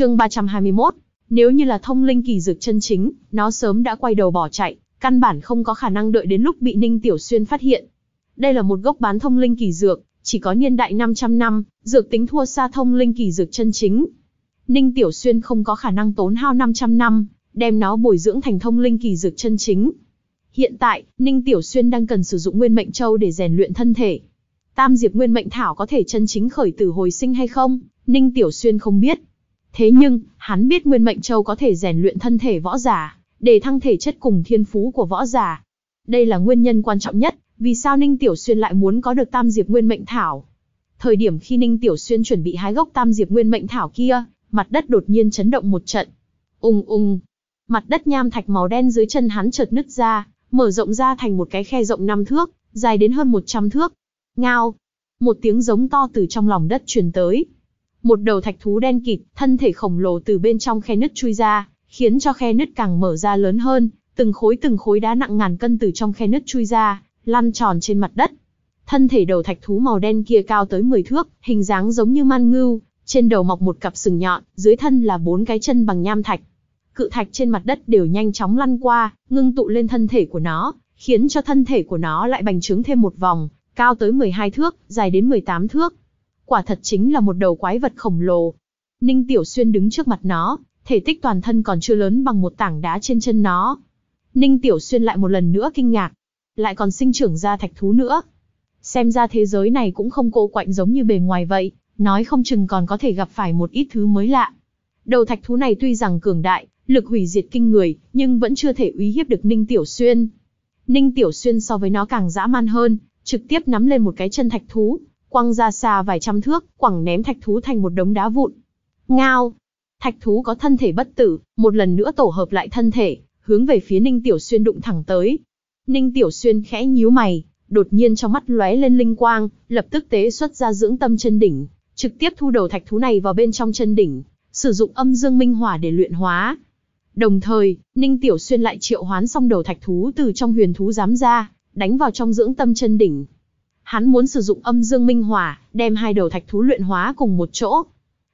Chương 321, nếu như là thông linh kỳ dược chân chính, nó sớm đã quay đầu bỏ chạy, căn bản không có khả năng đợi đến lúc bị Ninh Tiểu Xuyên phát hiện. Đây là một gốc bán thông linh kỳ dược, chỉ có niên đại 500 năm, dược tính thua xa thông linh kỳ dược chân chính. Ninh Tiểu Xuyên không có khả năng tốn hao 500 năm, đem nó bồi dưỡng thành thông linh kỳ dược chân chính. Hiện tại, Ninh Tiểu Xuyên đang cần sử dụng Nguyên Mệnh Châu để rèn luyện thân thể. Tam Diệp Nguyên Mệnh Thảo có thể chân chính khởi tử hồi sinh hay không, Ninh Tiểu Xuyên không biết, Thế nhưng, hắn biết Nguyên Mệnh Châu có thể rèn luyện thân thể võ giả, để thăng thể chất cùng thiên phú của võ giả. Đây là nguyên nhân quan trọng nhất, vì sao Ninh Tiểu Xuyên lại muốn có được Tam Diệp Nguyên Mệnh Thảo. Thời điểm khi Ninh Tiểu Xuyên chuẩn bị hái gốc Tam Diệp Nguyên Mệnh Thảo kia, mặt đất đột nhiên chấn động một trận. Ung ung, mặt đất nham thạch màu đen dưới chân hắn chợt nứt ra, mở rộng ra thành một cái khe rộng 5 thước, dài đến hơn 100 thước. Ngao, một tiếng giống to từ trong lòng đất truyền tới, một đầu thạch thú đen kịt, thân thể khổng lồ từ bên trong khe nứt chui ra, khiến cho khe nứt càng mở ra lớn hơn, từng khối từng khối đá nặng ngàn cân từ trong khe nứt chui ra, lăn tròn trên mặt đất. Thân thể đầu thạch thú màu đen kia cao tới 10 thước, hình dáng giống như man ngưu, trên đầu mọc một cặp sừng nhọn, dưới thân là bốn cái chân bằng nham thạch. Cự thạch trên mặt đất đều nhanh chóng lăn qua, ngưng tụ lên thân thể của nó, khiến cho thân thể của nó lại bành trướng thêm một vòng, cao tới 12 thước, dài đến 18 thước, quả thật chính là một đầu quái vật khổng lồ. Ninh Tiểu Xuyên đứng trước mặt nó, thể tích toàn thân còn chưa lớn bằng một tảng đá trên chân nó. Ninh Tiểu Xuyên lại một lần nữa kinh ngạc, lại còn sinh trưởng ra thạch thú nữa. Xem ra thế giới này cũng không cô quạnh giống như bề ngoài vậy, nói không chừng còn có thể gặp phải một ít thứ mới lạ. Đầu thạch thú này tuy rằng cường đại, lực hủy diệt kinh người, nhưng vẫn chưa thể uy hiếp được Ninh Tiểu Xuyên. Ninh Tiểu Xuyên so với nó càng dã man hơn, trực tiếp nắm lên một cái chân thạch thú, quăng ra xa vài trăm thước, quẳng ném thạch thú thành một đống đá vụn. Ngao! Thạch thú có thân thể bất tử, một lần nữa tổ hợp lại thân thể, hướng về phía Ninh Tiểu Xuyên đụng thẳng tới. Ninh Tiểu Xuyên khẽ nhíu mày, đột nhiên trong mắt lóe lên linh quang, lập tức tế xuất ra dưỡng tâm chân đỉnh, trực tiếp thu đầu thạch thú này vào bên trong chân đỉnh, sử dụng âm dương minh hỏa để luyện hóa. Đồng thời, Ninh Tiểu Xuyên lại triệu hoán xong đầu thạch thú từ trong huyền thú giám ra, đánh vào trong dưỡng tâm chân đỉnh, Hắn muốn sử dụng âm dương minh hỏa, đem hai đầu thạch thú luyện hóa cùng một chỗ.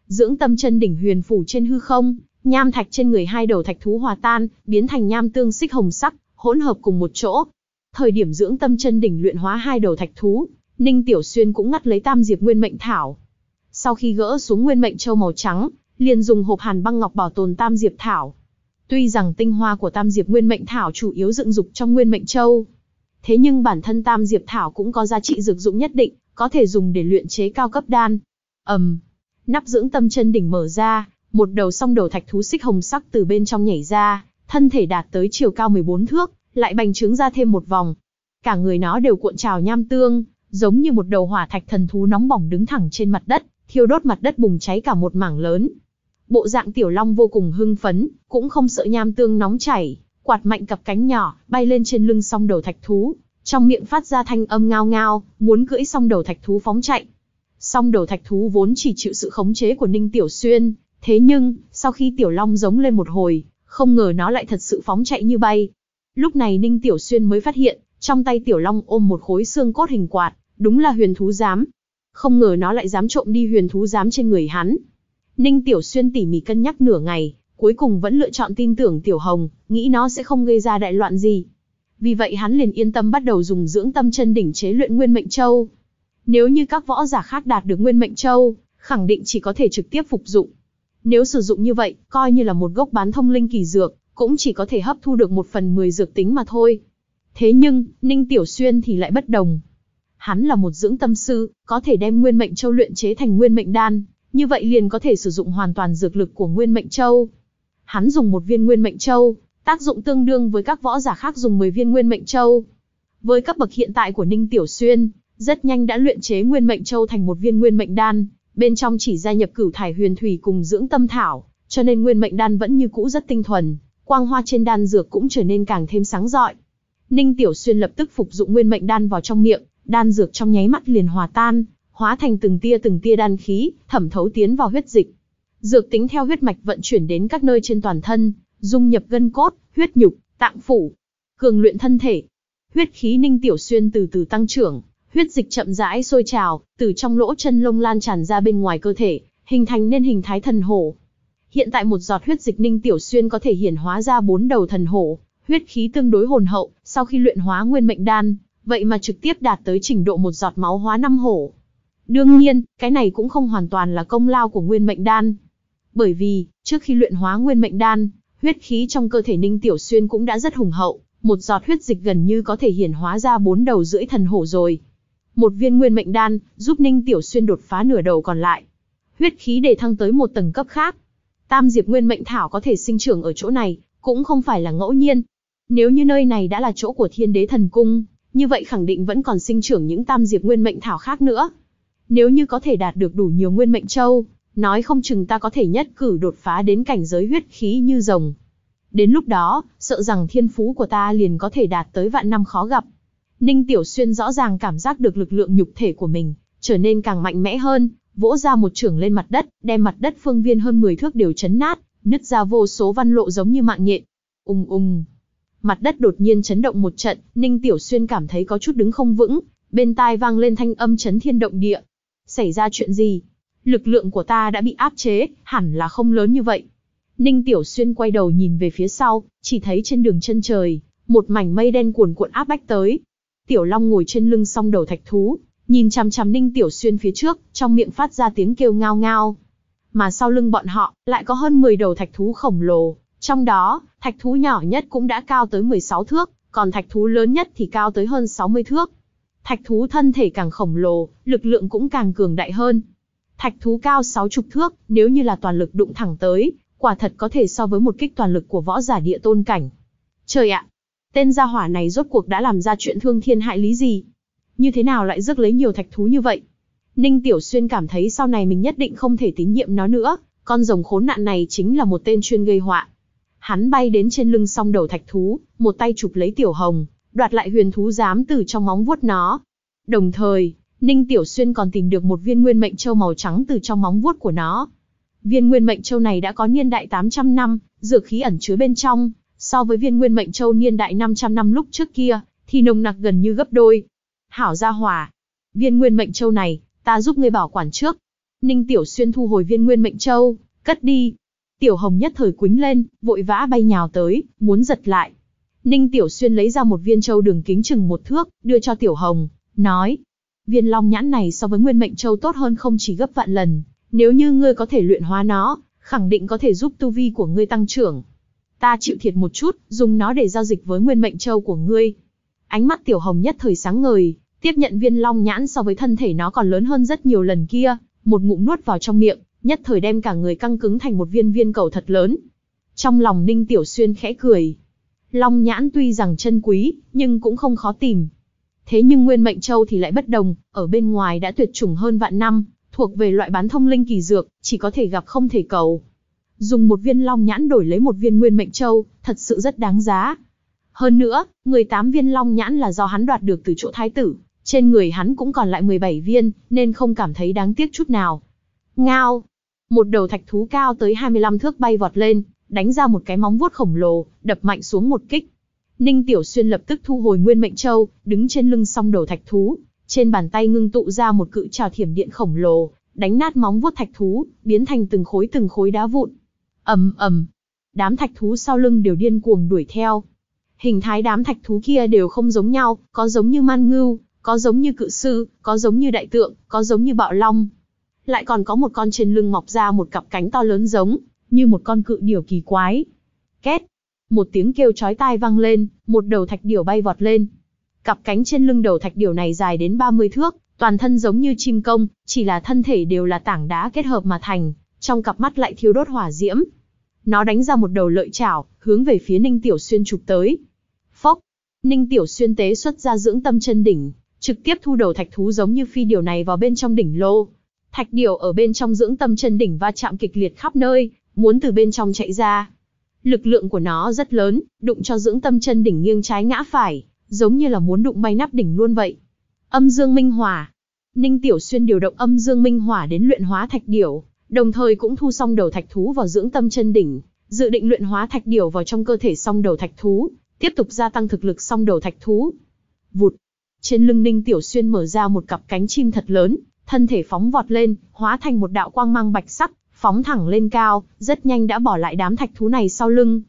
Dưỡng tâm chân đỉnh huyền phủ trên hư không, nham thạch trên người hai đầu thạch thú hòa tan, biến thành nham tương xích hồng sắc, hỗn hợp cùng một chỗ. Thời điểm dưỡng tâm chân đỉnh luyện hóa hai đầu thạch thú, Ninh Tiểu Xuyên cũng ngắt lấy tam diệp nguyên mệnh thảo. Sau khi gỡ xuống nguyên mệnh châu màu trắng, liền dùng hộp hàn băng ngọc bảo tồn tam diệp thảo. Tuy rằng tinh hoa của tam diệp nguyên mệnh thảo chủ yếu dựng dục trong nguyên mệnh châu, Thế nhưng bản thân Tam Diệp Thảo cũng có giá trị dược dụng nhất định, có thể dùng để luyện chế cao cấp đan. ầm, um, nắp dưỡng tâm chân đỉnh mở ra, một đầu song đầu thạch thú xích hồng sắc từ bên trong nhảy ra, thân thể đạt tới chiều cao 14 thước, lại bành trướng ra thêm một vòng. Cả người nó đều cuộn trào nham tương, giống như một đầu hỏa thạch thần thú nóng bỏng đứng thẳng trên mặt đất, thiêu đốt mặt đất bùng cháy cả một mảng lớn. Bộ dạng tiểu long vô cùng hưng phấn, cũng không sợ nham tương nóng chảy, quạt mạnh cặp cánh nhỏ, bay lên trên lưng song đầu thạch thú, trong miệng phát ra thanh âm ngao ngao, muốn cưỡi song đầu thạch thú phóng chạy. Song đầu thạch thú vốn chỉ chịu sự khống chế của Ninh Tiểu Xuyên, thế nhưng, sau khi Tiểu Long giống lên một hồi, không ngờ nó lại thật sự phóng chạy như bay. Lúc này Ninh Tiểu Xuyên mới phát hiện, trong tay Tiểu Long ôm một khối xương cốt hình quạt, đúng là huyền thú giám. Không ngờ nó lại dám trộm đi huyền thú giám trên người hắn. Ninh Tiểu Xuyên tỉ mỉ cân nhắc nửa ngày, cuối cùng vẫn lựa chọn tin tưởng Tiểu Hồng, nghĩ nó sẽ không gây ra đại loạn gì. Vì vậy hắn liền yên tâm bắt đầu dùng dưỡng tâm chân đỉnh chế luyện Nguyên Mệnh Châu. Nếu như các võ giả khác đạt được Nguyên Mệnh Châu, khẳng định chỉ có thể trực tiếp phục dụng. Nếu sử dụng như vậy, coi như là một gốc bán thông linh kỳ dược, cũng chỉ có thể hấp thu được một phần mười dược tính mà thôi. Thế nhưng, Ninh Tiểu Xuyên thì lại bất đồng. Hắn là một dưỡng tâm sư, có thể đem Nguyên Mệnh Châu luyện chế thành Nguyên Mệnh Đan, như vậy liền có thể sử dụng hoàn toàn dược lực của Nguyên Mệnh Châu. Hắn dùng một viên nguyên mệnh châu, tác dụng tương đương với các võ giả khác dùng 10 viên nguyên mệnh châu. Với cấp bậc hiện tại của Ninh Tiểu Xuyên, rất nhanh đã luyện chế nguyên mệnh châu thành một viên nguyên mệnh đan, bên trong chỉ gia nhập cửu thải huyền thủy cùng dưỡng tâm thảo, cho nên nguyên mệnh đan vẫn như cũ rất tinh thuần, quang hoa trên đan dược cũng trở nên càng thêm sáng rọi. Ninh Tiểu Xuyên lập tức phục dụng nguyên mệnh đan vào trong miệng, đan dược trong nháy mắt liền hòa tan, hóa thành từng tia từng tia đan khí, thẩm thấu tiến vào huyết dịch. Dược tính theo huyết mạch vận chuyển đến các nơi trên toàn thân, dung nhập gân cốt, huyết nhục, tạng phủ, cường luyện thân thể. Huyết khí ninh tiểu xuyên từ từ tăng trưởng, huyết dịch chậm rãi sôi trào, từ trong lỗ chân lông lan tràn ra bên ngoài cơ thể, hình thành nên hình thái thần hổ. Hiện tại một giọt huyết dịch ninh tiểu xuyên có thể hiển hóa ra bốn đầu thần hổ, huyết khí tương đối hồn hậu, sau khi luyện hóa nguyên mệnh đan, vậy mà trực tiếp đạt tới trình độ một giọt máu hóa năm hổ. Đương nhiên, cái này cũng không hoàn toàn là công lao của nguyên mệnh đan, bởi vì, trước khi luyện hóa nguyên mệnh đan, huyết khí trong cơ thể Ninh Tiểu Xuyên cũng đã rất hùng hậu, một giọt huyết dịch gần như có thể hiển hóa ra bốn đầu rưỡi thần hổ rồi. Một viên nguyên mệnh đan, giúp Ninh Tiểu Xuyên đột phá nửa đầu còn lại. Huyết khí để thăng tới một tầng cấp khác. Tam diệp nguyên mệnh thảo có thể sinh trưởng ở chỗ này, cũng không phải là ngẫu nhiên. Nếu như nơi này đã là chỗ của thiên đế thần cung, như vậy khẳng định vẫn còn sinh trưởng những tam diệp nguyên mệnh thảo khác nữa. Nếu như có thể đạt được đủ nhiều nguyên mệnh châu, nói không chừng ta có thể nhất cử đột phá đến cảnh giới huyết khí như rồng. Đến lúc đó, sợ rằng thiên phú của ta liền có thể đạt tới vạn năm khó gặp. Ninh Tiểu Xuyên rõ ràng cảm giác được lực lượng nhục thể của mình, trở nên càng mạnh mẽ hơn, vỗ ra một trưởng lên mặt đất, đem mặt đất phương viên hơn 10 thước đều chấn nát, nứt ra vô số văn lộ giống như mạng nhện. Ung um, ung. Mặt đất đột nhiên chấn động một trận, Ninh Tiểu Xuyên cảm thấy có chút đứng không vững, bên tai vang lên thanh âm chấn thiên động địa. Xảy ra chuyện gì? lực lượng của ta đã bị áp chế, hẳn là không lớn như vậy. Ninh Tiểu Xuyên quay đầu nhìn về phía sau, chỉ thấy trên đường chân trời, một mảnh mây đen cuồn cuộn áp bách tới. Tiểu Long ngồi trên lưng song đầu thạch thú, nhìn chằm chằm Ninh Tiểu Xuyên phía trước, trong miệng phát ra tiếng kêu ngao ngao. Mà sau lưng bọn họ, lại có hơn 10 đầu thạch thú khổng lồ, trong đó, thạch thú nhỏ nhất cũng đã cao tới 16 thước, còn thạch thú lớn nhất thì cao tới hơn 60 thước. Thạch thú thân thể càng khổng lồ, lực lượng cũng càng cường đại hơn, Thạch thú cao 60 thước, nếu như là toàn lực đụng thẳng tới, quả thật có thể so với một kích toàn lực của võ giả địa tôn cảnh. Trời ạ, tên gia hỏa này rốt cuộc đã làm ra chuyện thương thiên hại lý gì? Như thế nào lại rước lấy nhiều thạch thú như vậy? Ninh Tiểu Xuyên cảm thấy sau này mình nhất định không thể tín nhiệm nó nữa, con rồng khốn nạn này chính là một tên chuyên gây họa. Hắn bay đến trên lưng song đầu thạch thú, một tay chụp lấy Tiểu Hồng, đoạt lại huyền thú dám từ trong móng vuốt nó. Đồng thời, Ninh Tiểu Xuyên còn tìm được một viên nguyên mệnh châu màu trắng từ trong móng vuốt của nó. Viên nguyên mệnh châu này đã có niên đại 800 năm, dược khí ẩn chứa bên trong, so với viên nguyên mệnh châu niên đại 500 năm lúc trước kia, thì nồng nặc gần như gấp đôi. Hảo gia hòa, viên nguyên mệnh châu này, ta giúp ngươi bảo quản trước. Ninh Tiểu Xuyên thu hồi viên nguyên mệnh châu, cất đi. Tiểu Hồng nhất thời quính lên, vội vã bay nhào tới, muốn giật lại. Ninh Tiểu Xuyên lấy ra một viên châu đường kính chừng một thước, đưa cho Tiểu Hồng, nói, Viên long nhãn này so với nguyên mệnh châu tốt hơn không chỉ gấp vạn lần, nếu như ngươi có thể luyện hóa nó, khẳng định có thể giúp tu vi của ngươi tăng trưởng. Ta chịu thiệt một chút, dùng nó để giao dịch với nguyên mệnh châu của ngươi. Ánh mắt tiểu hồng nhất thời sáng ngời, tiếp nhận viên long nhãn so với thân thể nó còn lớn hơn rất nhiều lần kia, một ngụm nuốt vào trong miệng, nhất thời đem cả người căng cứng thành một viên viên cầu thật lớn. Trong lòng Ninh Tiểu Xuyên khẽ cười. Long nhãn tuy rằng chân quý, nhưng cũng không khó tìm, Thế nhưng Nguyên Mệnh Châu thì lại bất đồng, ở bên ngoài đã tuyệt chủng hơn vạn năm, thuộc về loại bán thông linh kỳ dược, chỉ có thể gặp không thể cầu. Dùng một viên long nhãn đổi lấy một viên Nguyên Mệnh Châu, thật sự rất đáng giá. Hơn nữa, 18 viên long nhãn là do hắn đoạt được từ chỗ thái tử, trên người hắn cũng còn lại 17 viên, nên không cảm thấy đáng tiếc chút nào. Ngao! Một đầu thạch thú cao tới 25 thước bay vọt lên, đánh ra một cái móng vuốt khổng lồ, đập mạnh xuống một kích. Ninh Tiểu Xuyên lập tức thu hồi nguyên mệnh châu, đứng trên lưng song đầu thạch thú, trên bàn tay ngưng tụ ra một cự trào thiểm điện khổng lồ, đánh nát móng vuốt thạch thú, biến thành từng khối từng khối đá vụn. Ầm ầm. Đám thạch thú sau lưng đều điên cuồng đuổi theo. Hình thái đám thạch thú kia đều không giống nhau, có giống như man ngưu, có giống như cự sư, có giống như đại tượng, có giống như bạo long. Lại còn có một con trên lưng mọc ra một cặp cánh to lớn giống như một con cự điểu kỳ quái. Két, một tiếng kêu chói tai vang lên, một đầu thạch điểu bay vọt lên. Cặp cánh trên lưng đầu thạch điểu này dài đến 30 thước, toàn thân giống như chim công, chỉ là thân thể đều là tảng đá kết hợp mà thành, trong cặp mắt lại thiếu đốt hỏa diễm. Nó đánh ra một đầu lợi chảo, hướng về phía Ninh Tiểu Xuyên chụp tới. Phốc! Ninh Tiểu Xuyên tế xuất ra dưỡng tâm chân đỉnh, trực tiếp thu đầu thạch thú giống như phi điểu này vào bên trong đỉnh lô. Thạch điểu ở bên trong dưỡng tâm chân đỉnh va chạm kịch liệt khắp nơi, muốn từ bên trong chạy ra, Lực lượng của nó rất lớn, đụng cho dưỡng tâm chân đỉnh nghiêng trái ngã phải, giống như là muốn đụng bay nắp đỉnh luôn vậy. Âm dương minh hỏa. Ninh Tiểu Xuyên điều động âm dương minh hỏa đến luyện hóa thạch điểu, đồng thời cũng thu xong đầu thạch thú vào dưỡng tâm chân đỉnh, dự định luyện hóa thạch điểu vào trong cơ thể song đầu thạch thú, tiếp tục gia tăng thực lực song đầu thạch thú. Vụt. Trên lưng Ninh Tiểu Xuyên mở ra một cặp cánh chim thật lớn, thân thể phóng vọt lên, hóa thành một đạo quang mang bạch sắc, phóng thẳng lên cao, rất nhanh đã bỏ lại đám thạch thú này sau lưng.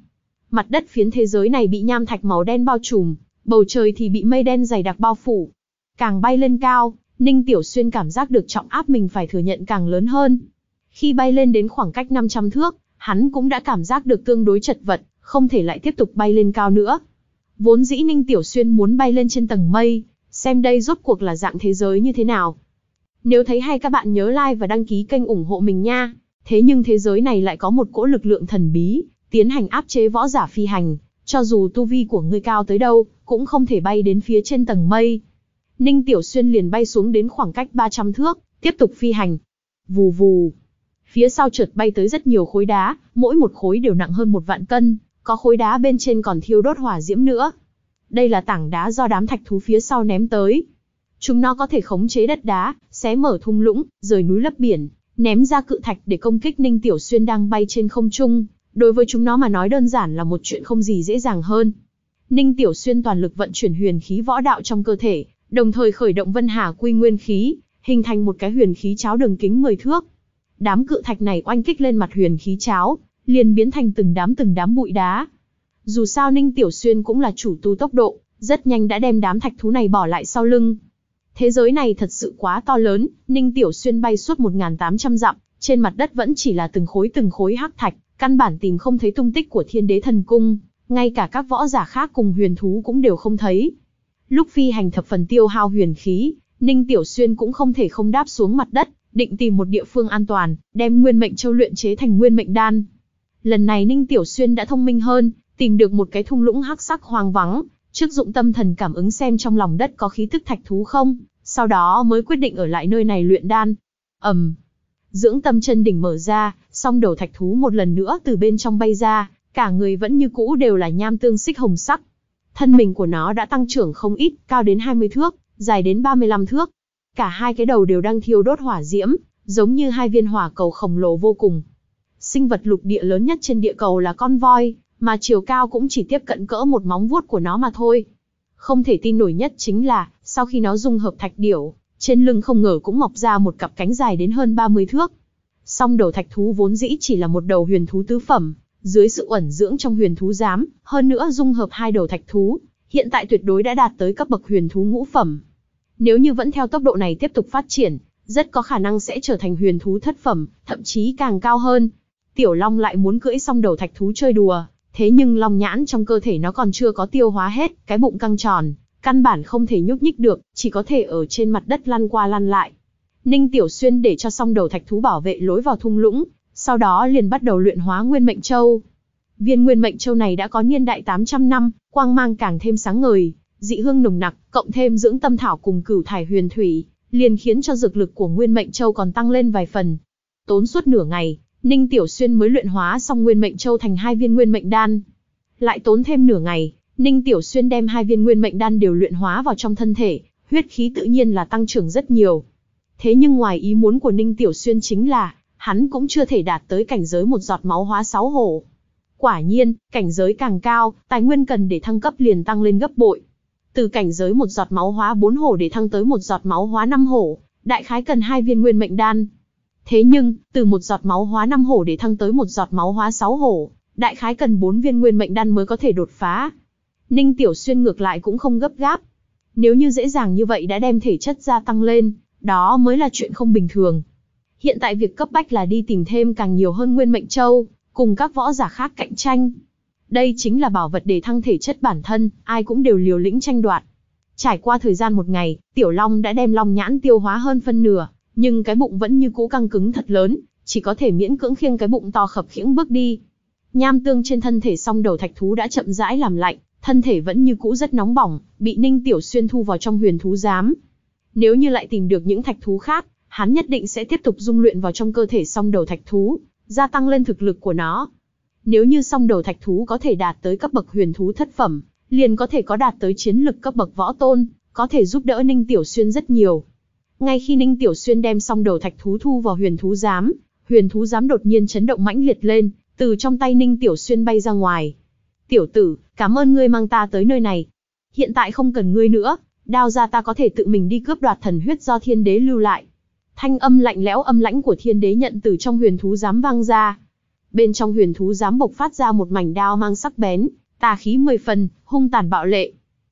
Mặt đất phiến thế giới này bị nham thạch màu đen bao trùm, bầu trời thì bị mây đen dày đặc bao phủ. Càng bay lên cao, Ninh Tiểu Xuyên cảm giác được trọng áp mình phải thừa nhận càng lớn hơn. Khi bay lên đến khoảng cách 500 thước, hắn cũng đã cảm giác được tương đối chật vật, không thể lại tiếp tục bay lên cao nữa. Vốn dĩ Ninh Tiểu Xuyên muốn bay lên trên tầng mây, xem đây rốt cuộc là dạng thế giới như thế nào. Nếu thấy hay các bạn nhớ like và đăng ký kênh ủng hộ mình nha. Thế nhưng thế giới này lại có một cỗ lực lượng thần bí, tiến hành áp chế võ giả phi hành, cho dù tu vi của ngươi cao tới đâu, cũng không thể bay đến phía trên tầng mây. Ninh Tiểu Xuyên liền bay xuống đến khoảng cách 300 thước, tiếp tục phi hành. Vù vù. Phía sau trượt bay tới rất nhiều khối đá, mỗi một khối đều nặng hơn một vạn cân, có khối đá bên trên còn thiêu đốt hỏa diễm nữa. Đây là tảng đá do đám thạch thú phía sau ném tới. Chúng nó có thể khống chế đất đá, xé mở thung lũng, rời núi lấp biển, ném ra cự thạch để công kích Ninh Tiểu Xuyên đang bay trên không trung, đối với chúng nó mà nói đơn giản là một chuyện không gì dễ dàng hơn. Ninh Tiểu Xuyên toàn lực vận chuyển huyền khí võ đạo trong cơ thể, đồng thời khởi động Vân Hà Quy Nguyên khí, hình thành một cái huyền khí cháo đường kính 10 thước. Đám cự thạch này oanh kích lên mặt huyền khí cháo, liền biến thành từng đám từng đám bụi đá. Dù sao Ninh Tiểu Xuyên cũng là chủ tu tốc độ, rất nhanh đã đem đám thạch thú này bỏ lại sau lưng. Thế giới này thật sự quá to lớn, Ninh Tiểu Xuyên bay suốt 1.800 dặm, trên mặt đất vẫn chỉ là từng khối từng khối hắc thạch, căn bản tìm không thấy tung tích của thiên đế thần cung, ngay cả các võ giả khác cùng huyền thú cũng đều không thấy. Lúc phi hành thập phần tiêu hao huyền khí, Ninh Tiểu Xuyên cũng không thể không đáp xuống mặt đất, định tìm một địa phương an toàn, đem nguyên mệnh châu luyện chế thành nguyên mệnh đan. Lần này Ninh Tiểu Xuyên đã thông minh hơn, tìm được một cái thung lũng hắc sắc hoang vắng, trước dụng tâm thần cảm ứng xem trong lòng đất có khí tức thạch thú không, sau đó mới quyết định ở lại nơi này luyện đan. Ầm. Um, dưỡng tâm chân đỉnh mở ra, song đầu thạch thú một lần nữa từ bên trong bay ra, cả người vẫn như cũ đều là nham tương xích hồng sắc. Thân mình của nó đã tăng trưởng không ít, cao đến 20 thước, dài đến 35 thước. Cả hai cái đầu đều đang thiêu đốt hỏa diễm, giống như hai viên hỏa cầu khổng lồ vô cùng. Sinh vật lục địa lớn nhất trên địa cầu là con voi, mà chiều cao cũng chỉ tiếp cận cỡ một móng vuốt của nó mà thôi. Không thể tin nổi nhất chính là, sau khi nó dung hợp thạch điểu, trên lưng không ngờ cũng mọc ra một cặp cánh dài đến hơn 30 thước. Song đầu thạch thú vốn dĩ chỉ là một đầu huyền thú tứ phẩm, dưới sự ẩn dưỡng trong huyền thú giám, hơn nữa dung hợp hai đầu thạch thú, hiện tại tuyệt đối đã đạt tới cấp bậc huyền thú ngũ phẩm. Nếu như vẫn theo tốc độ này tiếp tục phát triển, rất có khả năng sẽ trở thành huyền thú thất phẩm, thậm chí càng cao hơn. Tiểu Long lại muốn cưỡi song đầu thạch thú chơi đùa, Thế nhưng long nhãn trong cơ thể nó còn chưa có tiêu hóa hết, cái bụng căng tròn, căn bản không thể nhúc nhích được, chỉ có thể ở trên mặt đất lăn qua lăn lại. Ninh Tiểu Xuyên để cho xong đầu thạch thú bảo vệ lối vào thung lũng, sau đó liền bắt đầu luyện hóa nguyên mệnh châu. Viên nguyên mệnh châu này đã có niên đại 800 năm, quang mang càng thêm sáng ngời, dị hương nồng nặc, cộng thêm dưỡng tâm thảo cùng cửu thải huyền thủy, liền khiến cho dược lực của nguyên mệnh châu còn tăng lên vài phần. Tốn suốt nửa ngày, Ninh Tiểu Xuyên mới luyện hóa xong Nguyên Mệnh Châu thành hai viên Nguyên Mệnh Đan. Lại tốn thêm nửa ngày, Ninh Tiểu Xuyên đem hai viên Nguyên Mệnh Đan đều luyện hóa vào trong thân thể, huyết khí tự nhiên là tăng trưởng rất nhiều. Thế nhưng ngoài ý muốn của Ninh Tiểu Xuyên chính là, hắn cũng chưa thể đạt tới cảnh giới một giọt máu hóa sáu hổ. Quả nhiên, cảnh giới càng cao, tài nguyên cần để thăng cấp liền tăng lên gấp bội. Từ cảnh giới một giọt máu hóa bốn hổ để thăng tới một giọt máu hóa năm hổ, đại khái cần hai viên nguyên mệnh đan. Thế nhưng, từ một giọt máu hóa 5 hổ để thăng tới một giọt máu hóa 6 hổ, đại khái cần 4 viên nguyên mệnh đan mới có thể đột phá. Ninh Tiểu Xuyên ngược lại cũng không gấp gáp. Nếu như dễ dàng như vậy đã đem thể chất gia tăng lên, đó mới là chuyện không bình thường. Hiện tại việc cấp bách là đi tìm thêm càng nhiều hơn nguyên mệnh châu, cùng các võ giả khác cạnh tranh. Đây chính là bảo vật để thăng thể chất bản thân, ai cũng đều liều lĩnh tranh đoạt. Trải qua thời gian một ngày, Tiểu Long đã đem Long nhãn tiêu hóa hơn phân nửa, nhưng cái bụng vẫn như cũ căng cứng thật lớn, chỉ có thể miễn cưỡng khiêng cái bụng to khập khiễng bước đi. Nham tương trên thân thể song đầu thạch thú đã chậm rãi làm lạnh, thân thể vẫn như cũ rất nóng bỏng, bị Ninh Tiểu Xuyên thu vào trong huyền thú giám. Nếu như lại tìm được những thạch thú khác, hắn nhất định sẽ tiếp tục dung luyện vào trong cơ thể song đầu thạch thú, gia tăng lên thực lực của nó. Nếu như song đầu thạch thú có thể đạt tới cấp bậc huyền thú thất phẩm, liền có thể có đạt tới chiến lực cấp bậc võ tôn, có thể giúp đỡ Ninh Tiểu Xuyên rất nhiều. Ngay khi Ninh Tiểu Xuyên đem xong đầu thạch thú thu vào huyền thú giám, huyền thú giám đột nhiên chấn động mãnh liệt lên, từ trong tay Ninh Tiểu Xuyên bay ra ngoài. Tiểu tử, cảm ơn ngươi mang ta tới nơi này. Hiện tại không cần ngươi nữa, đao ra ta có thể tự mình đi cướp đoạt thần huyết do thiên đế lưu lại. Thanh âm lạnh lẽo âm lãnh của thiên đế nhận từ trong huyền thú giám vang ra. Bên trong huyền thú giám bộc phát ra một mảnh đao mang sắc bén, tà khí mười phần, hung tàn bạo lệ.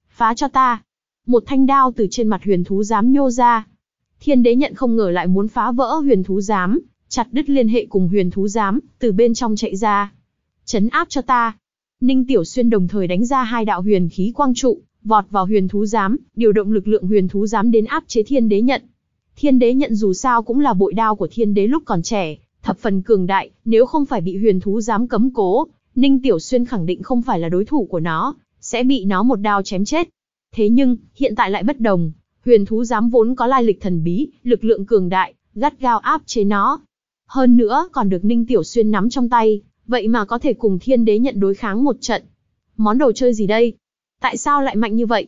Phá cho ta. Một thanh đao từ trên mặt huyền thú giám nhô ra, Thiên đế nhận không ngờ lại muốn phá vỡ huyền thú giám, chặt đứt liên hệ cùng huyền thú giám, từ bên trong chạy ra. Chấn áp cho ta. Ninh Tiểu Xuyên đồng thời đánh ra hai đạo huyền khí quang trụ, vọt vào huyền thú giám, điều động lực lượng huyền thú giám đến áp chế thiên đế nhận. Thiên đế nhận dù sao cũng là bội đao của thiên đế lúc còn trẻ, thập phần cường đại, nếu không phải bị huyền thú giám cấm cố, Ninh Tiểu Xuyên khẳng định không phải là đối thủ của nó, sẽ bị nó một đao chém chết. Thế nhưng, hiện tại lại bất đồng, huyền thú giám vốn có lai lịch thần bí, lực lượng cường đại, gắt gao áp chế nó. Hơn nữa còn được Ninh Tiểu Xuyên nắm trong tay, vậy mà có thể cùng thiên đế nhận đối kháng một trận. Món đồ chơi gì đây? Tại sao lại mạnh như vậy?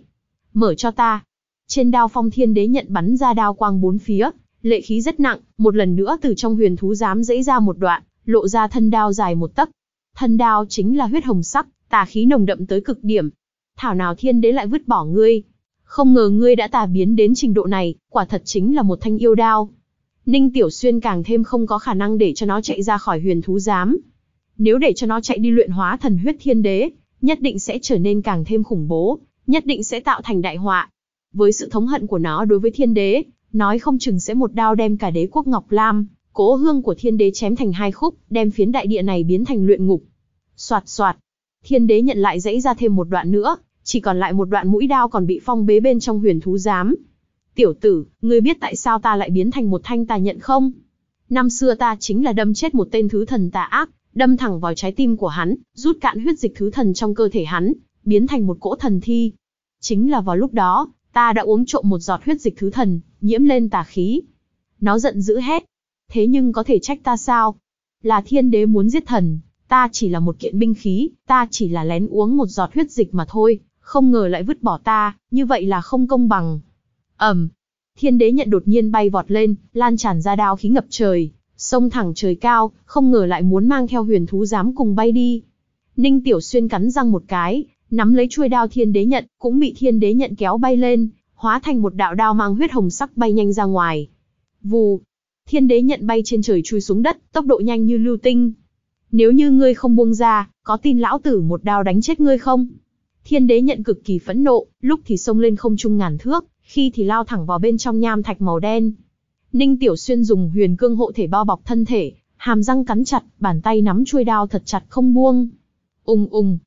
Mở cho ta. Trên đao phong thiên đế nhận bắn ra đao quang bốn phía, lệ khí rất nặng, một lần nữa từ trong huyền thú giám dãy ra một đoạn, lộ ra thân đao dài một tấc. Thân đao chính là huyết hồng sắc, tà khí nồng đậm tới cực điểm. Thảo nào thiên đế lại vứt bỏ ngươi, không ngờ ngươi đã tà biến đến trình độ này, quả thật chính là một thanh yêu đao. Ninh Tiểu Xuyên càng thêm không có khả năng để cho nó chạy ra khỏi huyền thú giám. Nếu để cho nó chạy đi luyện hóa thần huyết thiên đế, nhất định sẽ trở nên càng thêm khủng bố, nhất định sẽ tạo thành đại họa. Với sự thống hận của nó đối với thiên đế, nói không chừng sẽ một đao đem cả đế quốc Ngọc Lam, cố hương của thiên đế chém thành hai khúc, đem phiến đại địa này biến thành luyện ngục. Soạt soạt, thiên đế nhận lại dãy ra thêm một đoạn nữa, chỉ còn lại một đoạn mũi đao còn bị phong bế bên trong huyền thú giám. Tiểu tử, ngươi biết tại sao ta lại biến thành một thanh tà nhận không? Năm xưa ta chính là đâm chết một tên thứ thần tà ác, đâm thẳng vào trái tim của hắn, rút cạn huyết dịch thứ thần trong cơ thể hắn, biến thành một cỗ thần thi. Chính là vào lúc đó, ta đã uống trộm một giọt huyết dịch thứ thần, nhiễm lên tà khí. Nó giận dữ hét. Thế nhưng có thể trách ta sao? Là thiên đế muốn giết thần, ta chỉ là một kiện binh khí, ta chỉ là lén uống một giọt huyết dịch mà thôi không ngờ lại vứt bỏ ta, như vậy là không công bằng. Ẩm, thiên đế nhận đột nhiên bay vọt lên, lan tràn ra đao khí ngập trời, sông thẳng trời cao, không ngờ lại muốn mang theo huyền thú dám cùng bay đi. Ninh Tiểu Xuyên cắn răng một cái, nắm lấy chuôi đao thiên đế nhận, cũng bị thiên đế nhận kéo bay lên, hóa thành một đạo đao mang huyết hồng sắc bay nhanh ra ngoài. Vù, thiên đế nhận bay trên trời chui xuống đất, tốc độ nhanh như lưu tinh. Nếu như ngươi không buông ra, có tin lão tử một đao đánh chết ngươi không? Thiên đế nhận cực kỳ phẫn nộ, lúc thì xông lên không trung ngàn thước, khi thì lao thẳng vào bên trong nham thạch màu đen. Ninh Tiểu Xuyên dùng huyền cương hộ thể bao bọc thân thể, hàm răng cắn chặt, bàn tay nắm chuôi đao thật chặt không buông. Ung ung,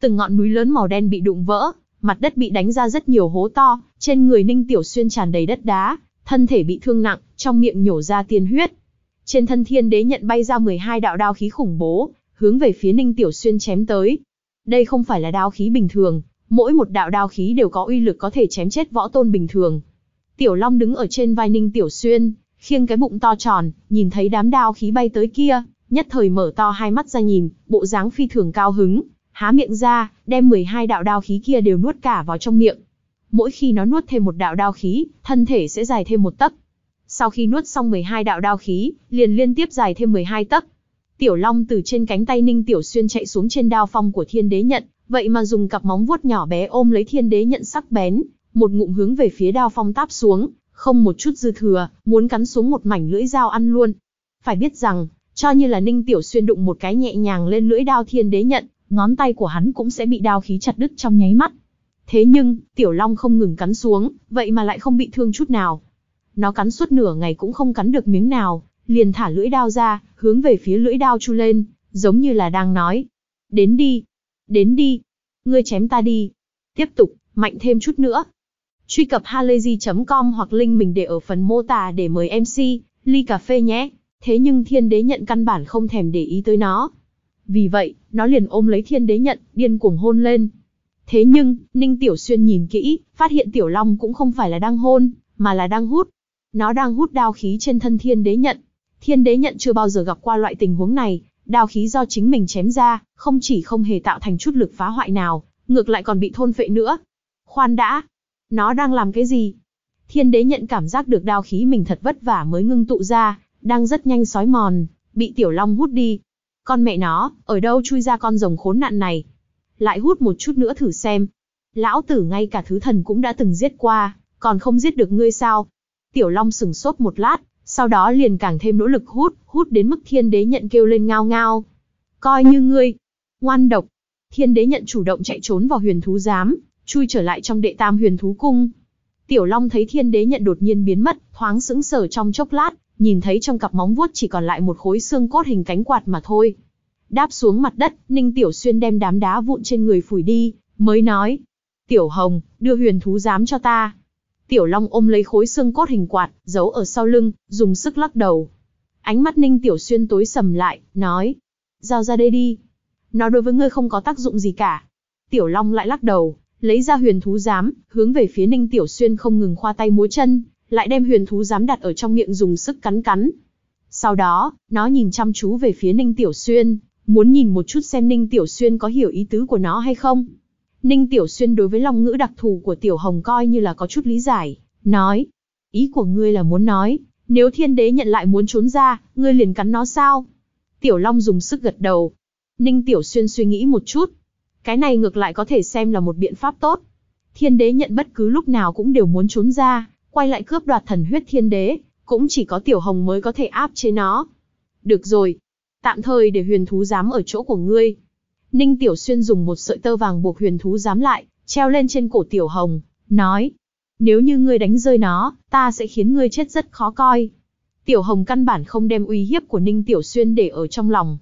từng ngọn núi lớn màu đen bị đụng vỡ, mặt đất bị đánh ra rất nhiều hố to, trên người Ninh Tiểu Xuyên tràn đầy đất đá, thân thể bị thương nặng, trong miệng nhổ ra tiên huyết. Trên thân thiên đế nhận bay ra 12 đạo đao khí khủng bố, hướng về phía Ninh Tiểu Xuyên chém tới, đây không phải là đao khí bình thường, mỗi một đạo đao khí đều có uy lực có thể chém chết võ tôn bình thường. Tiểu Long đứng ở trên vai Ninh Tiểu Xuyên, khiêng cái bụng to tròn, nhìn thấy đám đao khí bay tới kia, nhất thời mở to hai mắt ra nhìn, bộ dáng phi thường cao hứng, há miệng ra, đem 12 đạo đao khí kia đều nuốt cả vào trong miệng. Mỗi khi nó nuốt thêm một đạo đao khí, thân thể sẽ dài thêm một tấc. Sau khi nuốt xong 12 đạo đao khí, liền liên tiếp dài thêm 12 tấc. Tiểu Long từ trên cánh tay Ninh Tiểu Xuyên chạy xuống trên đao phong của Thiên Đế Nhận, vậy mà dùng cặp móng vuốt nhỏ bé ôm lấy Thiên Đế Nhận sắc bén, một ngụm hướng về phía đao phong táp xuống, không một chút dư thừa, muốn cắn xuống một mảnh lưỡi dao ăn luôn. Phải biết rằng, cho như là Ninh Tiểu Xuyên đụng một cái nhẹ nhàng lên lưỡi đao Thiên Đế Nhận, ngón tay của hắn cũng sẽ bị đao khí chặt đứt trong nháy mắt. Thế nhưng, Tiểu Long không ngừng cắn xuống, vậy mà lại không bị thương chút nào. Nó cắn suốt nửa ngày cũng không cắn được miếng nào, liền thả lưỡi đao ra, hướng về phía lưỡi đao chu lên, giống như là đang nói. Đến đi, đến đi, ngươi chém ta đi. Tiếp tục, mạnh thêm chút nữa. Truy cập halayzi.com hoặc link mình để ở phần mô tả để mời MC, ly cà phê nhé. Thế nhưng thiên đế nhận căn bản không thèm để ý tới nó. Vì vậy, nó liền ôm lấy thiên đế nhận, điên cuồng hôn lên. Thế nhưng, Ninh Tiểu Xuyên nhìn kỹ, phát hiện Tiểu Long cũng không phải là đang hôn, mà là đang hút. Nó đang hút đao khí trên thân thiên đế nhận. Thiên đế nhận chưa bao giờ gặp qua loại tình huống này, đao khí do chính mình chém ra, không chỉ không hề tạo thành chút lực phá hoại nào, ngược lại còn bị thôn phệ nữa. Khoan đã, nó đang làm cái gì? Thiên đế nhận cảm giác được đao khí mình thật vất vả mới ngưng tụ ra, đang rất nhanh sói mòn, bị tiểu long hút đi. Con mẹ nó, ở đâu chui ra con rồng khốn nạn này? Lại hút một chút nữa thử xem. Lão tử ngay cả thứ thần cũng đã từng giết qua, còn không giết được ngươi sao? Tiểu long sừng sốt một lát, sau đó liền càng thêm nỗ lực hút, hút đến mức thiên đế nhận kêu lên ngao ngao. Coi như ngươi, ngoan độc. Thiên đế nhận chủ động chạy trốn vào huyền thú giám, chui trở lại trong đệ tam huyền thú cung. Tiểu Long thấy thiên đế nhận đột nhiên biến mất, thoáng sững sờ trong chốc lát, nhìn thấy trong cặp móng vuốt chỉ còn lại một khối xương cốt hình cánh quạt mà thôi. Đáp xuống mặt đất, Ninh Tiểu Xuyên đem đám đá vụn trên người phủi đi, mới nói. Tiểu Hồng, đưa huyền thú giám cho ta. Tiểu Long ôm lấy khối xương cốt hình quạt, giấu ở sau lưng, dùng sức lắc đầu. Ánh mắt Ninh Tiểu Xuyên tối sầm lại, nói. Giao ra đây đi. Nó đối với ngươi không có tác dụng gì cả. Tiểu Long lại lắc đầu, lấy ra huyền thú giám, hướng về phía Ninh Tiểu Xuyên không ngừng khoa tay múa chân, lại đem huyền thú giám đặt ở trong miệng dùng sức cắn cắn. Sau đó, nó nhìn chăm chú về phía Ninh Tiểu Xuyên, muốn nhìn một chút xem Ninh Tiểu Xuyên có hiểu ý tứ của nó hay không. Ninh Tiểu Xuyên đối với long ngữ đặc thù của Tiểu Hồng coi như là có chút lý giải, nói. Ý của ngươi là muốn nói, nếu thiên đế nhận lại muốn trốn ra, ngươi liền cắn nó sao? Tiểu Long dùng sức gật đầu. Ninh Tiểu Xuyên suy nghĩ một chút. Cái này ngược lại có thể xem là một biện pháp tốt. Thiên đế nhận bất cứ lúc nào cũng đều muốn trốn ra, quay lại cướp đoạt thần huyết thiên đế, cũng chỉ có Tiểu Hồng mới có thể áp chế nó. Được rồi, tạm thời để huyền thú dám ở chỗ của ngươi, Ninh Tiểu Xuyên dùng một sợi tơ vàng buộc huyền thú dám lại, treo lên trên cổ Tiểu Hồng, nói. Nếu như ngươi đánh rơi nó, ta sẽ khiến ngươi chết rất khó coi. Tiểu Hồng căn bản không đem uy hiếp của Ninh Tiểu Xuyên để ở trong lòng.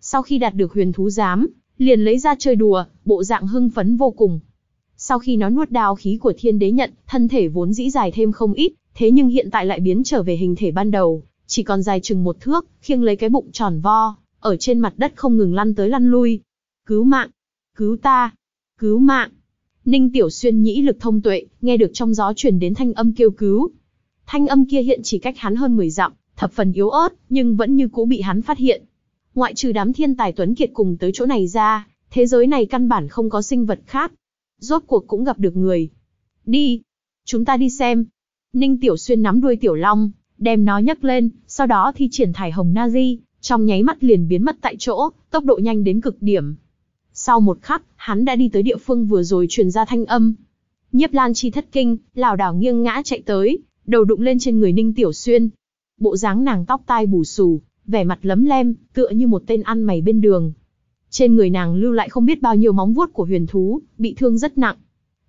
Sau khi đạt được huyền thú giám, liền lấy ra chơi đùa, bộ dạng hưng phấn vô cùng. Sau khi nó nuốt đao khí của thiên đế nhận, thân thể vốn dĩ dài thêm không ít, thế nhưng hiện tại lại biến trở về hình thể ban đầu, chỉ còn dài chừng một thước, khiêng lấy cái bụng tròn vo, ở trên mặt đất không ngừng lăn tới lăn lui, Cứu mạng! Cứu ta! Cứu mạng! Ninh Tiểu Xuyên nhĩ lực thông tuệ, nghe được trong gió truyền đến thanh âm kêu cứu. Thanh âm kia hiện chỉ cách hắn hơn 10 dặm, thập phần yếu ớt, nhưng vẫn như cũ bị hắn phát hiện. Ngoại trừ đám thiên tài tuấn kiệt cùng tới chỗ này ra, thế giới này căn bản không có sinh vật khác. Rốt cuộc cũng gặp được người. Đi! Chúng ta đi xem. Ninh Tiểu Xuyên nắm đuôi Tiểu Long, đem nó nhấc lên, sau đó thi triển thải hồng Nazi, trong nháy mắt liền biến mất tại chỗ, tốc độ nhanh đến cực điểm, sau một khắc, hắn đã đi tới địa phương vừa rồi truyền ra thanh âm. Nhiếp Lan Chi thất kinh, lảo đảo nghiêng ngã chạy tới, đầu đụng lên trên người Ninh Tiểu Xuyên. Bộ dáng nàng tóc tai bù xù, vẻ mặt lấm lem, tựa như một tên ăn mày bên đường. Trên người nàng lưu lại không biết bao nhiêu móng vuốt của huyền thú, bị thương rất nặng.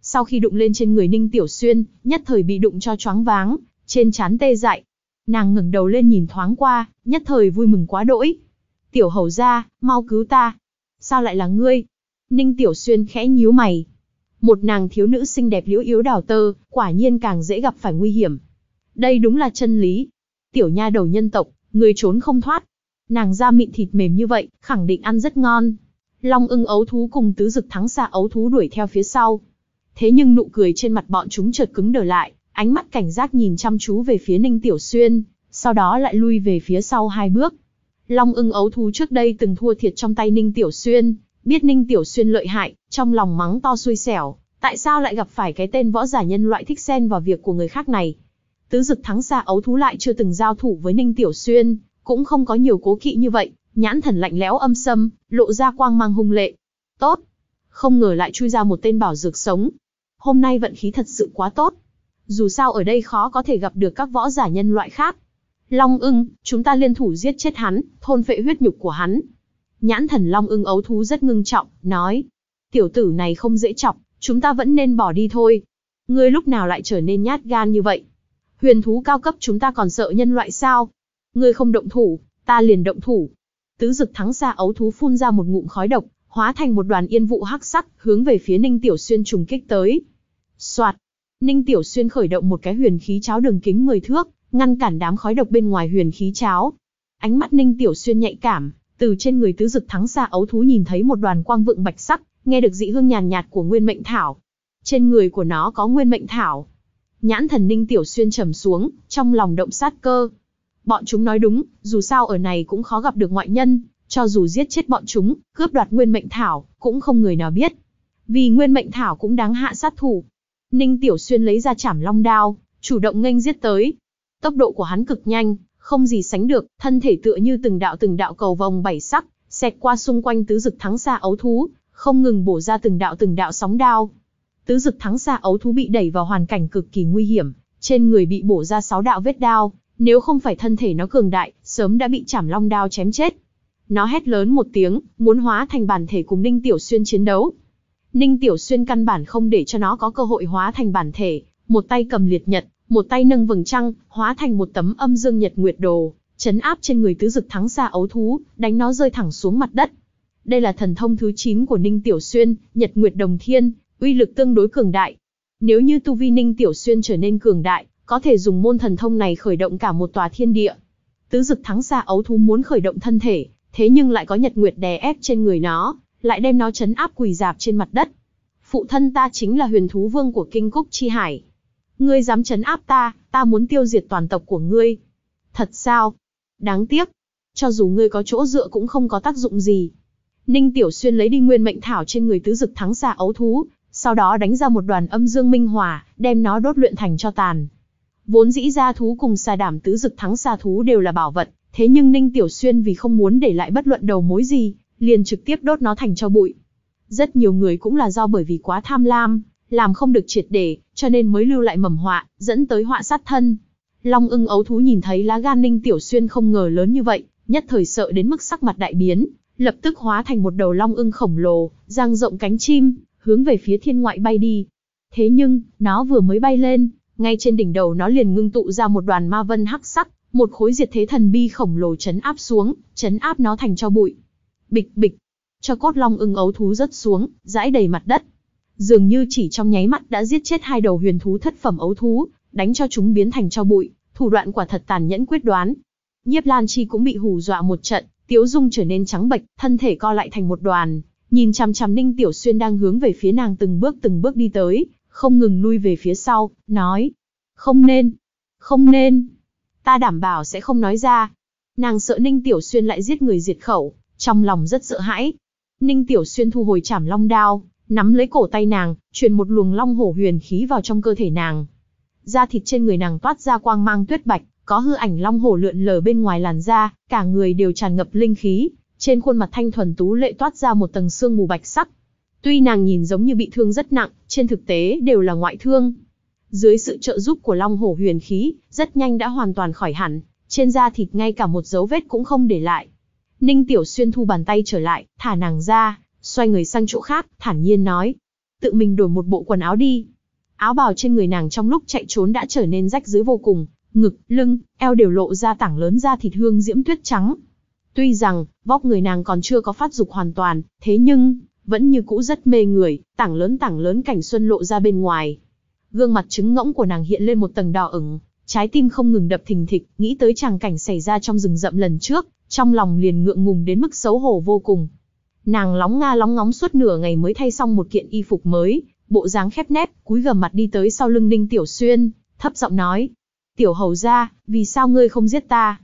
Sau khi đụng lên trên người Ninh Tiểu Xuyên, nhất thời bị đụng cho choáng váng, trên trán tê dại. Nàng ngẩng đầu lên nhìn thoáng qua, nhất thời vui mừng quá đỗi. Tiểu hầu gia, mau cứu ta, sao lại là ngươi? Ninh Tiểu Xuyên khẽ nhíu mày. Một nàng thiếu nữ xinh đẹp liễu yếu đào tơ, quả nhiên càng dễ gặp phải nguy hiểm. Đây đúng là chân lý. Tiểu nha đầu nhân tộc, người trốn không thoát. Nàng da mịn thịt mềm như vậy, khẳng định ăn rất ngon. Long ưng ấu thú cùng tứ dực thắng xa ấu thú đuổi theo phía sau. Thế nhưng nụ cười trên mặt bọn chúng chợt cứng đờ lại, ánh mắt cảnh giác nhìn chăm chú về phía Ninh Tiểu Xuyên, sau đó lại lui về phía sau hai bước, Long ưng ấu thú trước đây từng thua thiệt trong tay Ninh Tiểu Xuyên, biết Ninh Tiểu Xuyên lợi hại, trong lòng mắng to xui xẻo, tại sao lại gặp phải cái tên võ giả nhân loại thích xen vào việc của người khác này. Tứ dực thắng xa ấu thú lại chưa từng giao thủ với Ninh Tiểu Xuyên, cũng không có nhiều cố kỵ như vậy, nhãn thần lạnh lẽo âm sâm, lộ ra quang mang hung lệ. Tốt! Không ngờ lại chui ra một tên bảo dược sống. Hôm nay vận khí thật sự quá tốt. Dù sao ở đây khó có thể gặp được các võ giả nhân loại khác, Long ưng, chúng ta liên thủ giết chết hắn, thôn phệ huyết nhục của hắn. Nhãn thần Long ưng ấu thú rất ngưng trọng, nói. Tiểu tử này không dễ chọc, chúng ta vẫn nên bỏ đi thôi. Ngươi lúc nào lại trở nên nhát gan như vậy? Huyền thú cao cấp chúng ta còn sợ nhân loại sao? Ngươi không động thủ, ta liền động thủ. Tứ dực thắng xa ấu thú phun ra một ngụm khói độc, hóa thành một đoàn yên vụ hắc sắc, hướng về phía Ninh Tiểu Xuyên trùng kích tới. Soạt! Ninh Tiểu Xuyên khởi động một cái huyền khí cháo đường kính 10 thước, ngăn cản đám khói độc bên ngoài huyền khí cháo. Ánh mắt Ninh Tiểu Xuyên nhạy cảm, từ trên người tứ dực thắng xa ấu thú nhìn thấy một đoàn quang vượng bạch sắc, nghe được dị hương nhàn nhạt của nguyên mệnh thảo. Trên người của nó có nguyên mệnh thảo. Nhãn thần Ninh Tiểu Xuyên trầm xuống, trong lòng động sát cơ. Bọn chúng nói đúng, dù sao ở này cũng khó gặp được ngoại nhân, cho dù giết chết bọn chúng, cướp đoạt nguyên mệnh thảo, cũng không người nào biết. Vì nguyên mệnh thảo cũng đáng hạ sát thủ. Ninh Tiểu Xuyên lấy ra chảm long đao, chủ động nghênh giết tới, Tốc độ của hắn cực nhanh, không gì sánh được, thân thể tựa như từng đạo từng đạo cầu vòng bảy sắc, xẹt qua xung quanh tứ dực thắng xa ấu thú, không ngừng bổ ra từng đạo từng đạo sóng đao. Tứ dực thắng xa ấu thú bị đẩy vào hoàn cảnh cực kỳ nguy hiểm, trên người bị bổ ra sáu đạo vết đao, nếu không phải thân thể nó cường đại, sớm đã bị chảm long đao chém chết. Nó hét lớn một tiếng, muốn hóa thành bản thể cùng Ninh Tiểu Xuyên chiến đấu. Ninh Tiểu Xuyên căn bản không để cho nó có cơ hội hóa thành bản thể, một tay cầm liệt nhật, một tay nâng vầng trăng, hóa thành một tấm âm dương nhật nguyệt đồ, chấn áp trên người tứ dực thắng xa ấu thú, đánh nó rơi thẳng xuống mặt đất. Đây là thần thông thứ 9 của Ninh Tiểu Xuyên, Nhật Nguyệt Đồng Thiên, uy lực tương đối cường đại. Nếu như tu vi Ninh Tiểu Xuyên trở nên cường đại, có thể dùng môn thần thông này khởi động cả một tòa thiên địa. Tứ dực thắng xa ấu thú muốn khởi động thân thể, thế nhưng lại có Nhật Nguyệt đè ép trên người nó, lại đem nó chấn áp quỳ dạp trên mặt đất. Phụ thân ta chính là huyền thú vương của kinh cúc chi hải, Ngươi dám chấn áp ta, ta muốn tiêu diệt toàn tộc của ngươi. Thật sao? Đáng tiếc. Cho dù ngươi có chỗ dựa cũng không có tác dụng gì. Ninh Tiểu Xuyên lấy đi nguyên mệnh thảo trên người tứ dực thắng xà ấu thú, sau đó đánh ra một đoàn âm dương minh hòa, đem nó đốt luyện thành cho tàn. Vốn dĩ gia thú cùng xà đảm tứ dực thắng xà thú đều là bảo vật, thế nhưng Ninh Tiểu Xuyên vì không muốn để lại bất luận đầu mối gì, liền trực tiếp đốt nó thành cho bụi. Rất nhiều người cũng là do bởi vì quá tham lam, làm không được triệt để, cho nên mới lưu lại mầm họa, dẫn tới họa sát thân. Long ưng ấu thú nhìn thấy lá gan ninh tiểu xuyên không ngờ lớn như vậy, nhất thời sợ đến mức sắc mặt đại biến, lập tức hóa thành một đầu long ưng khổng lồ, giang rộng cánh chim, hướng về phía thiên ngoại bay đi. Thế nhưng, nó vừa mới bay lên, ngay trên đỉnh đầu nó liền ngưng tụ ra một đoàn ma vân hắc sắc, một khối diệt thế thần bi khổng lồ chấn áp xuống, chấn áp nó thành cho bụi. Bịch bịch, cho cốt long ưng ấu thú rớt xuống, rãi đầy mặt đất, dường như chỉ trong nháy mắt đã giết chết hai đầu huyền thú thất phẩm ấu thú, đánh cho chúng biến thành cho bụi, thủ đoạn quả thật tàn nhẫn quyết đoán. Nhiếp Lan Chi cũng bị hù dọa một trận, Tiếu Dung trở nên trắng bệch, thân thể co lại thành một đoàn, nhìn chằm chằm Ninh Tiểu Xuyên đang hướng về phía nàng từng bước từng bước đi tới, không ngừng lui về phía sau, nói: "Không nên, không nên, ta đảm bảo sẽ không nói ra." Nàng sợ Ninh Tiểu Xuyên lại giết người diệt khẩu, trong lòng rất sợ hãi. Ninh Tiểu Xuyên thu hồi Trảm Long đao, nắm lấy cổ tay nàng, truyền một luồng long hổ huyền khí vào trong cơ thể nàng. Da thịt trên người nàng toát ra quang mang tuyết bạch, có hư ảnh long hổ lượn lờ bên ngoài làn da, cả người đều tràn ngập linh khí, trên khuôn mặt thanh thuần tú lệ toát ra một tầng sương mù bạch sắc. Tuy nàng nhìn giống như bị thương rất nặng, trên thực tế đều là ngoại thương. Dưới sự trợ giúp của long hổ huyền khí, rất nhanh đã hoàn toàn khỏi hẳn, trên da thịt ngay cả một dấu vết cũng không để lại. Ninh Tiểu Xuyên thu bàn tay trở lại, thả nàng ra, xoay người sang chỗ khác, thản nhiên nói. Tự mình đổi một bộ quần áo đi. Áo bào trên người nàng trong lúc chạy trốn đã trở nên rách dưới vô cùng, ngực, lưng, eo đều lộ ra tảng lớn da thịt hương diễm tuyết trắng. Tuy rằng, vóc người nàng còn chưa có phát dục hoàn toàn, thế nhưng, vẫn như cũ rất mê người, tảng lớn tảng lớn cảnh xuân lộ ra bên ngoài. Gương mặt trứng ngỗng của nàng hiện lên một tầng đỏ ửng, trái tim không ngừng đập thình thịch, nghĩ tới tràng cảnh xảy ra trong rừng rậm lần trước, trong lòng liền ngượng ngùng đến mức xấu hổ vô cùng. Nàng lóng nga lóng ngóng suốt nửa ngày mới thay xong một kiện y phục mới, bộ dáng khép nép, cúi gầm mặt đi tới sau lưng Ninh Tiểu Xuyên, thấp giọng nói. Tiểu hầu ra, vì sao ngươi không giết ta?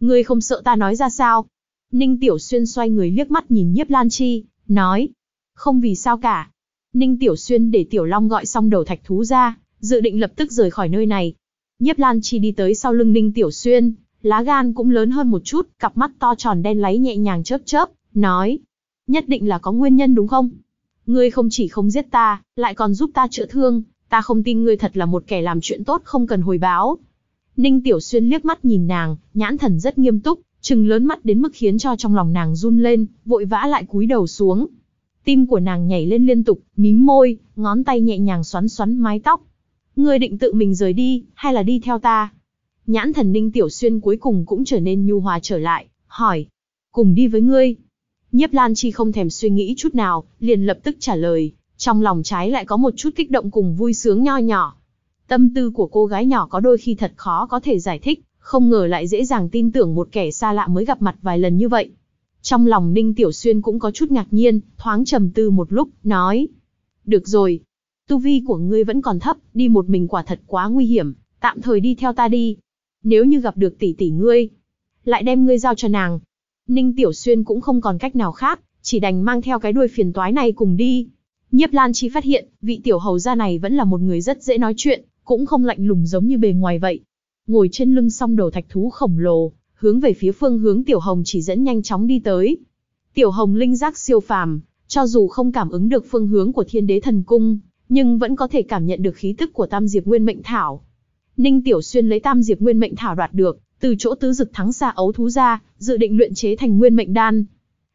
Ngươi không sợ ta nói ra sao? Ninh Tiểu Xuyên xoay người liếc mắt nhìn Nhiếp Lan Chi, nói. Không vì sao cả. Ninh Tiểu Xuyên để Tiểu Long gọi xong đầu thạch thú ra, dự định lập tức rời khỏi nơi này. Nhiếp Lan Chi đi tới sau lưng Ninh Tiểu Xuyên, lá gan cũng lớn hơn một chút, cặp mắt to tròn đen láy nhẹ nhàng chớp chớp, nói nhất định là có nguyên nhân đúng không? Ngươi không chỉ không giết ta, lại còn giúp ta chữa thương, ta không tin ngươi thật là một kẻ làm chuyện tốt không cần hồi báo. Ninh Tiểu Xuyên liếc mắt nhìn nàng, nhãn thần rất nghiêm túc, trừng lớn mắt đến mức khiến cho trong lòng nàng run lên, vội vã lại cúi đầu xuống. Tim của nàng nhảy lên liên tục, mím môi, ngón tay nhẹ nhàng xoắn xoắn mái tóc. Ngươi định tự mình rời đi, hay là đi theo ta? Nhãn thần Ninh Tiểu Xuyên cuối cùng cũng trở nên nhu hòa trở lại, hỏi. Cùng đi với ngươi, Nhiếp Lan Chi không thèm suy nghĩ chút nào, liền lập tức trả lời, trong lòng trái lại có một chút kích động cùng vui sướng nho nhỏ. Tâm tư của cô gái nhỏ có đôi khi thật khó có thể giải thích, không ngờ lại dễ dàng tin tưởng một kẻ xa lạ mới gặp mặt vài lần như vậy. Trong lòng Ninh Tiểu Xuyên cũng có chút ngạc nhiên, thoáng trầm tư một lúc, nói. Được rồi, tu vi của ngươi vẫn còn thấp, đi một mình quả thật quá nguy hiểm, tạm thời đi theo ta đi. Nếu như gặp được tỷ tỷ ngươi, lại đem ngươi giao cho nàng, Ninh Tiểu Xuyên cũng không còn cách nào khác, chỉ đành mang theo cái đuôi phiền toái này cùng đi. Nhiếp Lan Chi phát hiện, vị tiểu hầu gia này vẫn là một người rất dễ nói chuyện, cũng không lạnh lùng giống như bề ngoài vậy. Ngồi trên lưng song đầu thạch thú khổng lồ, hướng về phía phương hướng Tiểu Hồng chỉ dẫn nhanh chóng đi tới. Tiểu Hồng linh giác siêu phàm, cho dù không cảm ứng được phương hướng của Thiên Đế Thần Cung, nhưng vẫn có thể cảm nhận được khí tức của Tam Diệp Nguyên Mệnh Thảo. Ninh Tiểu Xuyên lấy Tam Diệp Nguyên Mệnh Thảo đoạt được, từ chỗ tứ dực thắng xa ấu thú ra, dự định luyện chế thành nguyên mệnh đan.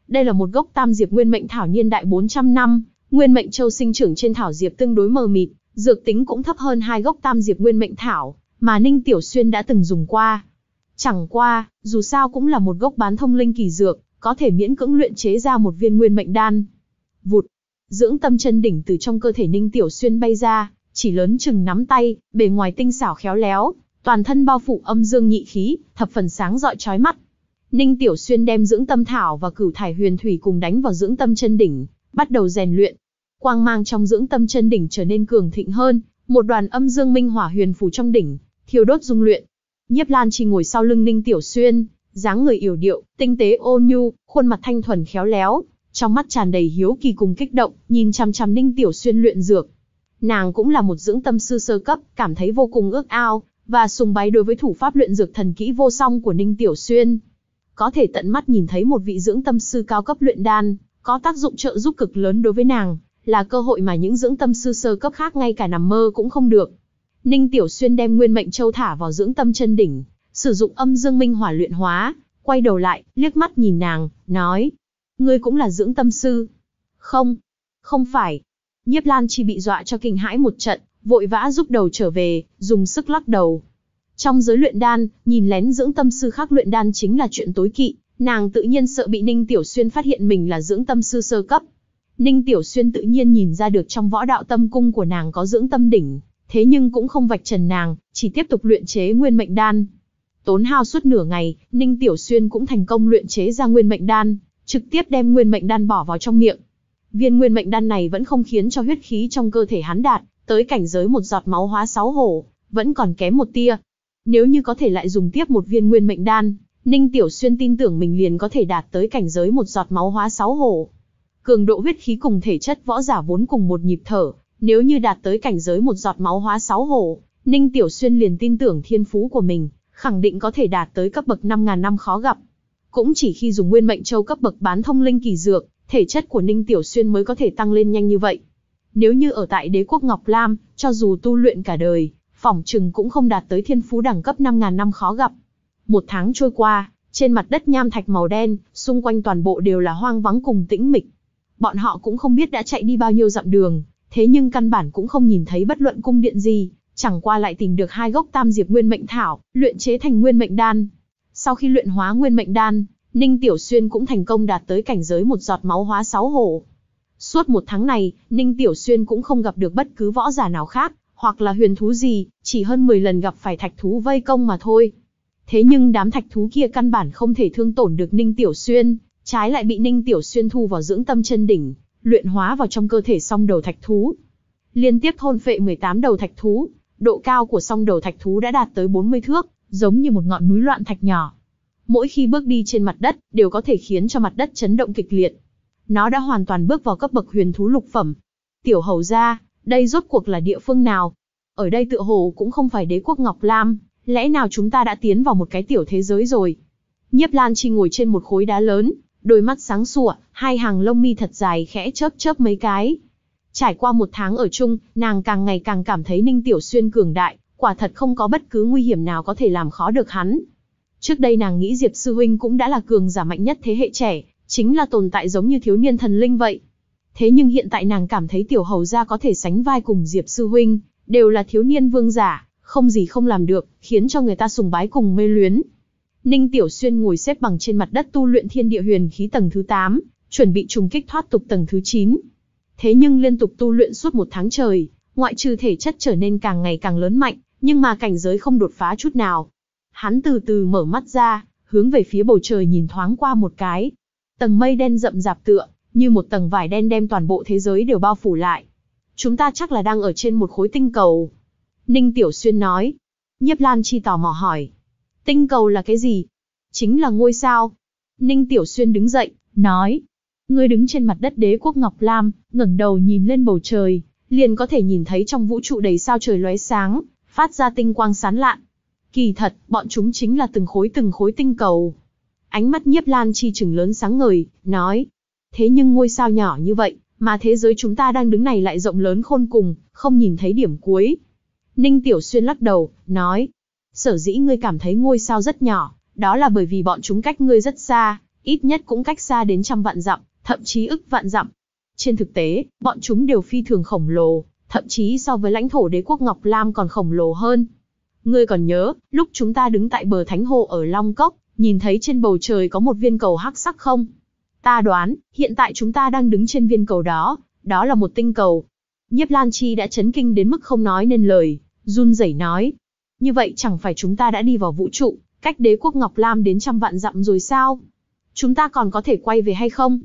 Đây là một gốc tam diệp nguyên mệnh thảo niên đại 400 năm, nguyên mệnh châu sinh trưởng trên thảo diệp tương đối mờ mịt, dược tính cũng thấp hơn hai gốc tam diệp nguyên mệnh thảo mà Ninh Tiểu Xuyên đã từng dùng qua. Chẳng qua, dù sao cũng là một gốc bán thông linh kỳ dược, có thể miễn cưỡng luyện chế ra một viên nguyên mệnh đan. Vụt, dưỡng tâm chân đỉnh từ trong cơ thể Ninh Tiểu Xuyên bay ra, chỉ lớn chừng nắm tay, bề ngoài tinh xảo khéo léo, toàn thân bao phủ âm dương nhị khí, thập phần sáng rọi chói mắt. Ninh Tiểu Xuyên đem dưỡng tâm thảo và cửu thải huyền thủy cùng đánh vào dưỡng tâm chân đỉnh, bắt đầu rèn luyện. Quang mang trong dưỡng tâm chân đỉnh trở nên cường thịnh hơn, một đoàn âm dương minh hỏa huyền phủ trong đỉnh, thiêu đốt dung luyện. Nhiếp Lan chỉ ngồi sau lưng Ninh Tiểu Xuyên, dáng người yểu điệu, tinh tế ôn nhu, khuôn mặt thanh thuần khéo léo, trong mắt tràn đầy hiếu kỳ cùng kích động, nhìn chăm chăm Ninh Tiểu Xuyên luyện dược. Nàng cũng là một dưỡng tâm sư sơ cấp, cảm thấy vô cùng ước ao, và sùng bái đối với thủ pháp luyện dược thần kỹ vô song của Ninh Tiểu Xuyên. Có thể tận mắt nhìn thấy một vị dưỡng tâm sư cao cấp luyện đan, có tác dụng trợ giúp cực lớn đối với nàng, là cơ hội mà những dưỡng tâm sư sơ cấp khác ngay cả nằm mơ cũng không được. Ninh Tiểu Xuyên đem Nguyên Mệnh Châu thả vào dưỡng tâm chân đỉnh, sử dụng âm dương minh hỏa luyện hóa, quay đầu lại, liếc mắt nhìn nàng, nói: "Ngươi cũng là dưỡng tâm sư?" "Không, không phải." Nhiếp Lan chỉ bị dọa cho kinh hãi một trận, vội vã giúp đầu trở về, dùng sức lắc đầu. Trong giới luyện đan, nhìn lén dưỡng tâm sư khác luyện đan chính là chuyện tối kỵ, nàng tự nhiên sợ bị Ninh Tiểu Xuyên phát hiện mình là dưỡng tâm sư sơ cấp. Ninh Tiểu Xuyên tự nhiên nhìn ra được trong võ đạo tâm cung của nàng có dưỡng tâm đỉnh, thế nhưng cũng không vạch trần nàng, chỉ tiếp tục luyện chế nguyên mệnh đan. Tốn hao suốt nửa ngày, Ninh Tiểu Xuyên cũng thành công luyện chế ra nguyên mệnh đan, trực tiếp đem nguyên mệnh đan bỏ vào trong miệng. Viên nguyên mệnh đan này vẫn không khiến cho huyết khí trong cơ thể hắn đạt tới cảnh giới một giọt máu hóa sáu hổ, vẫn còn kém một tia. Nếu như có thể lại dùng tiếp một viên nguyên mệnh đan, Ninh Tiểu Xuyên tin tưởng mình liền có thể đạt tới cảnh giới một giọt máu hóa sáu hổ. Cường độ huyết khí cùng thể chất võ giả vốn cùng một nhịp thở, nếu như đạt tới cảnh giới một giọt máu hóa sáu hổ, Ninh Tiểu Xuyên liền tin tưởng thiên phú của mình, khẳng định có thể đạt tới cấp bậc 5.000 năm khó gặp. Cũng chỉ khi dùng nguyên mệnh châu cấp bậc bán thông linh kỳ dược, thể chất của Ninh Tiểu Xuyên mới có thể tăng lên nhanh như vậy. Nếu như ở tại đế quốc Ngọc Lam, cho dù tu luyện cả đời, phỏng chừng cũng không đạt tới thiên phú đẳng cấp 5.000 năm khó gặp. Một tháng trôi qua, trên mặt đất nham thạch màu đen, xung quanh toàn bộ đều là hoang vắng cùng tĩnh mịch. Bọn họ cũng không biết đã chạy đi bao nhiêu dặm đường, thế nhưng căn bản cũng không nhìn thấy bất luận cung điện gì, chẳng qua lại tìm được hai gốc tam diệp nguyên mệnh thảo, luyện chế thành nguyên mệnh đan. Sau khi luyện hóa nguyên mệnh đan, Ninh Tiểu Xuyên cũng thành công đạt tới cảnh giới một giọt máu hóa sáu hổ. Suốt một tháng này, Ninh Tiểu Xuyên cũng không gặp được bất cứ võ giả nào khác, hoặc là huyền thú gì, chỉ hơn 10 lần gặp phải thạch thú vây công mà thôi. Thế nhưng đám thạch thú kia căn bản không thể thương tổn được Ninh Tiểu Xuyên, trái lại bị Ninh Tiểu Xuyên thu vào dưỡng tâm chân đỉnh, luyện hóa vào trong cơ thể song đầu thạch thú. Liên tiếp thôn phệ 18 đầu thạch thú, độ cao của song đầu thạch thú đã đạt tới 40 thước, giống như một ngọn núi loạn thạch nhỏ. Mỗi khi bước đi trên mặt đất, đều có thể khiến cho mặt đất chấn động kịch liệt nó đã hoàn toàn bước vào cấp bậc huyền thú lục phẩm. Tiểu hầu ra, đây rốt cuộc là địa phương nào? Ở đây tựa hồ cũng không phải đế quốc Ngọc Lam, lẽ nào chúng ta đã tiến vào một cái tiểu thế giới rồi? Nhiếp Lan Chi ngồi trên một khối đá lớn, đôi mắt sáng sủa, hai hàng lông mi thật dài khẽ chớp chớp mấy cái. Trải qua một tháng ở chung, nàng càng ngày càng cảm thấy Ninh Tiểu Xuyên cường đại, quả thật không có bất cứ nguy hiểm nào có thể làm khó được hắn. Trước đây nàng nghĩ Diệp Sư Huynh cũng đã là cường giả mạnh nhất thế hệ trẻ, chính là tồn tại giống như thiếu niên thần linh vậy. Thế nhưng hiện tại nàng cảm thấy tiểu hầu gia có thể sánh vai cùng Diệp Sư Huynh, đều là thiếu niên vương giả, không gì không làm được, khiến cho người ta sùng bái cùng mê luyến. Ninh Tiểu Xuyên ngồi xếp bằng trên mặt đất tu luyện thiên địa huyền khí tầng thứ 8, chuẩn bị trùng kích thoát tục tầng thứ 9. Thế nhưng liên tục tu luyện suốt một tháng trời, ngoại trừ thể chất trở nên càng ngày càng lớn mạnh, nhưng mà cảnh giới không đột phá chút nào. Hắn từ từ mở mắt ra, hướng về phía bầu trời nhìn thoáng qua một cái, Tầng mây đen rậm rạp tựa, như một tầng vải đen đem toàn bộ thế giới đều bao phủ lại. Chúng ta chắc là đang ở trên một khối tinh cầu. Ninh Tiểu Xuyên nói. Nhiếp Lan Chi tò mò hỏi. Tinh cầu là cái gì? Chính là ngôi sao. Ninh Tiểu Xuyên đứng dậy, nói. Ngươi đứng trên mặt đất đế quốc Ngọc Lam, ngẩng đầu nhìn lên bầu trời, liền có thể nhìn thấy trong vũ trụ đầy sao trời lóe sáng, phát ra tinh quang sán lạn. Kỳ thật, bọn chúng chính là từng khối từng khối tinh cầu, Ánh mắt nhiếp lan chi chừng lớn sáng ngời, nói. Thế nhưng ngôi sao nhỏ như vậy, mà thế giới chúng ta đang đứng này lại rộng lớn khôn cùng, không nhìn thấy điểm cuối. Ninh Tiểu Xuyên lắc đầu, nói. Sở dĩ ngươi cảm thấy ngôi sao rất nhỏ, đó là bởi vì bọn chúng cách ngươi rất xa, ít nhất cũng cách xa đến trăm vạn dặm, thậm chí ức vạn dặm. Trên thực tế, bọn chúng đều phi thường khổng lồ, thậm chí so với lãnh thổ đế quốc Ngọc Lam còn khổng lồ hơn. Ngươi còn nhớ, lúc chúng ta đứng tại bờ Thánh Hồ ở Long Cốc, nhìn thấy trên bầu trời có một viên cầu hắc sắc không? Ta đoán, hiện tại chúng ta đang đứng trên viên cầu đó, đó là một tinh cầu. Nhiếp Lan Chi đã chấn kinh đến mức không nói nên lời, run rẩy nói. Như vậy chẳng phải chúng ta đã đi vào vũ trụ, cách đế quốc Ngọc Lam đến trăm vạn dặm rồi sao? Chúng ta còn có thể quay về hay không?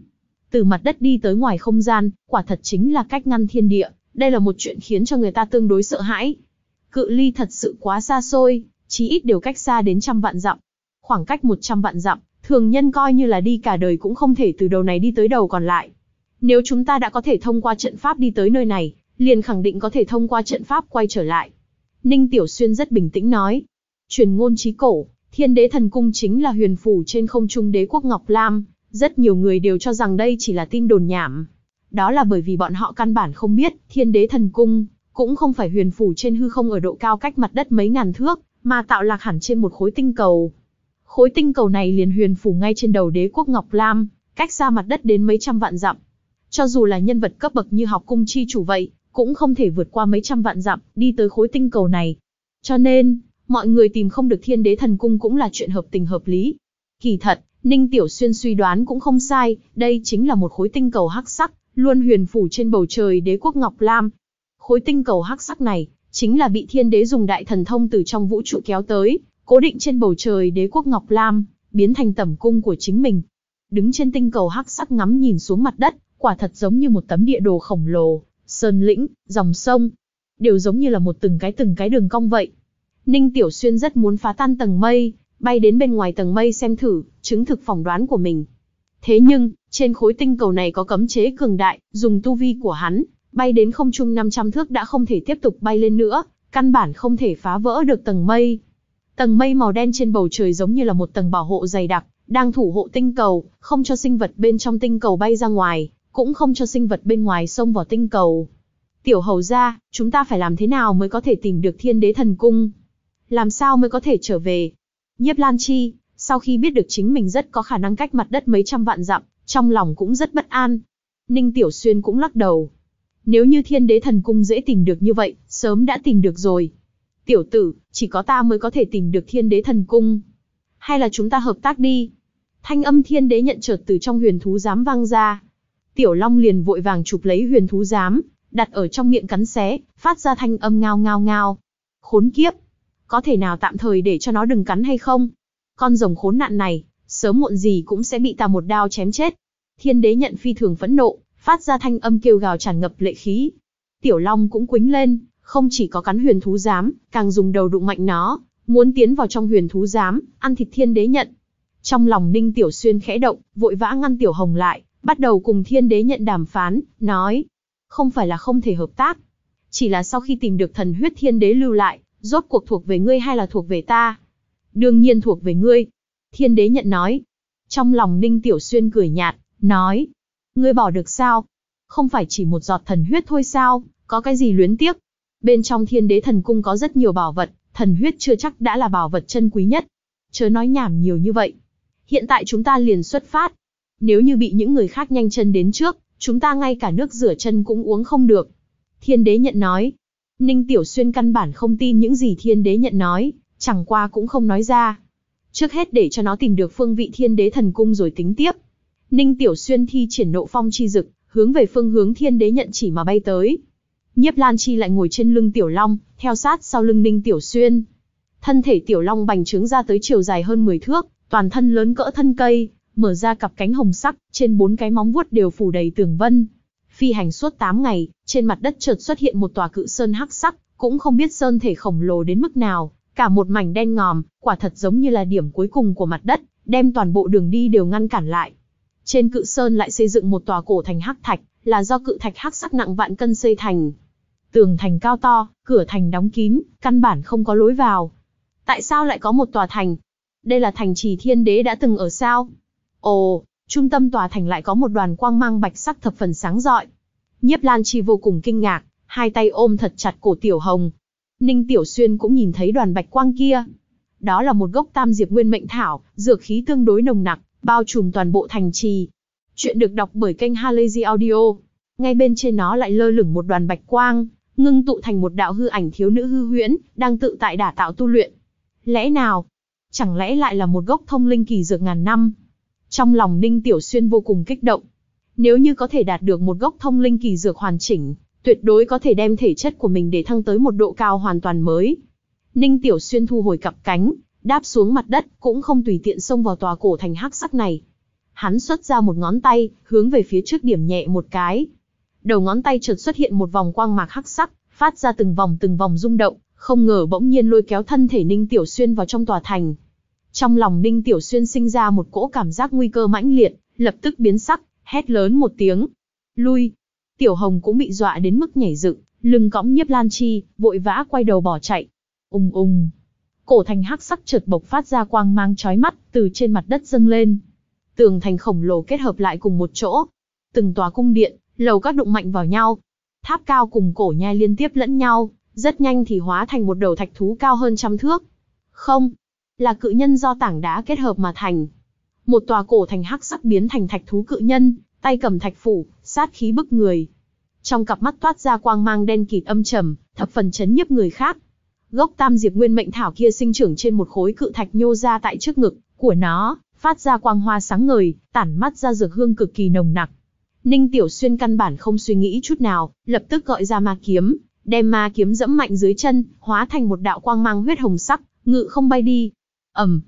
Từ mặt đất đi tới ngoài không gian, quả thật chính là cách ngăn thiên địa, đây là một chuyện khiến cho người ta tương đối sợ hãi. Cự ly thật sự quá xa xôi, chí ít đều cách xa đến trăm vạn dặm, khoảng cách 100 vạn dặm, thường nhân coi như là đi cả đời cũng không thể từ đầu này đi tới đầu còn lại. Nếu chúng ta đã có thể thông qua trận pháp đi tới nơi này, liền khẳng định có thể thông qua trận pháp quay trở lại. Ninh Tiểu Xuyên rất bình tĩnh nói. Truyền ngôn trí cổ, thiên đế thần cung chính là huyền phủ trên không trung đế quốc Ngọc Lam, rất nhiều người đều cho rằng đây chỉ là tin đồn nhảm. Đó là bởi vì bọn họ căn bản không biết thiên đế thần cung, cũng không phải huyền phủ trên hư không ở độ cao cách mặt đất mấy ngàn thước, mà tạo lạc hẳn trên một khối tinh cầu, Khối tinh cầu này liền huyền phủ ngay trên đầu đế quốc Ngọc Lam, cách xa mặt đất đến mấy trăm vạn dặm. Cho dù là nhân vật cấp bậc như học cung chi chủ vậy, cũng không thể vượt qua mấy trăm vạn dặm, đi tới khối tinh cầu này. Cho nên, mọi người tìm không được thiên đế thần cung cũng là chuyện hợp tình hợp lý. Kỳ thật, Ninh Tiểu Xuyên suy đoán cũng không sai, đây chính là một khối tinh cầu hắc sắc, luôn huyền phủ trên bầu trời đế quốc Ngọc Lam. Khối tinh cầu hắc sắc này, chính là bị thiên đế dùng đại thần thông từ trong vũ trụ kéo tới, cố định trên bầu trời đế quốc Ngọc Lam, biến thành tẩm cung của chính mình. Đứng trên tinh cầu hắc sắc ngắm nhìn xuống mặt đất, quả thật giống như một tấm địa đồ khổng lồ, sơn lĩnh, dòng sông, đều giống như là một từng cái từng cái đường cong vậy. Ninh Tiểu Xuyên rất muốn phá tan tầng mây, bay đến bên ngoài tầng mây xem thử, chứng thực phỏng đoán của mình. Thế nhưng, trên khối tinh cầu này có cấm chế cường đại, dùng tu vi của hắn, bay đến không trung 500 thước đã không thể tiếp tục bay lên nữa, căn bản không thể phá vỡ được tầng mây, Tầng mây màu đen trên bầu trời giống như là một tầng bảo hộ dày đặc, đang thủ hộ tinh cầu, không cho sinh vật bên trong tinh cầu bay ra ngoài, cũng không cho sinh vật bên ngoài xông vào tinh cầu. Tiểu hầu ra, chúng ta phải làm thế nào mới có thể tìm được thiên đế thần cung? Làm sao mới có thể trở về? Nhiếp Lan Chi, sau khi biết được chính mình rất có khả năng cách mặt đất mấy trăm vạn dặm, trong lòng cũng rất bất an. Ninh Tiểu Xuyên cũng lắc đầu. Nếu như thiên đế thần cung dễ tìm được như vậy, sớm đã tìm được rồi tiểu tử, chỉ có ta mới có thể tìm được thiên đế thần cung. Hay là chúng ta hợp tác đi. Thanh âm thiên đế nhận chợt từ trong huyền thú giám vang ra. Tiểu Long liền vội vàng chụp lấy huyền thú giám, đặt ở trong miệng cắn xé, phát ra thanh âm ngao ngao ngao. Khốn kiếp! Có thể nào tạm thời để cho nó đừng cắn hay không? Con rồng khốn nạn này, sớm muộn gì cũng sẽ bị ta một đao chém chết. Thiên đế nhận phi thường phẫn nộ, phát ra thanh âm kêu gào tràn ngập lệ khí. Tiểu Long cũng quính lên, không chỉ có cắn huyền thú giám, càng dùng đầu đụng mạnh nó, muốn tiến vào trong huyền thú giám, ăn thịt thiên đế nhận. Trong lòng Ninh Tiểu Xuyên khẽ động, vội vã ngăn Tiểu Hồng lại, bắt đầu cùng thiên đế nhận đàm phán, nói. Không phải là không thể hợp tác, chỉ là sau khi tìm được thần huyết thiên đế lưu lại, rốt cuộc thuộc về ngươi hay là thuộc về ta? Đương nhiên thuộc về ngươi. Thiên đế nhận nói. Trong lòng Ninh Tiểu Xuyên cười nhạt, nói. Ngươi bỏ được sao? Không phải chỉ một giọt thần huyết thôi sao, có cái gì luyến tiếc? Bên trong thiên đế thần cung có rất nhiều bảo vật, thần huyết chưa chắc đã là bảo vật chân quý nhất. Chớ nói nhảm nhiều như vậy. Hiện tại chúng ta liền xuất phát. Nếu như bị những người khác nhanh chân đến trước, chúng ta ngay cả nước rửa chân cũng uống không được. Thiên đế nhận nói. Ninh Tiểu Xuyên căn bản không tin những gì thiên đế nhận nói, chẳng qua cũng không nói ra. Trước hết để cho nó tìm được phương vị thiên đế thần cung rồi tính tiếp. Ninh Tiểu Xuyên thi triển nộ phong chi dực, hướng về phương hướng thiên đế nhận chỉ mà bay tới. Nhiếp Lan Chi lại ngồi trên lưng Tiểu Long, theo sát sau lưng Ninh Tiểu Xuyên. Thân thể Tiểu Long bành trướng ra tới chiều dài hơn 10 thước, toàn thân lớn cỡ thân cây, mở ra cặp cánh hồng sắc, trên bốn cái móng vuốt đều phủ đầy tường vân. Phi hành suốt 8 ngày, trên mặt đất chợt xuất hiện một tòa cự sơn hắc sắc, cũng không biết sơn thể khổng lồ đến mức nào, cả một mảnh đen ngòm, quả thật giống như là điểm cuối cùng của mặt đất, đem toàn bộ đường đi đều ngăn cản lại. Trên cự sơn lại xây dựng một tòa cổ thành hắc thạch, là do cự thạch hắc sắc nặng vạn cân xây thành, tường thành cao to, cửa thành đóng kín, căn bản không có lối vào. Tại sao lại có một tòa thành? Đây là thành trì thiên đế đã từng ở sao? Ồ, trung tâm tòa thành lại có một đoàn quang mang bạch sắc thập phần sáng rọi. Nhiếp Lan Chi vô cùng kinh ngạc, hai tay ôm thật chặt cổ Tiểu Hồng. Ninh Tiểu Xuyên cũng nhìn thấy đoàn bạch quang kia. Đó là một gốc tam diệp nguyên mệnh thảo, dược khí tương đối nồng nặc, bao trùm toàn bộ thành trì. Chuyện được đọc bởi kênh Halazy Audio. Ngay bên trên nó lại lơ lửng một đoàn bạch quang, ngưng tụ thành một đạo hư ảnh thiếu nữ hư huyễn, đang tự tại đả tạo tu luyện. Lẽ nào? Chẳng lẽ lại là một gốc thông linh kỳ dược ngàn năm? Trong lòng Ninh Tiểu Xuyên vô cùng kích động. Nếu như có thể đạt được một gốc thông linh kỳ dược hoàn chỉnh, tuyệt đối có thể đem thể chất của mình để thăng tới một độ cao hoàn toàn mới. Ninh Tiểu Xuyên thu hồi cặp cánh, đáp xuống mặt đất, cũng không tùy tiện xông vào tòa cổ thành hắc sắc này. Hắn xuất ra một ngón tay, hướng về phía trước điểm nhẹ một cái, đầu ngón tay chợt xuất hiện một vòng quang mạc hắc sắc, phát ra từng vòng từng vòng rung động, không ngờ bỗng nhiên lôi kéo thân thể Ninh Tiểu Xuyên vào trong tòa thành. Trong lòng Ninh Tiểu Xuyên sinh ra một cỗ cảm giác nguy cơ mãnh liệt, lập tức biến sắc, hét lớn một tiếng. Lui! Tiểu Hồng cũng bị dọa đến mức nhảy dựng, lưng cõng nhiếp lan chi, vội vã quay đầu bỏ chạy. Ung ung. Cổ thành hắc sắc chợt bộc phát ra quang mang chói mắt, từ trên mặt đất dâng lên. Tường thành khổng lồ kết hợp lại cùng một chỗ. Từng tòa cung điện, lầu các đụng mạnh vào nhau. Tháp cao cùng cổ nhai liên tiếp lẫn nhau, rất nhanh thì hóa thành một đầu thạch thú cao hơn trăm thước. Không, là cự nhân do tảng đá kết hợp mà thành. Một tòa cổ thành hắc sắc biến thành thạch thú cự nhân, tay cầm thạch phủ, sát khí bức người. Trong cặp mắt toát ra quang mang đen kịt âm trầm, thập phần chấn nhiếp người khác. Gốc tam diệp nguyên mệnh thảo kia sinh trưởng trên một khối cự thạch nhô ra tại trước ngực của nó, phát ra quang hoa sáng ngời, tản mắt ra dược hương cực kỳ nồng nặc. Ninh Tiểu Xuyên căn bản không suy nghĩ chút nào, lập tức gọi ra ma kiếm, đem ma kiếm dẫm mạnh dưới chân, hóa thành một đạo quang mang huyết hồng sắc, ngự không bay đi. Ầm.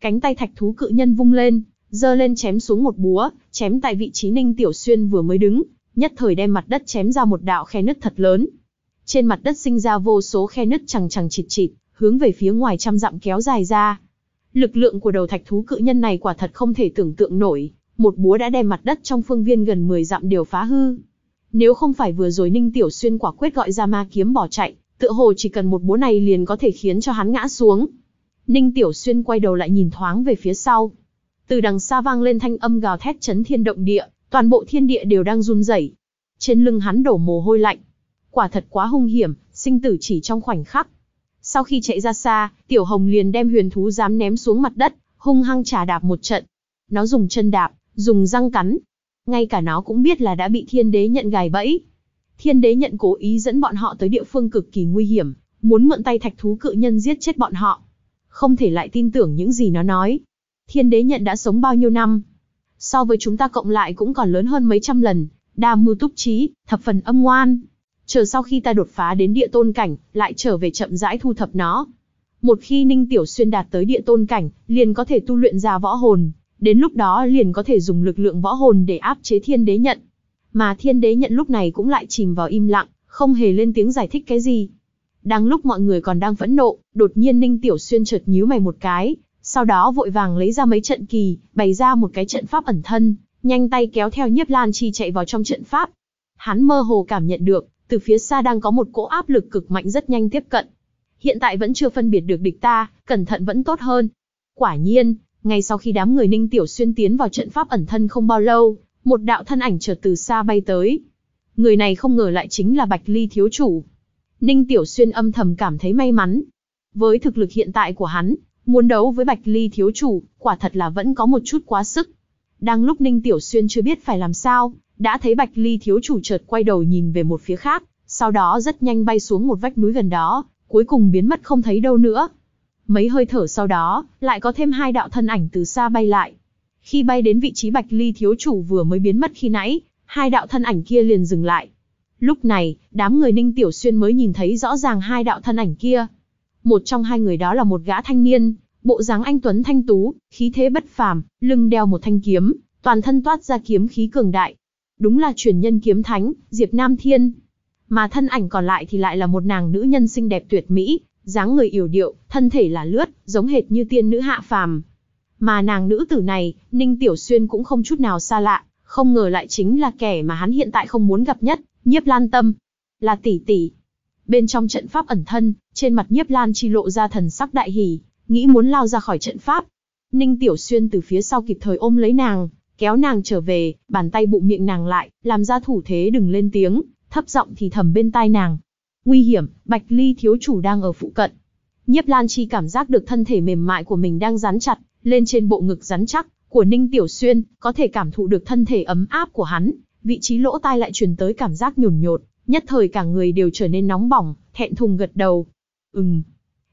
Cánh tay thạch thú cự nhân vung lên, giơ lên chém xuống một búa, chém tại vị trí Ninh Tiểu Xuyên vừa mới đứng, nhất thời đem mặt đất chém ra một đạo khe nứt thật lớn. Trên mặt đất sinh ra vô số khe nứt chằng chằng chịt chịt, hướng về phía ngoài trăm dặm kéo dài ra. Lực lượng của đầu thạch thú cự nhân này quả thật không thể tưởng tượng nổi, một búa đã đem mặt đất trong phương viên gần 10 dặm đều phá hư. Nếu không phải vừa rồi Ninh Tiểu Xuyên quả quyết gọi ra ma kiếm bỏ chạy, tựa hồ chỉ cần một búa này liền có thể khiến cho hắn ngã xuống. Ninh Tiểu Xuyên quay đầu lại nhìn thoáng về phía sau. Từ đằng xa vang lên thanh âm gào thét chấn thiên động địa, toàn bộ thiên địa đều đang run rẩy. Trên lưng hắn đổ mồ hôi lạnh. Quả thật quá hung hiểm, sinh tử chỉ trong khoảnh khắc. Sau khi chạy ra xa, Tiểu Hồng liền đem huyền thú dám ném xuống mặt đất, hung hăng trà đạp một trận. Nó dùng chân đạp, dùng răng cắn. Ngay cả nó cũng biết là đã bị thiên đế nhận gài bẫy. Thiên đế nhận cố ý dẫn bọn họ tới địa phương cực kỳ nguy hiểm, muốn mượn tay thạch thú cự nhân giết chết bọn họ. Không thể lại tin tưởng những gì nó nói. Thiên đế nhận đã sống bao nhiêu năm. So với chúng ta cộng lại cũng còn lớn hơn mấy trăm lần, đa mưu túc trí, thập phần âm ngoan. Chờ sau khi ta đột phá đến địa tôn cảnh, lại trở về chậm rãi thu thập nó. Một khi Ninh Tiểu Xuyên đạt tới địa tôn cảnh, liền có thể tu luyện ra võ hồn, Đến lúc đó liền có thể dùng lực lượng võ hồn để áp chế thiên đế nhận. Mà thiên đế nhận lúc này cũng lại chìm vào im lặng, không hề lên tiếng giải thích cái gì. Đang lúc mọi người còn đang phẫn nộ, đột nhiên Ninh Tiểu Xuyên chợt nhíu mày một cái, sau đó vội vàng lấy ra mấy trận kỳ, bày ra một cái trận pháp ẩn thân, nhanh tay kéo theo Nhiếp Lan Chi chạy vào trong trận pháp. Hắn mơ hồ cảm nhận được, từ phía xa đang có một cỗ áp lực cực mạnh rất nhanh tiếp cận. Hiện tại vẫn chưa phân biệt được địch ta, cẩn thận vẫn tốt hơn. Quả nhiên, ngay sau khi đám người Ninh Tiểu Xuyên tiến vào trận pháp ẩn thân không bao lâu, một đạo thân ảnh chợt từ xa bay tới. Người này không ngờ lại chính là Bạch Ly thiếu chủ. Ninh Tiểu Xuyên âm thầm cảm thấy may mắn. Với thực lực hiện tại của hắn, muốn đấu với Bạch Ly thiếu chủ, quả thật là vẫn có một chút quá sức. Đang lúc Ninh Tiểu Xuyên chưa biết phải làm sao, đã thấy Bạch Ly thiếu chủ chợt quay đầu nhìn về một phía khác, sau đó rất nhanh bay xuống một vách núi gần đó, cuối cùng biến mất không thấy đâu nữa mấy hơi thở sau đó, lại có thêm hai đạo thân ảnh từ xa bay lại. Khi bay đến vị trí Bạch Ly thiếu chủ vừa mới biến mất khi nãy, hai đạo thân ảnh kia liền dừng lại. Lúc này, đám người Ninh Tiểu Xuyên mới nhìn thấy rõ ràng hai đạo thân ảnh kia. Một trong hai người đó là một gã thanh niên, bộ dáng anh tuấn thanh tú, khí thế bất phàm, lưng đeo một thanh kiếm, toàn thân toát ra kiếm khí cường đại. Đúng là truyền nhân kiếm thánh, Diệp Nam Thiên. Mà thân ảnh còn lại thì lại là một nàng nữ nhân xinh đẹp tuyệt mỹ, dáng người yểu điệu, thân thể là lướt, giống hệt như tiên nữ hạ phàm. Mà nàng nữ tử này, Ninh Tiểu Xuyên cũng không chút nào xa lạ, không ngờ lại chính là kẻ mà hắn hiện tại không muốn gặp nhất, Nhiếp Lan Tâm, là tỷ tỷ. Bên trong trận pháp ẩn thân, trên mặt Nhiếp Lan chi lộ ra thần sắc đại hỉ, nghĩ muốn lao ra khỏi trận pháp. Ninh Tiểu Xuyên từ phía sau kịp thời ôm lấy nàng, kéo nàng trở về, bàn tay bụng miệng nàng lại, làm ra thủ thế đừng lên tiếng, thấp giọng thì thầm bên tai nàng, Nguy hiểm, Bạch Ly thiếu chủ đang ở phụ cận. Nhiếp Lan Chi cảm giác được thân thể mềm mại của mình đang dán chặt, lên trên bộ ngực rắn chắc của Ninh Tiểu Xuyên, có thể cảm thụ được thân thể ấm áp của hắn, vị trí lỗ tai lại truyền tới cảm giác nhùn nhột, nhất thời cả người đều trở nên nóng bỏng, thẹn thùng gật đầu. Ừm,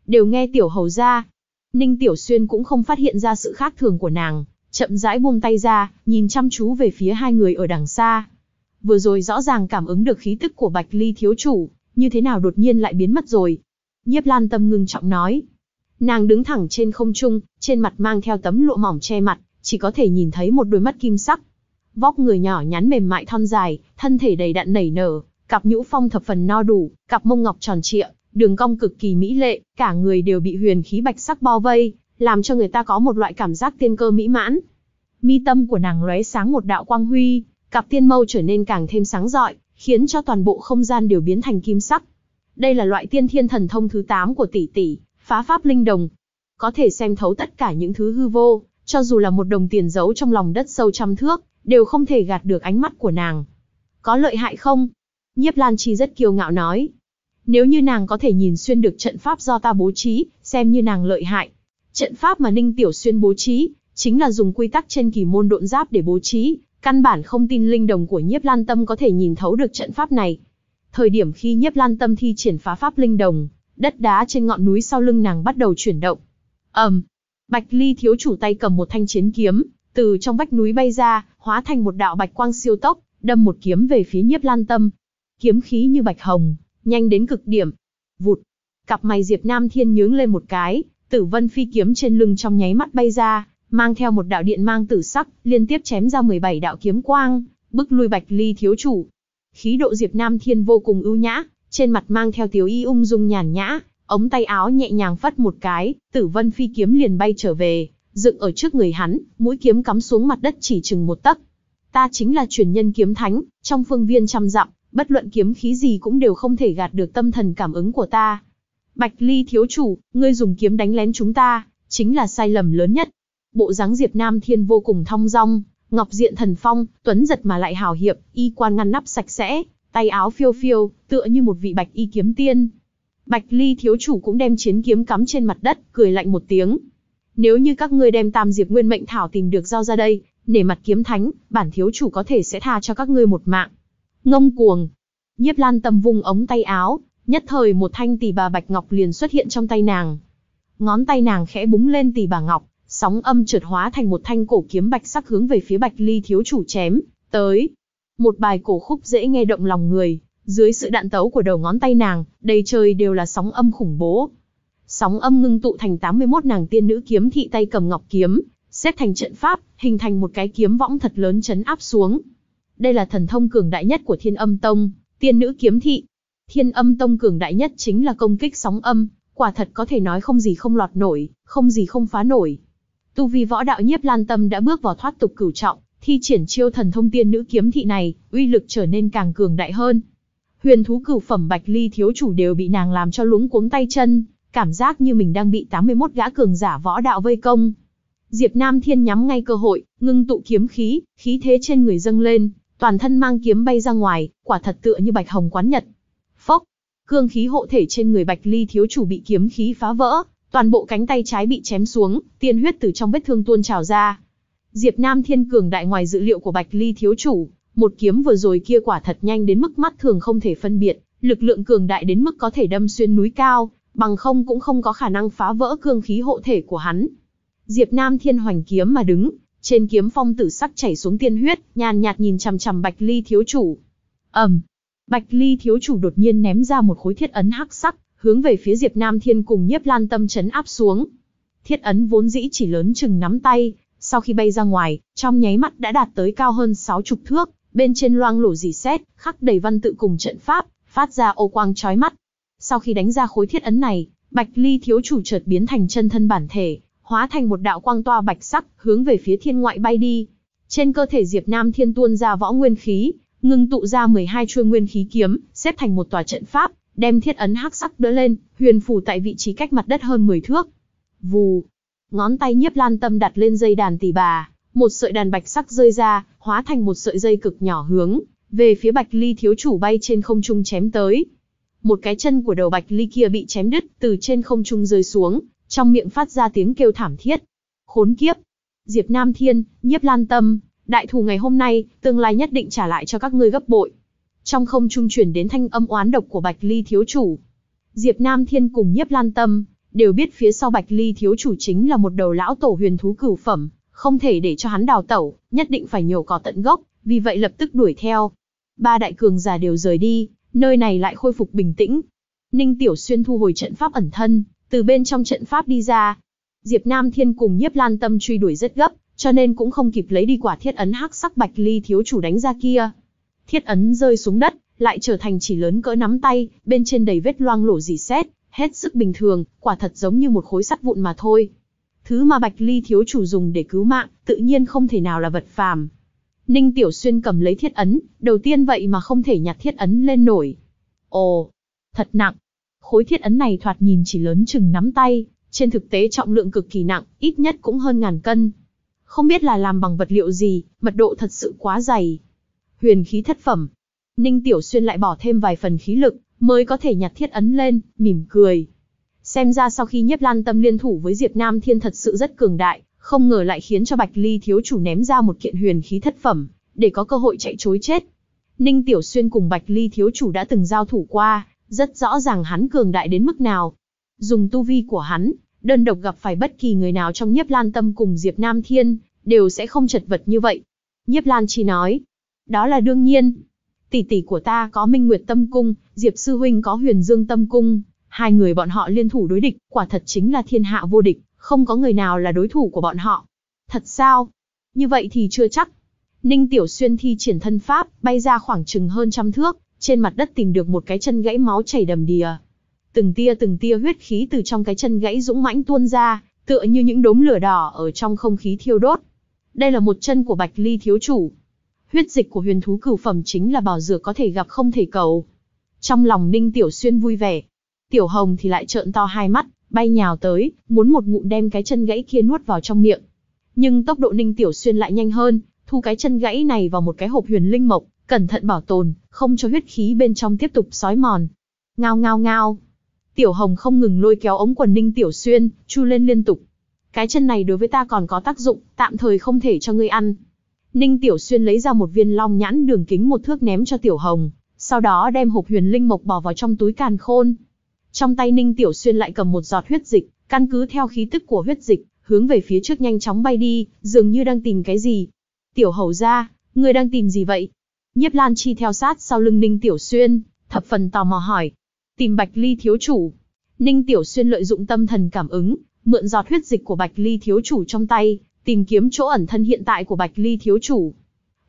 đều nghe Tiểu Hầu ra. Ninh Tiểu Xuyên cũng không phát hiện ra sự khác thường của nàng, chậm rãi buông tay ra, nhìn chăm chú về phía hai người ở đằng xa. Vừa rồi rõ ràng cảm ứng được khí tức của Bạch Ly thiếu chủ, như thế nào đột nhiên lại biến mất rồi? Nhiếp Lan Tâm ngưng trọng nói. Nàng đứng thẳng trên không trung, trên mặt mang theo tấm lụa mỏng che mặt, chỉ có thể nhìn thấy một đôi mắt kim sắc. Vóc người nhỏ nhắn mềm mại thon dài, thân thể đầy đặn nảy nở, cặp nhũ phong thập phần no đủ, cặp mông ngọc tròn trịa, đường cong cực kỳ mỹ lệ, cả người đều bị huyền khí bạch sắc bao vây, làm cho người ta có một loại cảm giác tiên cơ mỹ mãn. Mi tâm của nàng lóe sáng một đạo quang huy, cặp tiên mâu trở nên càng thêm sáng rọi, khiến cho toàn bộ không gian đều biến thành kim sắc. Đây là loại tiên thiên thần thông thứ 8 của tỷ tỷ, phá pháp linh đồng. Có thể xem thấu tất cả những thứ hư vô, cho dù là một đồng tiền giấu trong lòng đất sâu trăm thước, đều không thể gạt được ánh mắt của nàng. Có lợi hại không? Nhiếp Lan Chi rất kiêu ngạo nói. Nếu như nàng có thể nhìn xuyên được trận pháp do ta bố trí, xem như nàng lợi hại. Trận pháp mà Ninh Tiểu Xuyên bố trí, chính là dùng quy tắc trên kỳ môn độn giáp để bố trí, Căn bản không tin linh đồng của nhiếp lan tâm có thể nhìn thấu được trận pháp này. Thời điểm khi nhiếp lan tâm thi triển phá pháp linh đồng, đất đá trên ngọn núi sau lưng nàng bắt đầu chuyển động. ầm, um, Bạch Ly thiếu chủ tay cầm một thanh chiến kiếm, từ trong vách núi bay ra, hóa thành một đạo bạch quang siêu tốc, đâm một kiếm về phía nhiếp lan tâm. Kiếm khí như bạch hồng, nhanh đến cực điểm. Vụt, cặp mày Diệp Nam Thiên nhướng lên một cái, tử vân phi kiếm trên lưng trong nháy mắt bay ra, mang theo một đạo điện mang tử sắc, liên tiếp chém ra 17 đạo kiếm quang, bức lui Bạch Ly thiếu chủ. Khí độ Diệp Nam Thiên vô cùng ưu nhã, trên mặt mang theo tiếu y ung dung nhàn nhã, ống tay áo nhẹ nhàng phất một cái, Tử Vân phi kiếm liền bay trở về, dựng ở trước người hắn, mũi kiếm cắm xuống mặt đất chỉ chừng một tấc. Ta chính là truyền nhân kiếm thánh, trong phương viên trăm dặm, bất luận kiếm khí gì cũng đều không thể gạt được tâm thần cảm ứng của ta. Bạch Ly thiếu chủ, ngươi dùng kiếm đánh lén chúng ta, chính là sai lầm lớn nhất, Bộ dáng Diệp Nam Thiên vô cùng thong dong, ngọc diện thần phong, tuấn giật mà lại hào hiệp, y quan ngăn nắp sạch sẽ, tay áo phiêu phiêu, tựa như một vị bạch y kiếm tiên. Bạch Ly thiếu chủ cũng đem chiến kiếm cắm trên mặt đất, cười lạnh một tiếng. Nếu như các ngươi đem Tam Diệp Nguyên Mệnh Thảo tìm được giao ra đây, nể mặt kiếm thánh, bản thiếu chủ có thể sẽ tha cho các ngươi một mạng. Ngông cuồng. Nhiếp Lan Tâm vung ống tay áo, nhất thời một thanh tỷ bà bạch ngọc liền xuất hiện trong tay nàng. Ngón tay nàng khẽ búng lên tỷ bà ngọc, sóng âm trượt hóa thành một thanh cổ kiếm bạch sắc hướng về phía Bạch Ly thiếu chủ chém tới. Một bài cổ khúc dễ nghe động lòng người, dưới sự đạn tấu của đầu ngón tay nàng, đầy trời đều là sóng âm khủng bố. Sóng âm ngưng tụ thành 81 nàng tiên nữ kiếm thị tay cầm ngọc kiếm, xếp thành trận pháp, hình thành một cái kiếm võng thật lớn chấn áp xuống. Đây là thần thông cường đại nhất của Thiên Âm Tông, tiên nữ kiếm thị. Thiên Âm Tông cường đại nhất chính là công kích sóng âm, quả thật có thể nói không gì không lọt nổi, không gì không phá nổi. Tu vi võ đạo nhiếp lan tâm đã bước vào thoát tục cửu trọng, thi triển chiêu thần thông tiên nữ kiếm thị này, uy lực trở nên càng cường đại hơn. Huyền thú cửu phẩm bạch ly thiếu chủ đều bị nàng làm cho luống cuống tay chân, cảm giác như mình đang bị 81 gã cường giả võ đạo vây công. Diệp Nam Thiên nhắm ngay cơ hội, ngưng tụ kiếm khí, khí thế trên người dâng lên, toàn thân mang kiếm bay ra ngoài, quả thật tựa như bạch hồng quán nhật. Phốc, cương khí hộ thể trên người Bạch Ly thiếu chủ bị kiếm khí phá vỡ, Toàn bộ cánh tay trái bị chém xuống, tiên huyết từ trong vết thương tuôn trào ra. Diệp Nam Thiên cường đại ngoài dự liệu của Bạch Ly thiếu chủ, một kiếm vừa rồi kia quả thật nhanh đến mức mắt thường không thể phân biệt, lực lượng cường đại đến mức có thể đâm xuyên núi cao, bằng không cũng không có khả năng phá vỡ cương khí hộ thể của hắn. Diệp Nam Thiên hoành kiếm mà đứng, trên kiếm phong tử sắc chảy xuống tiên huyết, nhàn nhạt nhìn chằm chằm Bạch Ly thiếu chủ. Ầm. Bạch Ly thiếu chủ đột nhiên ném ra một khối thiết ấn hắc sắc, hướng về phía Diệp Nam Thiên cùng Nhiếp Lan Tâm chấn áp xuống. Thiết ấn vốn dĩ chỉ lớn chừng nắm tay, sau khi bay ra ngoài, trong nháy mắt đã đạt tới cao hơn 60 thước, bên trên loang lổ dì xét, khắc đầy văn tự cùng trận pháp, phát ra ô quang chói mắt. Sau khi đánh ra khối thiết ấn này, Bạch Ly thiếu chủ chợt biến thành chân thân bản thể, hóa thành một đạo quang toa bạch sắc, hướng về phía thiên ngoại bay đi. Trên cơ thể Diệp Nam Thiên tuôn ra võ nguyên khí, ngưng tụ ra 12 chuôi nguyên khí kiếm, xếp thành một tòa trận pháp, đem thiết ấn hắc sắc đỡ lên, huyền phủ tại vị trí cách mặt đất hơn 10 thước. Vù, ngón tay nhiếp lan tâm đặt lên dây đàn tỷ bà, một sợi đàn bạch sắc rơi ra, hóa thành một sợi dây cực nhỏ hướng, về phía bạch ly thiếu chủ bay trên không trung chém tới. Một cái chân của đầu bạch ly kia bị chém đứt, từ trên không trung rơi xuống, trong miệng phát ra tiếng kêu thảm thiết. Khốn kiếp! Diệp Nam Thiên, nhiếp lan tâm, đại thù ngày hôm nay, tương lai nhất định trả lại cho các ngươi gấp bội trong không trung chuyển đến thanh âm oán độc của Bạch Ly thiếu chủ. Diệp Nam Thiên cùng Nhiếp Lan Tâm đều biết phía sau Bạch Ly thiếu chủ chính là một đầu lão tổ huyền thú cửu phẩm, không thể để cho hắn đào tẩu, nhất định phải nhổ cỏ tận gốc, vì vậy lập tức đuổi theo. Ba đại cường giả đều rời đi, nơi này lại khôi phục bình tĩnh. Ninh Tiểu Xuyên thu hồi trận pháp ẩn thân, từ bên trong trận pháp đi ra. Diệp Nam Thiên cùng Nhiếp Lan Tâm truy đuổi rất gấp, cho nên cũng không kịp lấy đi quả thiết ấn hắc sắc Bạch Ly thiếu chủ đánh ra kia. Thiết ấn rơi xuống đất, lại trở thành chỉ lớn cỡ nắm tay, bên trên đầy vết loang lổ dì xét, hết sức bình thường, quả thật giống như một khối sắt vụn mà thôi. Thứ mà Bạch Ly thiếu chủ dùng để cứu mạng, tự nhiên không thể nào là vật phàm. Ninh Tiểu Xuyên cầm lấy thiết ấn, đầu tiên vậy mà không thể nhặt thiết ấn lên nổi. Ồ, thật nặng. Khối thiết ấn này thoạt nhìn chỉ lớn chừng nắm tay, trên thực tế trọng lượng cực kỳ nặng, ít nhất cũng hơn ngàn cân. Không biết là làm bằng vật liệu gì, mật độ thật sự quá dày, huyền khí thất phẩm. Ninh Tiểu Xuyên lại bỏ thêm vài phần khí lực, mới có thể nhặt thiết ấn lên, mỉm cười. Xem ra sau khi nhiếp lan tâm liên thủ với Diệp Nam Thiên thật sự rất cường đại, không ngờ lại khiến cho Bạch Ly thiếu chủ ném ra một kiện huyền khí thất phẩm, để có cơ hội chạy trối chết. Ninh Tiểu Xuyên cùng Bạch Ly thiếu chủ đã từng giao thủ qua, rất rõ ràng hắn cường đại đến mức nào. Dùng tu vi của hắn, đơn độc gặp phải bất kỳ người nào trong nhiếp lan tâm cùng Diệp Nam Thiên, đều sẽ không chật vật như vậy. Nhiếp lan chỉ nói, đó là đương nhiên. Tỷ tỷ của ta có Minh Nguyệt Tâm Cung, Diệp Sư Huynh có Huyền Dương Tâm Cung, hai người bọn họ liên thủ đối địch, quả thật chính là thiên hạ vô địch, không có người nào là đối thủ của bọn họ. Thật sao? Như vậy thì chưa chắc. Ninh Tiểu Xuyên thi triển thân pháp, bay ra khoảng chừng hơn trăm thước, trên mặt đất tìm được một cái chân gãy máu chảy đầm đìa. Từng tia từng tia huyết khí từ trong cái chân gãy dũng mãnh tuôn ra, tựa như những đốm lửa đỏ ở trong không khí thiêu đốt. Đây là một chân của Bạch Ly thiếu chủ, Huyết dịch của huyền thú cửu phẩm chính là bảo dược có thể gặp không thể cầu. Trong lòng Ninh Tiểu Xuyên vui vẻ. Tiểu Hồng thì lại trợn to hai mắt, bay nhào tới, muốn một ngụm đem cái chân gãy kia nuốt vào trong miệng. Nhưng tốc độ Ninh Tiểu Xuyên lại nhanh hơn, thu cái chân gãy này vào một cái hộp huyền linh mộc, cẩn thận bảo tồn, không cho huyết khí bên trong tiếp tục sói mòn. Ngao ngao ngao. Tiểu Hồng không ngừng lôi kéo ống quần Ninh Tiểu Xuyên, chu lên liên tục. Cái chân này đối với ta còn có tác dụng, tạm thời không thể cho ngươi ăn, Ninh Tiểu Xuyên lấy ra một viên long nhãn đường kính một thước ném cho Tiểu Hồng, sau đó đem hộp huyền linh mộc bỏ vào trong túi càn khôn. Trong tay Ninh Tiểu Xuyên lại cầm một giọt huyết dịch, căn cứ theo khí tức của huyết dịch, hướng về phía trước nhanh chóng bay đi, dường như đang tìm cái gì. Tiểu Hầu ra, người đang tìm gì vậy? Nhiếp Lan Chi theo sát sau lưng Ninh Tiểu Xuyên, thập phần tò mò hỏi. Tìm Bạch Ly thiếu chủ. Ninh Tiểu Xuyên lợi dụng tâm thần cảm ứng, mượn giọt huyết dịch của Bạch Ly thiếu chủ trong tay, tìm kiếm chỗ ẩn thân hiện tại của Bạch Ly thiếu chủ.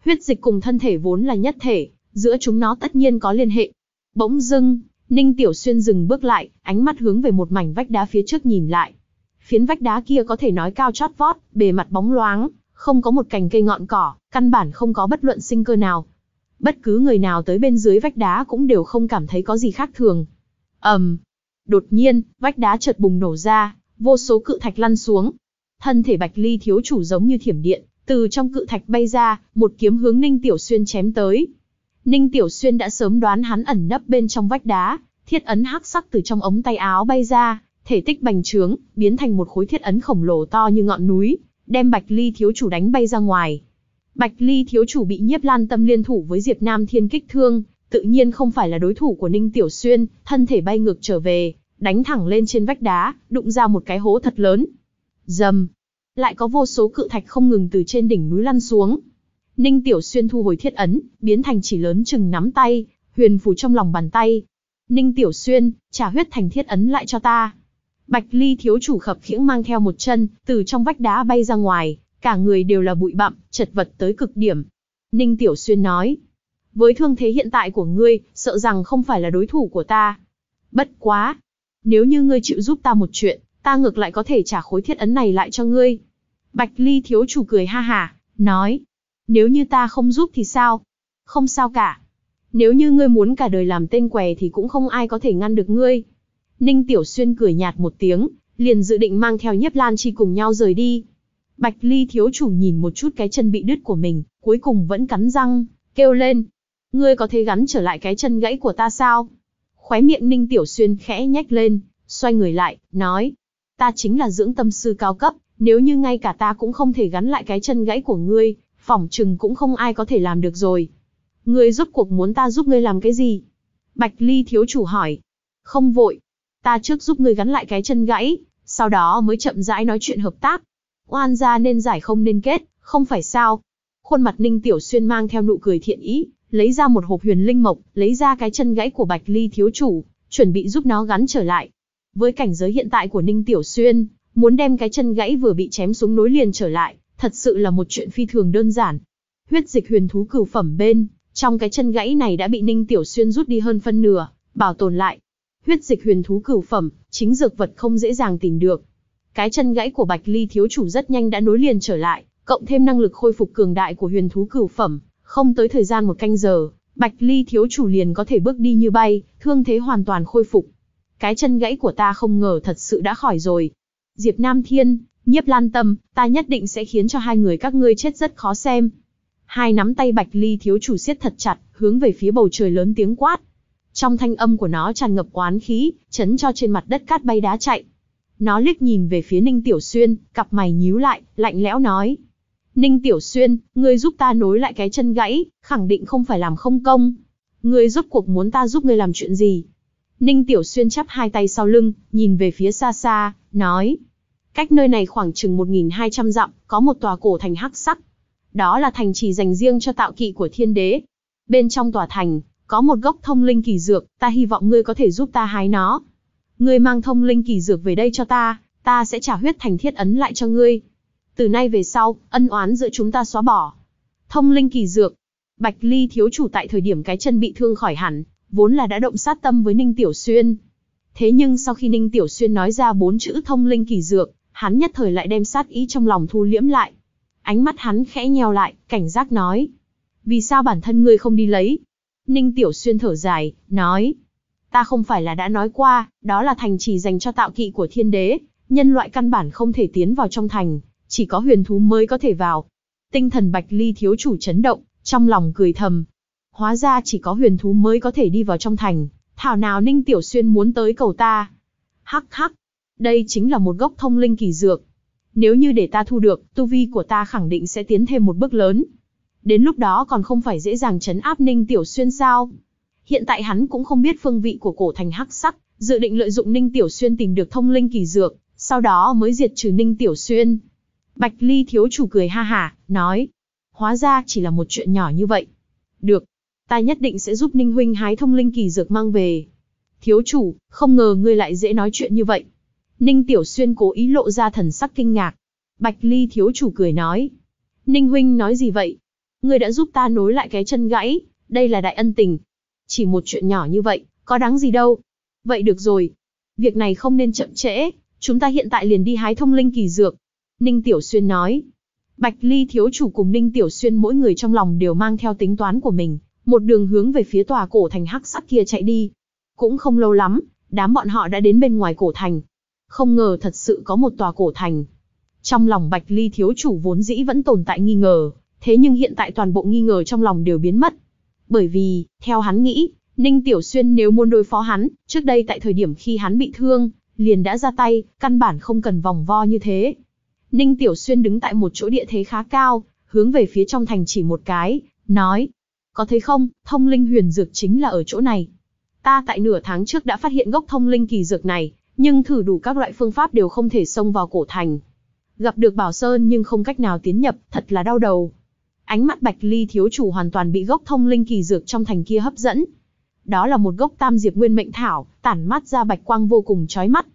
Huyết dịch cùng thân thể vốn là nhất thể, giữa chúng nó tất nhiên có liên hệ. Bỗng dưng, Ninh Tiểu Xuyên dừng bước lại, ánh mắt hướng về một mảnh vách đá phía trước nhìn lại. Phiến vách đá kia có thể nói cao chót vót, bề mặt bóng loáng, không có một cành cây ngọn cỏ, căn bản không có bất luận sinh cơ nào. Bất cứ người nào tới bên dưới vách đá cũng đều không cảm thấy có gì khác thường. Ầm. Um, đột nhiên, vách đá chợt bùng nổ ra, vô số cự thạch lăn xuống, Thân thể Bạch Ly thiếu chủ giống như thiểm điện, từ trong cự thạch bay ra, một kiếm hướng Ninh Tiểu Xuyên chém tới. Ninh Tiểu Xuyên đã sớm đoán hắn ẩn nấp bên trong vách đá, thiết ấn hắc sắc từ trong ống tay áo bay ra, thể tích bành trướng, biến thành một khối thiết ấn khổng lồ to như ngọn núi, đem Bạch Ly thiếu chủ đánh bay ra ngoài. Bạch Ly thiếu chủ bị Nhiếp Lan Tâm liên thủ với Diệp Nam Thiên kích thương, tự nhiên không phải là đối thủ của Ninh Tiểu Xuyên, thân thể bay ngược trở về, đánh thẳng lên trên vách đá, đụng ra một cái hố thật lớn, Dầm. Lại có vô số cự thạch không ngừng từ trên đỉnh núi lăn xuống. Ninh Tiểu Xuyên thu hồi thiết ấn, biến thành chỉ lớn chừng nắm tay, huyền phù trong lòng bàn tay. Ninh Tiểu Xuyên, trả huyết thành thiết ấn lại cho ta. Bạch Ly thiếu chủ khập khiễng mang theo một chân, từ trong vách đá bay ra ngoài, cả người đều là bụi bặm, chật vật tới cực điểm. Ninh Tiểu Xuyên nói, với thương thế hiện tại của ngươi, sợ rằng không phải là đối thủ của ta. Bất quá, nếu như ngươi chịu giúp ta một chuyện, ta ngược lại có thể trả khối thiết ấn này lại cho ngươi. Bạch Ly thiếu chủ cười ha hả, nói, nếu như ta không giúp thì sao? Không sao cả. Nếu như ngươi muốn cả đời làm tên què thì cũng không ai có thể ngăn được ngươi. Ninh Tiểu Xuyên cười nhạt một tiếng, liền dự định mang theo nhiếp lan chi cùng nhau rời đi. Bạch Ly thiếu chủ nhìn một chút cái chân bị đứt của mình, cuối cùng vẫn cắn răng, kêu lên. Ngươi có thể gắn trở lại cái chân gãy của ta sao? Khóe miệng Ninh Tiểu Xuyên khẽ nhách lên, xoay người lại, nói. Ta chính là dưỡng tâm sư cao cấp, nếu như ngay cả ta cũng không thể gắn lại cái chân gãy của ngươi, phỏng chừng cũng không ai có thể làm được rồi. Ngươi rốt cuộc muốn ta giúp ngươi làm cái gì? Bạch Ly thiếu chủ hỏi. Không vội. Ta trước giúp ngươi gắn lại cái chân gãy, sau đó mới chậm rãi nói chuyện hợp tác. Oan gia nên giải không nên kết, không phải sao. Khuôn mặt Ninh Tiểu Xuyên mang theo nụ cười thiện ý, lấy ra một hộp huyền linh mộc, lấy ra cái chân gãy của Bạch Ly thiếu chủ, chuẩn bị giúp nó gắn trở lại. Với cảnh giới hiện tại của Ninh Tiểu Xuyên, muốn đem cái chân gãy vừa bị chém xuống nối liền trở lại, thật sự là một chuyện phi thường đơn giản. Huyết dịch huyền thú cửu phẩm bên, trong cái chân gãy này đã bị Ninh Tiểu Xuyên rút đi hơn phân nửa, bảo tồn lại. Huyết dịch huyền thú cửu phẩm, chính dược vật không dễ dàng tìm được. Cái chân gãy của Bạch Ly thiếu chủ rất nhanh đã nối liền trở lại, cộng thêm năng lực khôi phục cường đại của huyền thú cửu phẩm, không tới thời gian một canh giờ, Bạch Ly thiếu chủ liền có thể bước đi như bay, thương thế hoàn toàn khôi phục cái chân gãy của ta không ngờ thật sự đã khỏi rồi. Diệp Nam Thiên, nhiếp lan tâm, ta nhất định sẽ khiến cho hai người các ngươi chết rất khó xem. Hai nắm tay bạch ly thiếu chủ siết thật chặt, hướng về phía bầu trời lớn tiếng quát. Trong thanh âm của nó tràn ngập oán khí, chấn cho trên mặt đất cát bay đá chạy. Nó liếc nhìn về phía Ninh Tiểu Xuyên, cặp mày nhíu lại, lạnh lẽo nói. Ninh Tiểu Xuyên, ngươi giúp ta nối lại cái chân gãy, khẳng định không phải làm không công. Ngươi rốt cuộc muốn ta giúp ngươi làm chuyện gì? Ninh Tiểu Xuyên chắp hai tay sau lưng, nhìn về phía xa xa, nói. Cách nơi này khoảng chừng 1.200 dặm, có một tòa cổ thành hắc sắc. Đó là thành trì dành riêng cho tạo kỵ của thiên đế. Bên trong tòa thành, có một gốc thông linh kỳ dược, ta hy vọng ngươi có thể giúp ta hái nó. Ngươi mang thông linh kỳ dược về đây cho ta, ta sẽ trả huyết thành thiết ấn lại cho ngươi. Từ nay về sau, ân oán giữa chúng ta xóa bỏ. Thông linh kỳ dược. Bạch Ly thiếu chủ tại thời điểm cái chân bị thương khỏi hẳn, vốn là đã động sát tâm với Ninh Tiểu Xuyên. Thế nhưng sau khi Ninh Tiểu Xuyên nói ra bốn chữ thông linh kỳ dược, hắn nhất thời lại đem sát ý trong lòng thu liễm lại. Ánh mắt hắn khẽ nheo lại, cảnh giác nói. Vì sao bản thân ngươi không đi lấy? Ninh Tiểu Xuyên thở dài, nói. Ta không phải là đã nói qua, đó là thành trì dành cho tạo kỵ của thiên đế, nhân loại căn bản không thể tiến vào trong thành, chỉ có huyền thú mới có thể vào. Tinh thần Bạch Ly thiếu chủ chấn động, trong lòng cười thầm, Hóa ra chỉ có huyền thú mới có thể đi vào trong thành, thảo nào Ninh Tiểu Xuyên muốn tới cầu ta. Hắc hắc, đây chính là một gốc thông linh kỳ dược. Nếu như để ta thu được, tu vi của ta khẳng định sẽ tiến thêm một bước lớn. Đến lúc đó còn không phải dễ dàng chấn áp Ninh Tiểu Xuyên sao? Hiện tại hắn cũng không biết phương vị của cổ thành hắc sắc, dự định lợi dụng Ninh Tiểu Xuyên tìm được thông linh kỳ dược, sau đó mới diệt trừ Ninh Tiểu Xuyên. Bạch Ly thiếu chủ cười ha hả, nói. Hóa ra chỉ là một chuyện nhỏ như vậy. Được, ta nhất định sẽ giúp Ninh huynh hái thông linh kỳ dược mang về. Thiếu chủ, không ngờ ngươi lại dễ nói chuyện như vậy. Ninh Tiểu Xuyên cố ý lộ ra thần sắc kinh ngạc. Bạch Ly thiếu chủ cười nói. Ninh huynh nói gì vậy? Ngươi đã giúp ta nối lại cái chân gãy, đây là đại ân tình. Chỉ một chuyện nhỏ như vậy, có đáng gì đâu. Vậy được rồi. Việc này không nên chậm trễ, chúng ta hiện tại liền đi hái thông linh kỳ dược. Ninh Tiểu Xuyên nói. Bạch Ly thiếu chủ cùng Ninh Tiểu Xuyên mỗi người trong lòng đều mang theo tính toán của mình, một đường hướng về phía tòa cổ thành hắc sắc kia chạy đi. Cũng không lâu lắm, đám bọn họ đã đến bên ngoài cổ thành. Không ngờ thật sự có một tòa cổ thành. Trong lòng Bạch Ly thiếu chủ vốn dĩ vẫn tồn tại nghi ngờ, thế nhưng hiện tại toàn bộ nghi ngờ trong lòng đều biến mất. Bởi vì, theo hắn nghĩ, Ninh Tiểu Xuyên nếu muốn đối phó hắn, trước đây tại thời điểm khi hắn bị thương, liền đã ra tay, căn bản không cần vòng vo như thế. Ninh Tiểu Xuyên đứng tại một chỗ địa thế khá cao, hướng về phía trong thành chỉ một cái, nói, có thấy không, thông linh huyền dược chính là ở chỗ này. Ta tại nửa tháng trước đã phát hiện gốc thông linh kỳ dược này, nhưng thử đủ các loại phương pháp đều không thể xông vào cổ thành. Gặp được Bảo Sơn nhưng không cách nào tiến nhập, thật là đau đầu. Ánh mắt Bạch Ly thiếu chủ hoàn toàn bị gốc thông linh kỳ dược trong thành kia hấp dẫn. Đó là một gốc tam diệp nguyên mệnh thảo, tản mát ra bạch quang vô cùng chói mắt.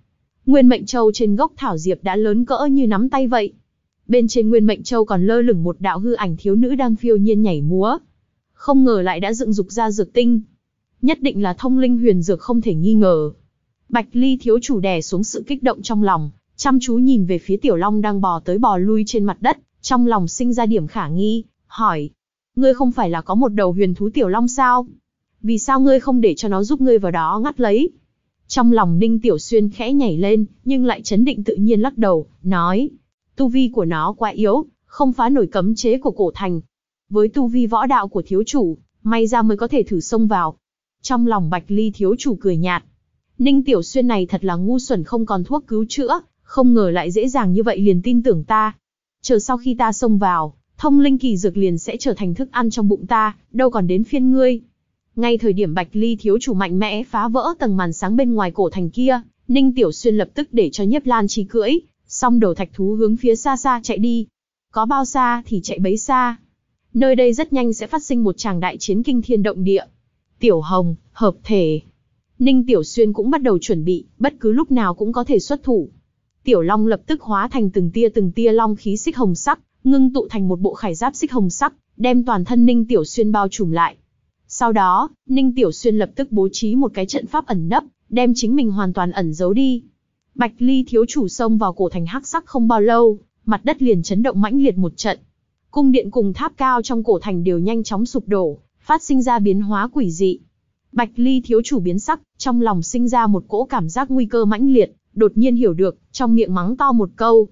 Nguyên mệnh châu trên gốc thảo diệp đã lớn cỡ như nắm tay vậy. Bên trên nguyên mệnh châu còn lơ lửng một đạo hư ảnh thiếu nữ đang phiêu nhiên nhảy múa không ngờ lại đã dựng dục ra dược tinh. Nhất định là thông linh huyền dược không thể nghi ngờ. Bạch Ly thiếu chủ đè xuống sự kích động trong lòng, chăm chú nhìn về phía Tiểu Long đang bò tới bò lui trên mặt đất, trong lòng sinh ra điểm khả nghi, hỏi. Ngươi không phải là có một đầu huyền thú Tiểu Long sao? Vì sao ngươi không để cho nó giúp ngươi vào đó ngắt lấy? Trong lòng Ninh Tiểu Xuyên khẽ nhảy lên, nhưng lại chấn định tự nhiên lắc đầu, nói. Tu vi của nó quá yếu, không phá nổi cấm chế của cổ thành, với tu vi võ đạo của thiếu chủ, may ra mới có thể thử xông vào. Trong lòng Bạch Ly thiếu chủ cười nhạt. Ninh Tiểu Xuyên này thật là ngu xuẩn không còn thuốc cứu chữa, không ngờ lại dễ dàng như vậy liền tin tưởng ta. Chờ sau khi ta xông vào, thông linh kỳ dược liền sẽ trở thành thức ăn trong bụng ta, đâu còn đến phiên ngươi. Ngay thời điểm Bạch Ly thiếu chủ mạnh mẽ phá vỡ tầng màn sáng bên ngoài cổ thành kia, Ninh Tiểu Xuyên lập tức để cho Nhiếp Lan Chi cưỡi, xong đầu thạch thú hướng phía xa xa chạy đi. Có bao xa thì chạy bấy xa nơi đây rất nhanh sẽ phát sinh một tràng đại chiến kinh thiên động địa. Tiểu Hồng, hợp thể. Ninh Tiểu Xuyên cũng bắt đầu chuẩn bị, bất cứ lúc nào cũng có thể xuất thủ. Tiểu Long lập tức hóa thành từng tia từng tia long khí xích hồng sắc, ngưng tụ thành một bộ khải giáp xích hồng sắc, đem toàn thân Ninh Tiểu Xuyên bao trùm lại. Sau đó, Ninh Tiểu Xuyên lập tức bố trí một cái trận pháp ẩn nấp, đem chính mình hoàn toàn ẩn giấu đi. Bạch Ly thiếu chủ xông vào cổ thành hắc sắc không bao lâu, mặt đất liền chấn động mãnh liệt một trận cung điện cùng tháp cao trong cổ thành đều nhanh chóng sụp đổ, phát sinh ra biến hóa quỷ dị. Bạch Ly thiếu chủ biến sắc, trong lòng sinh ra một cỗ cảm giác nguy cơ mãnh liệt, đột nhiên hiểu được, trong miệng mắng to một câu.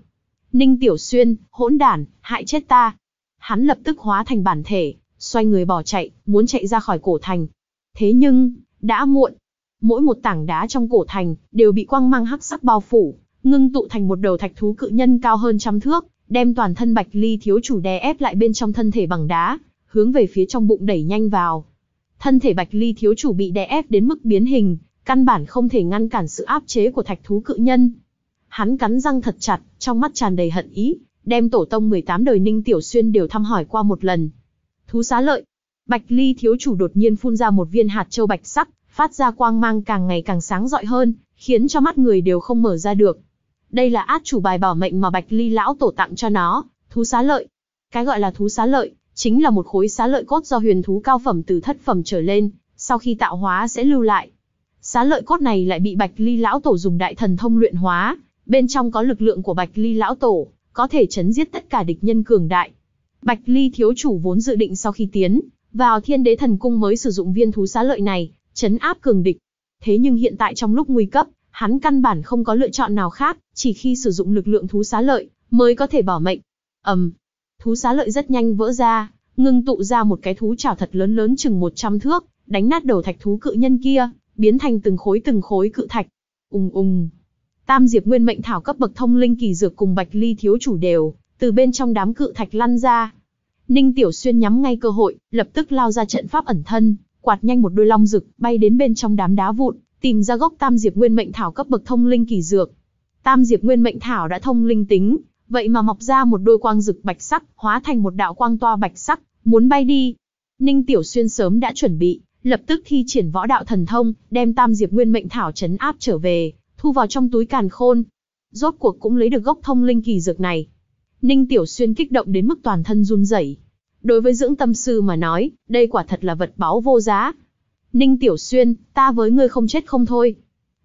Ninh Tiểu Xuyên, hỗn đản, hại chết ta. Hắn lập tức hóa thành bản thể, xoay người bỏ chạy, muốn chạy ra khỏi cổ thành. Thế nhưng, đã muộn. Mỗi một tảng đá trong cổ thành đều bị quang mang hắc sắc bao phủ, ngưng tụ thành một đầu thạch thú cự nhân cao hơn trăm thước, đem toàn thân Bạch Ly thiếu chủ đè ép lại bên trong thân thể bằng đá, hướng về phía trong bụng đẩy nhanh vào. Thân thể Bạch Ly thiếu chủ bị đè ép đến mức biến hình, căn bản không thể ngăn cản sự áp chế của thạch thú cự nhân. Hắn cắn răng thật chặt, trong mắt tràn đầy hận ý, đem tổ tông 18 đời Ninh Tiểu Xuyên đều thăm hỏi qua một lần. Thú xá lợi. Bạch Ly thiếu chủ đột nhiên phun ra một viên hạt châu bạch sắc, phát ra quang mang càng ngày càng sáng rọi hơn, khiến cho mắt người đều không mở ra được. Đây là át chủ bài bảo mệnh mà Bạch Ly lão tổ tặng cho nó, thú xá lợi. Cái gọi là thú xá lợi, chính là một khối xá lợi cốt do huyền thú cao phẩm từ thất phẩm trở lên, sau khi tạo hóa sẽ lưu lại. Xá lợi cốt này lại bị Bạch Ly lão tổ dùng đại thần thông luyện hóa, bên trong có lực lượng của Bạch Ly lão tổ, có thể chấn giết tất cả địch nhân cường đại. Bạch Ly thiếu chủ vốn dự định sau khi tiến vào Thiên Đế Thần Cung mới sử dụng viên thú xá lợi này, chấn áp cường địch. Thế nhưng hiện tại trong lúc nguy cấp, hắn căn bản không có lựa chọn nào khác, chỉ khi sử dụng lực lượng thú xá lợi, mới có thể bỏ mệnh. ầm, um, thú xá lợi rất nhanh vỡ ra, ngưng tụ ra một cái thú chảo thật lớn lớn chừng 100 thước, đánh nát đầu thạch thú cự nhân kia, biến thành từng khối từng khối cự thạch. ung ùng. Tam diệp nguyên mệnh thảo cấp bậc thông linh kỳ dược cùng Bạch Ly thiếu chủ đều từ bên trong đám cự thạch lăn ra. Ninh Tiểu Xuyên nhắm ngay cơ hội, lập tức lao ra trận pháp ẩn thân, quạt nhanh một đôi long rực, bay đến bên trong đám đá vụn, tìm ra gốc Tam Diệp Nguyên Mệnh Thảo cấp bậc thông linh kỳ dược. Tam Diệp Nguyên Mệnh Thảo đã thông linh tính, vậy mà mọc ra một đôi quang rực bạch sắc, hóa thành một đạo quang toa bạch sắc, muốn bay đi. Ninh Tiểu Xuyên sớm đã chuẩn bị, lập tức thi triển võ đạo thần thông, đem Tam Diệp Nguyên Mệnh Thảo chấn áp trở về, thu vào trong túi càn khôn. Rốt cuộc cũng lấy được gốc thông linh kỳ dược này. Ninh Tiểu Xuyên kích động đến mức toàn thân run rẩy. Đối với dưỡng tâm sư mà nói, đây quả thật là vật báu vô giá, Ninh Tiểu Xuyên, ta với ngươi không chết không thôi.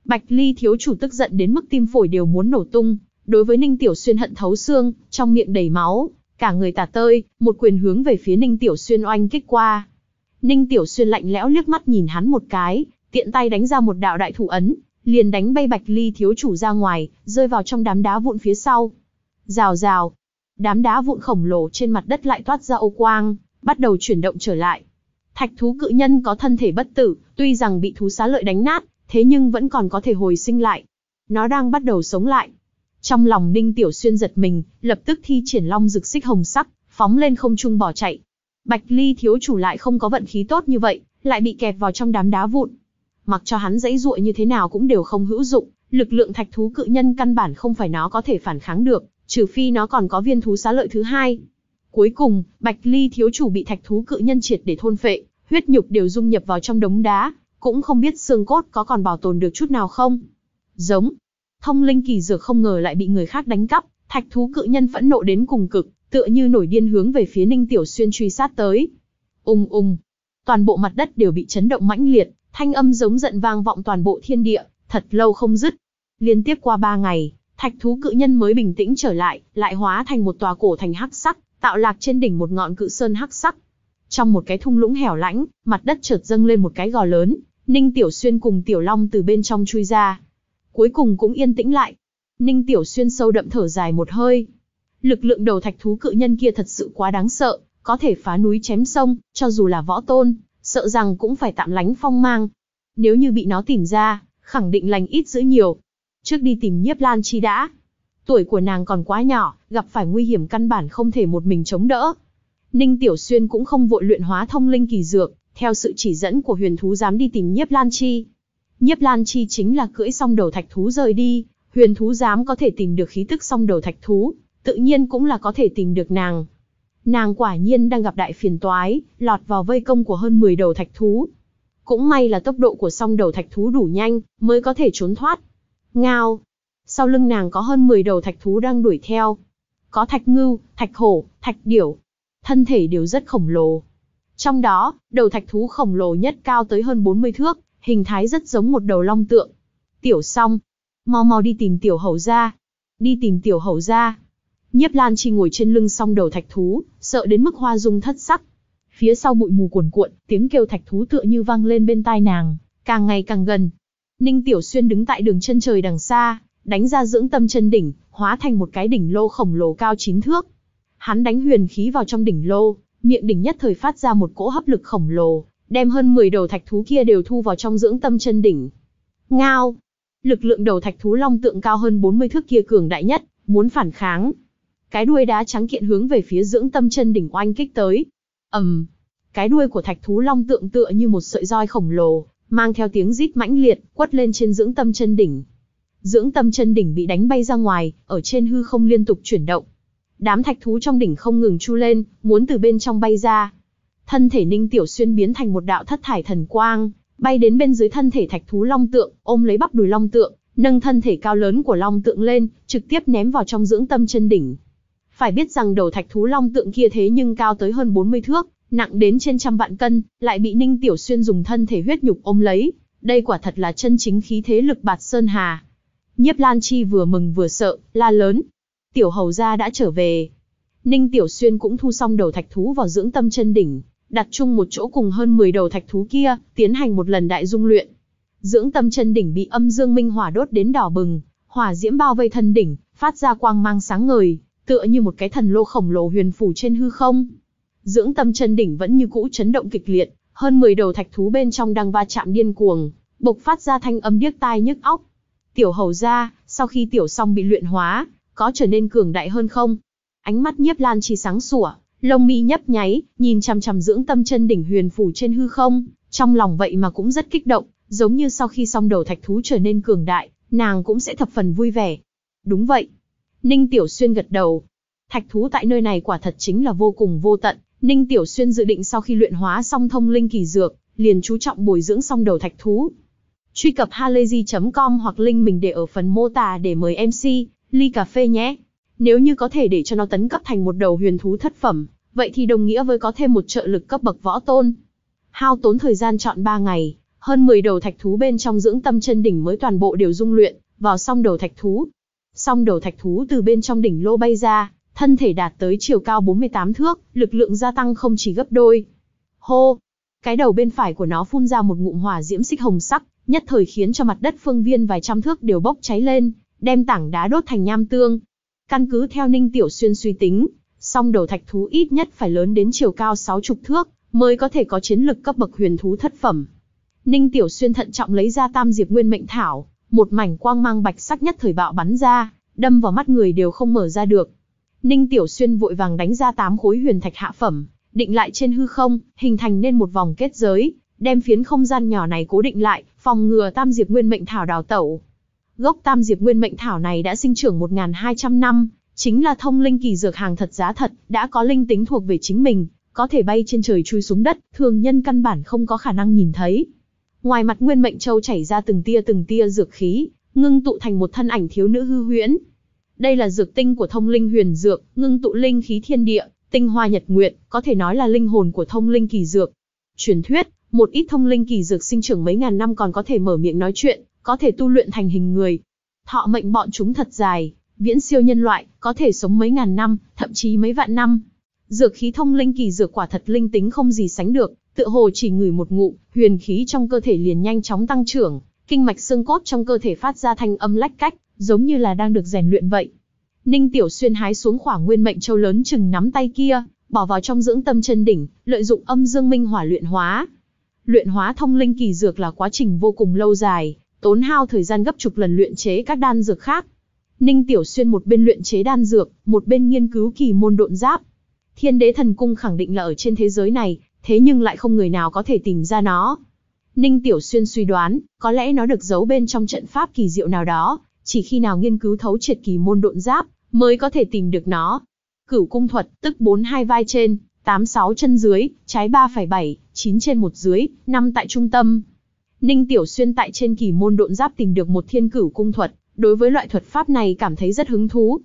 Bạch Ly thiếu chủ tức giận đến mức tim phổi đều muốn nổ tung, đối với Ninh Tiểu Xuyên hận thấu xương, trong miệng đầy máu, cả người tả tơi, một quyền hướng về phía Ninh Tiểu Xuyên oanh kích qua. Ninh Tiểu Xuyên lạnh lẽo liếc mắt nhìn hắn một cái, tiện tay đánh ra một đạo đại thủ ấn, liền đánh bay Bạch Ly thiếu chủ ra ngoài, rơi vào trong đám đá vụn phía sau. Rào rào, đám đá vụn khổng lồ trên mặt đất lại toát ra ô quang, bắt đầu chuyển động trở lại. Thạch thú cự nhân có thân thể bất tử, tuy rằng bị thú xá lợi đánh nát, thế nhưng vẫn còn có thể hồi sinh lại. Nó đang bắt đầu sống lại. Trong lòng Ninh Tiểu Xuyên giật mình, lập tức thi triển long rực xích hồng sắc, phóng lên không trung bỏ chạy. Bạch Ly thiếu chủ lại không có vận khí tốt như vậy, lại bị kẹp vào trong đám đá vụn. Mặc cho hắn dãy dụa như thế nào cũng đều không hữu dụng, lực lượng thạch thú cự nhân căn bản không phải nó có thể phản kháng được, trừ phi nó còn có viên thú xá lợi thứ hai. Cuối cùng, Bạch Ly thiếu chủ bị thạch thú cự nhân triệt để thôn phệ, huyết nhục đều dung nhập vào trong đống đá, cũng không biết xương cốt có còn bảo tồn được chút nào không. Giống, thông linh kỳ dược không ngờ lại bị người khác đánh cắp, thạch thú cự nhân phẫn nộ đến cùng cực, tựa như nổi điên hướng về phía Ninh Tiểu Xuyên truy sát tới. ung ung, toàn bộ mặt đất đều bị chấn động mãnh liệt, thanh âm giống giận vang vọng toàn bộ thiên địa, thật lâu không dứt. Liên tiếp qua ba ngày, thạch thú cự nhân mới bình tĩnh trở lại, lại hóa thành một tòa cổ thành hắc sắc, tạo lạc trên đỉnh một ngọn cự sơn hắc sắc, trong một cái thung lũng hẻo lánh, mặt đất chợt dâng lên một cái gò lớn, Ninh Tiểu Xuyên cùng Tiểu Long từ bên trong chui ra. Cuối cùng cũng yên tĩnh lại. Ninh Tiểu Xuyên sâu đậm thở dài một hơi. Lực lượng đầu thạch thú cự nhân kia thật sự quá đáng sợ, có thể phá núi chém sông, cho dù là võ tôn, sợ rằng cũng phải tạm lánh phong mang. Nếu như bị nó tìm ra, khẳng định lành ít dữ nhiều. Trước đi tìm nhiếp lan chi đã. Tuổi của nàng còn quá nhỏ, gặp phải nguy hiểm căn bản không thể một mình chống đỡ, Ninh Tiểu Xuyên cũng không vội luyện hóa thông linh kỳ dược, theo sự chỉ dẫn của huyền thú dám đi tìm Nhiếp Lan Chi. Nhiếp Lan Chi chính là cưỡi song đầu thạch thú rời đi, huyền thú dám có thể tìm được khí tức song đầu thạch thú, tự nhiên cũng là có thể tìm được nàng. Nàng quả nhiên đang gặp đại phiền toái, lọt vào vây công của hơn 10 đầu thạch thú. Cũng may là tốc độ của song đầu thạch thú đủ nhanh, mới có thể trốn thoát. Ngao! Sau lưng nàng có hơn 10 đầu thạch thú đang đuổi theo. Có thạch ngưu, thạch hổ, thạch điểu, thân thể đều rất khổng lồ. Trong đó, đầu thạch thú khổng lồ nhất cao tới hơn 40 thước, hình thái rất giống một đầu long tượng. Tiểu song, mau mau đi tìm tiểu hầu ra. Đi tìm tiểu hầu ra. Nhiếp Lan Chi ngồi trên lưng song đầu thạch thú, sợ đến mức hoa dung thất sắc. Phía sau bụi mù cuồn cuộn, tiếng kêu thạch thú tựa như vang lên bên tai nàng, càng ngày càng gần. Ninh Tiểu Xuyên đứng tại đường chân trời đằng xa, đánh ra dưỡng tâm chân đỉnh, hóa thành một cái đỉnh lô khổng lồ cao chín thước, Hắn đánh huyền khí vào trong đỉnh lô, miệng đỉnh nhất thời phát ra một cỗ hấp lực khổng lồ, đem hơn 10 đầu thạch thú kia đều thu vào trong dưỡng tâm chân đỉnh. Ngao! Lực lượng đầu thạch thú long tượng cao hơn 40 thước kia cường đại nhất, muốn phản kháng. Cái đuôi đá trắng kiện hướng về phía dưỡng tâm chân đỉnh oanh kích tới. ầm, um, Cái đuôi của thạch thú long tượng tựa như một sợi roi khổng lồ, mang theo tiếng rít mãnh liệt, quất lên trên dưỡng tâm chân đỉnh. Dưỡng tâm chân đỉnh bị đánh bay ra ngoài, ở trên hư không liên tục chuyển động đám thạch thú trong đỉnh không ngừng chu lên, muốn từ bên trong bay ra. Thân thể Ninh Tiểu Xuyên biến thành một đạo thất thải thần quang, bay đến bên dưới thân thể thạch thú long tượng, ôm lấy bắp đùi long tượng, nâng thân thể cao lớn của long tượng lên, trực tiếp ném vào trong dưỡng tâm chân đỉnh. Phải biết rằng đầu thạch thú long tượng kia thế nhưng cao tới hơn 40 thước, nặng đến trên trăm vạn cân, lại bị Ninh Tiểu Xuyên dùng thân thể huyết nhục ôm lấy, đây quả thật là chân chính khí thế lực bạt sơn hà. Nhiếp Lan Chi vừa mừng vừa sợ, la lớn, tiểu hầu gia đã trở về. Ninh Tiểu Xuyên cũng thu xong đầu thạch thú vào dưỡng tâm chân đỉnh, đặt chung một chỗ cùng hơn 10 đầu thạch thú kia, tiến hành một lần đại dung luyện. Dưỡng tâm chân đỉnh bị âm dương minh hỏa đốt đến đỏ bừng, hỏa diễm bao vây thân đỉnh, phát ra quang mang sáng ngời, tựa như một cái thần lô khổng lồ huyền phủ trên hư không. Dưỡng tâm chân đỉnh vẫn như cũ chấn động kịch liệt, hơn 10 đầu thạch thú bên trong đang va chạm điên cuồng, bộc phát ra thanh âm điếc tai nhức óc. Tiểu hầu ra, sau khi tiểu song bị luyện hóa, có trở nên cường đại hơn không? Ánh mắt nhiếp lan chỉ sáng sủa, lông mi nhấp nháy, nhìn chằm chằm dưỡng tâm chân đỉnh huyền phủ trên hư không, trong lòng vậy mà cũng rất kích động, giống như sau khi song đầu thạch thú trở nên cường đại, nàng cũng sẽ thập phần vui vẻ. Đúng vậy. Ninh Tiểu Xuyên gật đầu. Thạch thú tại nơi này quả thật chính là vô cùng vô tận, Ninh Tiểu Xuyên dự định sau khi luyện hóa xong thông linh kỳ dược, liền chú trọng bồi dưỡng song đầu thạch thú. Truy cập halayzi.com hoặc link mình để ở phần mô tả để mời MC ly cà phê nhé. Nếu như có thể để cho nó tấn cấp thành một đầu huyền thú thất phẩm, vậy thì đồng nghĩa với có thêm một trợ lực cấp bậc võ tôn. Hao tốn thời gian chọn 3 ngày, hơn 10 đầu thạch thú bên trong dưỡng tâm chân đỉnh mới toàn bộ đều dung luyện, vào song đầu thạch thú. Song đầu thạch thú từ bên trong đỉnh lô bay ra, thân thể đạt tới chiều cao 48 thước, lực lượng gia tăng không chỉ gấp đôi. Hô! Cái đầu bên phải của nó phun ra một ngụm hỏa diễm xích hồng sắc, nhất thời khiến cho mặt đất phương viên vài trăm thước đều bốc cháy lên, đem tảng đá đốt thành nham tương. Căn cứ theo Ninh Tiểu Xuyên suy tính, song đầu thạch thú ít nhất phải lớn đến chiều cao 60 thước, mới có thể có chiến lực cấp bậc huyền thú thất phẩm. Ninh Tiểu Xuyên thận trọng lấy ra tam diệp nguyên mệnh thảo, một mảnh quang mang bạch sắc nhất thời bạo bắn ra, đâm vào mắt người đều không mở ra được. Ninh Tiểu Xuyên vội vàng đánh ra tám khối huyền thạch hạ phẩm, định lại trên hư không, hình thành nên một vòng kết giới, đem phiến không gian nhỏ này cố định lại, phòng ngừa tam diệp nguyên mệnh thảo đào tẩu. Gốc tam diệp nguyên mệnh thảo này đã sinh trưởng 1.200 năm, chính là thông linh kỳ dược hàng thật giá thật, đã có linh tính thuộc về chính mình, có thể bay trên trời chui xuống đất, thường nhân căn bản không có khả năng nhìn thấy. Ngoài mặt nguyên mệnh châu chảy ra từng tia từng tia dược khí, ngưng tụ thành một thân ảnh thiếu nữ hư huyễn. Đây là dược tinh của thông linh huyền dược, ngưng tụ linh khí thiên địa, tinh hoa nhật nguyện, có thể nói là linh hồn của thông linh kỳ dược. Truyền thuyết, một ít thông linh kỳ dược sinh trưởng mấy ngàn năm còn có thể mở miệng nói chuyện, có thể tu luyện thành hình người. Thọ mệnh bọn chúng thật dài, viễn siêu nhân loại, có thể sống mấy ngàn năm, thậm chí mấy vạn năm. Dược khí thông linh kỳ dược quả thật linh tính không gì sánh được, tựa hồ chỉ ngửi một ngụm, huyền khí trong cơ thể liền nhanh chóng tăng trưởng, kinh mạch xương cốt trong cơ thể phát ra thanh âm lách cách, giống như là đang được rèn luyện vậy. Ninh Tiểu Xuyên hái xuống khoảng nguyên mệnh châu lớn chừng nắm tay kia, bỏ vào trong dưỡng tâm chân đỉnh, lợi dụng âm dương minh hỏa luyện hóa. Luyện hóa thông linh kỳ dược là quá trình vô cùng lâu dài, tốn hao thời gian gấp chục lần luyện chế các đan dược khác. Ninh Tiểu Xuyên một bên luyện chế đan dược, một bên nghiên cứu kỳ môn độn giáp. Thiên đế thần cung khẳng định là ở trên thế giới này, thế nhưng lại không người nào có thể tìm ra nó. Ninh Tiểu Xuyên suy đoán, có lẽ nó được giấu bên trong trận pháp kỳ diệu nào đó, chỉ khi nào nghiên cứu thấu triệt kỳ môn độn giáp, mới có thể tìm được nó. Cửu cung thuật, tức 42 vai trên, 86 chân dưới, trái 3,7, 9 trên một dưới, 5 tại trung tâm, Ninh Tiểu Xuyên tại trên kỳ môn độn giáp tìm được một thiên cửu cung thuật, đối với loại thuật pháp này cảm thấy rất hứng thú.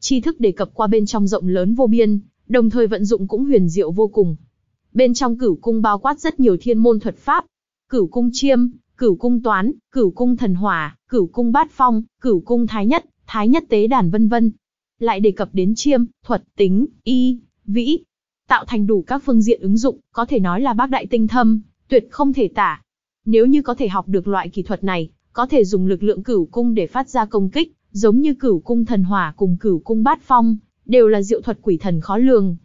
Tri thức đề cập qua bên trong rộng lớn vô biên, đồng thời vận dụng cũng huyền diệu vô cùng. Bên trong cửu cung bao quát rất nhiều thiên môn thuật pháp, cửu cung chiêm, cửu cung toán, cửu cung thần hỏa, cửu cung bát phong, cửu cung thái nhất, thái nhất tế đàn vân vân. Lại đề cập đến chiêm, thuật, tính, y, vĩ, tạo thành đủ các phương diện ứng dụng, có thể nói là bác đại tinh thâm, tuyệt không thể tả. Nếu như có thể học được loại kỹ thuật này, có thể dùng lực lượng cửu cung để phát ra công kích, giống như cửu cung thần hỏa cùng cửu cung bát phong, đều là diệu thuật quỷ thần khó lường.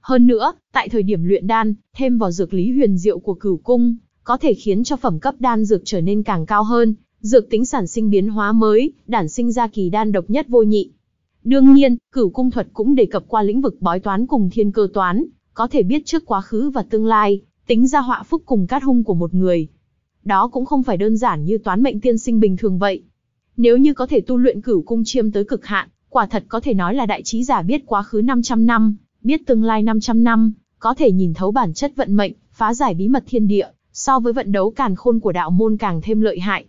Hơn nữa, tại thời điểm luyện đan, thêm vào dược lý huyền diệu của cửu cung, có thể khiến cho phẩm cấp đan dược trở nên càng cao hơn, dược tính sản sinh biến hóa mới, đản sinh ra kỳ đan độc nhất vô nhị. Đương nhiên, cửu cung thuật cũng đề cập qua lĩnh vực bói toán cùng thiên cơ toán, có thể biết trước quá khứ và tương lai, tính ra họa phúc cùng cát hung của một người, đó cũng không phải đơn giản như toán mệnh tiên sinh bình thường vậy. Nếu như có thể tu luyện cửu cung chiêm tới cực hạn, quả thật có thể nói là đại trí giả biết quá khứ 500 năm, biết tương lai 500 năm, có thể nhìn thấu bản chất vận mệnh, phá giải bí mật thiên địa, so với vận đấu càn khôn của đạo môn càng thêm lợi hại.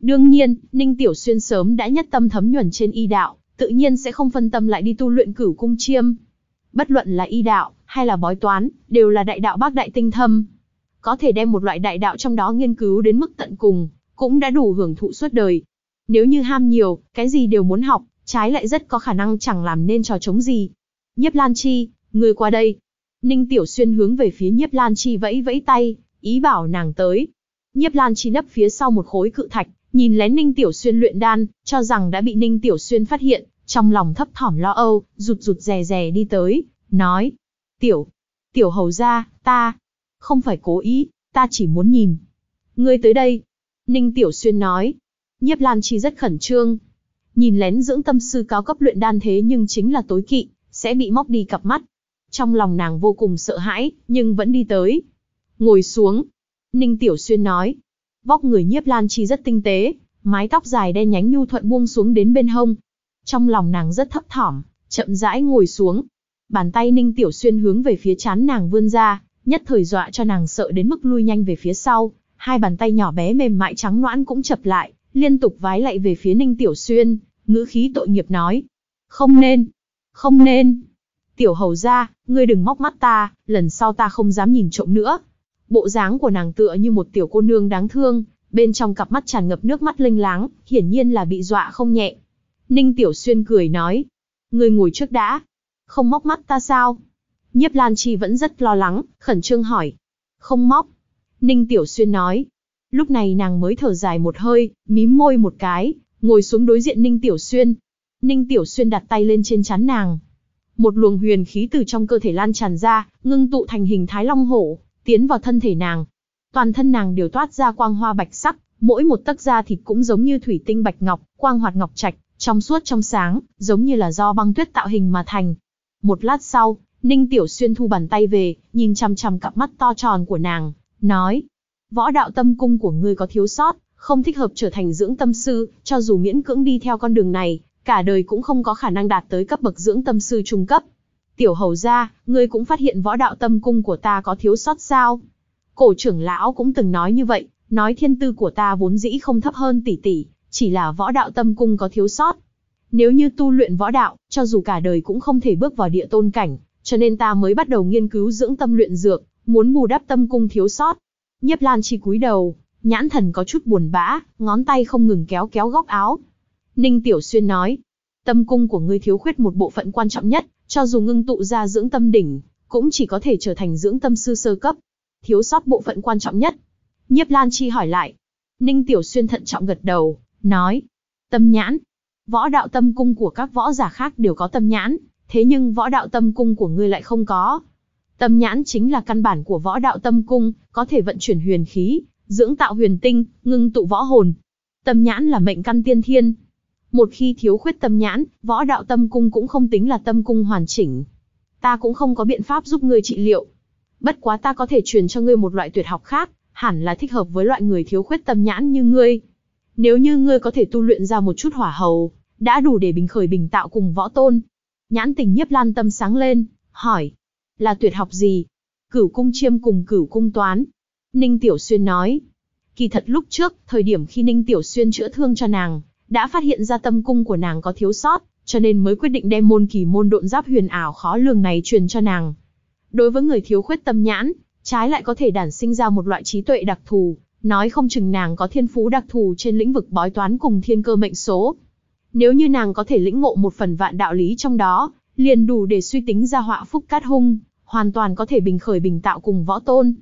Đương nhiên, Ninh Tiểu Xuyên sớm đã nhất tâm thấm nhuần trên y đạo, tự nhiên sẽ không phân tâm lại đi tu luyện cửu cung chiêm. Bất luận là y đạo, hay là bói toán, đều là đại đạo bác đại tinh thâm, có thể đem một loại đại đạo trong đó nghiên cứu đến mức tận cùng, cũng đã đủ hưởng thụ suốt đời. Nếu như ham nhiều, cái gì đều muốn học, trái lại rất có khả năng chẳng làm nên trò chống gì. Nhiếp Lan Chi, người qua đây. Ninh Tiểu Xuyên hướng về phía Nhiếp Lan Chi vẫy vẫy tay, ý bảo nàng tới. Nhiếp Lan Chi nấp phía sau một khối cự thạch, nhìn lén Ninh Tiểu Xuyên luyện đan, cho rằng đã bị Ninh Tiểu Xuyên phát hiện, trong lòng thấp thỏm lo âu, rụt rụt rè rè đi tới, nói. Tiểu, Tiểu Hầu ra, ta, không phải cố ý, ta chỉ muốn nhìn. Ngươi tới đây. Ninh Tiểu Xuyên nói. Nhiếp Lan Chi rất khẩn trương. Nhìn lén dưỡng tâm sư cao cấp luyện đan thế nhưng chính là tối kỵ, sẽ bị móc đi cặp mắt. Trong lòng nàng vô cùng sợ hãi, nhưng vẫn đi tới. Ngồi xuống. Ninh Tiểu Xuyên nói. Vóc người Nhiếp Lan Chi rất tinh tế, mái tóc dài đen nhánh nhu thuận buông xuống đến bên hông. Trong lòng nàng rất thấp thỏm, chậm rãi ngồi xuống. Bàn tay Ninh Tiểu Xuyên hướng về phía chán nàng vươn ra, nhất thời dọa cho nàng sợ đến mức lui nhanh về phía sau, hai bàn tay nhỏ bé mềm mại trắng noãn cũng chập lại, liên tục vái lạy về phía Ninh Tiểu Xuyên, ngữ khí tội nghiệp nói. Không nên, không nên. Tiểu hầu ra, ngươi đừng móc mắt ta, lần sau ta không dám nhìn trộm nữa. Bộ dáng của nàng tựa như một tiểu cô nương đáng thương, bên trong cặp mắt tràn ngập nước mắt linh láng, hiển nhiên là bị dọa không nhẹ. Ninh Tiểu Xuyên cười nói. Ngươi ngồi trước đã. Không móc mắt ta sao? Nhiếp Lan Chi vẫn rất lo lắng, khẩn trương hỏi. Không móc. Ninh Tiểu Xuyên nói. Lúc này nàng mới thở dài một hơi, mím môi một cái, ngồi xuống đối diện Ninh Tiểu Xuyên. Ninh Tiểu Xuyên đặt tay lên trên chán nàng. Một luồng huyền khí từ trong cơ thể lan tràn ra, ngưng tụ thành hình thái long hổ, tiến vào thân thể nàng. Toàn thân nàng đều toát ra quang hoa bạch sắc, mỗi một tấc da thịt cũng giống như thủy tinh bạch ngọc, quang hoạt ngọc trạch, trong suốt trong sáng, giống như là do băng tuyết tạo hình mà thành. Một lát sau, Ninh Tiểu Xuyên thu bàn tay về, nhìn chằm chằm cặp mắt to tròn của nàng, nói. Võ đạo tâm cung của ngươi có thiếu sót, không thích hợp trở thành dưỡng tâm sư, cho dù miễn cưỡng đi theo con đường này, cả đời cũng không có khả năng đạt tới cấp bậc dưỡng tâm sư trung cấp. Tiểu hầu ra, ngươi cũng phát hiện võ đạo tâm cung của ta có thiếu sót sao? Cổ trưởng lão cũng từng nói như vậy, nói thiên tư của ta vốn dĩ không thấp hơn tỷ tỷ, chỉ là võ đạo tâm cung có thiếu sót. Nếu như tu luyện võ đạo, cho dù cả đời cũng không thể bước vào địa tôn cảnh, cho nên ta mới bắt đầu nghiên cứu dưỡng tâm luyện dược, muốn bù đắp tâm cung thiếu sót. Nhiếp Lan Chi cúi đầu, nhãn thần có chút buồn bã, ngón tay không ngừng kéo kéo góc áo. Ninh Tiểu Xuyên nói, tâm cung của ngươi thiếu khuyết một bộ phận quan trọng nhất, cho dù ngưng tụ ra dưỡng tâm đỉnh, cũng chỉ có thể trở thành dưỡng tâm sư sơ cấp. Thiếu sót bộ phận quan trọng nhất. Nhiếp Lan Chi hỏi lại. Ninh Tiểu Xuyên thận trọng gật đầu, nói, tâm nhãn. Võ đạo tâm cung của các võ giả khác đều có tâm nhãn, thế nhưng võ đạo tâm cung của ngươi lại không có. Tâm nhãn chính là căn bản của võ đạo tâm cung, có thể vận chuyển huyền khí, dưỡng tạo huyền tinh, ngưng tụ võ hồn. Tâm nhãn là mệnh căn tiên thiên. Một khi thiếu khuyết tâm nhãn, võ đạo tâm cung cũng không tính là tâm cung hoàn chỉnh. Ta cũng không có biện pháp giúp ngươi trị liệu. Bất quá ta có thể truyền cho ngươi một loại tuyệt học khác, hẳn là thích hợp với loại người thiếu khuyết tâm nhãn như ngươi. Nếu như ngươi có thể tu luyện ra một chút hỏa hầu, đã đủ để bình khởi bình tạo cùng võ tôn, Nhãn tình nhiếp lan tâm sáng lên, hỏi, là tuyệt học gì? Cửu cung chiêm cùng cửu cung toán. Ninh Tiểu Xuyên nói, kỳ thật lúc trước, thời điểm khi Ninh Tiểu Xuyên chữa thương cho nàng, đã phát hiện ra tâm cung của nàng có thiếu sót, cho nên mới quyết định đem môn kỳ môn độn giáp huyền ảo khó lường này truyền cho nàng. Đối với người thiếu khuyết tâm nhãn, trái lại có thể đản sinh ra một loại trí tuệ đặc thù, nói không chừng nàng có thiên phú đặc thù trên lĩnh vực bói toán cùng thiên cơ mệnh số, nếu như nàng có thể lĩnh ngộ một phần vạn đạo lý trong đó, liền đủ để suy tính ra họa phúc cát hung, hoàn toàn có thể bình khởi bình tạo cùng võ tôn.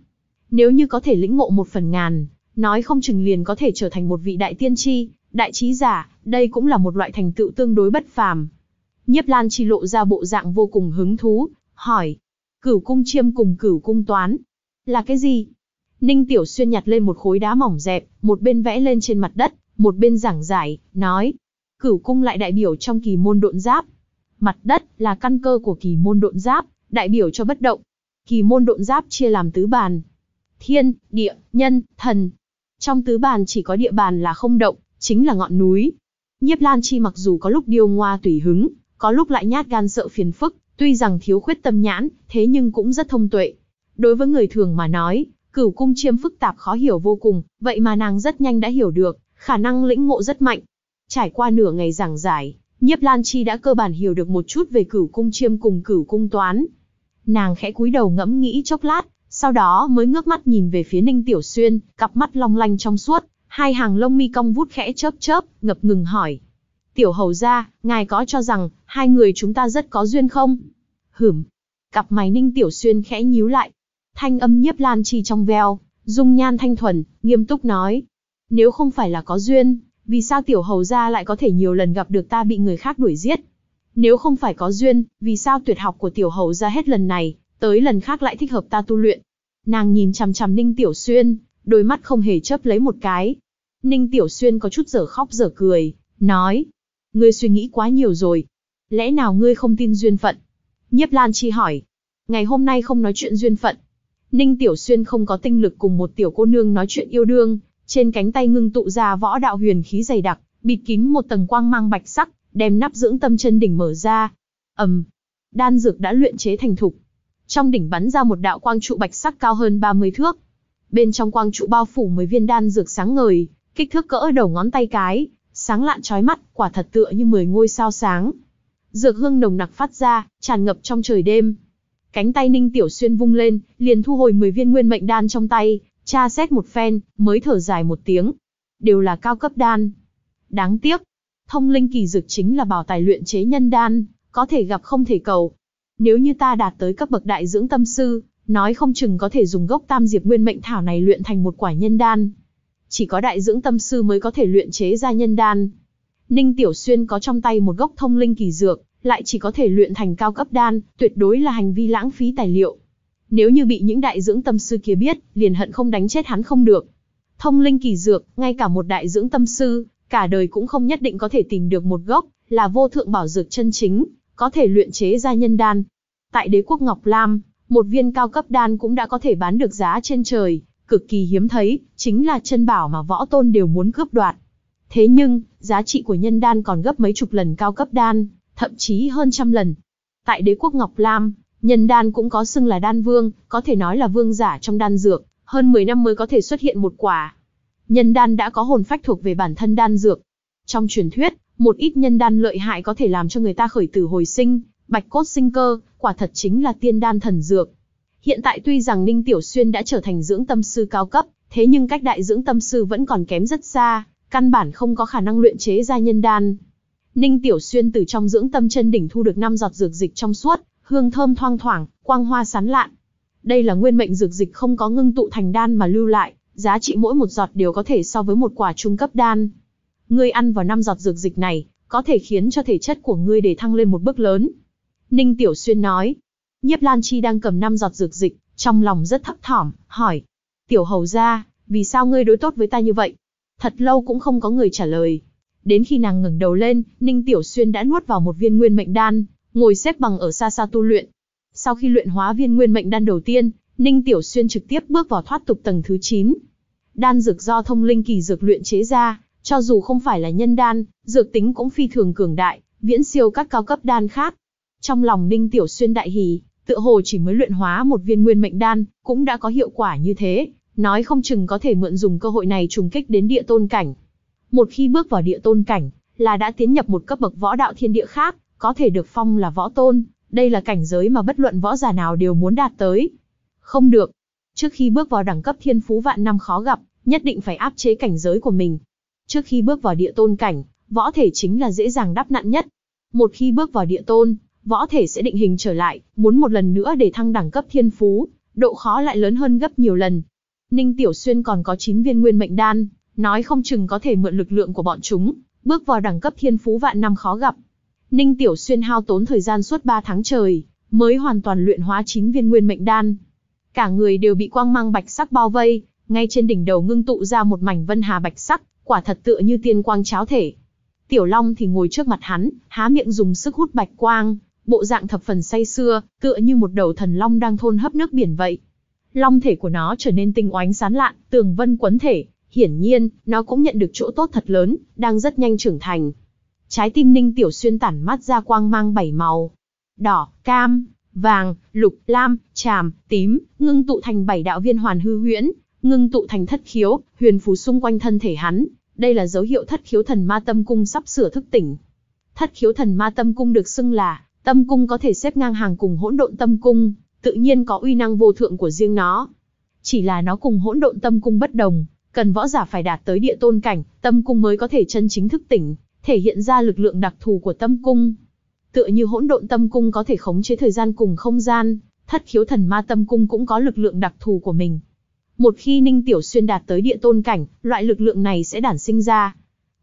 Nếu như có thể lĩnh ngộ một phần ngàn, nói không chừng liền có thể trở thành một vị đại tiên tri, đại trí giả, đây cũng là một loại thành tựu tương đối bất phàm. Nhiếp Lan chỉ lộ ra bộ dạng vô cùng hứng thú, hỏi. Cửu cung chiêm cùng cửu cung toán. Là cái gì? Ninh Tiểu Xuyên nhặt lên một khối đá mỏng dẹp, một bên vẽ lên trên mặt đất, một bên giảng giải, nói cửu cung lại đại biểu trong kỳ môn độn giáp. Mặt đất là căn cơ của kỳ môn độn giáp, đại biểu cho bất động. Kỳ môn độn giáp chia làm tứ bàn. Thiên, địa, nhân, thần. Trong tứ bàn chỉ có địa bàn là không động, chính là ngọn núi. Nhiếp Lan Chi mặc dù có lúc điêu ngoa tùy hứng, có lúc lại nhát gan sợ phiền phức, tuy rằng thiếu khuyết tâm nhãn, thế nhưng cũng rất thông tuệ. Đối với người thường mà nói, cửu cung chiêm phức tạp khó hiểu vô cùng, vậy mà nàng rất nhanh đã hiểu được, khả năng lĩnh ngộ rất mạnh, Trải qua nửa ngày giảng giải, Nhiếp Lan Chi đã cơ bản hiểu được một chút về cửu cung chiêm cùng cửu cung toán. Nàng khẽ cúi đầu ngẫm nghĩ chốc lát, sau đó mới ngước mắt nhìn về phía Ninh Tiểu Xuyên, cặp mắt long lanh trong suốt, hai hàng lông mi cong vút khẽ chớp chớp, ngập ngừng hỏi. Tiểu hầu ra, ngài có cho rằng, hai người chúng ta rất có duyên không? Hửm. Cặp máy Ninh Tiểu Xuyên khẽ nhíu lại. Thanh âm Nhiếp Lan Chi trong veo, dung nhan thanh thuần, nghiêm túc nói. Nếu không phải là có duyên, vì sao tiểu hầu gia lại có thể nhiều lần gặp được ta bị người khác đuổi giết? Nếu không phải có duyên, vì sao tuyệt học của tiểu hầu gia hết lần này, tới lần khác lại thích hợp ta tu luyện? Nàng nhìn chằm chằm Ninh Tiểu Xuyên, đôi mắt không hề chớp lấy một cái. Ninh Tiểu Xuyên có chút giở khóc giở cười, nói, ngươi suy nghĩ quá nhiều rồi. Lẽ nào ngươi không tin duyên phận? Nhiếp Lan Chi hỏi, ngày hôm nay không nói chuyện duyên phận. Ninh Tiểu Xuyên không có tinh lực cùng một tiểu cô nương nói chuyện yêu đương, trên cánh tay ngưng tụ ra võ đạo huyền khí dày đặc, bịt kín một tầng quang mang bạch sắc, đem nắp dưỡng tâm chân đỉnh mở ra. Ầm. Um, đan dược đã luyện chế thành thục. Trong đỉnh bắn ra một đạo quang trụ bạch sắc cao hơn 30 thước. Bên trong quang trụ bao phủ 10 viên đan dược sáng ngời, kích thước cỡ đầu ngón tay cái, sáng lạn chói mắt, quả thật tựa như 10 ngôi sao sáng. Dược hương nồng nặc phát ra, tràn ngập trong trời đêm. Cánh tay Ninh Tiểu Xuyên vung lên, liền thu hồi 10 viên nguyên mệnh đan trong tay, Cha xét một phen, mới thở dài một tiếng. Đều là cao cấp đan. Đáng tiếc, thông linh kỳ dược chính là bảo tài luyện chế nhân đan, có thể gặp không thể cầu. Nếu như ta đạt tới cấp bậc đại dưỡng tâm sư, nói không chừng có thể dùng gốc tam diệp nguyên mệnh thảo này luyện thành một quả nhân đan. Chỉ có đại dưỡng tâm sư mới có thể luyện chế ra nhân đan. Ninh Tiểu Xuyên có trong tay một gốc thông linh kỳ dược, lại chỉ có thể luyện thành cao cấp đan, tuyệt đối là hành vi lãng phí tài liệu. Nếu như bị những đại dưỡng tâm sư kia biết, liền hận không đánh chết hắn không được. Thông linh kỳ dược, ngay cả một đại dưỡng tâm sư, cả đời cũng không nhất định có thể tìm được một gốc, là vô thượng bảo dược chân chính, có thể luyện chế ra nhân đan. Tại đế quốc Ngọc Lam, một viên cao cấp đan cũng đã có thể bán được giá trên trời, cực kỳ hiếm thấy, chính là chân bảo mà võ tôn đều muốn cướp đoạt. Thế nhưng, giá trị của nhân đan còn gấp mấy chục lần cao cấp đan, thậm chí hơn trăm lần. Tại đế quốc Ngọc Lam, Nhân đan cũng có xưng là đan vương, có thể nói là vương giả trong đan dược, hơn 10 năm mới có thể xuất hiện một quả. Nhân đan đã có hồn phách thuộc về bản thân đan dược. Trong truyền thuyết, một ít nhân đan lợi hại có thể làm cho người ta khởi tử hồi sinh, bạch cốt sinh cơ, quả thật chính là tiên đan thần dược. Hiện tại tuy rằng Ninh Tiểu Xuyên đã trở thành dưỡng tâm sư cao cấp, thế nhưng cách đại dưỡng tâm sư vẫn còn kém rất xa, căn bản không có khả năng luyện chế ra nhân đan. Ninh Tiểu Xuyên từ trong dưỡng tâm chân đỉnh thu được 5 giọt dược dịch trong suốt, hương thơm thoang thoảng, quang hoa sán lạn. Đây là nguyên mệnh dược dịch không có ngưng tụ thành đan mà lưu lại, giá trị mỗi một giọt đều có thể so với một quả trung cấp đan. Ngươi ăn vào năm giọt dược dịch này, có thể khiến cho thể chất của ngươi để thăng lên một bước lớn. Ninh Tiểu Xuyên nói, Nhiếp Lan Chi đang cầm năm giọt dược dịch, trong lòng rất thấp thỏm, hỏi, Tiểu Hầu ra, vì sao ngươi đối tốt với ta như vậy? Thật lâu cũng không có người trả lời. Đến khi nàng ngẩng đầu lên, Ninh Tiểu Xuyên đã nuốt vào một viên nguyên mệnh đan, ngồi xếp bằng ở xa xa tu luyện. Sau khi luyện hóa viên nguyên mệnh đan đầu tiên, Ninh Tiểu Xuyên trực tiếp bước vào thoát tục tầng thứ 9. Đan dược do thông linh kỳ dược luyện chế ra, cho dù không phải là nhân đan, dược tính cũng phi thường cường đại, viễn siêu các cao cấp đan khác. Trong lòng Ninh Tiểu Xuyên đại hỉ, tựa hồ chỉ mới luyện hóa một viên nguyên mệnh đan, cũng đã có hiệu quả như thế, nói không chừng có thể mượn dùng cơ hội này trùng kích đến địa tôn cảnh. Một khi bước vào địa tôn cảnh, là đã tiến nhập một cấp bậc võ đạo thiên địa khác, có thể được phong là võ tôn, đây là cảnh giới mà bất luận võ giả nào đều muốn đạt tới. Không được. Trước khi bước vào đẳng cấp thiên phú vạn năm khó gặp, nhất định phải áp chế cảnh giới của mình. Trước khi bước vào địa tôn cảnh, võ thể chính là dễ dàng đắp nặn nhất. Một khi bước vào địa tôn, võ thể sẽ định hình trở lại, muốn một lần nữa để thăng đẳng cấp thiên phú, độ khó lại lớn hơn gấp nhiều lần. Ninh Tiểu Xuyên còn có 9 viên nguyên mệnh đan, nói không chừng có thể mượn lực lượng của bọn chúng, bước vào đẳng cấp thiên phú vạn năm khó gặp, Ninh Tiểu Xuyên hao tốn thời gian suốt 3 tháng trời, mới hoàn toàn luyện hóa 9 viên nguyên mệnh đan. Cả người đều bị quang mang bạch sắc bao vây, ngay trên đỉnh đầu ngưng tụ ra một mảnh vân hà bạch sắc, quả thật tựa như tiên quang cháo thể. Tiểu Long thì ngồi trước mặt hắn, há miệng dùng sức hút bạch quang, bộ dạng thập phần say xưa, tựa như một đầu thần long đang thôn hấp nước biển vậy. Long thể của nó trở nên tinh oánh sán lạn, tường vân quấn thể, hiển nhiên, nó cũng nhận được chỗ tốt thật lớn, đang rất nhanh trưởng thành. Trái tim Ninh Tiểu Xuyên tản mắt ra quang mang bảy màu. Đỏ, cam, vàng, lục, lam, tràm, tím, ngưng tụ thành bảy đạo viên hoàn hư huyễn, ngưng tụ thành thất khiếu, huyền phù xung quanh thân thể hắn. Đây là dấu hiệu thất khiếu thần ma tâm cung sắp sửa thức tỉnh. Thất khiếu thần ma tâm cung được xưng là tâm cung có thể xếp ngang hàng cùng hỗn độn tâm cung, tự nhiên có uy năng vô thượng của riêng nó. Chỉ là nó cùng hỗn độn tâm cung bất đồng, cần võ giả phải đạt tới địa tôn cảnh, tâm cung mới có thể chân chính thức tỉnh thể hiện ra lực lượng đặc thù của tâm cung. Tựa như hỗn độn tâm cung có thể khống chế thời gian cùng không gian, thất khiếu thần ma tâm cung cũng có lực lượng đặc thù của mình. Một khi Ninh Tiểu Xuyên đạt tới địa tôn cảnh, loại lực lượng này sẽ đản sinh ra.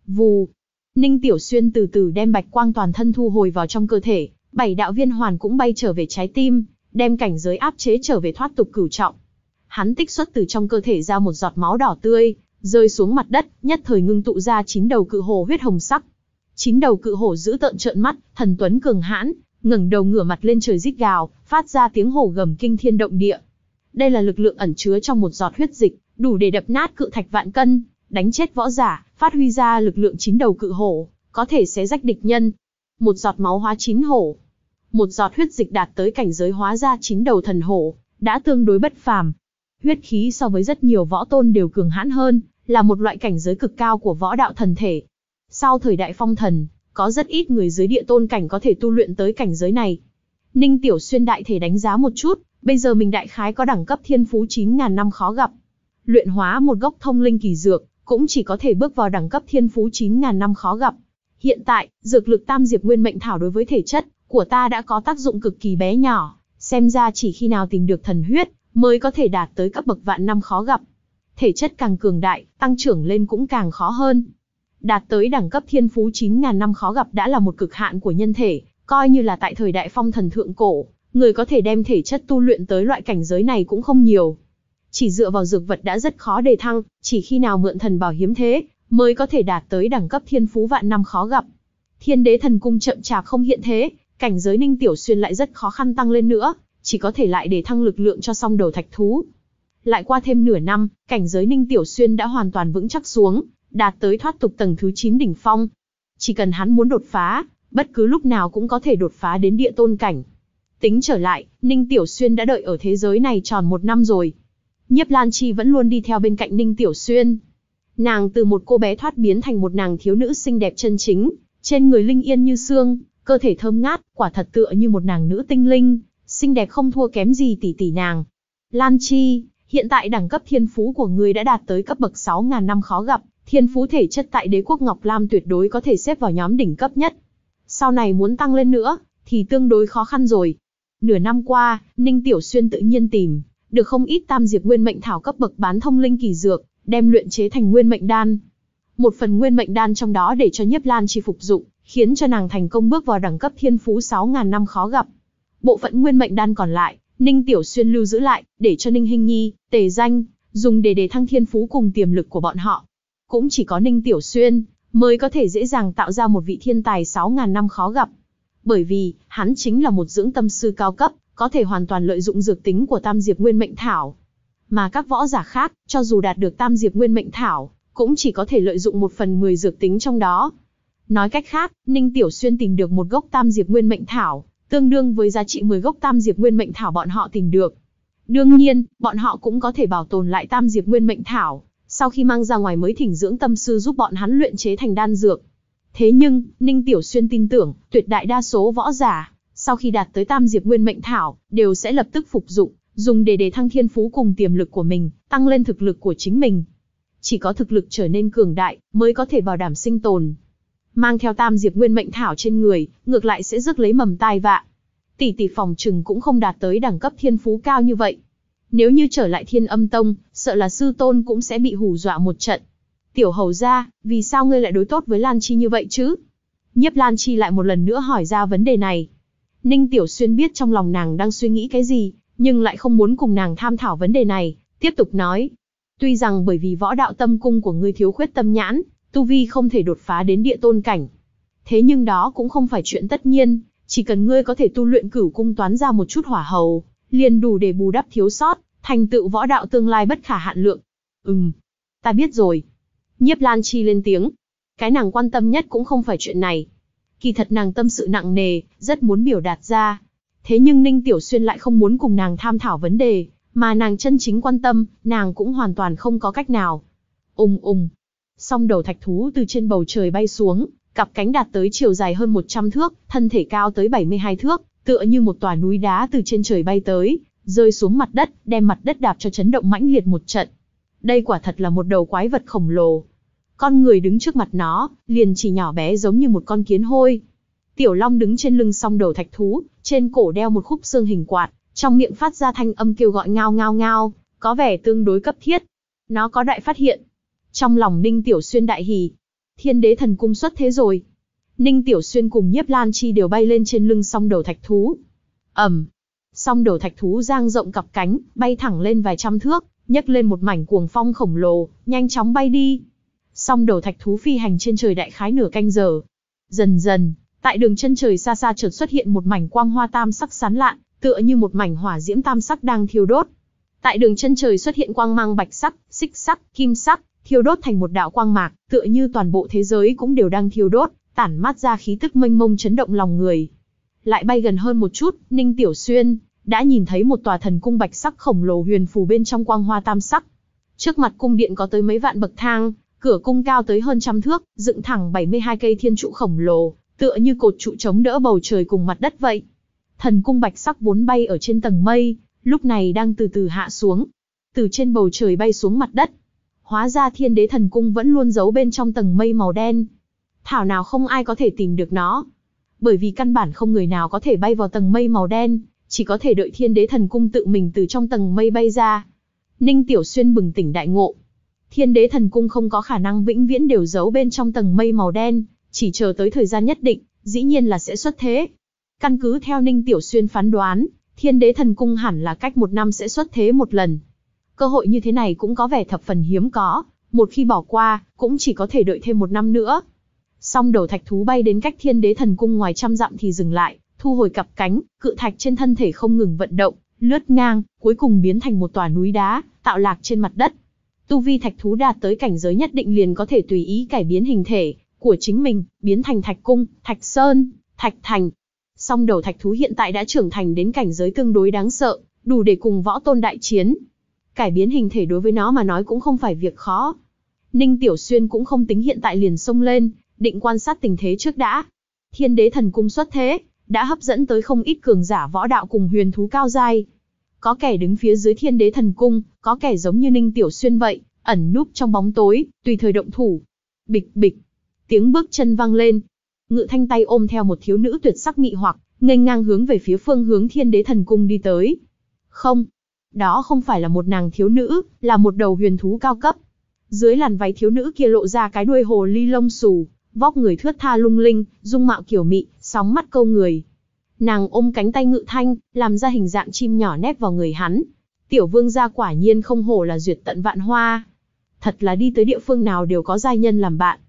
Vù! Ninh Tiểu Xuyên từ từ đem bạch quang toàn thân thu hồi vào trong cơ thể, bảy đạo viên hoàn cũng bay trở về trái tim, đem cảnh giới áp chế trở về thoát tục cửu trọng. Hắn tích xuất từ trong cơ thể ra một giọt máu đỏ tươi, rơi xuống mặt đất, nhất thời ngưng tụ ra chín đầu cự hồ huyết hồng sắc. Chín đầu cự hổ giữ tợn trợn mắt, thần tuấn cường hãn, ngẩng đầu ngửa mặt lên trời rít gào, phát ra tiếng hổ gầm kinh thiên động địa. Đây là lực lượng ẩn chứa trong một giọt huyết dịch, đủ để đập nát cự thạch vạn cân, đánh chết võ giả, phát huy ra lực lượng chín đầu cự hổ, có thể xé rách địch nhân. Một giọt máu hóa chín hổ. Một giọt huyết dịch đạt tới cảnh giới hóa ra chín đầu thần hổ, đã tương đối bất phàm. Huyết khí so với rất nhiều võ tôn đều cường hãn hơn, là một loại cảnh giới cực cao của võ đạo thần thể. Sau thời đại phong thần, có rất ít người dưới địa tôn cảnh có thể tu luyện tới cảnh giới này. Ninh Tiểu Xuyên đại thể đánh giá một chút, bây giờ mình đại khái có đẳng cấp thiên phú 9.000 năm khó gặp. Luyện hóa một gốc thông linh kỳ dược, cũng chỉ có thể bước vào đẳng cấp thiên phú 9.000 năm khó gặp. Hiện tại, dược lực tam diệp nguyên mệnh thảo đối với thể chất của ta đã có tác dụng cực kỳ bé nhỏ, xem ra chỉ khi nào tìm được thần huyết, mới có thể đạt tới các bậc vạn năm khó gặp. Thể chất càng cường đại, tăng trưởng lên cũng càng khó hơn đạt tới đẳng cấp thiên phú 9.000 năm khó gặp đã là một cực hạn của nhân thể, coi như là tại thời đại phong thần thượng cổ, người có thể đem thể chất tu luyện tới loại cảnh giới này cũng không nhiều. Chỉ dựa vào dược vật đã rất khó đề thăng, chỉ khi nào mượn thần bảo hiếm thế, mới có thể đạt tới đẳng cấp thiên phú vạn năm khó gặp. Thiên đế thần cung chậm chạp không hiện thế, cảnh giới Ninh Tiểu Xuyên lại rất khó khăn tăng lên nữa, chỉ có thể lại để thăng lực lượng cho xong đầu thạch thú. Lại qua thêm nửa năm, cảnh giới Ninh Tiểu Xuyên đã hoàn toàn vững chắc xuống, đạt tới thoát tục tầng thứ 9 đỉnh phong. Chỉ cần hắn muốn đột phá, bất cứ lúc nào cũng có thể đột phá đến địa tôn cảnh. Tính trở lại, Ninh Tiểu Xuyên đã đợi ở thế giới này tròn một năm rồi. Nhiếp Lan Chi vẫn luôn đi theo bên cạnh Ninh Tiểu Xuyên. Nàng từ một cô bé thoát biến thành một nàng thiếu nữ xinh đẹp chân chính, trên người linh yên như xương, cơ thể thơm ngát, quả thật tựa như một nàng nữ tinh linh, xinh đẹp không thua kém gì tỷ tỷ nàng. Lan Chi, hiện tại đẳng cấp thiên phú của ngươi đã đạt tới cấp bậc 6.000 năm khó gặp, thiên phú thể chất tại đế quốc Ngọc Lam tuyệt đối có thể xếp vào nhóm đỉnh cấp nhất. Sau này muốn tăng lên nữa, thì tương đối khó khăn rồi. Nửa năm qua, Ninh Tiểu Xuyên tự nhiên tìm, được không ít tam diệp nguyên mệnh thảo cấp bậc bán thông linh kỳ dược, đem luyện chế thành nguyên mệnh đan. Một phần nguyên mệnh đan trong đó để cho Nhiếp Lan chi phục dụng, khiến cho nàng thành công bước vào đẳng cấp thiên phú 6000 năm khó gặp. Bộ phận nguyên mệnh đan còn lại, Ninh Tiểu Xuyên lưu giữ lại, để cho Ninh Hinh Nhi, Tề Danh dùng để đề thăng thiên phú cùng tiềm lực của bọn họ cũng chỉ có Ninh Tiểu Xuyên mới có thể dễ dàng tạo ra một vị thiên tài 6.000 năm khó gặp. Bởi vì, hắn chính là một dưỡng tâm sư cao cấp, có thể hoàn toàn lợi dụng dược tính của Tam Diệp Nguyên Mệnh Thảo. Mà các võ giả khác, cho dù đạt được Tam Diệp Nguyên Mệnh Thảo, cũng chỉ có thể lợi dụng một phần 10 dược tính trong đó. Nói cách khác, Ninh Tiểu Xuyên tìm được một gốc Tam Diệp Nguyên Mệnh Thảo, tương đương với giá trị 10 gốc Tam Diệp Nguyên Mệnh Thảo bọn họ tìm được. Đương nhiên, bọn họ cũng có thể bảo tồn lại Tam Diệp Nguyên Mệnh Thảo, sau khi mang ra ngoài mới thỉnh dưỡng tâm sư giúp bọn hắn luyện chế thành đan dược. Thế nhưng, Ninh Tiểu Xuyên tin tưởng, tuyệt đại đa số võ giả, sau khi đạt tới tam diệp nguyên mệnh thảo, đều sẽ lập tức phục dụng, dùng để đề thăng thiên phú cùng tiềm lực của mình, tăng lên thực lực của chính mình. Chỉ có thực lực trở nên cường đại, mới có thể bảo đảm sinh tồn. Mang theo tam diệp nguyên mệnh thảo trên người, ngược lại sẽ rước lấy mầm tai vạ. Tỷ tỷ phòng trừng cũng không đạt tới đẳng cấp thiên phú cao như vậy. Nếu như trở lại thiên âm tông, sợ là sư tôn cũng sẽ bị hù dọa một trận. Tiểu hầu ra, vì sao ngươi lại đối tốt với Lan Chi như vậy chứ? Nhiếp Lan Chi lại một lần nữa hỏi ra vấn đề này. Ninh Tiểu Xuyên biết trong lòng nàng đang suy nghĩ cái gì, nhưng lại không muốn cùng nàng tham thảo vấn đề này, tiếp tục nói. Tuy rằng bởi vì võ đạo tâm cung của ngươi thiếu khuyết tâm nhãn, tu vi không thể đột phá đến địa tôn cảnh. Thế nhưng đó cũng không phải chuyện tất nhiên, chỉ cần ngươi có thể tu luyện cửu cung toán ra một chút hỏa hầu, liền đủ để bù đắp thiếu sót, thành tựu võ đạo tương lai bất khả hạn lượng. Ừm, ta biết rồi. Nhiếp Lan Chi lên tiếng. Cái nàng quan tâm nhất cũng không phải chuyện này. Kỳ thật nàng tâm sự nặng nề, rất muốn biểu đạt ra. Thế nhưng Ninh Tiểu Xuyên lại không muốn cùng nàng tham thảo vấn đề, mà nàng chân chính quan tâm, nàng cũng hoàn toàn không có cách nào. Ùng ùng. Song đầu thạch thú từ trên bầu trời bay xuống, cặp cánh đạt tới chiều dài hơn 100 thước, thân thể cao tới 72 thước, tựa như một tòa núi đá từ trên trời bay tới, rơi xuống mặt đất, đem mặt đất đạp cho chấn động mãnh liệt một trận. Đây quả thật là một đầu quái vật khổng lồ. Con người đứng trước mặt nó, liền chỉ nhỏ bé giống như một con kiến hôi. Tiểu Long đứng trên lưng song đầu thạch thú, trên cổ đeo một khúc xương hình quạt, trong miệng phát ra thanh âm kêu gọi ngao ngao ngao, có vẻ tương đối cấp thiết. Nó có đại phát hiện. Trong lòng Ninh Tiểu Xuyên đại hỉ. Thiên đế thần cung xuất thế rồi. Ninh Tiểu Xuyên cùng Nhiếp Lan Chi đều bay lên trên lưng song đầu thạch thú. Ầm. Song đầu thạch thú giang rộng cặp cánh, bay thẳng lên vài trăm thước, nhấc lên một mảnh cuồng phong khổng lồ, nhanh chóng bay đi. Song đầu thạch thú phi hành trên trời đại khái nửa canh giờ. Dần dần, tại đường chân trời xa xa chợt xuất hiện một mảnh quang hoa tam sắc sán lạn, tựa như một mảnh hỏa diễm tam sắc đang thiêu đốt. Tại đường chân trời xuất hiện quang mang bạch sắc, xích sắc, kim sắc, thiêu đốt thành một đạo quang mạc, tựa như toàn bộ thế giới cũng đều đang thiêu đốt, tản mát ra khí tức mênh mông chấn động lòng người. Lại bay gần hơn một chút, Ninh Tiểu Xuyên đã nhìn thấy một tòa thần cung bạch sắc khổng lồ huyền phù bên trong quang hoa tam sắc. Trước mặt cung điện có tới mấy vạn bậc thang, cửa cung cao tới hơn trăm thước, dựng thẳng 72 cây thiên trụ khổng lồ, tựa như cột trụ chống đỡ bầu trời cùng mặt đất vậy. Thần cung bạch sắc vốn bay ở trên tầng mây, lúc này đang từ từ hạ xuống, từ trên bầu trời bay xuống mặt đất. Hóa ra thiên đế thần cung vẫn luôn giấu bên trong tầng mây màu đen, thảo nào không ai có thể tìm được nó. Bởi vì căn bản không người nào có thể bay vào tầng mây màu đen, chỉ có thể đợi thiên đế thần cung tự mình từ trong tầng mây bay ra. Ninh Tiểu Xuyên bừng tỉnh đại ngộ. Thiên đế thần cung không có khả năng vĩnh viễn đều giấu bên trong tầng mây màu đen, chỉ chờ tới thời gian nhất định, dĩ nhiên là sẽ xuất thế. Căn cứ theo Ninh Tiểu Xuyên phán đoán, thiên đế thần cung hẳn là cách một năm sẽ xuất thế một lần. Cơ hội như thế này cũng có vẻ thập phần hiếm có, một khi bỏ qua, cũng chỉ có thể đợi thêm một năm nữa. Song đầu thạch thú bay đến cách thiên đế thần cung ngoài trăm dặm thì dừng lại, thu hồi cặp cánh, cự thạch trên thân thể không ngừng vận động, lướt ngang, cuối cùng biến thành một tòa núi đá, tạo lạc trên mặt đất. Tu vi thạch thú đạt tới cảnh giới nhất định liền có thể tùy ý cải biến hình thể của chính mình, biến thành thạch cung, thạch sơn, thạch thành. Song đầu thạch thú hiện tại đã trưởng thành đến cảnh giới tương đối đáng sợ, đủ để cùng võ tôn đại chiến. Cải biến hình thể đối với nó mà nói cũng không phải việc khó. Ninh Tiểu Xuyên cũng không tính hiện tại liền xông lên, định quan sát tình thế trước đã. Thiên đế thần cung xuất thế, đã hấp dẫn tới không ít cường giả võ đạo cùng huyền thú cao giai. Có kẻ đứng phía dưới thiên đế thần cung, có kẻ giống như Ninh Tiểu Xuyên vậy, ẩn núp trong bóng tối, tùy thời động thủ. Bịch bịch, tiếng bước chân vang lên. Ngự thanh tay ôm theo một thiếu nữ tuyệt sắc mị hoặc, nghênh ngang hướng về phía phương hướng thiên đế thần cung đi tới. Không, đó không phải là một nàng thiếu nữ, là một đầu huyền thú cao cấp. Dưới làn váy thiếu nữ kia lộ ra cái đuôi hồ ly lông xù, vóc người thướt tha lung linh, dung mạo kiểu mị, sóng mắt câu người. Nàng ôm cánh tay ngự thanh, làm ra hình dạng chim nhỏ nép vào người hắn. Tiểu vương gia quả nhiên không hổ là duyệt tận vạn hoa. Thật là đi tới địa phương nào đều có giai nhân làm bạn.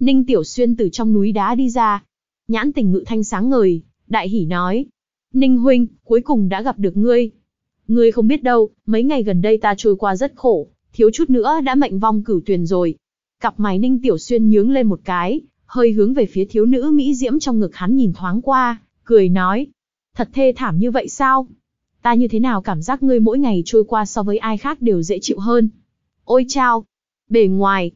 Ninh Tiểu Xuyên từ trong núi đá đi ra. Nhãn tình ngự thanh sáng ngời, đại hỉ nói. Ninh huynh, cuối cùng đã gặp được ngươi. Ngươi không biết đâu, mấy ngày gần đây ta trôi qua rất khổ, thiếu chút nữa đã mệnh vong cửu tuyền rồi. Cặp mái Ninh Tiểu Xuyên nhướng lên một cái, hơi hướng về phía thiếu nữ Mỹ Diễm trong ngực hắn nhìn thoáng qua, cười nói. Thật thê thảm như vậy sao? Ta như thế nào cảm giác ngươi mỗi ngày trôi qua so với ai khác đều dễ chịu hơn? Ôi chao! Bề ngoài!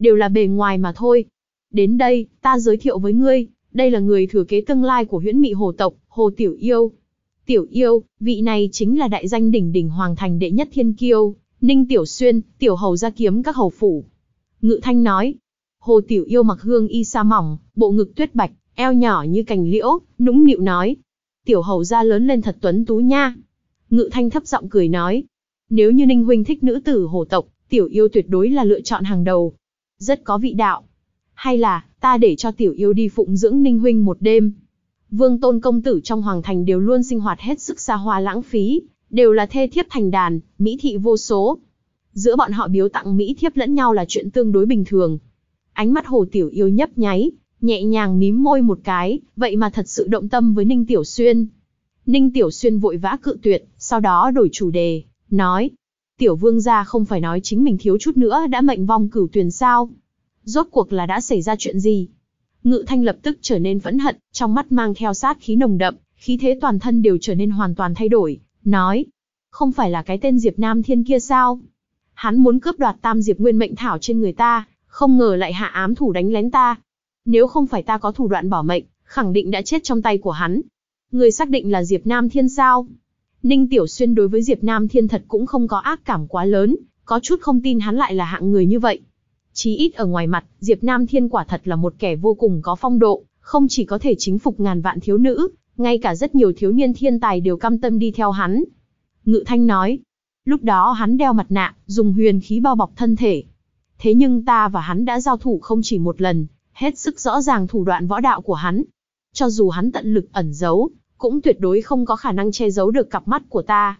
Đều là bề ngoài mà thôi. Đến đây, ta giới thiệu với ngươi, đây là người thừa kế tương lai của huyễn mị hồ tộc, hồ tiểu yêu. Tiểu yêu, vị này chính là đại danh đỉnh đỉnh hoàng thành đệ nhất thiên kiêu, ninh tiểu xuyên, tiểu hầu gia kiếm các hầu phủ. Ngự thanh nói, Hồ Tiểu Yêu mặc hương y sa mỏng, bộ ngực tuyết bạch, eo nhỏ như cành liễu, nũng nịu nói. Tiểu hầu ra lớn lên thật tuấn tú nha. Ngự thanh thấp giọng cười nói. Nếu như Ninh Huynh thích nữ tử hồ tộc, Tiểu Yêu tuyệt đối là lựa chọn hàng đầu. Rất có vị đạo. Hay là, ta để cho Tiểu Yêu đi phụng dưỡng Ninh Huynh một đêm. Vương tôn công tử trong hoàng thành đều luôn sinh hoạt hết sức xa hoa lãng phí, đều là thê thiếp thành đàn, mỹ thị vô số. Giữa bọn họ biếu tặng mỹ thiếp lẫn nhau là chuyện tương đối bình thường, Ánh mắt Hồ Tiểu Yêu nhấp nháy, nhẹ nhàng mím môi một cái, vậy mà thật sự động tâm với Ninh Tiểu Xuyên. Ninh Tiểu Xuyên vội vã cự tuyệt, sau đó đổi chủ đề, nói. Tiểu vương gia không phải nói chính mình thiếu chút nữa đã mệnh vong cửu tuyền sao. Rốt cuộc là đã xảy ra chuyện gì? Ngự thanh lập tức trở nên phẫn hận, trong mắt mang theo sát khí nồng đậm, khí thế toàn thân đều trở nên hoàn toàn thay đổi, nói. Không phải là cái tên Diệp Nam Thiên kia sao? Hắn muốn cướp đoạt tam Diệp Nguyên mệnh thảo trên người ta, không ngờ lại hạ ám thủ đánh lén ta. Nếu không phải ta có thủ đoạn bỏ mệnh, khẳng định đã chết trong tay của hắn. Người xác định là Diệp Nam Thiên sao? Ninh Tiểu Xuyên đối với Diệp Nam Thiên thật cũng không có ác cảm quá lớn, có chút không tin hắn lại là hạng người như vậy. Chí ít ở ngoài mặt, Diệp Nam Thiên quả thật là một kẻ vô cùng có phong độ, không chỉ có thể chính phục ngàn vạn thiếu nữ, ngay cả rất nhiều thiếu niên thiên tài đều cam tâm đi theo hắn. Ngự Thanh nói, lúc đó hắn đeo mặt nạ, dùng huyền khí bao bọc thân thể, Thế nhưng ta và hắn đã giao thủ không chỉ một lần, hết sức rõ ràng thủ đoạn võ đạo của hắn. Cho dù hắn tận lực ẩn giấu, cũng tuyệt đối không có khả năng che giấu được cặp mắt của ta.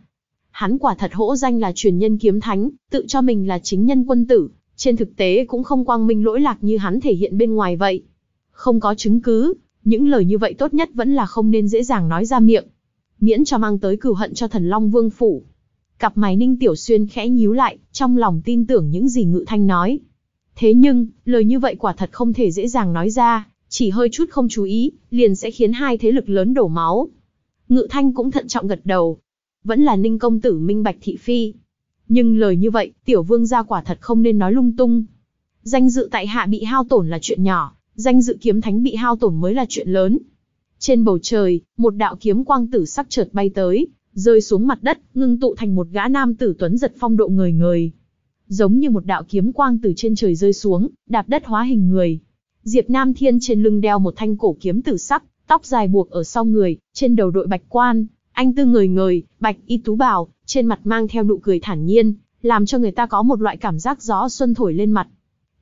Hắn quả thật hỗ danh là truyền nhân kiếm thánh, tự cho mình là chính nhân quân tử, trên thực tế cũng không quang minh lỗi lạc như hắn thể hiện bên ngoài vậy. Không có chứng cứ, những lời như vậy tốt nhất vẫn là không nên dễ dàng nói ra miệng, miễn cho mang tới cừu hận cho thần Long Vương phủ. Cặp mày Ninh Tiểu Xuyên khẽ nhíu lại, trong lòng tin tưởng những gì Ngự Thanh nói. Thế nhưng, lời như vậy quả thật không thể dễ dàng nói ra, chỉ hơi chút không chú ý, liền sẽ khiến hai thế lực lớn đổ máu. Ngự Thanh cũng thận trọng gật đầu. Vẫn là Ninh Công Tử minh bạch thị phi. Nhưng lời như vậy, tiểu vương gia quả thật không nên nói lung tung. Danh dự tại hạ bị hao tổn là chuyện nhỏ, danh dự kiếm thánh bị hao tổn mới là chuyện lớn. Trên bầu trời, một đạo kiếm quang tử sắc chợt bay tới, rơi xuống mặt đất, ngưng tụ thành một gã nam tử tuấn giật phong độ người người. Giống như một đạo kiếm quang từ trên trời rơi xuống, đạp đất hóa hình người. Diệp Nam Thiên trên lưng đeo một thanh cổ kiếm tử sắc, tóc dài buộc ở sau người, trên đầu đội bạch quan, anh tư người người, bạch y tú bào, trên mặt mang theo nụ cười thản nhiên, làm cho người ta có một loại cảm giác gió xuân thổi lên mặt.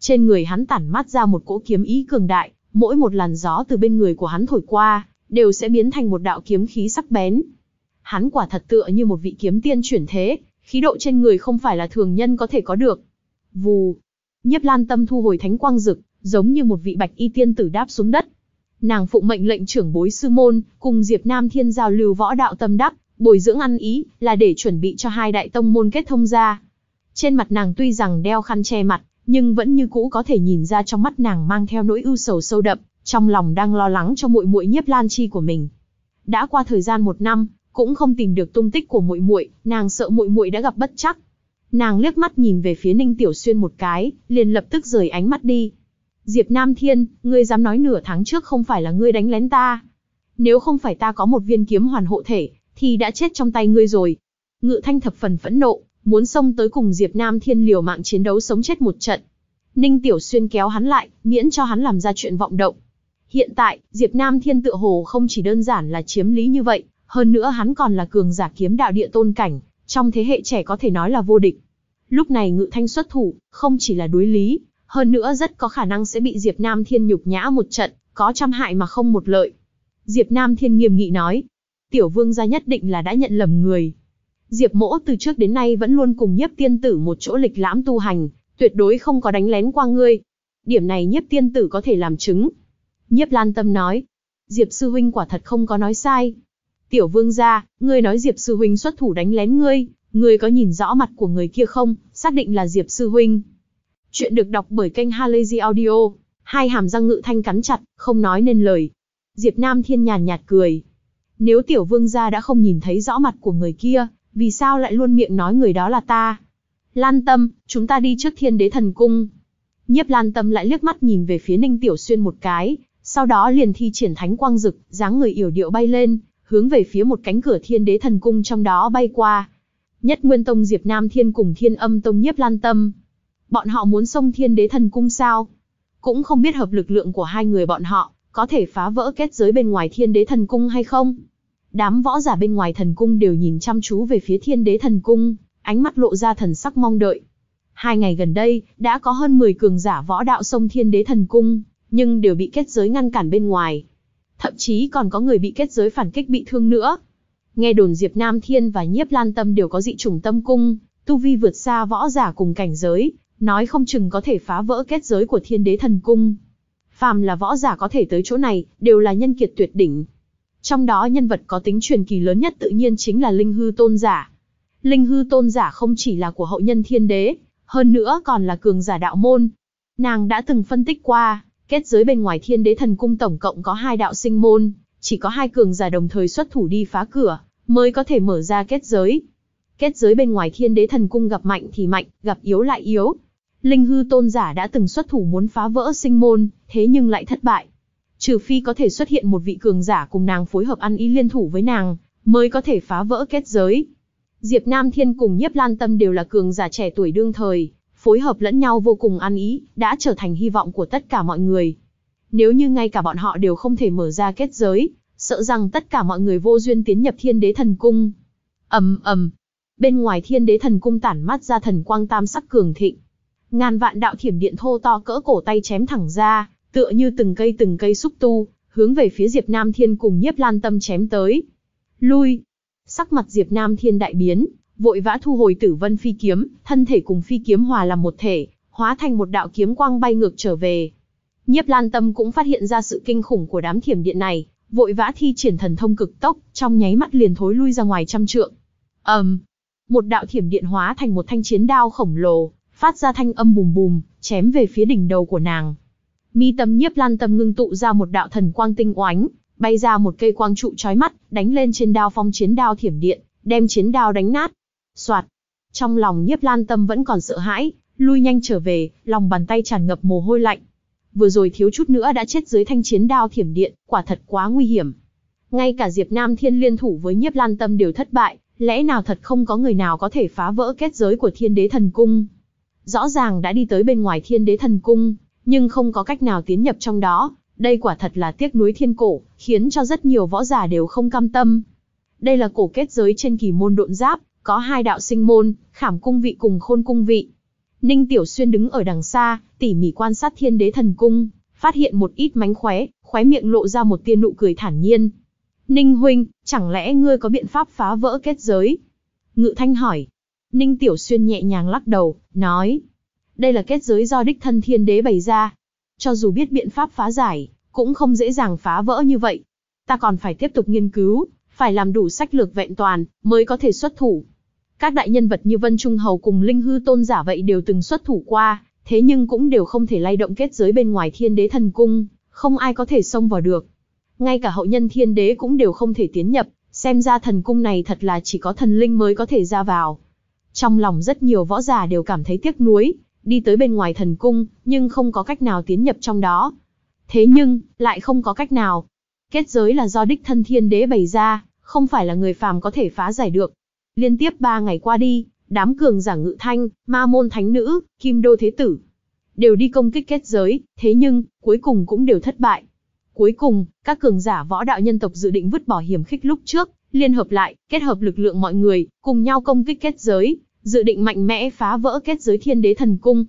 Trên người hắn tản mát ra một cỗ kiếm ý cường đại, mỗi một làn gió từ bên người của hắn thổi qua, đều sẽ biến thành một đạo kiếm khí sắc bén, hắn quả thật tựa như một vị kiếm tiên chuyển thế, khí độ trên người không phải là thường nhân có thể có được. Vù, nhiếp lan tâm thu hồi thánh quang dực, giống như một vị bạch y tiên tử đáp xuống đất. Nàng phụ mệnh lệnh trưởng bối sư môn, cùng Diệp Nam Thiên giao lưu võ đạo tâm đắc, bồi dưỡng ăn ý, là để chuẩn bị cho hai đại tông môn kết thông ra. Trên mặt nàng tuy rằng đeo khăn che mặt, nhưng vẫn như cũ có thể nhìn ra trong mắt nàng mang theo nỗi ưu sầu sâu đậm, trong lòng đang lo lắng cho muội muội nhiếp lan chi của mình. Đã qua thời gian một năm, cũng không tìm được tung tích của muội muội, nàng sợ muội muội đã gặp bất chắc. Nàng liếc mắt nhìn về phía Ninh Tiểu Xuyên một cái, liền lập tức rời ánh mắt đi. Diệp Nam Thiên, ngươi dám nói nửa tháng trước không phải là ngươi đánh lén ta. Nếu không phải ta có một viên kiếm hoàn hộ thể, thì đã chết trong tay ngươi rồi. Ngự Thanh thập phần phẫn nộ, muốn xông tới cùng Diệp Nam Thiên liều mạng chiến đấu sống chết một trận. Ninh Tiểu Xuyên kéo hắn lại, miễn cho hắn làm ra chuyện vọng động. Hiện tại, Diệp Nam Thiên tự hồ không chỉ đơn giản là chiếm lý như vậy, hơn nữa hắn còn là cường giả kiếm đạo địa tôn cảnh, trong thế hệ trẻ có thể nói là vô địch. Lúc này ngự thanh xuất thủ, không chỉ là đối lý, hơn nữa rất có khả năng sẽ bị Diệp Nam Thiên nhục nhã một trận, có trăm hại mà không một lợi. Diệp Nam Thiên nghiêm nghị nói, tiểu vương gia nhất định là đã nhận lầm người. Diệp mỗ từ trước đến nay vẫn luôn cùng nhiếp tiên tử một chỗ lịch lãm tu hành, tuyệt đối không có đánh lén qua ngươi. Điểm này nhiếp tiên tử có thể làm chứng. Nhiếp lan tâm nói, Diệp sư huynh quả thật không có nói sai, Tiểu vương gia, ngươi nói Diệp sư huynh xuất thủ đánh lén ngươi, ngươi có nhìn rõ mặt của người kia không, xác định là Diệp sư huynh. Chuyện được đọc bởi kênh Halazy Audio, hai hàm răng ngự thanh cắn chặt, không nói nên lời. Diệp Nam Thiên nhàn nhạt cười. Nếu tiểu vương gia đã không nhìn thấy rõ mặt của người kia, vì sao lại luôn miệng nói người đó là ta? Lan Tâm, chúng ta đi trước thiên đế thần cung. Nhiếp Lan Tâm lại liếc mắt nhìn về phía Ninh Tiểu Xuyên một cái, sau đó liền thi triển thánh quang Dực, dáng người yểu điệu bay lên, hướng về phía một cánh cửa thiên đế thần cung trong đó bay qua. Nhất Nguyên Tông Diệp Nam Thiên cùng Thiên Âm Tông Nhiếp Lan Tâm. Bọn họ muốn xông thiên đế thần cung sao? Cũng không biết hợp lực lượng của hai người bọn họ, có thể phá vỡ kết giới bên ngoài thiên đế thần cung hay không? Đám võ giả bên ngoài thần cung đều nhìn chăm chú về phía thiên đế thần cung, ánh mắt lộ ra thần sắc mong đợi. Hai ngày gần đây, đã có hơn 10 cường giả võ đạo xông thiên đế thần cung, nhưng đều bị kết giới ngăn cản bên ngoài, thậm chí còn có người bị kết giới phản kích bị thương nữa. Nghe đồn Diệp Nam Thiên và Nhiếp Lan Tâm đều có dị chủng tâm cung, tu vi vượt xa võ giả cùng cảnh giới, nói không chừng có thể phá vỡ kết giới của Thiên Đế Thần Cung. Phàm là võ giả có thể tới chỗ này, đều là nhân kiệt tuyệt đỉnh. Trong đó nhân vật có tính truyền kỳ lớn nhất tự nhiên chính là Linh Hư Tôn Giả. Linh Hư Tôn Giả không chỉ là của hậu nhân Thiên Đế, hơn nữa còn là cường giả đạo môn. Nàng đã từng phân tích qua, Kết giới bên ngoài thiên đế thần cung tổng cộng có hai đạo sinh môn, chỉ có hai cường giả đồng thời xuất thủ đi phá cửa, mới có thể mở ra kết giới. Kết giới bên ngoài thiên đế thần cung gặp mạnh thì mạnh, gặp yếu lại yếu. Linh hư tôn giả đã từng xuất thủ muốn phá vỡ sinh môn, thế nhưng lại thất bại. Trừ phi có thể xuất hiện một vị cường giả cùng nàng phối hợp ăn ý liên thủ với nàng, mới có thể phá vỡ kết giới. Diệp Nam Thiên cùng Nhiếp Lan Tâm đều là cường giả trẻ tuổi đương thời, phối hợp lẫn nhau vô cùng ăn ý, đã trở thành hy vọng của tất cả mọi người. Nếu như ngay cả bọn họ đều không thể mở ra kết giới, sợ rằng tất cả mọi người vô duyên tiến nhập thiên đế thần cung. ầm ầm, bên ngoài thiên đế thần cung tản mát ra thần quang tam sắc cường thịnh. Ngàn vạn đạo thiểm điện thô to cỡ cổ tay chém thẳng ra, tựa như từng cây từng cây xúc tu, hướng về phía Diệp Nam Thiên cùng Nhiếp Lan Tâm chém tới. Lui! Sắc mặt Diệp Nam Thiên đại biến, vội vã thu hồi tử vân phi kiếm, thân thể cùng phi kiếm hòa làm một thể, hóa thành một đạo kiếm quang bay ngược trở về. Nhiếp Lan Tâm cũng phát hiện ra sự kinh khủng của đám thiểm điện này, vội vã thi triển thần thông cực tốc, trong nháy mắt liền thối lui ra ngoài trăm trượng. ầm, um, một đạo thiểm điện hóa thành một thanh chiến đao khổng lồ, phát ra thanh âm bùm bùm, chém về phía đỉnh đầu của nàng. Mi tâm Nhiếp Lan Tâm ngưng tụ ra một đạo thần quang tinh oánh, bay ra một cây quang trụ chói mắt, đánh lên trên đao phong chiến đao thiểm điện, đem chiến đao đánh nát. Soạt. Trong lòng nhiếp lan tâm vẫn còn sợ hãi, lui nhanh trở về, lòng bàn tay tràn ngập mồ hôi lạnh. Vừa rồi thiếu chút nữa đã chết dưới thanh chiến đao thiểm điện, quả thật quá nguy hiểm. Ngay cả Diệp Nam Thiên liên thủ với nhiếp lan tâm đều thất bại, lẽ nào thật không có người nào có thể phá vỡ kết giới của thiên đế thần cung. Rõ ràng đã đi tới bên ngoài thiên đế thần cung, nhưng không có cách nào tiến nhập trong đó, đây quả thật là tiếc núi thiên cổ, khiến cho rất nhiều võ giả đều không cam tâm. Đây là cổ kết giới trên kỳ môn độn giáp, có hai đạo sinh môn, khảm cung vị cùng khôn cung vị. Ninh Tiểu Xuyên đứng ở đằng xa, tỉ mỉ quan sát thiên đế thần cung, phát hiện một ít mánh khóe, khóe miệng lộ ra một tia nụ cười thản nhiên. Ninh Huynh, chẳng lẽ ngươi có biện pháp phá vỡ kết giới? Ngự Thanh hỏi. Ninh Tiểu Xuyên nhẹ nhàng lắc đầu, nói. Đây là kết giới do đích thân thiên đế bày ra. Cho dù biết biện pháp phá giải, cũng không dễ dàng phá vỡ như vậy. Ta còn phải tiếp tục nghiên cứu, phải làm đủ sách lược vẹn toàn, mới có thể xuất thủ. Các đại nhân vật như Vân Trung Hầu cùng Linh Hư Tôn giả vậy đều từng xuất thủ qua, thế nhưng cũng đều không thể lay động kết giới bên ngoài thiên đế thần cung, không ai có thể xông vào được. Ngay cả hậu nhân thiên đế cũng đều không thể tiến nhập, xem ra thần cung này thật là chỉ có thần linh mới có thể ra vào. Trong lòng rất nhiều võ giả đều cảm thấy tiếc nuối, đi tới bên ngoài thần cung, nhưng không có cách nào tiến nhập trong đó. Thế nhưng, lại không có cách nào. Kết giới là do đích thân thiên đế bày ra, không phải là người phàm có thể phá giải được. Liên tiếp ba ngày qua đi, đám cường giả ngự thanh, ma môn thánh nữ, kim đô thế tử, đều đi công kích kết giới, thế nhưng, cuối cùng cũng đều thất bại. Cuối cùng, các cường giả võ đạo nhân tộc dự định vứt bỏ hiểm khích lúc trước, liên hợp lại, kết hợp lực lượng mọi người, cùng nhau công kích kết giới, dự định mạnh mẽ phá vỡ kết giới thiên đế thần cung.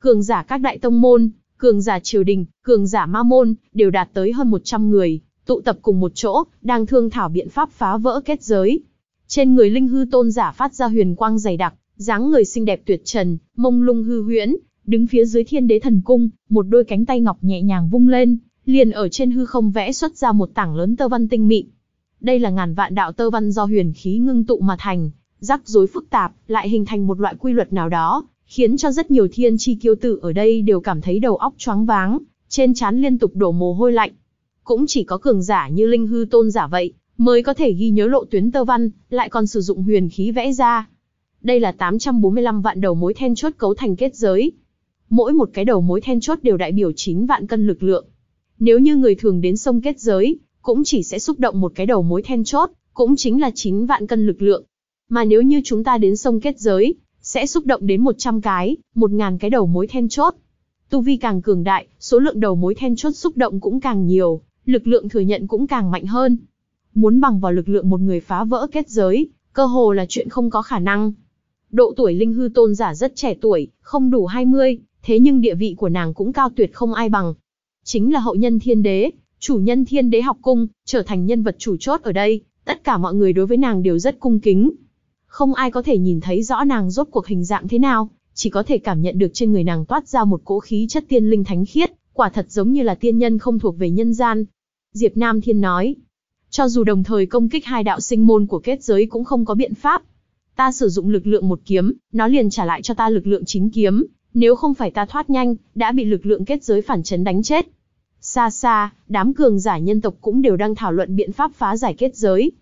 Cường giả các đại tông môn, cường giả triều đình, cường giả ma môn, đều đạt tới hơn 100 người, tụ tập cùng một chỗ, đang thương thảo biện pháp phá vỡ kết giới, trên người linh hư tôn giả phát ra huyền quang dày đặc, dáng người xinh đẹp tuyệt trần, mông lung hư huyễn, đứng phía dưới thiên đế thần cung, một đôi cánh tay ngọc nhẹ nhàng vung lên, liền ở trên hư không vẽ xuất ra một tảng lớn tơ văn tinh mịn. Đây là ngàn vạn đạo tơ văn do huyền khí ngưng tụ mà thành, rắc rối phức tạp, lại hình thành một loại quy luật nào đó, khiến cho rất nhiều thiên chi kiêu tử ở đây đều cảm thấy đầu óc choáng váng, trên trán liên tục đổ mồ hôi lạnh. Cũng chỉ có cường giả như linh hư tôn giả vậy, mới có thể ghi nhớ lộ tuyến tơ văn, lại còn sử dụng huyền khí vẽ ra. Đây là 845 vạn đầu mối then chốt cấu thành kết giới. Mỗi một cái đầu mối then chốt đều đại biểu 9 vạn cân lực lượng. Nếu như người thường đến sông kết giới, cũng chỉ sẽ xúc động một cái đầu mối then chốt, cũng chính là 9 vạn cân lực lượng. Mà nếu như chúng ta đến sông kết giới, sẽ xúc động đến 100 cái, 1000 cái đầu mối then chốt. Tu vi càng cường đại, số lượng đầu mối then chốt xúc động cũng càng nhiều, lực lượng thừa nhận cũng càng mạnh hơn muốn bằng vào lực lượng một người phá vỡ kết giới, cơ hồ là chuyện không có khả năng. Độ tuổi linh hư tôn giả rất trẻ tuổi, không đủ 20, thế nhưng địa vị của nàng cũng cao tuyệt không ai bằng. Chính là hậu nhân thiên đế, chủ nhân thiên đế học cung, trở thành nhân vật chủ chốt ở đây, tất cả mọi người đối với nàng đều rất cung kính. Không ai có thể nhìn thấy rõ nàng rốt cuộc hình dạng thế nào, chỉ có thể cảm nhận được trên người nàng toát ra một cỗ khí chất tiên linh thánh khiết, quả thật giống như là tiên nhân không thuộc về nhân gian. Diệp Nam Thiên nói, cho dù đồng thời công kích hai đạo sinh môn của kết giới cũng không có biện pháp. Ta sử dụng lực lượng một kiếm, nó liền trả lại cho ta lực lượng chính kiếm, nếu không phải ta thoát nhanh, đã bị lực lượng kết giới phản chấn đánh chết. Xa xa, đám cường giả nhân tộc cũng đều đang thảo luận biện pháp phá giải kết giới.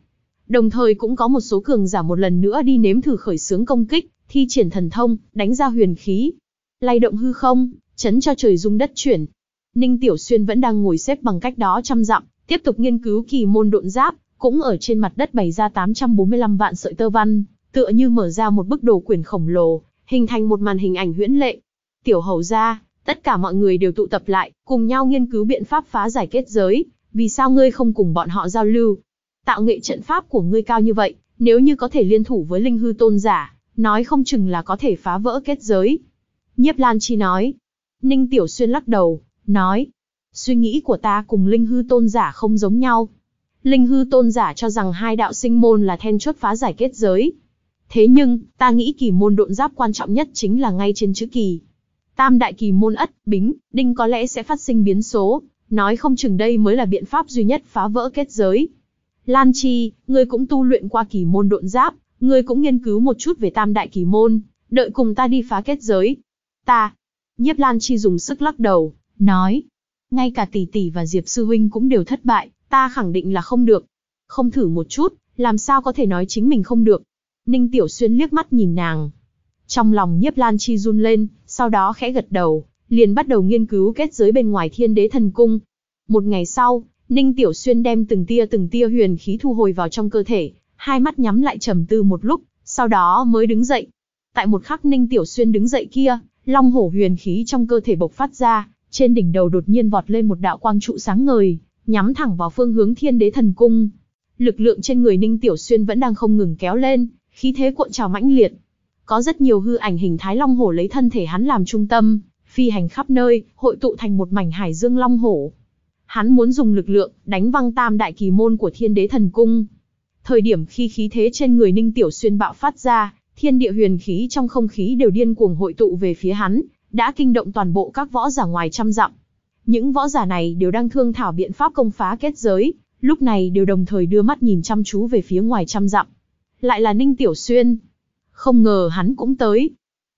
Đồng thời cũng có một số cường giả một lần nữa đi nếm thử khởi xướng công kích, thi triển thần thông, đánh ra huyền khí. Lay động hư không, chấn cho trời rung đất chuyển. Ninh Tiểu Xuyên vẫn đang ngồi xếp bằng cách đó chăm dặm, Tiếp tục nghiên cứu kỳ môn độn giáp, cũng ở trên mặt đất bày ra 845 vạn sợi tơ văn, tựa như mở ra một bức đồ quyển khổng lồ, hình thành một màn hình ảnh huyễn lệ. Tiểu hầu ra, tất cả mọi người đều tụ tập lại, cùng nhau nghiên cứu biện pháp phá giải kết giới, vì sao ngươi không cùng bọn họ giao lưu? Tạo nghệ trận pháp của ngươi cao như vậy, nếu như có thể liên thủ với linh hư tôn giả, nói không chừng là có thể phá vỡ kết giới. Nhiếp Lan Chi nói. Ninh Tiểu Xuyên lắc đầu, nói, Suy nghĩ của ta cùng linh hư tôn giả không giống nhau. Linh hư tôn giả cho rằng hai đạo sinh môn là then chốt phá giải kết giới. Thế nhưng, ta nghĩ kỳ môn độn giáp quan trọng nhất chính là ngay trên chữ kỳ. Tam đại kỳ môn ất, bính, đinh có lẽ sẽ phát sinh biến số, nói không chừng đây mới là biện pháp duy nhất phá vỡ kết giới. Lan Chi, ngươi cũng tu luyện qua kỳ môn độn giáp, ngươi cũng nghiên cứu một chút về tam đại kỳ môn, đợi cùng ta đi phá kết giới. Ta, nhiếp Lan Chi dùng sức lắc đầu, nói, ngay cả tỷ tỷ và Diệp Sư Huynh cũng đều thất bại, ta khẳng định là không được. Không thử một chút, làm sao có thể nói chính mình không được. Ninh Tiểu Xuyên liếc mắt nhìn nàng. Trong lòng nhiếp lan chi run lên, sau đó khẽ gật đầu, liền bắt đầu nghiên cứu kết giới bên ngoài thiên đế thần cung. Một ngày sau, Ninh Tiểu Xuyên đem từng tia từng tia huyền khí thu hồi vào trong cơ thể, hai mắt nhắm lại trầm tư một lúc, sau đó mới đứng dậy. Tại một khắc Ninh Tiểu Xuyên đứng dậy kia, long hổ huyền khí trong cơ thể bộc phát ra, trên đỉnh đầu đột nhiên vọt lên một đạo quang trụ sáng ngời, nhắm thẳng vào phương hướng Thiên Đế Thần Cung. Lực lượng trên người Ninh Tiểu Xuyên vẫn đang không ngừng kéo lên, khí thế cuộn trào mãnh liệt. Có rất nhiều hư ảnh hình thái long hổ lấy thân thể hắn làm trung tâm, phi hành khắp nơi, hội tụ thành một mảnh hải dương long hổ. Hắn muốn dùng lực lượng đánh văng tam đại kỳ môn của Thiên Đế Thần Cung. Thời điểm khi khí thế trên người Ninh Tiểu Xuyên bạo phát ra, thiên địa huyền khí trong không khí đều điên cuồng hội tụ về phía hắn, đã kinh động toàn bộ các võ giả ngoài trăm dặm. Những võ giả này đều đang thương thảo biện pháp công phá kết giới, lúc này đều đồng thời đưa mắt nhìn chăm chú về phía ngoài trăm dặm. Lại là Ninh Tiểu Xuyên. Không ngờ hắn cũng tới.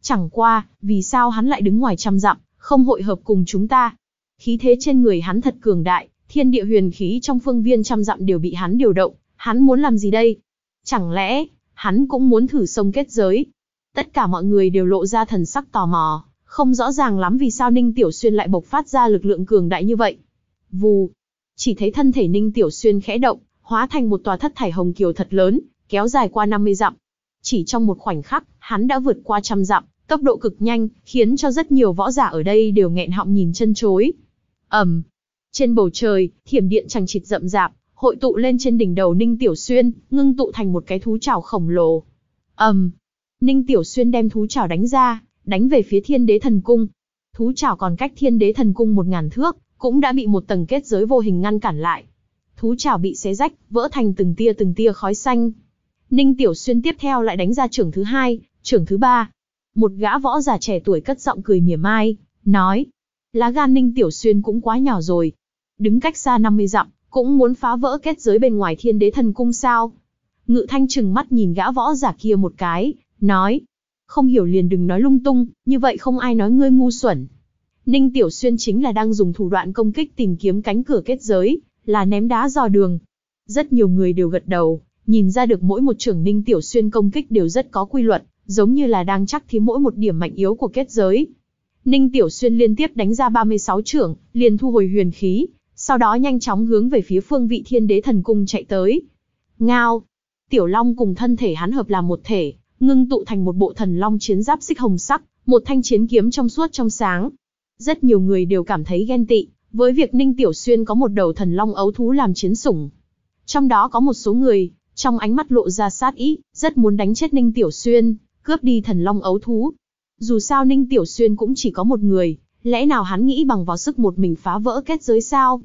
Chẳng qua, vì sao hắn lại đứng ngoài trăm dặm, không hội hợp cùng chúng ta. Khí thế trên người hắn thật cường đại, thiên địa huyền khí trong phương viên trăm dặm đều bị hắn điều động, hắn muốn làm gì đây? Chẳng lẽ, hắn cũng muốn thử sông kết giới? Tất cả mọi người đều lộ ra thần sắc tò mò. Không rõ ràng lắm vì sao Ninh Tiểu Xuyên lại bộc phát ra lực lượng cường đại như vậy. Vù, chỉ thấy thân thể Ninh Tiểu Xuyên khẽ động, hóa thành một tòa thất thải hồng kiều thật lớn, kéo dài qua 50 dặm. Chỉ trong một khoảnh khắc, hắn đã vượt qua trăm dặm, tốc độ cực nhanh, khiến cho rất nhiều võ giả ở đây đều nghẹn họng nhìn chân chối. Ầm. trên bầu trời, thiểm điện chẳng chịt rậm rạp, hội tụ lên trên đỉnh đầu Ninh Tiểu Xuyên, ngưng tụ thành một cái thú chảo khổng lồ. Ầm. Ninh Tiểu Xuyên đem thú chảo đánh ra, đánh về phía thiên đế thần cung. Thú chảo còn cách thiên đế thần cung một ngàn thước, cũng đã bị một tầng kết giới vô hình ngăn cản lại. Thú chảo bị xé rách, vỡ thành từng tia từng tia khói xanh. Ninh Tiểu Xuyên tiếp theo lại đánh ra trưởng thứ hai, trưởng thứ ba. Một gã võ giả trẻ tuổi cất giọng cười mỉa mai, nói. Lá gan Ninh Tiểu Xuyên cũng quá nhỏ rồi. Đứng cách xa 50 dặm, cũng muốn phá vỡ kết giới bên ngoài thiên đế thần cung sao. Ngự thanh chừng mắt nhìn gã võ giả kia một cái, nói, không hiểu liền đừng nói lung tung, như vậy không ai nói ngươi ngu xuẩn. Ninh Tiểu Xuyên chính là đang dùng thủ đoạn công kích tìm kiếm cánh cửa kết giới, là ném đá dò đường. Rất nhiều người đều gật đầu, nhìn ra được mỗi một trưởng Ninh Tiểu Xuyên công kích đều rất có quy luật, giống như là đang chắc thí mỗi một điểm mạnh yếu của kết giới. Ninh Tiểu Xuyên liên tiếp đánh ra 36 trưởng, liền thu hồi huyền khí, sau đó nhanh chóng hướng về phía phương vị thiên đế thần cung chạy tới. Ngao! Tiểu Long cùng thân thể hắn hợp làm một thể, ngưng tụ thành một bộ thần long chiến giáp xích hồng sắc, một thanh chiến kiếm trong suốt trong sáng. Rất nhiều người đều cảm thấy ghen tị, với việc Ninh Tiểu Xuyên có một đầu thần long ấu thú làm chiến sủng. Trong đó có một số người, trong ánh mắt lộ ra sát ý, rất muốn đánh chết Ninh Tiểu Xuyên, cướp đi thần long ấu thú. Dù sao Ninh Tiểu Xuyên cũng chỉ có một người, lẽ nào hắn nghĩ bằng vào sức một mình phá vỡ kết giới sao?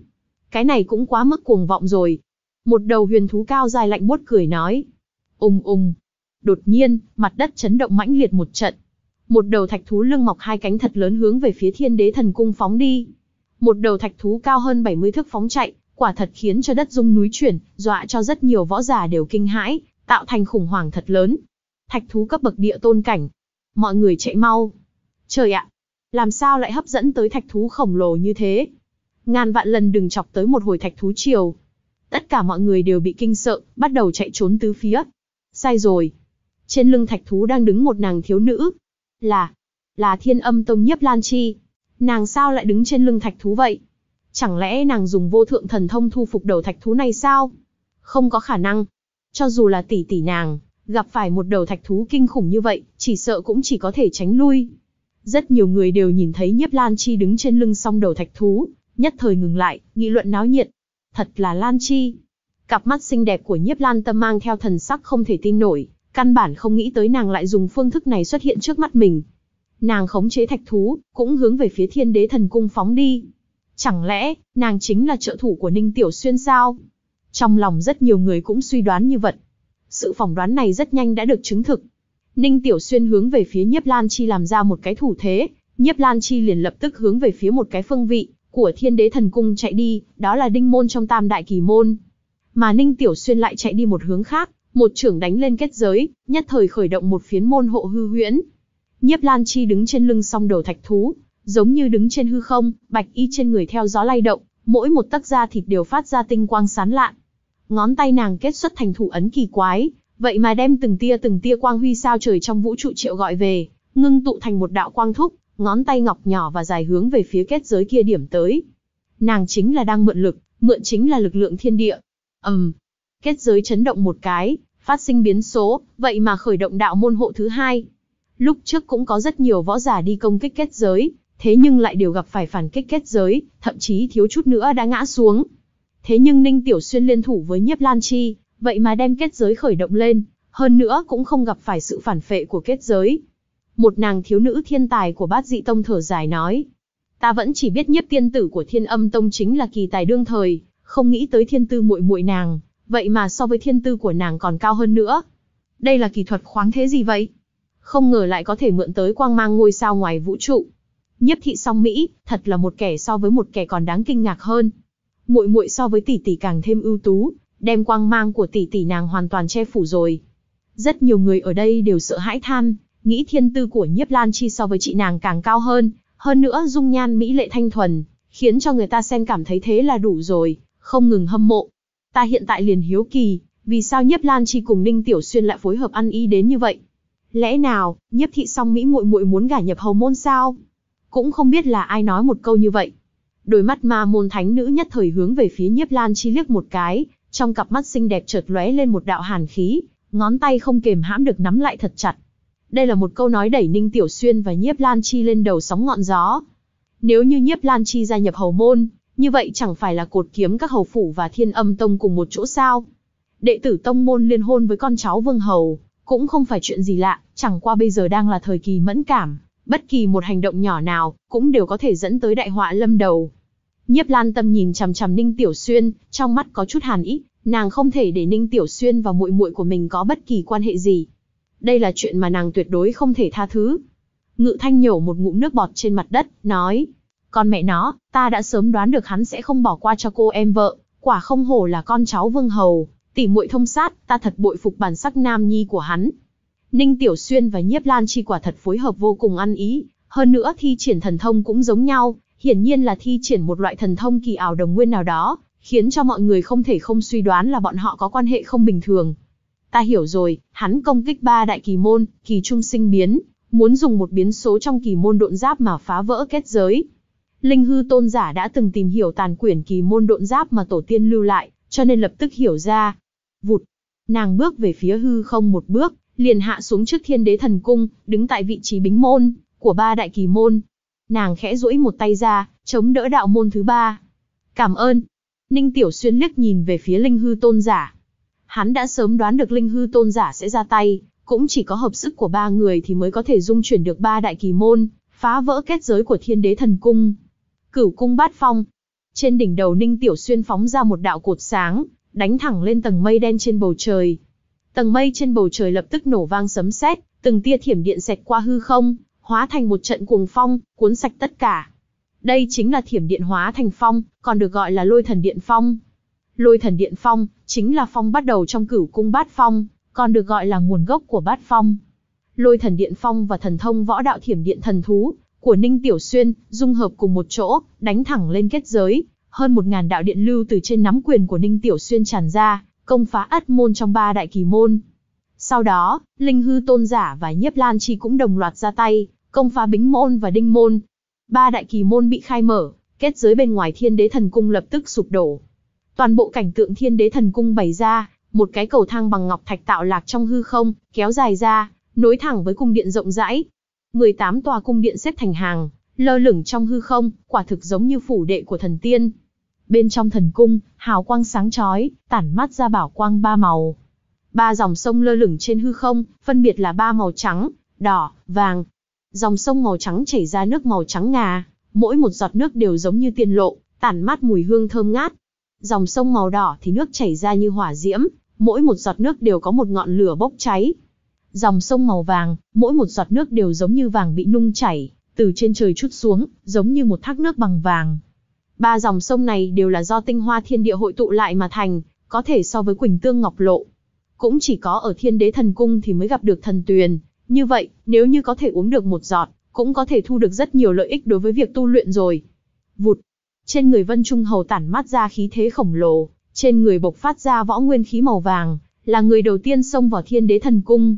Cái này cũng quá mức cuồng vọng rồi. Một đầu huyền thú cao dài lạnh buốt cười nói. Ùng um, đột nhiên, mặt đất chấn động mãnh liệt một trận. Một đầu thạch thú lưng mọc hai cánh thật lớn hướng về phía Thiên Đế Thần Cung phóng đi. Một đầu thạch thú cao hơn 70 thước phóng chạy, quả thật khiến cho đất rung núi chuyển, dọa cho rất nhiều võ giả đều kinh hãi, tạo thành khủng hoảng thật lớn. Thạch thú cấp bậc địa tôn cảnh. Mọi người chạy mau. Trời ạ, làm sao lại hấp dẫn tới thạch thú khổng lồ như thế? Ngàn vạn lần đừng chọc tới một hồi thạch thú chiều. Tất cả mọi người đều bị kinh sợ, bắt đầu chạy trốn tứ phía. Sai rồi, trên lưng thạch thú đang đứng một nàng thiếu nữ. Là, là thiên âm tông nhiếp lan chi. Nàng sao lại đứng trên lưng thạch thú vậy? Chẳng lẽ nàng dùng vô thượng thần thông thu phục đầu thạch thú này sao? Không có khả năng. Cho dù là tỷ tỷ nàng, gặp phải một đầu thạch thú kinh khủng như vậy, chỉ sợ cũng chỉ có thể tránh lui. Rất nhiều người đều nhìn thấy nhiếp Lan Chi đứng trên lưng song đầu thạch thú, nhất thời ngừng lại, nghị luận náo nhiệt. Thật là Lan Chi. Cặp mắt xinh đẹp của nhiếp Lan Tâm mang theo thần sắc không thể tin nổi, Căn bản không nghĩ tới nàng lại dùng phương thức này xuất hiện trước mắt mình. Nàng khống chế thạch thú, cũng hướng về phía thiên đế thần cung phóng đi. Chẳng lẽ, nàng chính là trợ thủ của Ninh Tiểu Xuyên sao? Trong lòng rất nhiều người cũng suy đoán như vậy. Sự phỏng đoán này rất nhanh đã được chứng thực. Ninh Tiểu Xuyên hướng về phía Nhiếp Lan Chi làm ra một cái thủ thế, Nhiếp Lan Chi liền lập tức hướng về phía một cái phương vị của Thiên Đế Thần Cung chạy đi, đó là đinh môn trong Tam Đại Kỳ môn. Mà Ninh Tiểu Xuyên lại chạy đi một hướng khác, một trưởng đánh lên kết giới, nhất thời khởi động một phiến môn hộ hư huyễn. Nhiếp Lan Chi đứng trên lưng song đầu thạch thú, giống như đứng trên hư không, bạch y trên người theo gió lay động, mỗi một tấc da thịt đều phát ra tinh quang sán lạn. Ngón tay nàng kết xuất thành thủ ấn kỳ quái, vậy mà đem từng tia từng tia quang huy sao trời trong vũ trụ triệu gọi về, ngưng tụ thành một đạo quang thúc, ngón tay ngọc nhỏ và dài hướng về phía kết giới kia điểm tới. Nàng chính là đang mượn lực, mượn chính là lực lượng thiên địa. Ầm, um, kết giới chấn động một cái, phát sinh biến số, vậy mà khởi động đạo môn hộ thứ hai. Lúc trước cũng có rất nhiều võ giả đi công kích kết giới, thế nhưng lại đều gặp phải phản kích kết giới, thậm chí thiếu chút nữa đã ngã xuống. Thế nhưng Ninh Tiểu Xuyên liên thủ với Nhiếp Lan Chi, vậy mà đem kết giới khởi động lên, hơn nữa cũng không gặp phải sự phản phệ của kết giới. Một nàng thiếu nữ thiên tài của bát dị tông thở dài nói, ta vẫn chỉ biết nhiếp tiên tử của thiên âm tông chính là kỳ tài đương thời, không nghĩ tới thiên tư muội muội nàng, Vậy mà so với thiên tư của nàng còn cao hơn nữa. Đây là kỹ thuật khoáng thế gì vậy? Không ngờ lại có thể mượn tới quang mang ngôi sao ngoài vũ trụ. Nhiếp thị song Mỹ, thật là một kẻ so với một kẻ còn đáng kinh ngạc hơn. Muội muội so với tỷ tỷ càng thêm ưu tú, đem quang mang của tỷ tỷ nàng hoàn toàn che phủ rồi. Rất nhiều người ở đây đều sợ hãi than, nghĩ thiên tư của nhiếp lan chi so với chị nàng càng cao hơn, hơn nữa dung nhan mỹ lệ thanh thuần, khiến cho người ta xem cảm thấy thế là đủ rồi, không ngừng hâm mộ. Ta hiện tại liền hiếu kỳ, vì sao Nhiếp Lan Chi cùng Ninh Tiểu Xuyên lại phối hợp ăn ý đến như vậy? Lẽ nào, Nhiếp thị song Mỹ muội muội muốn gả nhập hầu môn sao? Cũng không biết là ai nói một câu như vậy. Đôi mắt ma môn thánh nữ nhất thời hướng về phía Nhiếp Lan Chi liếc một cái, trong cặp mắt xinh đẹp chợt lóe lên một đạo hàn khí, ngón tay không kềm hãm được nắm lại thật chặt. Đây là một câu nói đẩy Ninh Tiểu Xuyên và Nhiếp Lan Chi lên đầu sóng ngọn gió. Nếu như Nhiếp Lan Chi gia nhập hầu môn, như vậy chẳng phải là cột kiếm các hầu phủ và thiên âm tông cùng một chỗ sao? Đệ tử tông môn liên hôn với con cháu vương hầu, cũng không phải chuyện gì lạ, chẳng qua bây giờ đang là thời kỳ mẫn cảm. Bất kỳ một hành động nhỏ nào, cũng đều có thể dẫn tới đại họa lâm đầu. Nhiếp lan tâm nhìn chằm chằm Ninh Tiểu Xuyên, trong mắt có chút hàn ý, nàng không thể để Ninh Tiểu Xuyên và muội muội của mình có bất kỳ quan hệ gì. Đây là chuyện mà nàng tuyệt đối không thể tha thứ. Ngự Thanh nhổ một ngụm nước bọt trên mặt đất, nói, con mẹ nó, ta đã sớm đoán được hắn sẽ không bỏ qua cho cô em vợ, quả không hổ là con cháu vương hầu, tỉ muội thông sát, ta thật bội phục bản sắc nam nhi của hắn. Ninh Tiểu Xuyên và Nhiếp Lan Chi quả thật phối hợp vô cùng ăn ý, hơn nữa thi triển thần thông cũng giống nhau, hiển nhiên là thi triển một loại thần thông kỳ ảo đồng nguyên nào đó, khiến cho mọi người không thể không suy đoán là bọn họ có quan hệ không bình thường. Ta hiểu rồi, hắn công kích ba đại kỳ môn, kỳ trung sinh biến, muốn dùng một biến số trong kỳ môn độn giáp mà phá vỡ kết giới. Linh hư tôn giả đã từng tìm hiểu tàn quyển kỳ môn độn giáp mà tổ tiên lưu lại, cho nên lập tức hiểu ra. Vụt! Nàng bước về phía hư không một bước, liền hạ xuống trước thiên đế thần cung, đứng tại vị trí bính môn, của ba đại kỳ môn. Nàng khẽ duỗi một tay ra, chống đỡ đạo môn thứ ba. Cảm ơn! Ninh Tiểu Xuyên liếc nhìn về phía linh hư tôn giả. Hắn đã sớm đoán được linh hư tôn giả sẽ ra tay, cũng chỉ có hợp sức của ba người thì mới có thể dung chuyển được ba đại kỳ môn, phá vỡ kết giới của thiên đế thần cung. Cửu cung bát phong. Trên đỉnh đầu Ninh Tiểu Xuyên phóng ra một đạo cột sáng, đánh thẳng lên tầng mây đen trên bầu trời. Tầng mây trên bầu trời lập tức nổ vang sấm sét, từng tia thiểm điện xẹt qua hư không, hóa thành một trận cuồng phong, cuốn sạch tất cả. Đây chính là thiểm điện hóa thành phong, còn được gọi là lôi thần điện phong. Lôi thần điện phong, chính là phong bắt đầu trong cửu cung bát phong, còn được gọi là nguồn gốc của bát phong. Lôi thần điện phong và thần thông võ đạo thiểm điện thần thú, của Ninh Tiểu Xuyên, dung hợp cùng một chỗ, đánh thẳng lên kết giới, hơn một ngàn đạo điện lưu từ trên nắm quyền của Ninh Tiểu Xuyên tràn ra, công phá ất môn trong ba đại kỳ môn. Sau đó, Linh Hư Tôn giả và Nhiếp Lan Chi cũng đồng loạt ra tay, công phá Bính môn và Đinh môn. Ba đại kỳ môn bị khai mở, kết giới bên ngoài Thiên Đế Thần Cung lập tức sụp đổ. Toàn bộ cảnh tượng Thiên Đế Thần Cung bày ra, một cái cầu thang bằng ngọc thạch tạo lạc trong hư không, kéo dài ra, nối thẳng với cung điện rộng rãi, 18 tòa cung điện xếp thành hàng, lơ lửng trong hư không, quả thực giống như phủ đệ của thần tiên. Bên trong thần cung, hào quang sáng chói, tản mát ra bảo quang ba màu. Ba dòng sông lơ lửng trên hư không, phân biệt là ba màu trắng, đỏ, vàng. Dòng sông màu trắng chảy ra nước màu trắng ngà, mỗi một giọt nước đều giống như tiên lộ, tản mát mùi hương thơm ngát. Dòng sông màu đỏ thì nước chảy ra như hỏa diễm, mỗi một giọt nước đều có một ngọn lửa bốc cháy. Dòng sông màu vàng, mỗi một giọt nước đều giống như vàng bị nung chảy, từ trên trời chút xuống, giống như một thác nước bằng vàng. Ba dòng sông này đều là do tinh hoa thiên địa hội tụ lại mà thành, có thể so với Quỳnh Tương Ngọc Lộ. Cũng chỉ có ở Thiên Đế Thần Cung thì mới gặp được thần tuyền, như vậy, nếu như có thể uống được một giọt, cũng có thể thu được rất nhiều lợi ích đối với việc tu luyện rồi. Vụt. Trên người Vân Trung Hầu tản mát ra khí thế khổng lồ, trên người bộc phát ra võ nguyên khí màu vàng, là người đầu tiên xông vào Thiên Đế Thần Cung.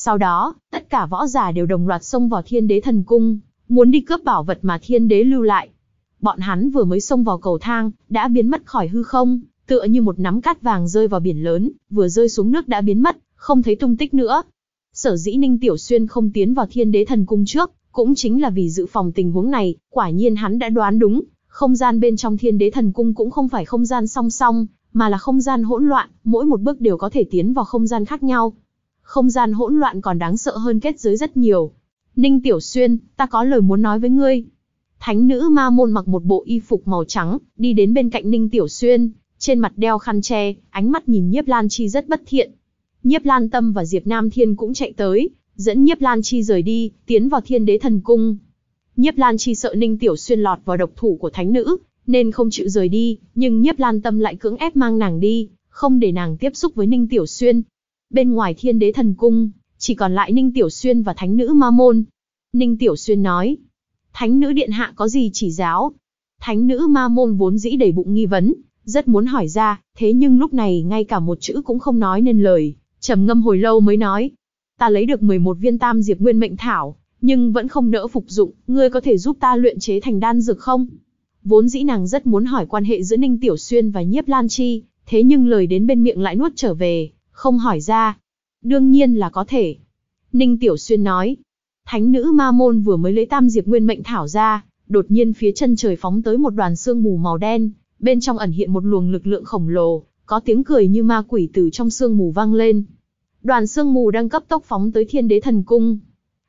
Sau đó, tất cả võ giả đều đồng loạt xông vào thiên đế thần cung, muốn đi cướp bảo vật mà thiên đế lưu lại. Bọn hắn vừa mới xông vào cầu thang, đã biến mất khỏi hư không, tựa như một nắm cát vàng rơi vào biển lớn, vừa rơi xuống nước đã biến mất, không thấy tung tích nữa. Sở dĩ Ninh Tiểu Xuyên không tiến vào thiên đế thần cung trước, cũng chính là vì dự phòng tình huống này, quả nhiên hắn đã đoán đúng, không gian bên trong thiên đế thần cung cũng không phải không gian song song, mà là không gian hỗn loạn, mỗi một bước đều có thể tiến vào không gian khác nhau không gian hỗn loạn còn đáng sợ hơn kết giới rất nhiều. Ninh Tiểu Xuyên, ta có lời muốn nói với ngươi. Thánh nữ ma môn mặc một bộ y phục màu trắng, đi đến bên cạnh Ninh Tiểu Xuyên, trên mặt đeo khăn che, ánh mắt nhìn Nhiếp Lan Chi rất bất thiện. Nhiếp Lan Tâm và Diệp Nam Thiên cũng chạy tới, dẫn Nhiếp Lan Chi rời đi, tiến vào Thiên Đế Thần Cung. Nhiếp Lan Chi sợ Ninh Tiểu Xuyên lọt vào độc thủ của thánh nữ, nên không chịu rời đi, nhưng Nhiếp Lan Tâm lại cưỡng ép mang nàng đi, không để nàng tiếp xúc với Ninh Tiểu Xuyên, bên ngoài thiên đế thần cung, chỉ còn lại Ninh Tiểu Xuyên và Thánh nữ Ma Môn. Ninh Tiểu Xuyên nói, Thánh nữ điện hạ có gì chỉ giáo? Thánh nữ Ma Môn vốn dĩ đầy bụng nghi vấn, rất muốn hỏi ra, thế nhưng lúc này ngay cả một chữ cũng không nói nên lời, trầm ngâm hồi lâu mới nói. Ta lấy được 11 viên tam diệp nguyên mệnh thảo, nhưng vẫn không nỡ phục dụng, ngươi có thể giúp ta luyện chế thành đan dược không? Vốn dĩ nàng rất muốn hỏi quan hệ giữa Ninh Tiểu Xuyên và Nhiếp Lan Chi, thế nhưng lời đến bên miệng lại nuốt trở về, không hỏi ra. Đương nhiên là có thể. Ninh Tiểu Xuyên nói, thánh nữ ma môn vừa mới lấy tam diệp nguyên mệnh thảo ra, đột nhiên phía chân trời phóng tới một đoàn sương mù màu đen, bên trong ẩn hiện một luồng lực lượng khổng lồ, có tiếng cười như ma quỷ từ trong sương mù vang lên. Đoàn sương mù đang cấp tốc phóng tới thiên đế thần cung.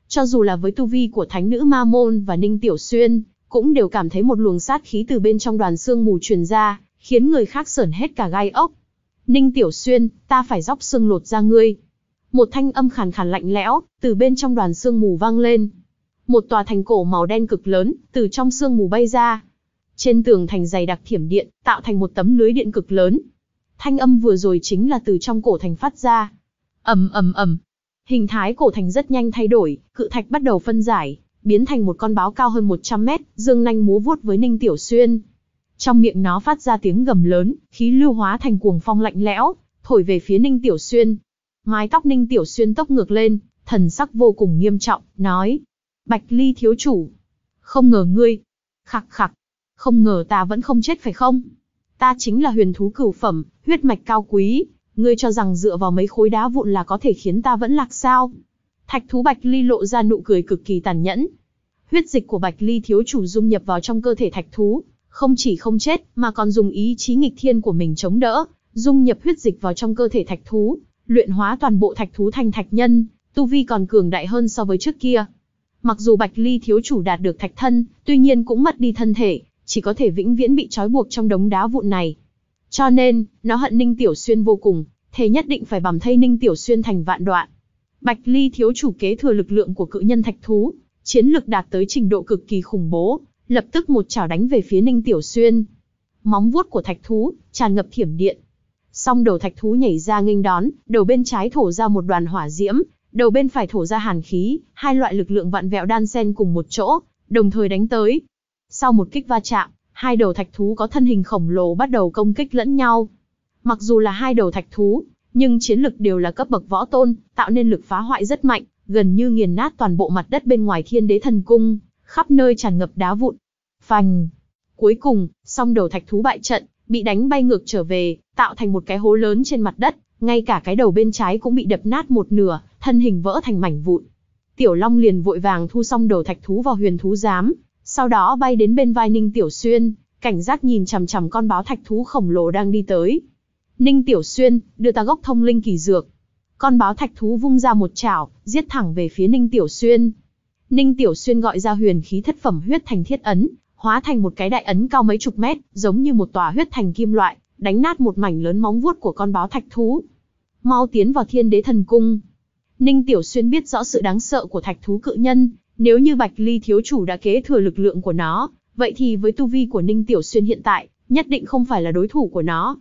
Cho dù là với tu vi của thánh nữ ma môn và ninh tiểu xuyên, cũng đều cảm thấy một luồng sát khí từ bên trong đoàn sương mù truyền ra, khiến người khác sởn hết cả gai ốc. Ninh Tiểu Xuyên, ta phải dóc xương lột ra ngươi. Một thanh âm khàn khàn lạnh lẽo, từ bên trong đoàn xương mù vang lên. Một tòa thành cổ màu đen cực lớn, từ trong xương mù bay ra. Trên tường thành dày đặc thiểm điện, tạo thành một tấm lưới điện cực lớn. Thanh âm vừa rồi chính là từ trong cổ thành phát ra. ầm ầm ầm. Hình thái cổ thành rất nhanh thay đổi, cự thạch bắt đầu phân giải, biến thành một con báo cao hơn 100 mét, dương nanh múa vuốt với Ninh Tiểu Xuyên. Trong miệng nó phát ra tiếng gầm lớn, khí lưu hóa thành cuồng phong lạnh lẽo, thổi về phía Ninh Tiểu Xuyên. Mái tóc Ninh Tiểu Xuyên tốc ngược lên, thần sắc vô cùng nghiêm trọng, nói. Bạch Ly thiếu chủ. Không ngờ ngươi. Khặc khặc. Không ngờ ta vẫn không chết phải không? Ta chính là huyền thú cửu phẩm, huyết mạch cao quý. Ngươi cho rằng dựa vào mấy khối đá vụn là có thể khiến ta vẫn lạc sao? Thạch thú Bạch Ly lộ ra nụ cười cực kỳ tàn nhẫn. Huyết dịch của Bạch Ly thiếu chủ dung nhập vào trong cơ thể thạch thú, không chỉ không chết, mà còn dùng ý chí nghịch thiên của mình chống đỡ, dung nhập huyết dịch vào trong cơ thể thạch thú, luyện hóa toàn bộ thạch thú thành thạch nhân, tu vi còn cường đại hơn so với trước kia. Mặc dù Bạch Ly thiếu chủ đạt được thạch thân, tuy nhiên cũng mất đi thân thể, chỉ có thể vĩnh viễn bị trói buộc trong đống đá vụn này. Cho nên, nó hận Ninh Tiểu Xuyên vô cùng, thế nhất định phải bằm thây Ninh Tiểu Xuyên thành vạn đoạn. Bạch Ly thiếu chủ kế thừa lực lượng của cự nhân thạch thú, chiến lực đạt tới trình độ cực kỳ khủng bố, lập tức một chảo đánh về phía Ninh Tiểu Xuyên. Móng vuốt của thạch thú, tràn ngập thiểm điện. Song đầu thạch thú nhảy ra nghênh đón, đầu bên trái thổ ra một đoàn hỏa diễm, đầu bên phải thổ ra hàn khí, hai loại lực lượng vặn vẹo đan xen cùng một chỗ, đồng thời đánh tới. Sau một kích va chạm, hai đầu thạch thú có thân hình khổng lồ bắt đầu công kích lẫn nhau. Mặc dù là hai đầu thạch thú, nhưng chiến lực đều là cấp bậc võ tôn, tạo nên lực phá hoại rất mạnh, gần như nghiền nát toàn bộ mặt đất bên ngoài thiên đế thần cung khắp nơi tràn ngập đá vụn. Phành! Cuối cùng, song đầu thạch thú bại trận, bị đánh bay ngược trở về, tạo thành một cái hố lớn trên mặt đất, ngay cả cái đầu bên trái cũng bị đập nát một nửa, thân hình vỡ thành mảnh vụn. Tiểu Long liền vội vàng thu song đầu thạch thú vào huyền thú giám, sau đó bay đến bên vai Ninh Tiểu Xuyên, cảnh giác nhìn chằm chằm con báo thạch thú khổng lồ đang đi tới. Ninh Tiểu Xuyên, đưa ta gốc thông linh kỳ dược. Con báo thạch thú vung ra một chảo, giết thẳng về phía Ninh Tiểu Xuyên. Ninh Tiểu Xuyên gọi ra huyền khí thất phẩm huyết thành thiết ấn, hóa thành một cái đại ấn cao mấy chục mét, giống như một tòa huyết thành kim loại, đánh nát một mảnh lớn móng vuốt của con báo thạch thú. Mau tiến vào Thiên Đế Thần Cung. Ninh Tiểu Xuyên biết rõ sự đáng sợ của thạch thú cự nhân, nếu như Bạch Ly thiếu chủ đã kế thừa lực lượng của nó, vậy thì với tu vi của Ninh Tiểu Xuyên hiện tại, nhất định không phải là đối thủ của nó.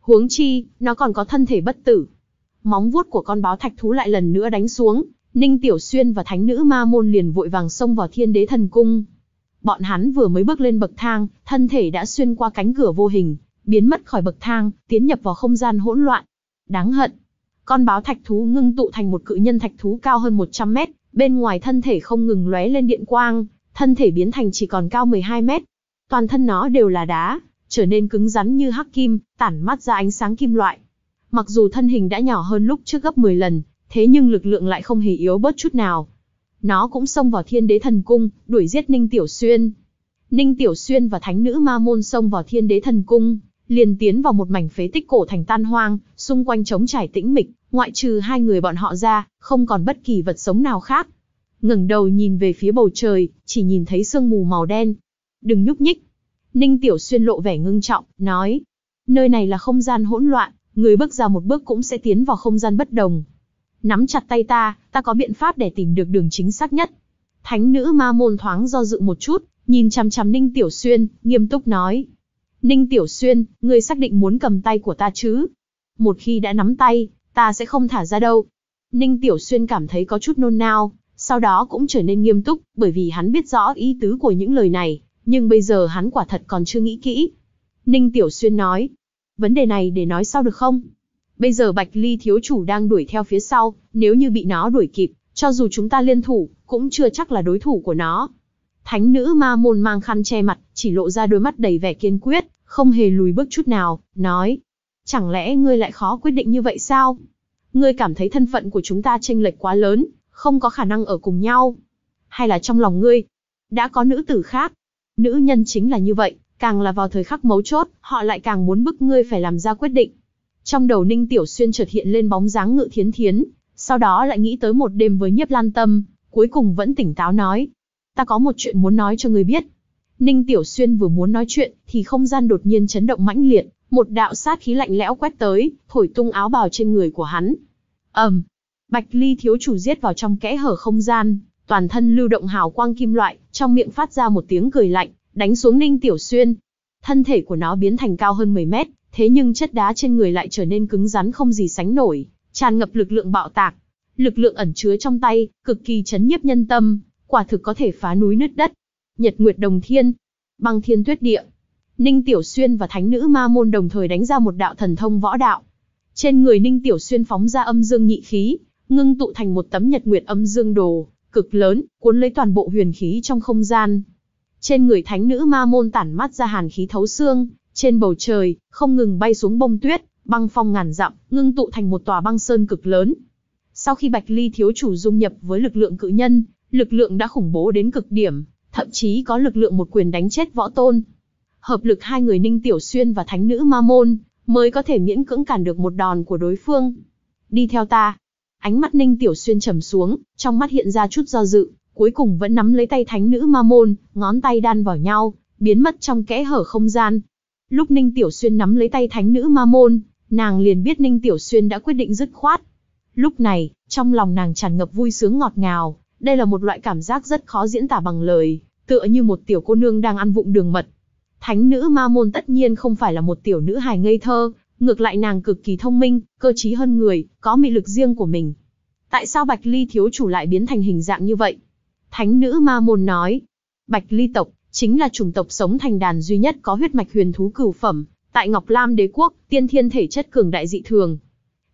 Huống chi, nó còn có thân thể bất tử. Móng vuốt của con báo thạch thú lại lần nữa đánh xuống, Ninh Tiểu Xuyên và thánh nữ ma môn liền vội vàng xông vào thiên đế thần cung. Bọn hắn vừa mới bước lên bậc thang, thân thể đã xuyên qua cánh cửa vô hình, biến mất khỏi bậc thang, tiến nhập vào không gian hỗn loạn. Đáng hận. Con báo thạch thú ngưng tụ thành một cự nhân thạch thú cao hơn 100 mét, bên ngoài thân thể không ngừng lóe lên điện quang, thân thể biến thành chỉ còn cao 12 mét. Toàn thân nó đều là đá, trở nên cứng rắn như hắc kim, tản mắt ra ánh sáng kim loại. Mặc dù thân hình đã nhỏ hơn lúc trước gấp 10 lần, thế nhưng lực lượng lại không hề yếu bớt chút nào. Nó cũng xông vào thiên đế thần cung, đuổi giết Ninh Tiểu Xuyên. Ninh Tiểu Xuyên và thánh nữ ma môn xông vào thiên đế thần cung, liền tiến vào một mảnh phế tích cổ thành tan hoang, xung quanh trống trải tĩnh mịch, ngoại trừ hai người bọn họ ra, không còn bất kỳ vật sống nào khác. Ngẩng đầu nhìn về phía bầu trời, chỉ nhìn thấy sương mù màu đen. Đừng nhúc nhích. Ninh Tiểu Xuyên lộ vẻ ngưng trọng, nói. Nơi này là không gian hỗn loạn, người bước ra một bước cũng sẽ tiến vào không gian bất đồng nắm chặt tay ta, ta có biện pháp để tìm được đường chính xác nhất. Thánh nữ ma môn thoáng do dự một chút, nhìn chằm chằm Ninh Tiểu Xuyên, nghiêm túc nói. Ninh Tiểu Xuyên, ngươi xác định muốn cầm tay của ta chứ? Một khi đã nắm tay, ta sẽ không thả ra đâu. Ninh Tiểu Xuyên cảm thấy có chút nôn nao, sau đó cũng trở nên nghiêm túc, bởi vì hắn biết rõ ý tứ của những lời này, nhưng bây giờ hắn quả thật còn chưa nghĩ kỹ. Ninh Tiểu Xuyên nói, vấn đề này để nói sau được không? Bây giờ Bạch Ly thiếu chủ đang đuổi theo phía sau, nếu như bị nó đuổi kịp, cho dù chúng ta liên thủ, cũng chưa chắc là đối thủ của nó. Thánh nữ ma môn mang khăn che mặt, chỉ lộ ra đôi mắt đầy vẻ kiên quyết, không hề lùi bước chút nào, nói. Chẳng lẽ ngươi lại khó quyết định như vậy sao? Ngươi cảm thấy thân phận của chúng ta chênh lệch quá lớn, không có khả năng ở cùng nhau. Hay là trong lòng ngươi, đã có nữ tử khác. Nữ nhân chính là như vậy, càng là vào thời khắc mấu chốt, họ lại càng muốn bức ngươi phải làm ra quyết định trong đầu Ninh Tiểu Xuyên chợt hiện lên bóng dáng ngự thiến thiến, sau đó lại nghĩ tới một đêm với nhiếp lan tâm, cuối cùng vẫn tỉnh táo nói. Ta có một chuyện muốn nói cho người biết. Ninh Tiểu Xuyên vừa muốn nói chuyện, thì không gian đột nhiên chấn động mãnh liệt, một đạo sát khí lạnh lẽo quét tới, thổi tung áo bào trên người của hắn. ầm, Bạch Ly thiếu chủ giết vào trong kẽ hở không gian, toàn thân lưu động hào quang kim loại, trong miệng phát ra một tiếng cười lạnh, đánh xuống Ninh Tiểu Xuyên. Thân thể của nó biến thành cao hơn 10 mét, thế nhưng chất đá trên người lại trở nên cứng rắn không gì sánh nổi, tràn ngập lực lượng bạo tạc. Lực lượng ẩn chứa trong tay, cực kỳ chấn nhiếp nhân tâm, quả thực có thể phá núi nứt đất. Nhật Nguyệt Đồng Thiên, Băng Thiên Tuyết Địa, Ninh Tiểu Xuyên và Thánh Nữ Ma Môn đồng thời đánh ra một đạo thần thông võ đạo. Trên người Ninh Tiểu Xuyên phóng ra âm dương nhị khí, ngưng tụ thành một tấm Nhật Nguyệt âm dương đồ, cực lớn, cuốn lấy toàn bộ huyền khí trong không gian. Trên người Thánh Nữ Ma Môn tản mát ra hàn khí thấu xương, trên bầu trời, không ngừng bay xuống bông tuyết, băng phong ngàn dặm, ngưng tụ thành một tòa băng sơn cực lớn. Sau khi Bạch Ly thiếu chủ dung nhập với lực lượng cự nhân, lực lượng đã khủng bố đến cực điểm, thậm chí có lực lượng một quyền đánh chết võ tôn. Hợp lực hai người Ninh Tiểu Xuyên và Thánh nữ Ma Môn mới có thể miễn cưỡng cản được một đòn của đối phương. Đi theo ta. Ánh mắt Ninh Tiểu Xuyên trầm xuống, trong mắt hiện ra chút do dự, cuối cùng vẫn nắm lấy tay Thánh nữ Ma Môn, ngón tay đan vào nhau, biến mất trong kẽ hở không gian, Lúc Ninh Tiểu Xuyên nắm lấy tay thánh nữ ma môn, nàng liền biết Ninh Tiểu Xuyên đã quyết định dứt khoát. Lúc này, trong lòng nàng tràn ngập vui sướng ngọt ngào, đây là một loại cảm giác rất khó diễn tả bằng lời, tựa như một tiểu cô nương đang ăn vụng đường mật. Thánh nữ ma môn tất nhiên không phải là một tiểu nữ hài ngây thơ, ngược lại nàng cực kỳ thông minh, cơ trí hơn người, có mị lực riêng của mình. Tại sao Bạch Ly thiếu chủ lại biến thành hình dạng như vậy? Thánh nữ ma môn nói, Bạch Ly tộc chính là chủng tộc sống thành đàn duy nhất có huyết mạch huyền thú cửu phẩm, tại Ngọc Lam đế quốc, tiên thiên thể chất cường đại dị thường.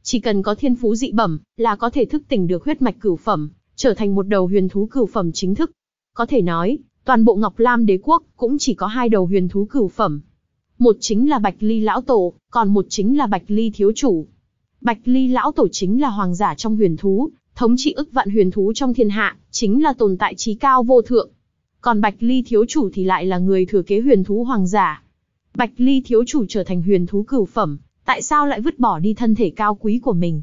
Chỉ cần có thiên phú dị bẩm, là có thể thức tỉnh được huyết mạch cửu phẩm, trở thành một đầu huyền thú cửu phẩm chính thức. Có thể nói, toàn bộ Ngọc Lam đế quốc cũng chỉ có hai đầu huyền thú cửu phẩm. Một chính là Bạch Ly lão tổ, còn một chính là Bạch Ly thiếu chủ. Bạch Ly lão tổ chính là hoàng giả trong huyền thú, thống trị ức vạn huyền thú trong thiên hạ, chính là tồn tại trí cao vô thượng, còn Bạch Ly thiếu chủ thì lại là người thừa kế huyền thú hoàng giả. Bạch Ly thiếu chủ trở thành huyền thú cửu phẩm, tại sao lại vứt bỏ đi thân thể cao quý của mình?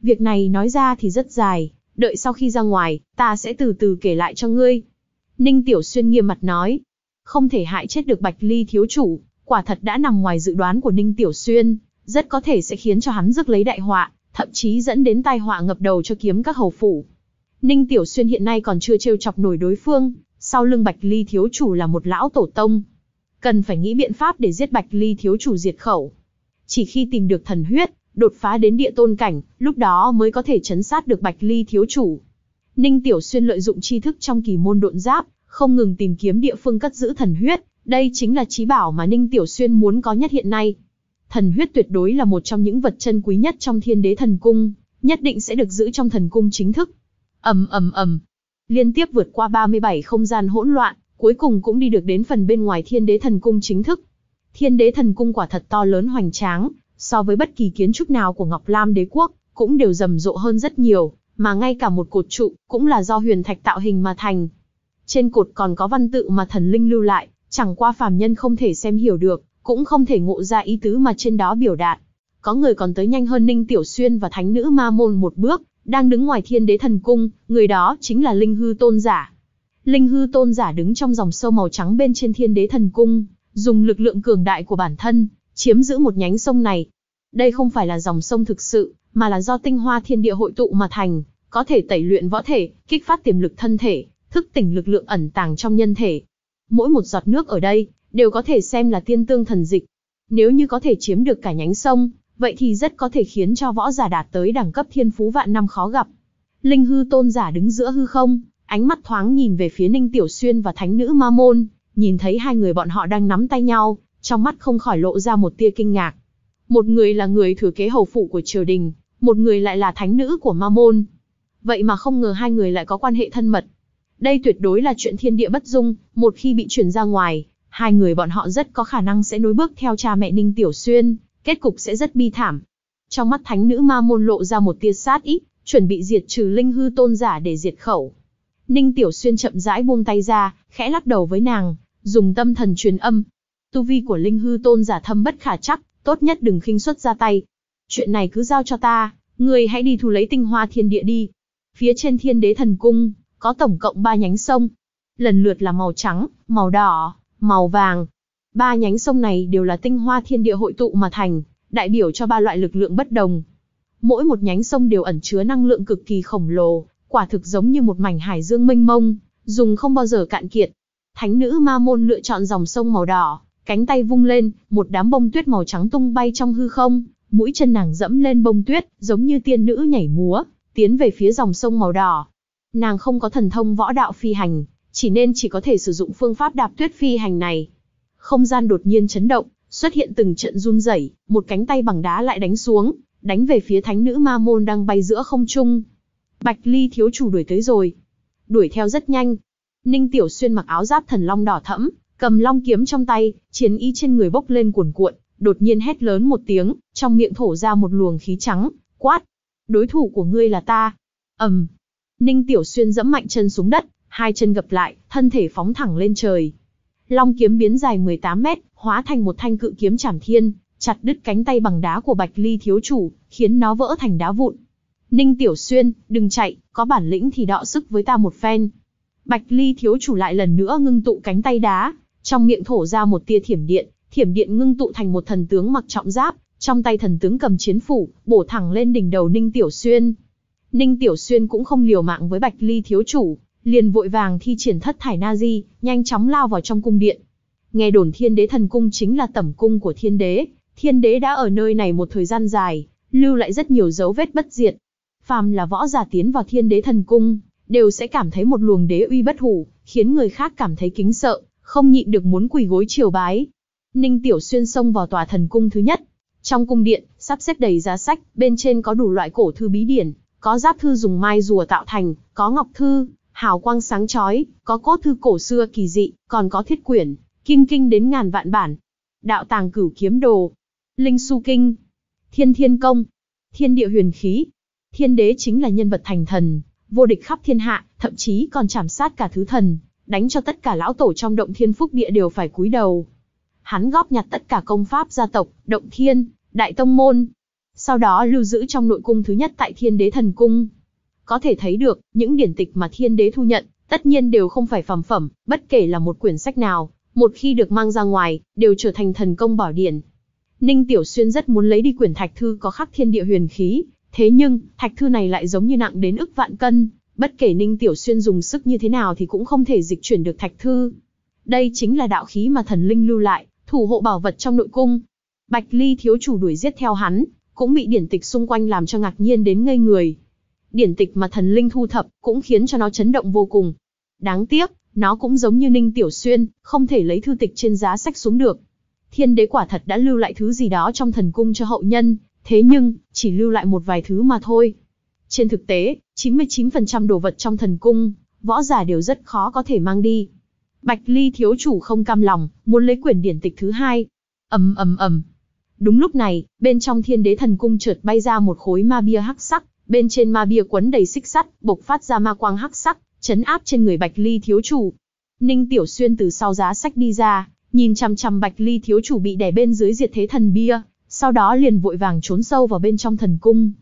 Việc này nói ra thì rất dài, đợi sau khi ra ngoài, ta sẽ từ từ kể lại cho ngươi. Ninh Tiểu Xuyên nghiêm mặt nói, không thể hại chết được Bạch Ly thiếu chủ, quả thật đã nằm ngoài dự đoán của Ninh Tiểu Xuyên, rất có thể sẽ khiến cho hắn rước lấy đại họa, thậm chí dẫn đến tai họa ngập đầu cho kiếm các hầu phủ. Ninh Tiểu Xuyên hiện nay còn chưa trêu chọc nổi đối phương, sau lưng Bạch Ly thiếu chủ là một lão tổ tông. Cần phải nghĩ biện pháp để giết Bạch Ly thiếu chủ diệt khẩu. Chỉ khi tìm được thần huyết, đột phá đến địa tôn cảnh, lúc đó mới có thể chấn sát được Bạch Ly thiếu chủ. Ninh Tiểu Xuyên lợi dụng tri thức trong kỳ môn độn giáp, không ngừng tìm kiếm địa phương cất giữ thần huyết, đây chính là trí bảo mà Ninh Tiểu Xuyên muốn có nhất hiện nay. Thần huyết tuyệt đối là một trong những vật chân quý nhất trong Thiên Đế Thần Cung, nhất định sẽ được giữ trong thần cung chính thức. Ầm ầm ầm, liên tiếp vượt qua 37 không gian hỗn loạn, cuối cùng cũng đi được đến phần bên ngoài Thiên Đế Thần Cung chính thức. Thiên Đế Thần Cung quả thật to lớn hoành tráng, so với bất kỳ kiến trúc nào của Ngọc Lam Đế quốc, cũng đều rầm rộ hơn rất nhiều, mà ngay cả một cột trụ cũng là do huyền thạch tạo hình mà thành. Trên cột còn có văn tự mà thần linh lưu lại, chẳng qua phàm nhân không thể xem hiểu được, cũng không thể ngộ ra ý tứ mà trên đó biểu đạt. Có người còn tới nhanh hơn Ninh Tiểu Xuyên và Thánh nữ Ma Môn một bước, đang đứng ngoài thiên đế thần cung, người đó chính là linh hư tôn giả. Linh hư tôn giả đứng trong dòng sâu màu trắng bên trên thiên đế thần cung, dùng lực lượng cường đại của bản thân, chiếm giữ một nhánh sông này. Đây không phải là dòng sông thực sự, mà là do tinh hoa thiên địa hội tụ mà thành, có thể tẩy luyện võ thể, kích phát tiềm lực thân thể, thức tỉnh lực lượng ẩn tàng trong nhân thể. Mỗi một giọt nước ở đây, đều có thể xem là tiên tương thần dịch. Nếu như có thể chiếm được cả nhánh sông, vậy thì rất có thể khiến cho võ giả đạt tới đẳng cấp thiên phú vạn năm khó gặp. Linh hư tôn giả đứng giữa hư không, ánh mắt thoáng nhìn về phía Ninh Tiểu Xuyên và thánh nữ Ma Môn, nhìn thấy hai người bọn họ đang nắm tay nhau, trong mắt không khỏi lộ ra một tia kinh ngạc. Một người là người thừa kế hầu phụ của triều đình, một người lại là thánh nữ của Ma Môn. Vậy mà không ngờ hai người lại có quan hệ thân mật. Đây tuyệt đối là chuyện thiên địa bất dung, một khi bị truyền ra ngoài, hai người bọn họ rất có khả năng sẽ nối bước theo cha mẹ Ninh Tiểu Xuyên, kết cục sẽ rất bi thảm. Trong mắt thánh nữ ma môn lộ ra một tia sát ý, chuẩn bị diệt trừ linh hư tôn giả để diệt khẩu. Ninh Tiểu Xuyên chậm rãi buông tay ra, khẽ lắc đầu với nàng, dùng tâm thần truyền âm. Tu vi của linh hư tôn giả thâm bất khả chắc, tốt nhất đừng khinh suất ra tay. Chuyện này cứ giao cho ta, người hãy đi thu lấy tinh hoa thiên địa đi. Phía trên thiên đế thần cung, có tổng cộng ba nhánh sông. Lần lượt là màu trắng, màu đỏ, màu vàng, Ba nhánh sông này đều là tinh hoa thiên địa hội tụ mà thành, đại biểu cho ba loại lực lượng bất đồng. Mỗi một nhánh sông đều ẩn chứa năng lượng cực kỳ khổng lồ, quả thực giống như một mảnh hải dương mênh mông, dùng không bao giờ cạn kiệt. Thánh nữ Ma Môn lựa chọn dòng sông màu đỏ, cánh tay vung lên, một đám bông tuyết màu trắng tung bay trong hư không, mũi chân nàng dẫm lên bông tuyết, giống như tiên nữ nhảy múa, tiến về phía dòng sông màu đỏ. Nàng không có thần thông võ đạo phi hành, chỉ nên chỉ có thể sử dụng phương pháp đạp tuyết phi hành này. Không gian đột nhiên chấn động, xuất hiện từng trận run rẩy, một cánh tay bằng đá lại đánh xuống, đánh về phía thánh nữ ma môn đang bay giữa không trung. Bạch Ly thiếu chủ đuổi tới rồi. Đuổi theo rất nhanh. Ninh Tiểu Xuyên mặc áo giáp thần long đỏ thẫm, cầm long kiếm trong tay, chiến ý trên người bốc lên cuồn cuộn, đột nhiên hét lớn một tiếng, trong miệng thổ ra một luồng khí trắng, quát. Đối thủ của ngươi là ta. ầm, Ninh Tiểu Xuyên dẫm mạnh chân xuống đất, hai chân gập lại, thân thể phóng thẳng lên trời. Long kiếm biến dài 18 mét, hóa thành một thanh cự kiếm chảm thiên, chặt đứt cánh tay bằng đá của Bạch Ly thiếu chủ, khiến nó vỡ thành đá vụn. Ninh Tiểu Xuyên, đừng chạy, có bản lĩnh thì đọ sức với ta một phen. Bạch Ly thiếu chủ lại lần nữa ngưng tụ cánh tay đá, trong miệng thổ ra một tia thiểm điện, thiểm điện ngưng tụ thành một thần tướng mặc trọng giáp, trong tay thần tướng cầm chiến phủ, bổ thẳng lên đỉnh đầu Ninh Tiểu Xuyên. Ninh Tiểu Xuyên cũng không liều mạng với Bạch Ly thiếu chủ, liền vội vàng thi triển thất thải na di, nhanh chóng lao vào trong cung điện. Nghe đồn thiên đế thần cung chính là tẩm cung của thiên đế, thiên đế đã ở nơi này một thời gian dài, lưu lại rất nhiều dấu vết bất diệt. Phàm là võ giả tiến vào thiên đế thần cung, đều sẽ cảm thấy một luồng đế uy bất hủ, khiến người khác cảm thấy kính sợ, không nhịn được muốn quỳ gối triều bái. Ninh Tiểu Xuyên xông vào tòa thần cung thứ nhất. Trong cung điện, sắp xếp đầy giá sách, bên trên có đủ loại cổ thư bí điển, có giáp thư dùng mai rùa tạo thành, có ngọc thư, hào quang sáng chói, có cốt thư cổ xưa kỳ dị, còn có thiết quyển, kim kinh đến ngàn vạn bản. Đạo tàng cửu kiếm đồ, linh su kinh, thiên thiên công, thiên địa huyền khí. Thiên đế chính là nhân vật thành thần, vô địch khắp thiên hạ, thậm chí còn chảm sát cả thứ thần, đánh cho tất cả lão tổ trong động thiên phúc địa đều phải cúi đầu. Hắn góp nhặt tất cả công pháp gia tộc, động thiên, đại tông môn. Sau đó lưu giữ trong nội cung thứ nhất tại thiên đế thần cung, có thể thấy được, những điển tịch mà thiên đế thu nhận, tất nhiên đều không phải phẩm phẩm, bất kể là một quyển sách nào, một khi được mang ra ngoài, đều trở thành thần công bảo điển. Ninh Tiểu Xuyên rất muốn lấy đi quyển thạch thư có khắc thiên địa huyền khí, thế nhưng, thạch thư này lại giống như nặng đến ức vạn cân, bất kể Ninh Tiểu Xuyên dùng sức như thế nào thì cũng không thể dịch chuyển được thạch thư. Đây chính là đạo khí mà thần linh lưu lại, thủ hộ bảo vật trong nội cung. Bạch Ly thiếu chủ đuổi giết theo hắn, cũng bị điển tịch xung quanh làm cho ngạc nhiên đến ngây người điển tịch mà thần linh thu thập cũng khiến cho nó chấn động vô cùng. Đáng tiếc, nó cũng giống như Ninh Tiểu Xuyên, không thể lấy thư tịch trên giá sách xuống được. Thiên đế quả thật đã lưu lại thứ gì đó trong thần cung cho hậu nhân, thế nhưng, chỉ lưu lại một vài thứ mà thôi. Trên thực tế, 99% đồ vật trong thần cung, võ giả đều rất khó có thể mang đi. Bạch Ly thiếu chủ không cam lòng, muốn lấy quyển điển tịch thứ hai. Ầm ầm ầm. Đúng lúc này, bên trong Thiên Đế Thần Cung chợt bay ra một khối ma bia hắc sắc, bên trên ma bia quấn đầy xích sắt, bộc phát ra ma quang hắc sắc, chấn áp trên người Bạch Ly thiếu chủ. Ninh Tiểu Xuyên từ sau giá sách đi ra, nhìn chằm chằm Bạch Ly thiếu chủ bị đè bên dưới diệt thế thần bia, sau đó liền vội vàng trốn sâu vào bên trong thần cung.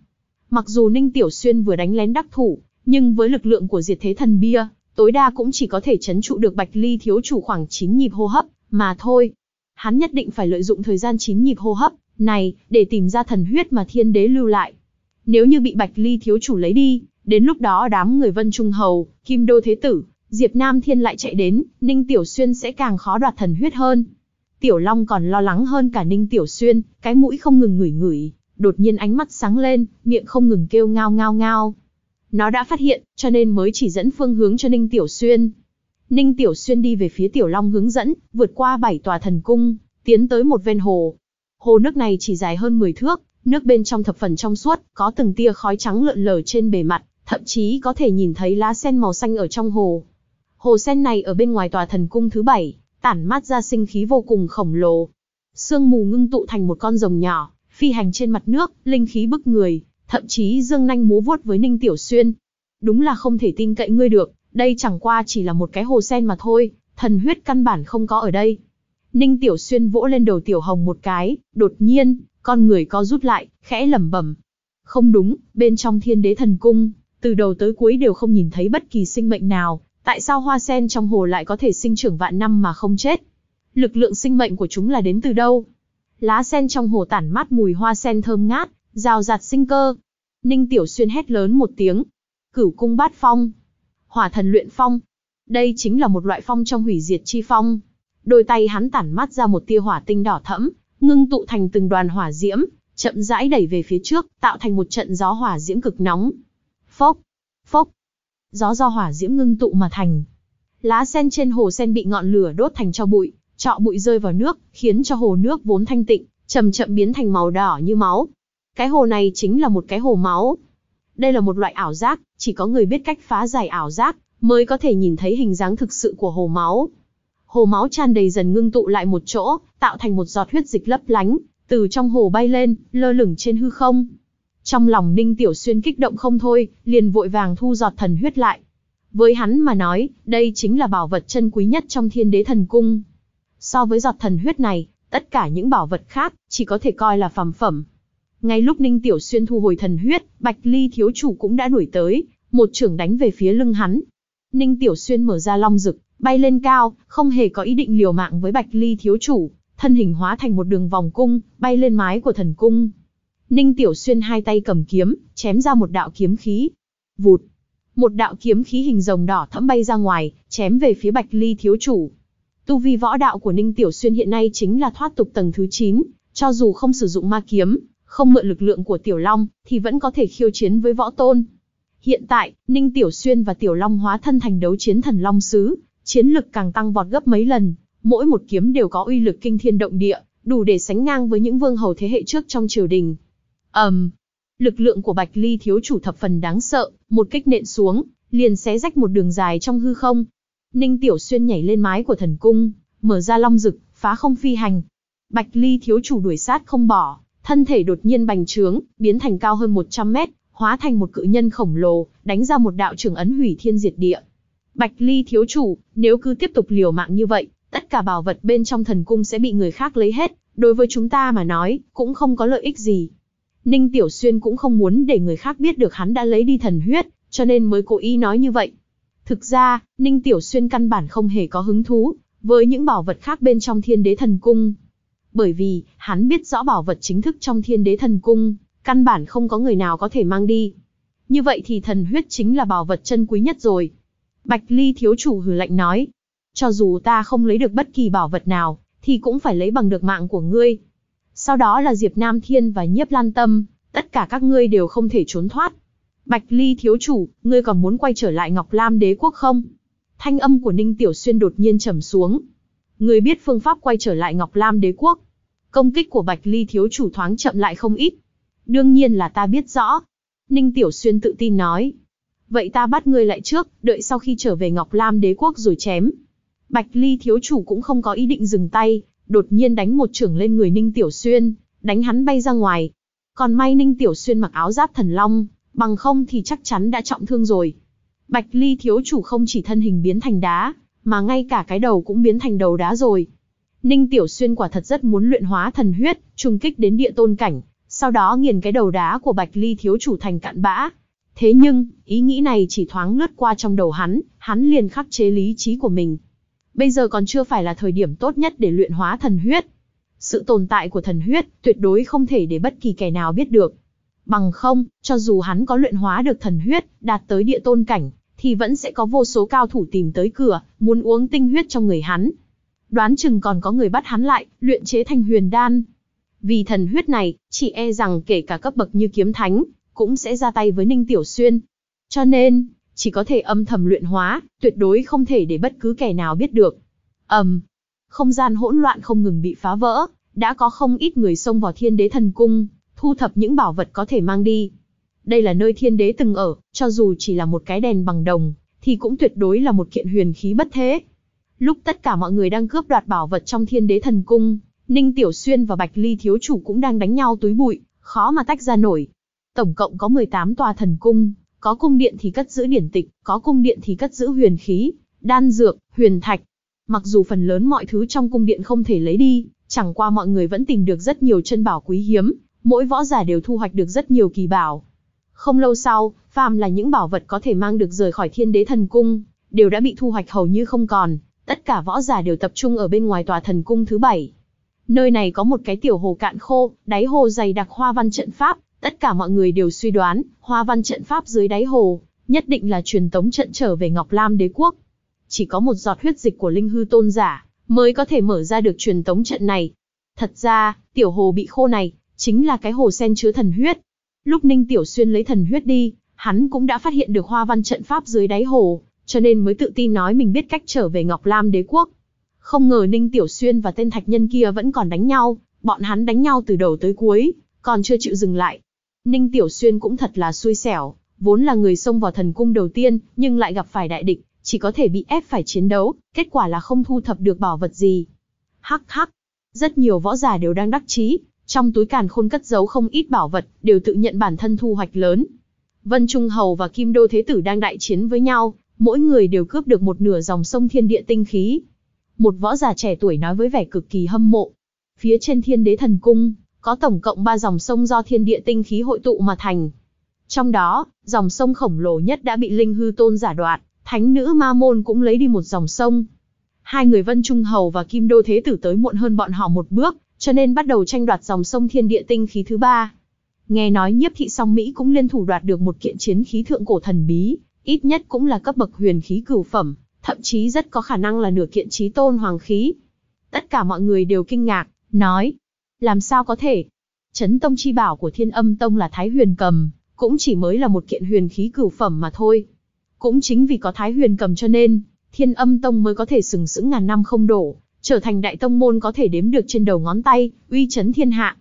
Mặc dù Ninh Tiểu Xuyên vừa đánh lén đắc thủ, nhưng với lực lượng của diệt thế thần bia, tối đa cũng chỉ có thể chấn trụ được Bạch Ly thiếu chủ khoảng 9 nhịp hô hấp, mà thôi. Hắn nhất định phải lợi dụng thời gian 9 nhịp hô hấp này để tìm ra thần huyết mà thiên đế lưu lại. Nếu như bị Bạch Ly thiếu chủ lấy đi, đến lúc đó đám người Vân Trung Hầu, Kim Đô Thế Tử, Diệp Nam Thiên lại chạy đến, Ninh Tiểu Xuyên sẽ càng khó đoạt thần huyết hơn. Tiểu Long còn lo lắng hơn cả Ninh Tiểu Xuyên, cái mũi không ngừng ngửi ngửi, đột nhiên ánh mắt sáng lên, miệng không ngừng kêu ngao ngao ngao. Nó đã phát hiện, cho nên mới chỉ dẫn phương hướng cho Ninh Tiểu Xuyên. Ninh Tiểu Xuyên đi về phía Tiểu Long hướng dẫn, vượt qua bảy tòa thần cung, tiến tới một ven hồ. Hồ nước này chỉ dài hơn 10 thước, Nước bên trong thập phần trong suốt, có từng tia khói trắng lượn lờ trên bề mặt, thậm chí có thể nhìn thấy lá sen màu xanh ở trong hồ. Hồ sen này ở bên ngoài tòa thần cung thứ bảy, tản mát ra sinh khí vô cùng khổng lồ. Sương mù ngưng tụ thành một con rồng nhỏ, phi hành trên mặt nước, linh khí bức người, thậm chí dương nanh múa vuốt với Ninh Tiểu Xuyên. Đúng là không thể tin cậy ngươi được, đây chẳng qua chỉ là một cái hồ sen mà thôi, thần huyết căn bản không có ở đây. Ninh Tiểu Xuyên vỗ lên đầu Tiểu Hồng một cái, đột nhiên, con người co rút lại, khẽ lẩm bẩm. Không đúng, bên trong thiên đế thần cung, từ đầu tới cuối đều không nhìn thấy bất kỳ sinh mệnh nào, tại sao hoa sen trong hồ lại có thể sinh trưởng vạn năm mà không chết? Lực lượng sinh mệnh của chúng là đến từ đâu? Lá sen trong hồ tản mát mùi hoa sen thơm ngát, rào rạt sinh cơ. Ninh Tiểu Xuyên hét lớn một tiếng. Cửu cung bát phong. Hỏa thần luyện phong. Đây chính là một loại phong trong hủy diệt chi phong. Đôi tay hắn tản mát ra một tia hỏa tinh đỏ thẫm, ngưng tụ thành từng đoàn hỏa diễm, chậm rãi đẩy về phía trước, tạo thành một trận gió hỏa diễm cực nóng. Phốc, phốc, gió do hỏa diễm ngưng tụ mà thành. Lá sen trên hồ sen bị ngọn lửa đốt thành cho bụi, trọ bụi rơi vào nước, khiến cho hồ nước vốn thanh tịnh, chậm chậm biến thành màu đỏ như máu. Cái hồ này chính là một cái hồ máu. Đây là một loại ảo giác, chỉ có người biết cách phá giải ảo giác mới có thể nhìn thấy hình dáng thực sự của hồ máu hồ máu tràn đầy dần ngưng tụ lại một chỗ, tạo thành một giọt huyết dịch lấp lánh, từ trong hồ bay lên, lơ lửng trên hư không. Trong lòng Ninh Tiểu Xuyên kích động không thôi, liền vội vàng thu giọt thần huyết lại. Với hắn mà nói, đây chính là bảo vật chân quý nhất trong thiên đế thần cung. So với giọt thần huyết này, tất cả những bảo vật khác, chỉ có thể coi là phàm phẩm. Ngay lúc Ninh Tiểu Xuyên thu hồi thần huyết, Bạch Ly thiếu chủ cũng đã đuổi tới, một trưởng đánh về phía lưng hắn. Ninh Tiểu Xuyên mở ra long rực, bay lên cao, không hề có ý định liều mạng với Bạch Ly thiếu chủ, thân hình hóa thành một đường vòng cung, bay lên mái của thần cung. Ninh Tiểu Xuyên hai tay cầm kiếm, chém ra một đạo kiếm khí. Vụt! Một đạo kiếm khí hình rồng đỏ thẫm bay ra ngoài, chém về phía Bạch Ly thiếu chủ. Tu vi võ đạo của Ninh Tiểu Xuyên hiện nay chính là thoát tục tầng thứ 9, cho dù không sử dụng ma kiếm, không mượn lực lượng của Tiểu Long, thì vẫn có thể khiêu chiến với võ tôn. Hiện tại, Ninh Tiểu Xuyên và Tiểu Long hóa thân thành đấu chiến thần Long Sứ, chiến lực càng tăng vọt gấp mấy lần, mỗi một kiếm đều có uy lực kinh thiên động địa, đủ để sánh ngang với những vương hầu thế hệ trước trong triều đình. Ầm. Um, lực lượng của Bạch Ly thiếu chủ thập phần đáng sợ, một kích nện xuống, liền xé rách một đường dài trong hư không. Ninh Tiểu Xuyên nhảy lên mái của thần cung, mở ra long dực phá không phi hành. Bạch Ly thiếu chủ đuổi sát không bỏ, thân thể đột nhiên bành trướng, biến thành cao hơn 100 mét, hóa thành một cự nhân khổng lồ, đánh ra một đạo trường ấn hủy thiên diệt địa, Bạch Ly thiếu chủ, nếu cứ tiếp tục liều mạng như vậy, tất cả bảo vật bên trong thần cung sẽ bị người khác lấy hết, đối với chúng ta mà nói, cũng không có lợi ích gì. Ninh Tiểu Xuyên cũng không muốn để người khác biết được hắn đã lấy đi thần huyết, cho nên mới cố ý nói như vậy. Thực ra, Ninh Tiểu Xuyên căn bản không hề có hứng thú với những bảo vật khác bên trong thiên đế thần cung. Bởi vì, hắn biết rõ bảo vật chính thức trong thiên đế thần cung, căn bản không có người nào có thể mang đi. Như vậy thì thần huyết chính là bảo vật chân quý nhất rồi. Bạch Ly thiếu chủ hừ lạnh nói, cho dù ta không lấy được bất kỳ bảo vật nào, thì cũng phải lấy bằng được mạng của ngươi. Sau đó là Diệp Nam Thiên và Nhiếp Lan Tâm, tất cả các ngươi đều không thể trốn thoát. Bạch Ly thiếu chủ, ngươi còn muốn quay trở lại Ngọc Lam đế quốc không? Thanh âm của Ninh Tiểu Xuyên đột nhiên trầm xuống. Ngươi biết phương pháp quay trở lại Ngọc Lam đế quốc. Công kích của Bạch Ly thiếu chủ thoáng chậm lại không ít. Đương nhiên là ta biết rõ. Ninh Tiểu Xuyên tự tin nói, vậy ta bắt ngươi lại trước, đợi sau khi trở về Ngọc Lam đế quốc rồi chém. Bạch Ly thiếu chủ cũng không có ý định dừng tay, đột nhiên đánh một trưởng lên người Ninh Tiểu Xuyên, đánh hắn bay ra ngoài. Còn may Ninh Tiểu Xuyên mặc áo giáp thần long, bằng không thì chắc chắn đã trọng thương rồi. Bạch Ly thiếu chủ không chỉ thân hình biến thành đá, mà ngay cả cái đầu cũng biến thành đầu đá rồi. Ninh Tiểu Xuyên quả thật rất muốn luyện hóa thần huyết, trùng kích đến địa tôn cảnh, sau đó nghiền cái đầu đá của Bạch Ly thiếu chủ thành cạn bã, Thế nhưng, ý nghĩ này chỉ thoáng lướt qua trong đầu hắn, hắn liền khắc chế lý trí của mình. Bây giờ còn chưa phải là thời điểm tốt nhất để luyện hóa thần huyết. Sự tồn tại của thần huyết tuyệt đối không thể để bất kỳ kẻ nào biết được. Bằng không, cho dù hắn có luyện hóa được thần huyết, đạt tới địa tôn cảnh, thì vẫn sẽ có vô số cao thủ tìm tới cửa, muốn uống tinh huyết trong người hắn. Đoán chừng còn có người bắt hắn lại, luyện chế thành huyền đan. Vì thần huyết này, chỉ e rằng kể cả cấp bậc như kiếm thánh, cũng sẽ ra tay với Ninh Tiểu Xuyên. Cho nên, chỉ có thể âm thầm luyện hóa, tuyệt đối không thể để bất cứ kẻ nào biết được. Ầm. Um, không gian hỗn loạn không ngừng bị phá vỡ, đã có không ít người xông vào Thiên Đế Thần Cung, thu thập những bảo vật có thể mang đi. Đây là nơi Thiên Đế từng ở, cho dù chỉ là một cái đèn bằng đồng, thì cũng tuyệt đối là một kiện huyền khí bất thế. Lúc tất cả mọi người đang cướp đoạt bảo vật trong Thiên Đế Thần Cung, Ninh Tiểu Xuyên và Bạch Ly thiếu chủ cũng đang đánh nhau túi bụi, khó mà tách ra nổi, Tổng cộng có 18 tòa thần cung, có cung điện thì cất giữ điển tịch, có cung điện thì cất giữ huyền khí, đan dược, huyền thạch. Mặc dù phần lớn mọi thứ trong cung điện không thể lấy đi, chẳng qua mọi người vẫn tìm được rất nhiều chân bảo quý hiếm, mỗi võ giả đều thu hoạch được rất nhiều kỳ bảo. Không lâu sau, phàm là những bảo vật có thể mang được rời khỏi thiên đế thần cung, đều đã bị thu hoạch hầu như không còn, tất cả võ giả đều tập trung ở bên ngoài tòa thần cung thứ bảy. Nơi này có một cái tiểu hồ cạn khô, đáy hồ dày đặc hoa văn trận pháp, Tất cả mọi người đều suy đoán, hoa văn trận pháp dưới đáy hồ, nhất định là truyền tống trận trở về Ngọc Lam đế quốc. Chỉ có một giọt huyết dịch của linh hư tôn giả, mới có thể mở ra được truyền tống trận này. Thật ra, tiểu hồ bị khô này, chính là cái hồ sen chứa thần huyết. Lúc Ninh Tiểu Xuyên lấy thần huyết đi, hắn cũng đã phát hiện được hoa văn trận pháp dưới đáy hồ, cho nên mới tự tin nói mình biết cách trở về Ngọc Lam đế quốc. Không ngờ Ninh Tiểu Xuyên và tên thạch nhân kia vẫn còn đánh nhau, bọn hắn đánh nhau từ đầu tới cuối, còn chưa chịu dừng lại. Ninh Tiểu Xuyên cũng thật là xui xẻo, vốn là người xông vào thần cung đầu tiên, nhưng lại gặp phải đại địch, chỉ có thể bị ép phải chiến đấu, kết quả là không thu thập được bảo vật gì. Hắc hắc, rất nhiều võ giả đều đang đắc chí, trong túi càn khôn cất giấu không ít bảo vật, đều tự nhận bản thân thu hoạch lớn. Vân Trung Hầu và Kim Đô Thế Tử đang đại chiến với nhau, mỗi người đều cướp được một nửa dòng sông thiên địa tinh khí. Một võ giả trẻ tuổi nói với vẻ cực kỳ hâm mộ. Phía trên thiên đế thần cung, có tổng cộng 3 dòng sông do thiên địa tinh khí hội tụ mà thành. Trong đó, dòng sông khổng lồ nhất đã bị Linh Hư Tôn giả đoạn, thánh nữ Ma Môn cũng lấy đi một dòng sông. Hai người Vân Trung Hầu và Kim Đô Thế Tử tới muộn hơn bọn họ một bước, cho nên bắt đầu tranh đoạt dòng sông thiên địa tinh khí thứ ba. Nghe nói nhiếp thị song Mỹ cũng liên thủ đoạt được một kiện chiến khí thượng cổ thần bí, ít nhất cũng là cấp bậc huyền khí cửu phẩm, thậm chí rất có khả năng là nửa kiện trí tôn hoàng khí. Tất cả mọi người đều kinh ngạc, nói, làm sao có thể? Chấn tông chi bảo của thiên âm tông là Thái Huyền Cầm, cũng chỉ mới là một kiện huyền khí cửu phẩm mà thôi. Cũng chính vì có Thái Huyền Cầm cho nên, thiên âm tông mới có thể sừng sững ngàn năm không đổ, trở thành đại tông môn có thể đếm được trên đầu ngón tay, uy chấn thiên hạ.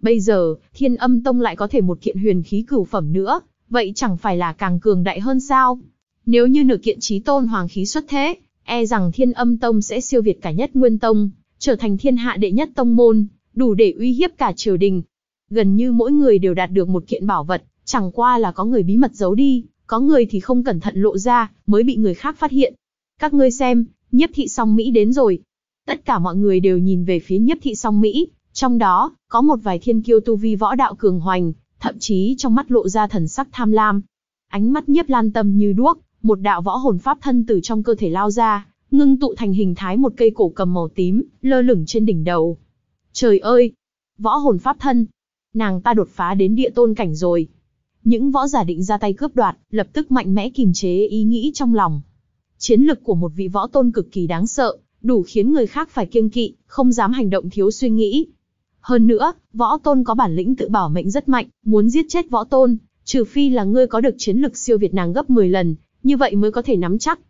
Bây giờ, thiên âm tông lại có thể một kiện huyền khí cửu phẩm nữa, vậy chẳng phải là càng cường đại hơn sao? Nếu như nửa kiện trí tôn hoàng khí xuất thế, e rằng thiên âm tông sẽ siêu việt cả nhất nguyên tông, trở thành thiên hạ đệ nhất tông môn, đủ để uy hiếp cả triều đình. Gần như mỗi người đều đạt được một kiện bảo vật, chẳng qua là có người bí mật giấu đi, có người thì không cẩn thận lộ ra, mới bị người khác phát hiện. Các ngươi xem, nhiếp thị song Mỹ đến rồi. Tất cả mọi người đều nhìn về phía nhiếp thị song Mỹ, trong đó, có một vài thiên kiêu tu vi võ đạo cường hoành, thậm chí trong mắt lộ ra thần sắc tham lam. Ánh mắt nhiếp lan tâm như đuốc, một đạo võ hồn pháp thân từ trong cơ thể lao ra, ngưng tụ thành hình thái một cây cổ cầm màu tím, lơ lửng trên đỉnh đầu, Trời ơi! Võ hồn pháp thân! Nàng ta đột phá đến địa tôn cảnh rồi. Những võ giả định ra tay cướp đoạt, lập tức mạnh mẽ kìm chế ý nghĩ trong lòng. Chiến lực của một vị võ tôn cực kỳ đáng sợ, đủ khiến người khác phải kiêng kỵ, không dám hành động thiếu suy nghĩ. Hơn nữa, võ tôn có bản lĩnh tự bảo mệnh rất mạnh, muốn giết chết võ tôn, trừ phi là ngươi có được chiến lực siêu việt nàng gấp 10 lần, như vậy mới có thể nắm chắc.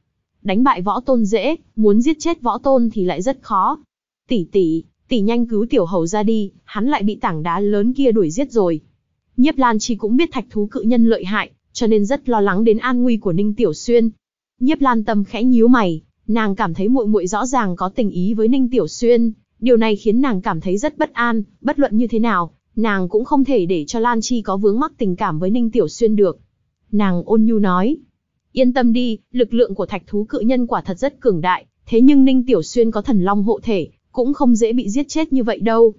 Đánh bại võ tôn dễ, muốn giết chết võ tôn thì lại rất khó. Tỷ tỷ, tỷ nhanh cứu tiểu hầu ra đi, hắn lại bị tảng đá lớn kia đuổi giết rồi. Nhiếp Lan Chi cũng biết thạch thú cự nhân lợi hại, cho nên rất lo lắng đến an nguy của Ninh Tiểu Xuyên. Nhiếp Lan Tâm khẽ nhíu mày, nàng cảm thấy muội muội rõ ràng có tình ý với Ninh Tiểu Xuyên, điều này khiến nàng cảm thấy rất bất an, bất luận như thế nào, nàng cũng không thể để cho Lan Chi có vướng mắc tình cảm với Ninh Tiểu Xuyên được. Nàng ôn nhu nói, yên tâm đi, lực lượng của thạch thú cự nhân quả thật rất cường đại, thế nhưng Ninh Tiểu Xuyên có thần long hộ thể, cũng không dễ bị giết chết như vậy đâu.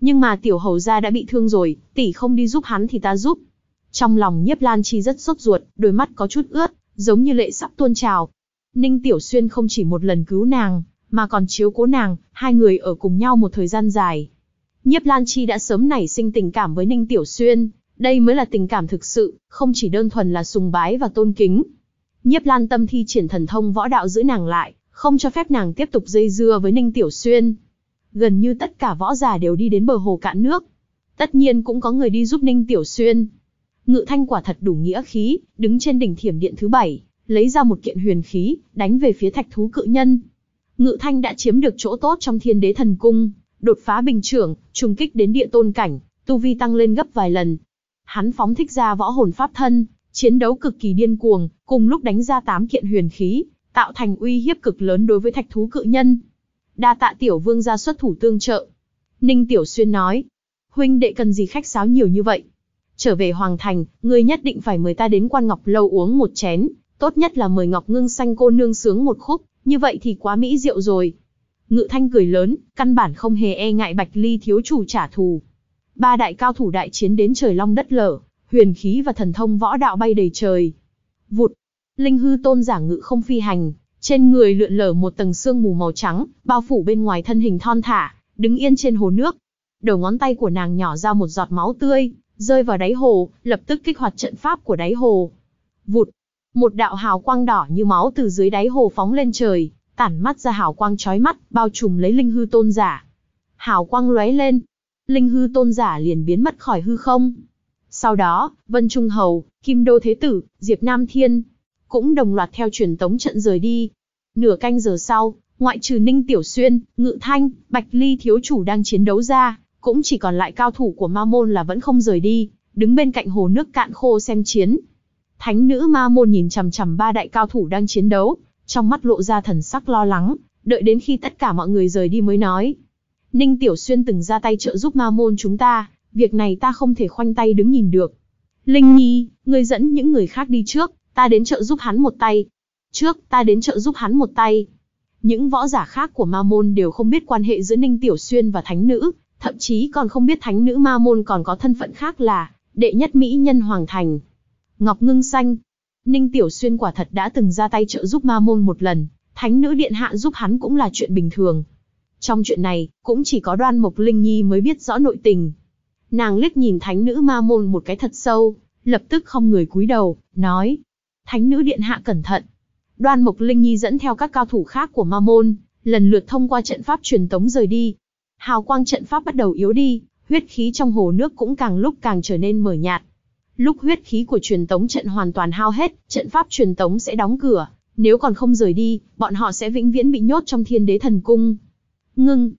Nhưng mà tiểu hầu gia đã bị thương rồi, tỷ không đi giúp hắn thì ta giúp. Trong lòng nhiếp lan chi rất sốt ruột, đôi mắt có chút ướt, giống như lệ sắp tuôn trào. Ninh Tiểu Xuyên không chỉ một lần cứu nàng, mà còn chiếu cố nàng, hai người ở cùng nhau một thời gian dài. Nhiếp Lan Chi đã sớm nảy sinh tình cảm với Ninh Tiểu Xuyên, đây mới là tình cảm thực sự, không chỉ đơn thuần là sùng bái và tôn kính. Nhiếp Lan tâm thi triển thần thông võ đạo giữ nàng lại, không cho phép nàng tiếp tục dây dưa với Ninh Tiểu Xuyên. Gần như tất cả võ giả đều đi đến bờ hồ cạn nước. Tất nhiên cũng có người đi giúp Ninh Tiểu Xuyên. Ngự thanh quả thật đủ nghĩa khí, đứng trên đỉnh thiểm điện thứ bảy, lấy ra một kiện huyền khí, đánh về phía thạch thú cự nhân. Ngự thanh đã chiếm được chỗ tốt trong thiên đế thần cung, đột phá bình trưởng, trùng kích đến địa tôn cảnh, tu vi tăng lên gấp vài lần. Hắn phóng thích ra võ hồn pháp thân, chiến đấu cực kỳ điên cuồng, cùng lúc đánh ra tám kiện huyền khí, tạo thành uy hiếp cực lớn đối với thạch thú cự nhân. Đa tạ tiểu vương ra xuất thủ tương trợ. Ninh Tiểu Xuyên nói, huynh đệ cần gì khách sáo nhiều như vậy. Trở về Hoàng Thành, ngươi nhất định phải mời ta đến Quan Ngọc Lâu uống một chén, tốt nhất là mời Ngọc Ngưng Xanh cô nương sướng một khúc, như vậy thì quá mỹ diệu rồi. Ngự Thanh cười lớn, căn bản không hề e ngại Bạch Ly thiếu chủ trả thù. Ba đại cao thủ đại chiến đến trời long đất lở, huyền khí và thần thông võ đạo bay đầy trời. Vụt, Linh hư tôn giả ngự không phi hành, trên người lượn lờ một tầng sương mù màu trắng, bao phủ bên ngoài thân hình thon thả, đứng yên trên hồ nước. Đầu ngón tay của nàng nhỏ ra một giọt máu tươi, rơi vào đáy hồ, lập tức kích hoạt trận pháp của đáy hồ. Vụt, một đạo hào quang đỏ như máu từ dưới đáy hồ phóng lên trời, tản mắt ra hào quang chói mắt, bao trùm lấy linh hư tôn giả. Hào quang lóe lên, linh hư tôn giả liền biến mất khỏi hư không. Sau đó, Vân Trung Hầu, Kim Đô Thế Tử, Diệp Nam Thiên, cũng đồng loạt theo truyền tống trận rời đi. Nửa canh giờ sau, ngoại trừ Ninh Tiểu Xuyên, Ngự Thanh, Bạch Ly thiếu chủ đang chiến đấu ra, cũng chỉ còn lại cao thủ của Ma Môn là vẫn không rời đi, đứng bên cạnh hồ nước cạn khô xem chiến. Thánh nữ Ma Môn nhìn chằm chằm ba đại cao thủ đang chiến đấu, trong mắt lộ ra thần sắc lo lắng, đợi đến khi tất cả mọi người rời đi mới nói. Ninh Tiểu Xuyên từng ra tay trợ giúp Ma Môn chúng ta, việc này ta không thể khoanh tay đứng nhìn được. Linh Nhi, ngươi dẫn những người khác đi trước, ta đến trợ giúp hắn một tay. Trước, ta đến trợ giúp hắn một tay. Những võ giả khác của ma môn đều không biết quan hệ giữa Ninh Tiểu Xuyên và thánh nữ, thậm chí còn không biết thánh nữ ma môn còn có thân phận khác là đệ nhất mỹ nhân hoàng thành. Ngọc Ngưng Xanh Ninh Tiểu Xuyên quả thật đã từng ra tay trợ giúp ma môn một lần, thánh nữ điện hạ giúp hắn cũng là chuyện bình thường. Trong chuyện này, cũng chỉ có đoan mộc linh nhi mới biết rõ nội tình. Nàng liếc nhìn thánh nữ ma môn một cái thật sâu, lập tức không người cúi đầu, nói, thánh nữ điện hạ cẩn thận. Đoan Mộc Linh Nhi dẫn theo các cao thủ khác của Ma Môn, lần lượt thông qua trận pháp truyền tống rời đi. Hào quang trận pháp bắt đầu yếu đi, huyết khí trong hồ nước cũng càng lúc càng trở nên mở nhạt. Lúc huyết khí của truyền tống trận hoàn toàn hao hết, trận pháp truyền tống sẽ đóng cửa, nếu còn không rời đi, bọn họ sẽ vĩnh viễn bị nhốt trong Thiên Đế Thần Cung. Ngưng.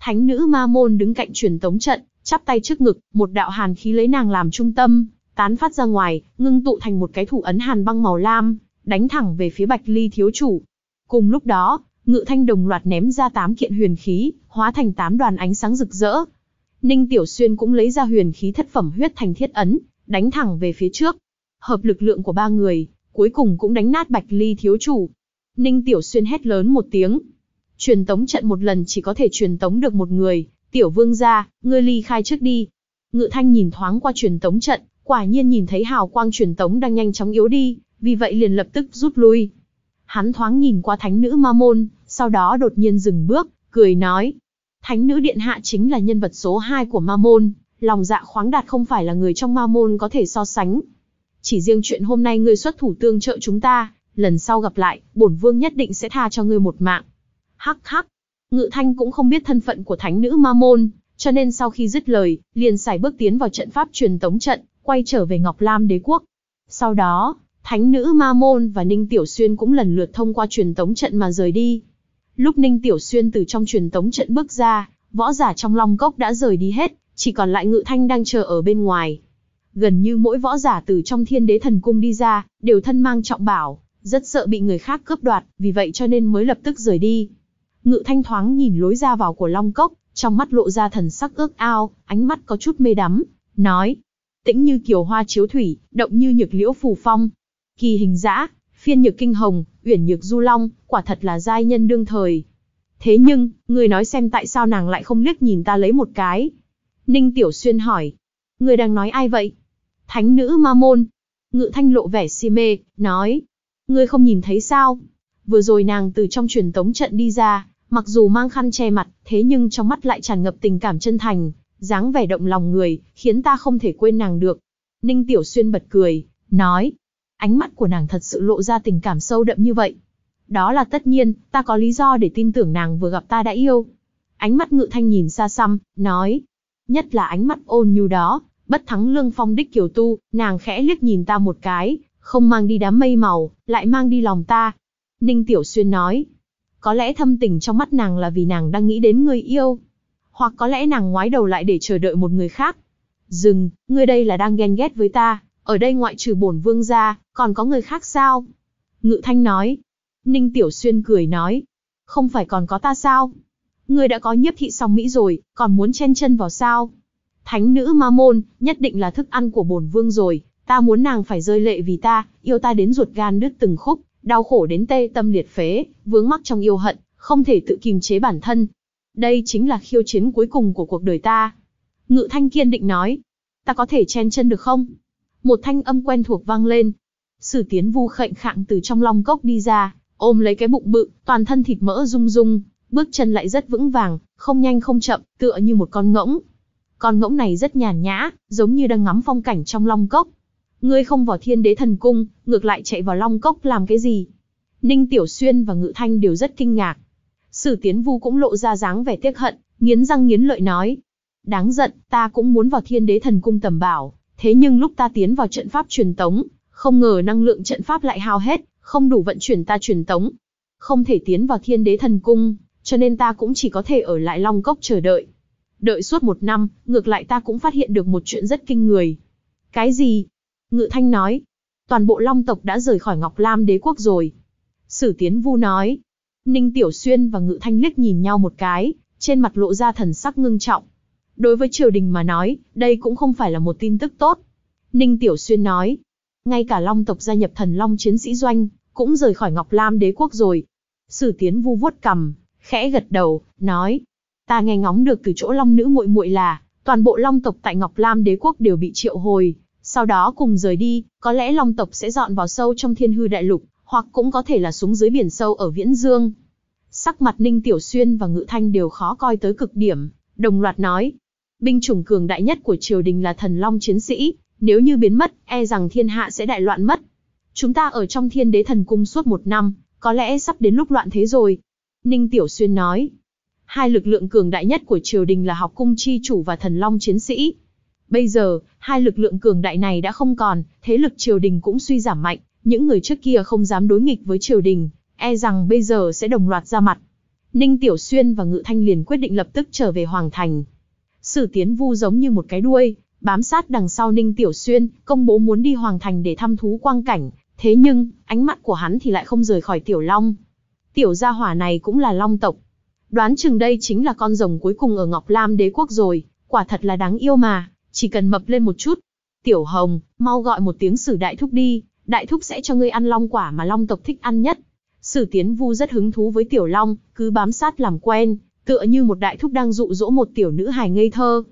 Thánh nữ Ma Môn đứng cạnh truyền tống trận, chắp tay trước ngực, một đạo hàn khí lấy nàng làm trung tâm, tán phát ra ngoài, ngưng tụ thành một cái thủ ấn hàn băng màu lam, đánh thẳng về phía Bạch Ly thiếu chủ. Cùng lúc đó, Ngự Thanh đồng loạt ném ra tám kiện huyền khí, hóa thành tám đoàn ánh sáng rực rỡ. Ninh Tiểu Xuyên cũng lấy ra huyền khí thất phẩm huyết thành thiết ấn, đánh thẳng về phía trước. Hợp lực lượng của ba người, cuối cùng cũng đánh nát Bạch Ly thiếu chủ. Ninh Tiểu Xuyên hét lớn một tiếng. Truyền tống trận một lần chỉ có thể truyền tống được một người, Tiểu Vương gia, ngươi ly khai trước đi. Ngự Thanh nhìn thoáng qua truyền tống trận, Quả nhiên nhìn thấy hào quang truyền tống đang nhanh chóng yếu đi, vì vậy liền lập tức rút lui. Hắn thoáng nhìn qua thánh nữ ma môn, sau đó đột nhiên dừng bước, cười nói. Thánh nữ điện hạ chính là nhân vật số 2 của ma môn, lòng dạ khoáng đạt không phải là người trong ma môn có thể so sánh. Chỉ riêng chuyện hôm nay ngươi xuất thủ tương trợ chúng ta, lần sau gặp lại, bổn vương nhất định sẽ tha cho ngươi một mạng. Hắc hắc, ngự thanh cũng không biết thân phận của thánh nữ ma môn, cho nên sau khi dứt lời, liền xài bước tiến vào trận pháp truyền tống trận quay trở về Ngọc Lam đế quốc. Sau đó, Thánh nữ Ma Môn và Ninh Tiểu Xuyên cũng lần lượt thông qua truyền tống trận mà rời đi. Lúc Ninh Tiểu Xuyên từ trong truyền tống trận bước ra, võ giả trong Long Cốc đã rời đi hết, chỉ còn lại Ngự Thanh đang chờ ở bên ngoài. Gần như mỗi võ giả từ trong Thiên Đế Thần Cung đi ra, đều thân mang trọng bảo, rất sợ bị người khác cướp đoạt, vì vậy cho nên mới lập tức rời đi. Ngự Thanh thoáng nhìn lối ra vào của Long Cốc, trong mắt lộ ra thần sắc ước ao, ánh mắt có chút mê đắm, nói, tĩnh như kiều hoa chiếu thủy, động như nhược liễu phù phong. Kỳ hình dã, phiên nhược kinh hồng, uyển nhược du long, quả thật là giai nhân đương thời. Thế nhưng, người nói xem tại sao nàng lại không liếc nhìn ta lấy một cái. Ninh Tiểu Xuyên hỏi, người đang nói ai vậy? Thánh nữ ma môn. Ngự thanh lộ vẻ si mê, nói, Người không nhìn thấy sao? Vừa rồi nàng từ trong truyền tống trận đi ra, mặc dù mang khăn che mặt, thế nhưng trong mắt lại tràn ngập tình cảm chân thành, dáng vẻ động lòng người, khiến ta không thể quên nàng được. Ninh Tiểu Xuyên bật cười, nói, ánh mắt của nàng thật sự lộ ra tình cảm sâu đậm như vậy. Đó là tất nhiên, ta có lý do để tin tưởng nàng vừa gặp ta đã yêu. Ánh mắt ngự thanh nhìn xa xăm, nói, nhất là ánh mắt ôn nhu đó, bất thắng lương phong đích kiều tu, nàng khẽ liếc nhìn ta một cái, không mang đi đám mây màu, lại mang đi lòng ta. Ninh Tiểu Xuyên nói, có lẽ thâm tình trong mắt nàng là vì nàng đang nghĩ đến người yêu hoặc có lẽ nàng ngoái đầu lại để chờ đợi một người khác. Dừng, ngươi đây là đang ghen ghét với ta, ở đây ngoại trừ bổn vương ra, còn có người khác sao? Ngự thanh nói. Ninh Tiểu Xuyên cười nói. Không phải còn có ta sao? Ngươi đã có nhiếp thị song Mỹ rồi, còn muốn chen chân vào sao? Thánh nữ ma môn, nhất định là thức ăn của bổn vương rồi, ta muốn nàng phải rơi lệ vì ta, yêu ta đến ruột gan đứt từng khúc, đau khổ đến tê tâm liệt phế, vướng mắc trong yêu hận, không thể tự kìm chế bản thân, đây chính là khiêu chiến cuối cùng của cuộc đời ta. Ngự thanh kiên định nói. Ta có thể chen chân được không? Một thanh âm quen thuộc vang lên. Sử tiến vu khệnh khạng từ trong long cốc đi ra, ôm lấy cái bụng bự, toàn thân thịt mỡ rung rung, bước chân lại rất vững vàng, không nhanh không chậm, tựa như một con ngỗng. Con ngỗng này rất nhàn nhã, giống như đang ngắm phong cảnh trong long cốc. Ngươi không vào thiên đế thần cung, ngược lại chạy vào long cốc làm cái gì? Ninh Tiểu Xuyên và Ngự Thanh đều rất kinh ngạc. Sử tiến vu cũng lộ ra dáng vẻ tiếc hận, nghiến răng nghiến lợi nói. Đáng giận, ta cũng muốn vào thiên đế thần cung tầm bảo, thế nhưng lúc ta tiến vào trận pháp truyền tống, không ngờ năng lượng trận pháp lại hao hết, không đủ vận chuyển ta truyền tống. Không thể tiến vào thiên đế thần cung, cho nên ta cũng chỉ có thể ở lại Long Cốc chờ đợi. Đợi suốt một năm, ngược lại ta cũng phát hiện được một chuyện rất kinh người. Cái gì? Ngự Thanh nói. Toàn bộ Long tộc đã rời khỏi Ngọc Lam đế quốc rồi. Sử Tiến Vu nói. Ninh Tiểu Xuyên và Ngự Thanh liếc nhìn nhau một cái, trên mặt lộ ra thần sắc ngưng trọng. Đối với triều đình mà nói, đây cũng không phải là một tin tức tốt. Ninh Tiểu Xuyên nói, ngay cả Long tộc gia nhập thần Long chiến sĩ doanh, cũng rời khỏi Ngọc Lam đế quốc rồi. Sử tiến vu vuốt cầm, khẽ gật đầu, nói, ta nghe ngóng được từ chỗ Long nữ muội muội là, toàn bộ Long tộc tại Ngọc Lam đế quốc đều bị triệu hồi, sau đó cùng rời đi, có lẽ Long tộc sẽ dọn vào sâu trong thiên hư đại lục, hoặc cũng có thể là súng dưới biển sâu ở Viễn Dương. Sắc mặt Ninh Tiểu Xuyên và Ngự Thanh đều khó coi tới cực điểm, đồng loạt nói. Binh chủng cường đại nhất của triều đình là thần long chiến sĩ, nếu như biến mất, e rằng thiên hạ sẽ đại loạn mất. Chúng ta ở trong thiên đế thần cung suốt một năm, có lẽ sắp đến lúc loạn thế rồi. Ninh Tiểu Xuyên nói, hai lực lượng cường đại nhất của triều đình là học cung chi chủ và thần long chiến sĩ. Bây giờ, hai lực lượng cường đại này đã không còn, thế lực triều đình cũng suy giảm mạnh, những người trước kia không dám đối nghịch với triều đình, e rằng bây giờ sẽ đồng loạt ra mặt. Ninh Tiểu Xuyên và Ngự Thanh liền quyết định lập tức trở về Hoàng Thành. Sử Tiến Vu giống như một cái đuôi, bám sát đằng sau Ninh Tiểu Xuyên, công bố muốn đi Hoàng Thành để thăm thú quang cảnh, thế nhưng, ánh mắt của hắn thì lại không rời khỏi Tiểu Long. Tiểu gia hỏa này cũng là Long tộc. Đoán chừng đây chính là con rồng cuối cùng ở Ngọc Lam đế quốc rồi, quả thật là đáng yêu mà, chỉ cần mập lên một chút. Tiểu Hồng, mau gọi một tiếng sử đại thúc đi, đại thúc sẽ cho ngươi ăn long quả mà long tộc thích ăn nhất. Sử tiến vu rất hứng thú với tiểu long, cứ bám sát làm quen, tựa như một đại thúc đang dụ dỗ một tiểu nữ hài ngây thơ.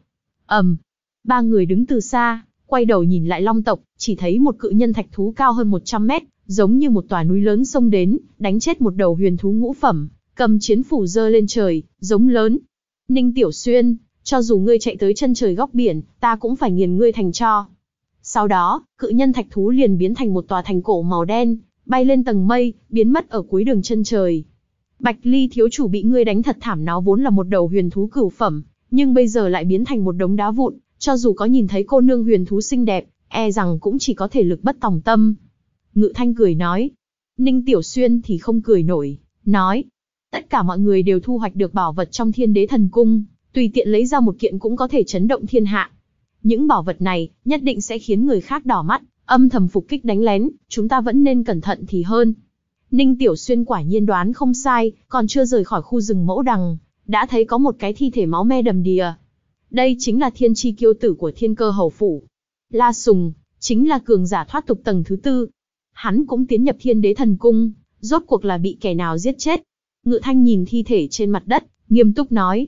ầm, ba người đứng từ xa, quay đầu nhìn lại long tộc, chỉ thấy một cự nhân thạch thú cao hơn 100 mét, giống như một tòa núi lớn xông đến, đánh chết một đầu huyền thú ngũ phẩm, cầm chiến phủ dơ lên trời, giống lớn. Ninh Tiểu Xuyên, cho dù ngươi chạy tới chân trời góc biển, ta cũng phải nghiền ngươi thành cho. Sau đó, cự nhân thạch thú liền biến thành một tòa thành cổ màu đen, bay lên tầng mây, biến mất ở cuối đường chân trời. Bạch Ly thiếu chủ bị ngươi đánh thật thảm nó vốn là một đầu huyền thú cửu phẩm, nhưng bây giờ lại biến thành một đống đá vụn, cho dù có nhìn thấy cô nương huyền thú xinh đẹp, e rằng cũng chỉ có thể lực bất tòng tâm. Ngự Thanh cười nói, Ninh Tiểu Xuyên thì không cười nổi, nói, tất cả mọi người đều thu hoạch được bảo vật trong thiên đế thần cung, tùy tiện lấy ra một kiện cũng có thể chấn động thiên hạ, những bảo vật này nhất định sẽ khiến người khác đỏ mắt, âm thầm phục kích đánh lén, chúng ta vẫn nên cẩn thận thì hơn. Ninh Tiểu Xuyên quả nhiên đoán không sai, còn chưa rời khỏi khu rừng mẫu đằng, đã thấy có một cái thi thể máu me đầm đìa. Đây chính là thiên chi kiêu tử của thiên cơ hầu phủ. La Sùng, chính là cường giả thoát tục tầng thứ tư. Hắn cũng tiến nhập thiên đế thần cung, rốt cuộc là bị kẻ nào giết chết. Ngự thanh nhìn thi thể trên mặt đất, nghiêm túc nói.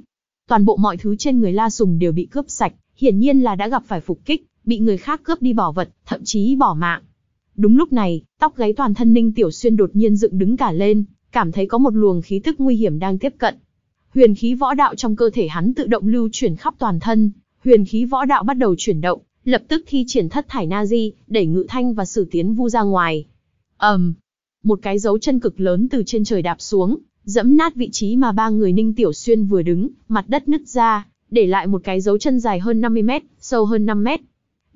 Toàn bộ mọi thứ trên người La Sùng đều bị cướp sạch, hiển nhiên là đã gặp phải phục kích, bị người khác cướp đi bỏ vật, thậm chí bỏ mạng. Đúng lúc này, tóc gáy toàn thân Ninh Tiểu Xuyên đột nhiên dựng đứng cả lên, cảm thấy có một luồng khí tức nguy hiểm đang tiếp cận. Huyền khí võ đạo trong cơ thể hắn tự động lưu chuyển khắp toàn thân, huyền khí võ đạo bắt đầu chuyển động, lập tức thi triển thất thải na di, đẩy Ngự Thanh và Sử Tiến Vu ra ngoài. Ầm, um, một cái dấu chân cực lớn từ trên trời đạp xuống, dẫm nát vị trí mà ba người Ninh Tiểu Xuyên vừa đứng, mặt đất nứt ra, để lại một cái dấu chân dài hơn 50 mét, sâu hơn 5 mét.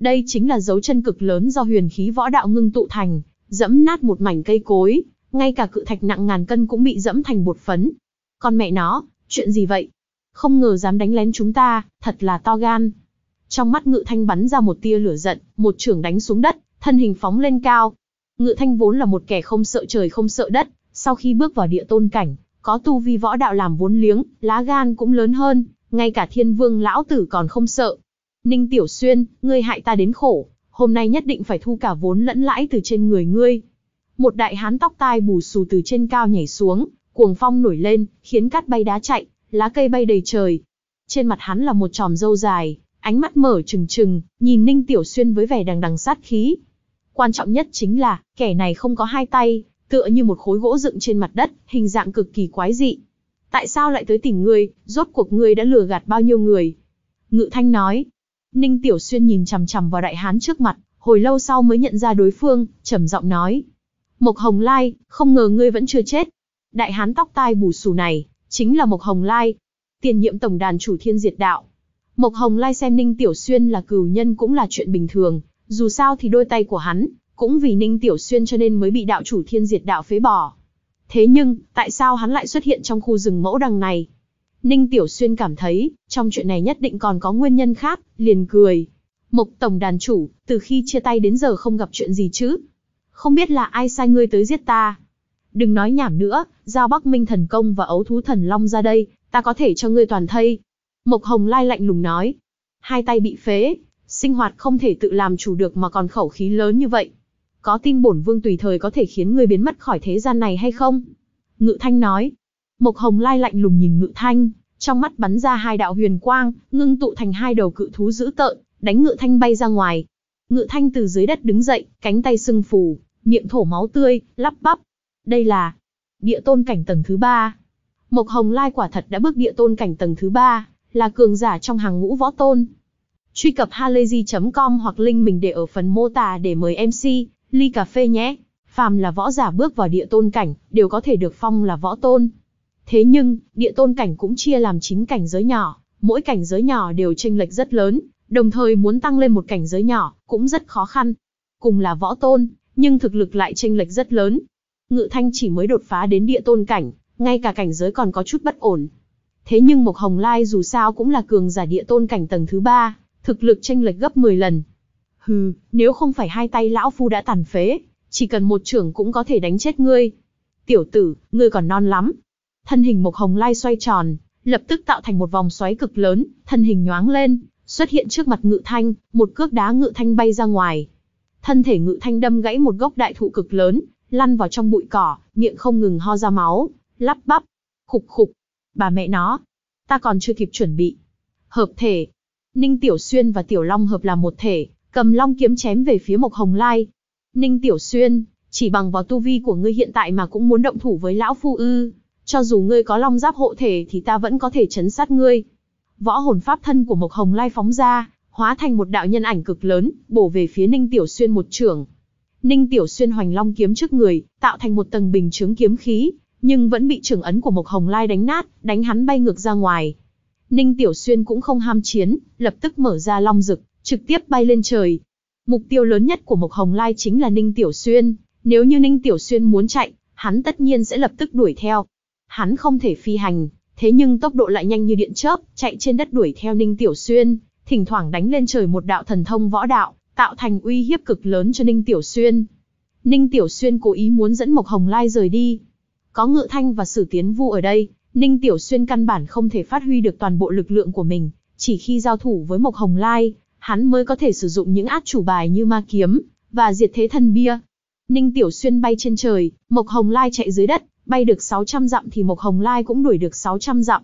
Đây chính là dấu chân cực lớn do huyền khí võ đạo ngưng tụ thành, dẫm nát một mảnh cây cối, ngay cả cự thạch nặng ngàn cân cũng bị dẫm thành bột phấn. Con mẹ nó, chuyện gì vậy? Không ngờ dám đánh lén chúng ta, thật là to gan. Trong mắt ngự thanh bắn ra một tia lửa giận, một trưởng đánh xuống đất, thân hình phóng lên cao. Ngự thanh vốn là một kẻ không sợ trời không sợ đất, sau khi bước vào địa tôn cảnh, có tu vi võ đạo làm vốn liếng, lá gan cũng lớn hơn, ngay cả thiên vương lão tử còn không sợ. Ninh Tiểu Xuyên, ngươi hại ta đến khổ, hôm nay nhất định phải thu cả vốn lẫn lãi từ trên người ngươi. Một đại hán tóc tai bù xù từ trên cao nhảy xuống, cuồng phong nổi lên, khiến cát bay đá chạy, lá cây bay đầy trời. Trên mặt hắn là một tròm râu dài, ánh mắt mở trừng trừng, nhìn Ninh Tiểu Xuyên với vẻ đằng đằng sát khí. Quan trọng nhất chính là, kẻ này không có hai tay, tựa như một khối gỗ dựng trên mặt đất, hình dạng cực kỳ quái dị. Tại sao lại tới tìm ngươi, rốt cuộc ngươi đã lừa gạt bao nhiêu người? Ngự thanh nói. Ninh Tiểu Xuyên nhìn chằm chằm vào đại hán trước mặt, hồi lâu sau mới nhận ra đối phương, trầm giọng nói. Mộc Hồng Lai, không ngờ ngươi vẫn chưa chết. Đại hán tóc tai bù xù này, chính là Mộc Hồng Lai, tiền nhiệm tổng đàn chủ thiên diệt đạo. Mộc Hồng Lai xem Ninh Tiểu Xuyên là cừu nhân cũng là chuyện bình thường, dù sao thì đôi tay của hắn, cũng vì Ninh Tiểu Xuyên cho nên mới bị đạo chủ thiên diệt đạo phế bỏ. Thế nhưng, tại sao hắn lại xuất hiện trong khu rừng mẫu đằng này? Ninh Tiểu Xuyên cảm thấy, trong chuyện này nhất định còn có nguyên nhân khác, liền cười. Mộc Tổng đàn chủ, từ khi chia tay đến giờ không gặp chuyện gì chứ? Không biết là ai sai ngươi tới giết ta? Đừng nói nhảm nữa, giao Bắc Minh thần công và ấu thú thần long ra đây, ta có thể cho ngươi toàn thây. Mộc Hồng Lai lạnh lùng nói. Hai tay bị phế, sinh hoạt không thể tự làm chủ được mà còn khẩu khí lớn như vậy có tin bổn vương tùy thời có thể khiến ngươi biến mất khỏi thế gian này hay không? Ngự Thanh nói. Mộc Hồng Lai lạnh lùng nhìn Ngự Thanh, trong mắt bắn ra hai đạo huyền quang, ngưng tụ thành hai đầu cự thú dữ tợn, đánh Ngự Thanh bay ra ngoài. Ngự Thanh từ dưới đất đứng dậy, cánh tay sưng phù, miệng thổ máu tươi, lắp bắp. Đây là địa tôn cảnh tầng thứ ba. Mộc Hồng Lai quả thật đã bước địa tôn cảnh tầng thứ ba, là cường giả trong hàng ngũ võ tôn. Truy cập halayzi.com hoặc link mình để ở phần mô tả để mời MC ly cà phê nhé. Phàm là võ giả bước vào địa tôn cảnh, đều có thể được phong là võ tôn. Thế nhưng, địa tôn cảnh cũng chia làm 9 cảnh giới nhỏ, mỗi cảnh giới nhỏ đều chênh lệch rất lớn, đồng thời muốn tăng lên một cảnh giới nhỏ, cũng rất khó khăn. Cùng là võ tôn, nhưng thực lực lại chênh lệch rất lớn. Ngự Thanh chỉ mới đột phá đến địa tôn cảnh, ngay cả cảnh giới còn có chút bất ổn. Thế nhưng Mộc Hồng Lai dù sao cũng là cường giả địa tôn cảnh tầng thứ 3, thực lực chênh lệch gấp 10 lần, hừ, nếu không phải hai tay lão phu đã tàn phế, chỉ cần một trưởng cũng có thể đánh chết ngươi. Tiểu tử, ngươi còn non lắm. Thân hình Mộc Hồng Lai xoay tròn, lập tức tạo thành một vòng xoáy cực lớn, thân hình nhoáng lên, xuất hiện trước mặt Ngự Thanh, một cước đá Ngự Thanh bay ra ngoài. Thân thể Ngự Thanh đâm gãy một gốc đại thụ cực lớn, lăn vào trong bụi cỏ, miệng không ngừng ho ra máu, lắp bắp, khục khục, bà mẹ nó, ta còn chưa kịp chuẩn bị. Hợp thể, Ninh Tiểu Xuyên và Tiểu Long hợp là một thể, cầm long kiếm chém về phía Mộc Hồng Lai. Ninh Tiểu Xuyên, chỉ bằng vào tu vi của ngươi hiện tại mà cũng muốn động thủ với lão phu ư? Cho dù ngươi có long giáp hộ thể thì ta vẫn có thể chấn sát ngươi. Võ hồn pháp thân của Mộc Hồng Lai phóng ra, hóa thành một đạo nhân ảnh cực lớn, bổ về phía Ninh Tiểu Xuyên một trưởng. Ninh Tiểu Xuyên hoành long kiếm trước người, tạo thành một tầng bình chướng kiếm khí, nhưng vẫn bị trưởng ấn của Mộc Hồng Lai đánh nát, đánh hắn bay ngược ra ngoài. Ninh Tiểu Xuyên cũng không ham chiến, lập tức mở ra long rực, trực tiếp bay lên trời. Mục tiêu lớn nhất của Mộc Hồng Lai chính là Ninh Tiểu Xuyên, nếu như Ninh Tiểu Xuyên muốn chạy, hắn tất nhiên sẽ lập tức đuổi theo. Hắn không thể phi hành, thế nhưng tốc độ lại nhanh như điện chớp, chạy trên đất đuổi theo Ninh Tiểu Xuyên, thỉnh thoảng đánh lên trời một đạo thần thông võ đạo, tạo thành uy hiếp cực lớn cho Ninh Tiểu Xuyên. Ninh Tiểu Xuyên cố ý muốn dẫn Mộc Hồng Lai rời đi. Có Ngự Thanh và Sử Tiến Vu ở đây, Ninh Tiểu Xuyên căn bản không thể phát huy được toàn bộ lực lượng của mình, chỉ khi giao thủ với Mộc Hồng Lai, hắn mới có thể sử dụng những át chủ bài như ma kiếm và diệt thế thân bia. Ninh Tiểu Xuyên bay trên trời, Mộc Hồng Lai chạy dưới đất, bay được 600 dặm thì Mộc Hồng Lai cũng đuổi được 600 dặm.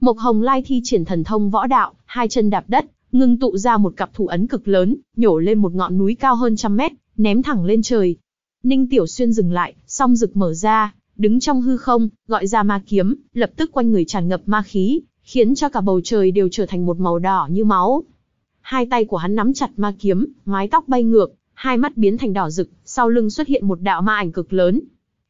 Mộc Hồng Lai thi triển thần thông võ đạo, hai chân đạp đất, ngưng tụ ra một cặp thủ ấn cực lớn, nhổ lên một ngọn núi cao hơn trăm mét, ném thẳng lên trời. Ninh Tiểu Xuyên dừng lại, song rực mở ra, đứng trong hư không, gọi ra ma kiếm, lập tức quanh người tràn ngập ma khí, khiến cho cả bầu trời đều trở thành một màu đỏ như máu, hai tay của hắn nắm chặt ma kiếm, mái tóc bay ngược, hai mắt biến thành đỏ rực, sau lưng xuất hiện một đạo ma ảnh cực lớn.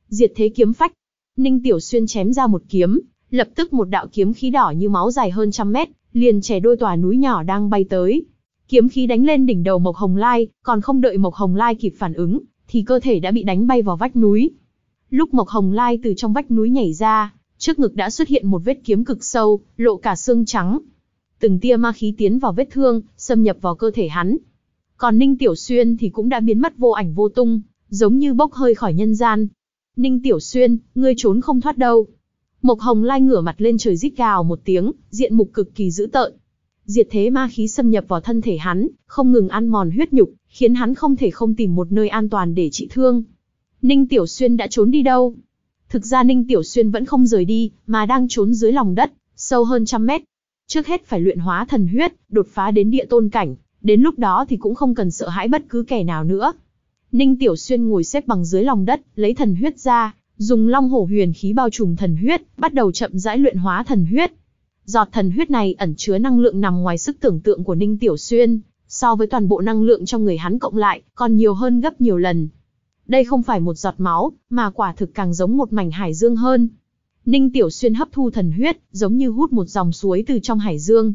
Diệt thế kiếm phách. Ninh Tiểu Xuyên chém ra một kiếm, lập tức một đạo kiếm khí đỏ như máu dài hơn trăm mét, liền chẻ đôi tòa núi nhỏ đang bay tới. Kiếm khí đánh lên đỉnh đầu Mộc Hồng Lai, còn không đợi Mộc Hồng Lai kịp phản ứng, thì cơ thể đã bị đánh bay vào vách núi. Lúc Mộc Hồng Lai từ trong vách núi nhảy ra, trước ngực đã xuất hiện một vết kiếm cực sâu, lộ cả xương trắng, từng tia ma khí tiến vào vết thương, xâm nhập vào cơ thể hắn. Còn Ninh Tiểu Xuyên thì cũng đã biến mất vô ảnh vô tung, giống như bốc hơi khỏi nhân gian. Ninh Tiểu Xuyên, ngươi trốn không thoát đâu. Mộc Hồng Lai ngửa mặt lên trời rít gào một tiếng, diện mục cực kỳ dữ tợn. Diệt thế ma khí xâm nhập vào thân thể hắn, không ngừng ăn mòn huyết nhục, khiến hắn không thể không tìm một nơi an toàn để trị thương. Ninh Tiểu Xuyên đã trốn đi đâu? Thực ra Ninh Tiểu Xuyên vẫn không rời đi, mà đang trốn dưới lòng đất, sâu hơn trăm mét, Trước hết phải luyện hóa thần huyết, đột phá đến địa tôn cảnh, đến lúc đó thì cũng không cần sợ hãi bất cứ kẻ nào nữa. Ninh Tiểu Xuyên ngồi xếp bằng dưới lòng đất, lấy thần huyết ra, dùng long hổ huyền khí bao trùm thần huyết, bắt đầu chậm rãi luyện hóa thần huyết. Giọt thần huyết này ẩn chứa năng lượng nằm ngoài sức tưởng tượng của Ninh Tiểu Xuyên, so với toàn bộ năng lượng trong người hắn cộng lại, còn nhiều hơn gấp nhiều lần. Đây không phải một giọt máu, mà quả thực càng giống một mảnh hải dương hơn. Ninh Tiểu Xuyên hấp thu thần huyết, giống như hút một dòng suối từ trong hải dương.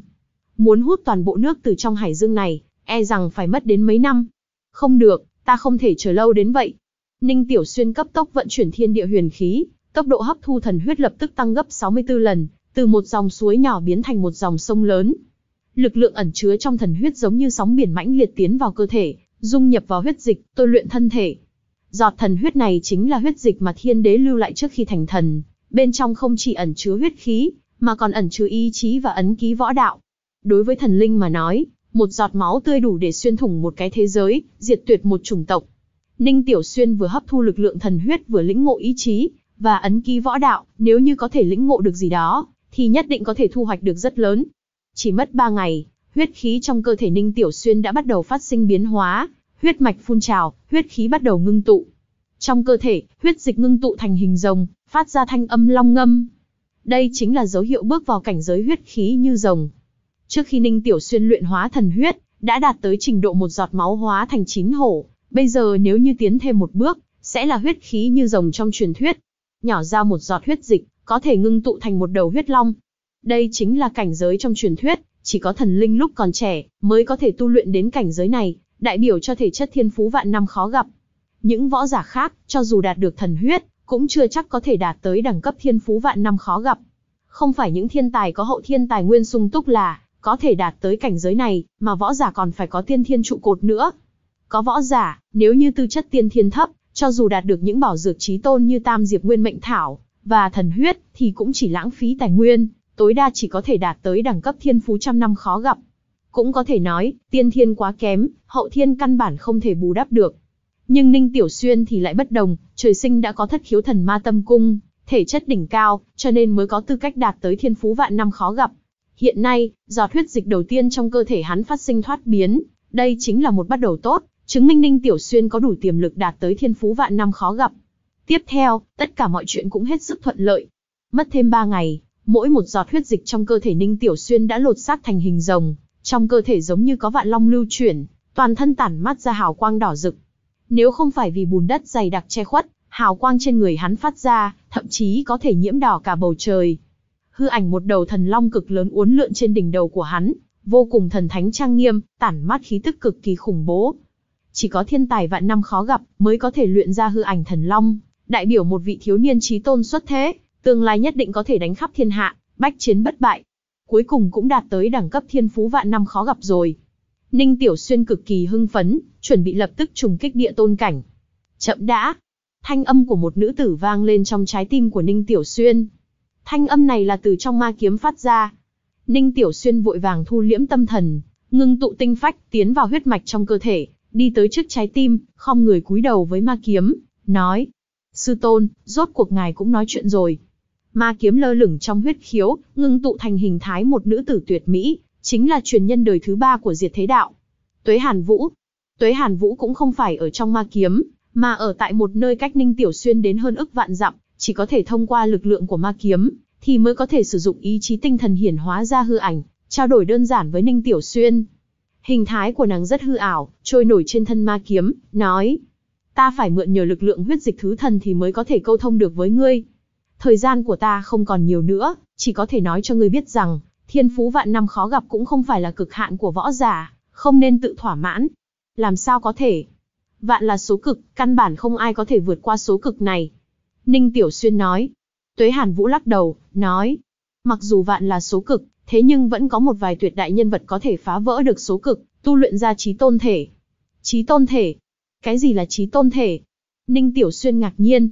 Muốn hút toàn bộ nước từ trong hải dương này, e rằng phải mất đến mấy năm. Không được, ta không thể chờ lâu đến vậy. Ninh Tiểu Xuyên cấp tốc vận chuyển thiên địa huyền khí, tốc độ hấp thu thần huyết lập tức tăng gấp 64 lần, từ một dòng suối nhỏ biến thành một dòng sông lớn. Lực lượng ẩn chứa trong thần huyết giống như sóng biển mãnh liệt tiến vào cơ thể, dung nhập vào huyết dịch, tôi luyện thân thể. Giọt thần huyết này chính là huyết dịch mà thiên đế lưu lại trước khi thành thần, bên trong không chỉ ẩn chứa huyết khí, mà còn ẩn chứa ý chí và ấn ký võ đạo. Đối với thần linh mà nói, một giọt máu tươi đủ để xuyên thủng một cái thế giới, diệt tuyệt một chủng tộc. Ninh Tiểu Xuyên vừa hấp thu lực lượng thần huyết vừa lĩnh ngộ ý chí và ấn ký võ đạo, nếu như có thể lĩnh ngộ được gì đó, thì nhất định có thể thu hoạch được rất lớn. Chỉ mất 3 ngày, huyết khí trong cơ thể Ninh Tiểu Xuyên đã bắt đầu phát sinh biến hóa, huyết mạch phun trào, huyết khí bắt đầu ngưng tụ. Trong cơ thể, huyết dịch ngưng tụ thành hình rồng, phát ra thanh âm long ngâm. Đây chính là dấu hiệu bước vào cảnh giới huyết khí như rồng. Trước khi Ninh Tiểu Xuyên luyện hóa thần huyết, đã đạt tới trình độ một giọt máu hóa thành chín hổ, bây giờ nếu như tiến thêm một bước, sẽ là huyết khí như rồng trong truyền thuyết. Nhỏ ra một giọt huyết dịch, có thể ngưng tụ thành một đầu huyết long. Đây chính là cảnh giới trong truyền thuyết, chỉ có thần linh lúc còn trẻ mới có thể tu luyện đến cảnh giới này, đại biểu cho thể chất thiên phú vạn năm khó gặp. Những võ giả khác, cho dù đạt được thần huyết, cũng chưa chắc có thể đạt tới đẳng cấp thiên phú vạn năm khó gặp. Không phải những thiên tài có hậu thiên tài nguyên sung túc là có thể đạt tới cảnh giới này, mà võ giả còn phải có tiên thiên trụ cột nữa. Có võ giả, nếu như tư chất tiên thiên thấp, cho dù đạt được những bảo dược trí tôn như Tam Diệp Nguyên Mệnh Thảo và Thần Huyết thì cũng chỉ lãng phí tài nguyên, tối đa chỉ có thể đạt tới đẳng cấp thiên phú trăm năm khó gặp. Cũng có thể nói, tiên thiên quá kém, hậu thiên căn bản không thể bù đắp được. Nhưng Ninh Tiểu Xuyên thì lại bất đồng, trời sinh đã có thất khiếu thần ma tâm cung, thể chất đỉnh cao, cho nên mới có tư cách đạt tới thiên phú vạn năm khó gặp. Hiện nay, giọt huyết dịch đầu tiên trong cơ thể hắn phát sinh thoát biến, đây chính là một bắt đầu tốt, chứng minh Ninh Tiểu Xuyên có đủ tiềm lực đạt tới thiên phú vạn năm khó gặp. Tiếp theo, tất cả mọi chuyện cũng hết sức thuận lợi. Mất thêm ba ngày, mỗi một giọt huyết dịch trong cơ thể Ninh Tiểu Xuyên đã lột xác thành hình rồng, trong cơ thể giống như có vạn long lưu chuyển, toàn thân tản mắt ra hào quang đỏ rực. Nếu không phải vì bùn đất dày đặc che khuất, hào quang trên người hắn phát ra, thậm chí có thể nhiễm đỏ cả bầu trời. Hư ảnh một đầu thần long cực lớn uốn lượn trên đỉnh đầu của hắn, vô cùng thần thánh trang nghiêm, tản mát khí tức cực kỳ khủng bố. Chỉ có thiên tài vạn năm khó gặp mới có thể luyện ra hư ảnh thần long, đại biểu một vị thiếu niên trí tôn xuất thế, tương lai nhất định có thể đánh khắp thiên hạ, bách chiến bất bại. Cuối cùng cũng đạt tới đẳng cấp thiên phú vạn năm khó gặp rồi. Ninh Tiểu Xuyên cực kỳ hưng phấn, chuẩn bị lập tức trùng kích địa tôn cảnh. Chậm đã! Thanh âm của một nữ tử vang lên trong trái tim của Ninh Tiểu Xuyên. Thanh âm này là từ trong ma kiếm phát ra. Ninh Tiểu Xuyên vội vàng thu liễm tâm thần, ngưng tụ tinh phách tiến vào huyết mạch trong cơ thể, đi tới trước trái tim, không người cúi đầu với ma kiếm, nói. Sư tôn, rốt cuộc ngài cũng nói chuyện rồi. Ma kiếm lơ lửng trong huyết khiếu, ngưng tụ thành hình thái một nữ tử tuyệt mỹ, chính là truyền nhân đời thứ ba của diệt thế đạo. Tuế Hàn Vũ Tuế Hàn Vũ cũng không phải ở trong ma kiếm, mà ở tại một nơi cách Ninh Tiểu Xuyên đến hơn ức vạn dặm, chỉ có thể thông qua lực lượng của ma kiếm, thì mới có thể sử dụng ý chí tinh thần hiển hóa ra hư ảnh, trao đổi đơn giản với Ninh Tiểu Xuyên. Hình thái của nàng rất hư ảo, trôi nổi trên thân ma kiếm, nói. Ta phải mượn nhờ lực lượng huyết dịch thứ thần thì mới có thể câu thông được với ngươi. Thời gian của ta không còn nhiều nữa, chỉ có thể nói cho ngươi biết rằng, Thiên phú vạn năm khó gặp cũng không phải là cực hạn của võ giả, không nên tự thỏa mãn. Làm sao có thể? Vạn là số cực, căn bản không ai có thể vượt qua số cực này. Ninh Tiểu Xuyên nói. Tuế Hàn Vũ lắc đầu, nói. Mặc dù vạn là số cực, thế nhưng vẫn có một vài tuyệt đại nhân vật có thể phá vỡ được số cực, tu luyện ra trí tôn thể. Trí tôn thể? Cái gì là trí tôn thể? Ninh Tiểu Xuyên ngạc nhiên.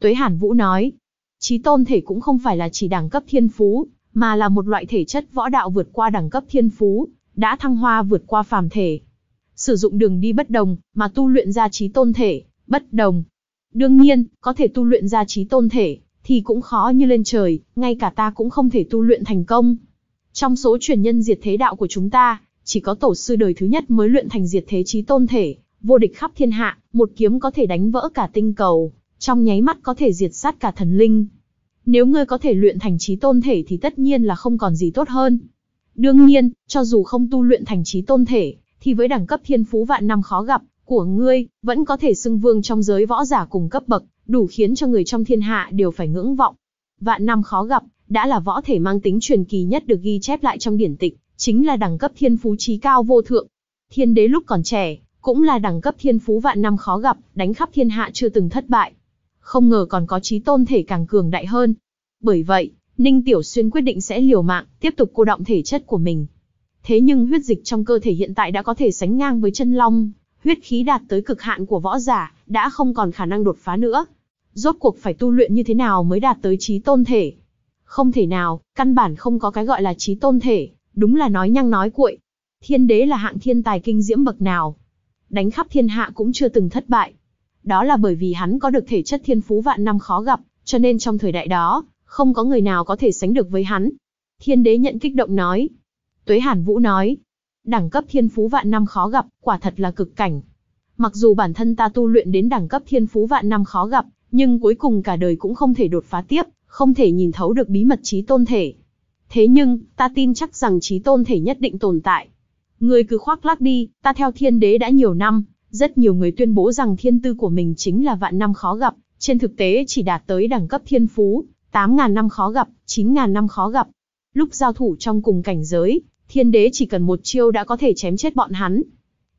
Tuế Hàn Vũ nói. Trí tôn thể cũng không phải là chỉ đẳng cấp thiên phú, mà là một loại thể chất võ đạo vượt qua đẳng cấp thiên phú, đã thăng hoa vượt qua phàm thể. Sử dụng đường đi bất đồng, mà tu luyện ra trí tôn thể, bất đồng. Đương nhiên, có thể tu luyện ra trí tôn thể, thì cũng khó như lên trời, ngay cả ta cũng không thể tu luyện thành công. Trong số truyền nhân diệt thế đạo của chúng ta, chỉ có tổ sư đời thứ nhất mới luyện thành diệt thế trí tôn thể, vô địch khắp thiên hạ, một kiếm có thể đánh vỡ cả tinh cầu, trong nháy mắt có thể diệt sát cả thần linh. Nếu ngươi có thể luyện thành trí tôn thể thì tất nhiên là không còn gì tốt hơn. Đương nhiên, cho dù không tu luyện thành trí tôn thể, thì với đẳng cấp thiên phú vạn năm khó gặp của ngươi, vẫn có thể xưng vương trong giới võ giả cùng cấp bậc, đủ khiến cho người trong thiên hạ đều phải ngưỡng vọng. Vạn năm khó gặp, đã là võ thể mang tính truyền kỳ nhất được ghi chép lại trong điển tịch, chính là đẳng cấp thiên phú trí cao vô thượng. Thiên đế lúc còn trẻ, cũng là đẳng cấp thiên phú vạn năm khó gặp, đánh khắp thiên hạ chưa từng thất bại không ngờ còn có trí tôn thể càng cường đại hơn. Bởi vậy, Ninh Tiểu Xuyên quyết định sẽ liều mạng, tiếp tục cô động thể chất của mình. Thế nhưng huyết dịch trong cơ thể hiện tại đã có thể sánh ngang với chân long, huyết khí đạt tới cực hạn của võ giả, đã không còn khả năng đột phá nữa. Rốt cuộc phải tu luyện như thế nào mới đạt tới trí tôn thể? Không thể nào, căn bản không có cái gọi là trí tôn thể, đúng là nói nhăng nói cuội. Thiên đế là hạng thiên tài kinh diễm bậc nào? Đánh khắp thiên hạ cũng chưa từng thất bại. Đó là bởi vì hắn có được thể chất thiên phú vạn năm khó gặp, cho nên trong thời đại đó, không có người nào có thể sánh được với hắn. Thiên đế nhận kích động nói. Tuế Hàn Vũ nói. Đẳng cấp thiên phú vạn năm khó gặp, quả thật là cực cảnh. Mặc dù bản thân ta tu luyện đến đẳng cấp thiên phú vạn năm khó gặp, nhưng cuối cùng cả đời cũng không thể đột phá tiếp, không thể nhìn thấu được bí mật trí tôn thể. Thế nhưng, ta tin chắc rằng trí tôn thể nhất định tồn tại. Ngươi cứ khoác lác đi, ta theo thiên đế đã nhiều năm, rất nhiều người tuyên bố rằng thiên tư của mình chính là vạn năm khó gặp, trên thực tế chỉ đạt tới đẳng cấp thiên phú, 8.000 năm khó gặp, 9.000 năm khó gặp. Lúc giao thủ trong cùng cảnh giới, thiên đế chỉ cần một chiêu đã có thể chém chết bọn hắn.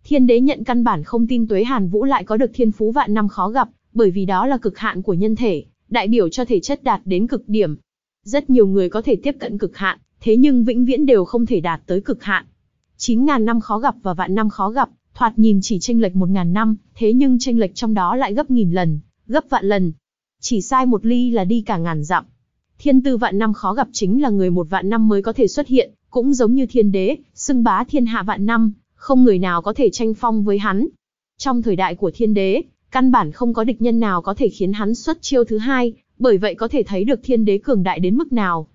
Thiên đế nhận căn bản không tin Tuế Hàn Vũ lại có được thiên phú vạn năm khó gặp, bởi vì đó là cực hạn của nhân thể, đại biểu cho thể chất đạt đến cực điểm. Rất nhiều người có thể tiếp cận cực hạn, thế nhưng vĩnh viễn đều không thể đạt tới cực hạn. 9.000 năm khó gặp và vạn năm khó gặp, Thoạt nhìn chỉ tranh lệch một ngàn năm, thế nhưng tranh lệch trong đó lại gấp nghìn lần, gấp vạn lần. Chỉ sai một ly là đi cả ngàn dặm. Thiên tư vạn năm khó gặp chính là người một vạn năm mới có thể xuất hiện, cũng giống như thiên đế, xưng bá thiên hạ vạn năm, không người nào có thể tranh phong với hắn. Trong thời đại của thiên đế, căn bản không có địch nhân nào có thể khiến hắn xuất chiêu thứ hai, bởi vậy có thể thấy được thiên đế cường đại đến mức nào.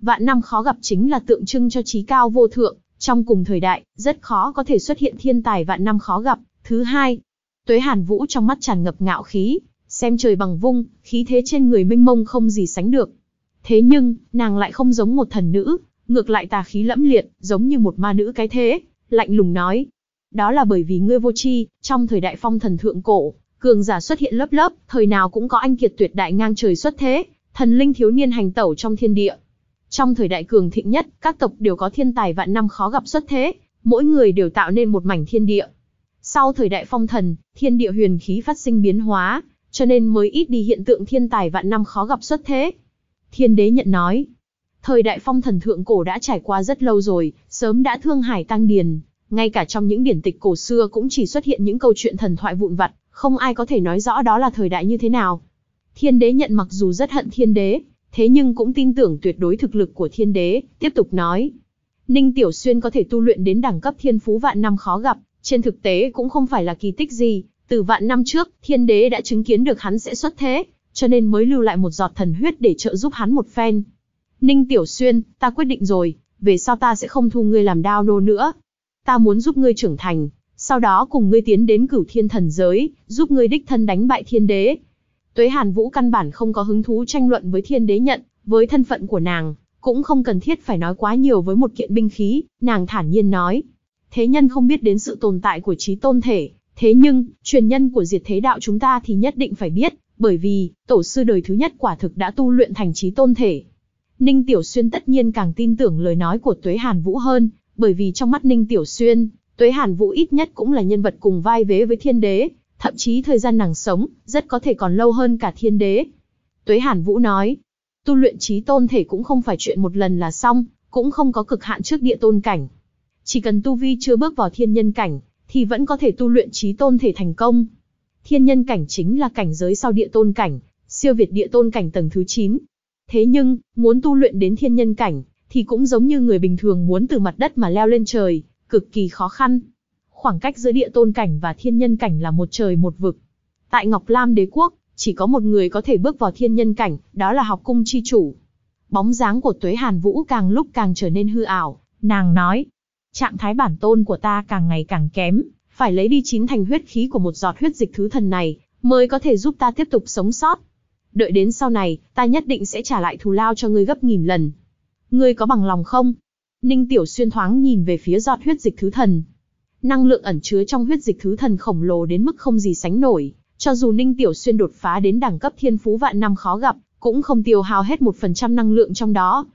Vạn năm khó gặp chính là tượng trưng cho trí cao vô thượng, trong cùng thời đại, rất khó có thể xuất hiện thiên tài vạn năm khó gặp. Thứ hai, Tuế Hàn Vũ trong mắt tràn ngập ngạo khí, xem trời bằng vung, khí thế trên người minh mông không gì sánh được. Thế nhưng, nàng lại không giống một thần nữ, ngược lại tà khí lẫm liệt, giống như một ma nữ cái thế, lạnh lùng nói. Đó là bởi vì ngươi vô tri, trong thời đại phong thần thượng cổ, cường giả xuất hiện lớp lớp, thời nào cũng có anh kiệt tuyệt đại ngang trời xuất thế, thần linh thiếu niên hành tẩu trong thiên địa, trong thời đại cường thịnh nhất, các tộc đều có thiên tài vạn năm khó gặp xuất thế, mỗi người đều tạo nên một mảnh thiên địa. Sau thời đại phong thần, thiên địa huyền khí phát sinh biến hóa, cho nên mới ít đi hiện tượng thiên tài vạn năm khó gặp xuất thế. Thiên đế nhận nói, thời đại phong thần thượng cổ đã trải qua rất lâu rồi, sớm đã thương hải tăng điền, ngay cả trong những điển tịch cổ xưa cũng chỉ xuất hiện những câu chuyện thần thoại vụn vặt, không ai có thể nói rõ đó là thời đại như thế nào. Thiên đế nhận mặc dù rất hận thiên đế, thế nhưng cũng tin tưởng tuyệt đối thực lực của thiên đế, tiếp tục nói. Ninh Tiểu Xuyên có thể tu luyện đến đẳng cấp thiên phú vạn năm khó gặp, trên thực tế cũng không phải là kỳ tích gì, từ vạn năm trước, thiên đế đã chứng kiến được hắn sẽ xuất thế, cho nên mới lưu lại một giọt thần huyết để trợ giúp hắn một phen. Ninh Tiểu Xuyên, ta quyết định rồi, về sau ta sẽ không thu ngươi làm đao nô nữa. Ta muốn giúp ngươi trưởng thành, sau đó cùng ngươi tiến đến cửu thiên thần giới, giúp ngươi đích thân đánh bại thiên đế, Tuế Hàn Vũ căn bản không có hứng thú tranh luận với thiên đế nhận, với thân phận của nàng, cũng không cần thiết phải nói quá nhiều với một kiện binh khí, nàng thản nhiên nói. Thế nhân không biết đến sự tồn tại của trí tôn thể, thế nhưng, truyền nhân của diệt thế đạo chúng ta thì nhất định phải biết, bởi vì, tổ sư đời thứ nhất quả thực đã tu luyện thành trí tôn thể. Ninh Tiểu Xuyên tất nhiên càng tin tưởng lời nói của Tuế Hàn Vũ hơn, bởi vì trong mắt Ninh Tiểu Xuyên, Tuế Hàn Vũ ít nhất cũng là nhân vật cùng vai vế với thiên đế, thậm chí thời gian nàng sống, rất có thể còn lâu hơn cả thiên đế. Tuế Hàn Vũ nói, tu luyện trí tôn thể cũng không phải chuyện một lần là xong, cũng không có cực hạn trước địa tôn cảnh. Chỉ cần tu vi chưa bước vào thiên nhân cảnh, thì vẫn có thể tu luyện trí tôn thể thành công. Thiên nhân cảnh chính là cảnh giới sau địa tôn cảnh, siêu việt địa tôn cảnh tầng thứ 9. Thế nhưng, muốn tu luyện đến thiên nhân cảnh, thì cũng giống như người bình thường muốn từ mặt đất mà leo lên trời, cực kỳ khó khăn khoảng cách giữa địa tôn cảnh và thiên nhân cảnh là một trời một vực. Tại Ngọc Lam đế quốc, chỉ có một người có thể bước vào thiên nhân cảnh, đó là học cung chi chủ. Bóng dáng của Tuế Hàn Vũ càng lúc càng trở nên hư ảo, nàng nói. Trạng thái bản tôn của ta càng ngày càng kém, phải lấy đi chín thành huyết khí của một giọt huyết dịch thứ thần này, mới có thể giúp ta tiếp tục sống sót. Đợi đến sau này, ta nhất định sẽ trả lại thù lao cho ngươi gấp nghìn lần. Ngươi có bằng lòng không? Ninh Tiểu Xuyên thoáng nhìn về phía giọt huyết dịch thứ thần, Năng lượng ẩn chứa trong huyết dịch thứ thần khổng lồ đến mức không gì sánh nổi, cho dù Ninh Tiểu Xuyên đột phá đến đẳng cấp thiên phú vạn năm khó gặp, cũng không tiêu hao hết 1% năng lượng trong đó.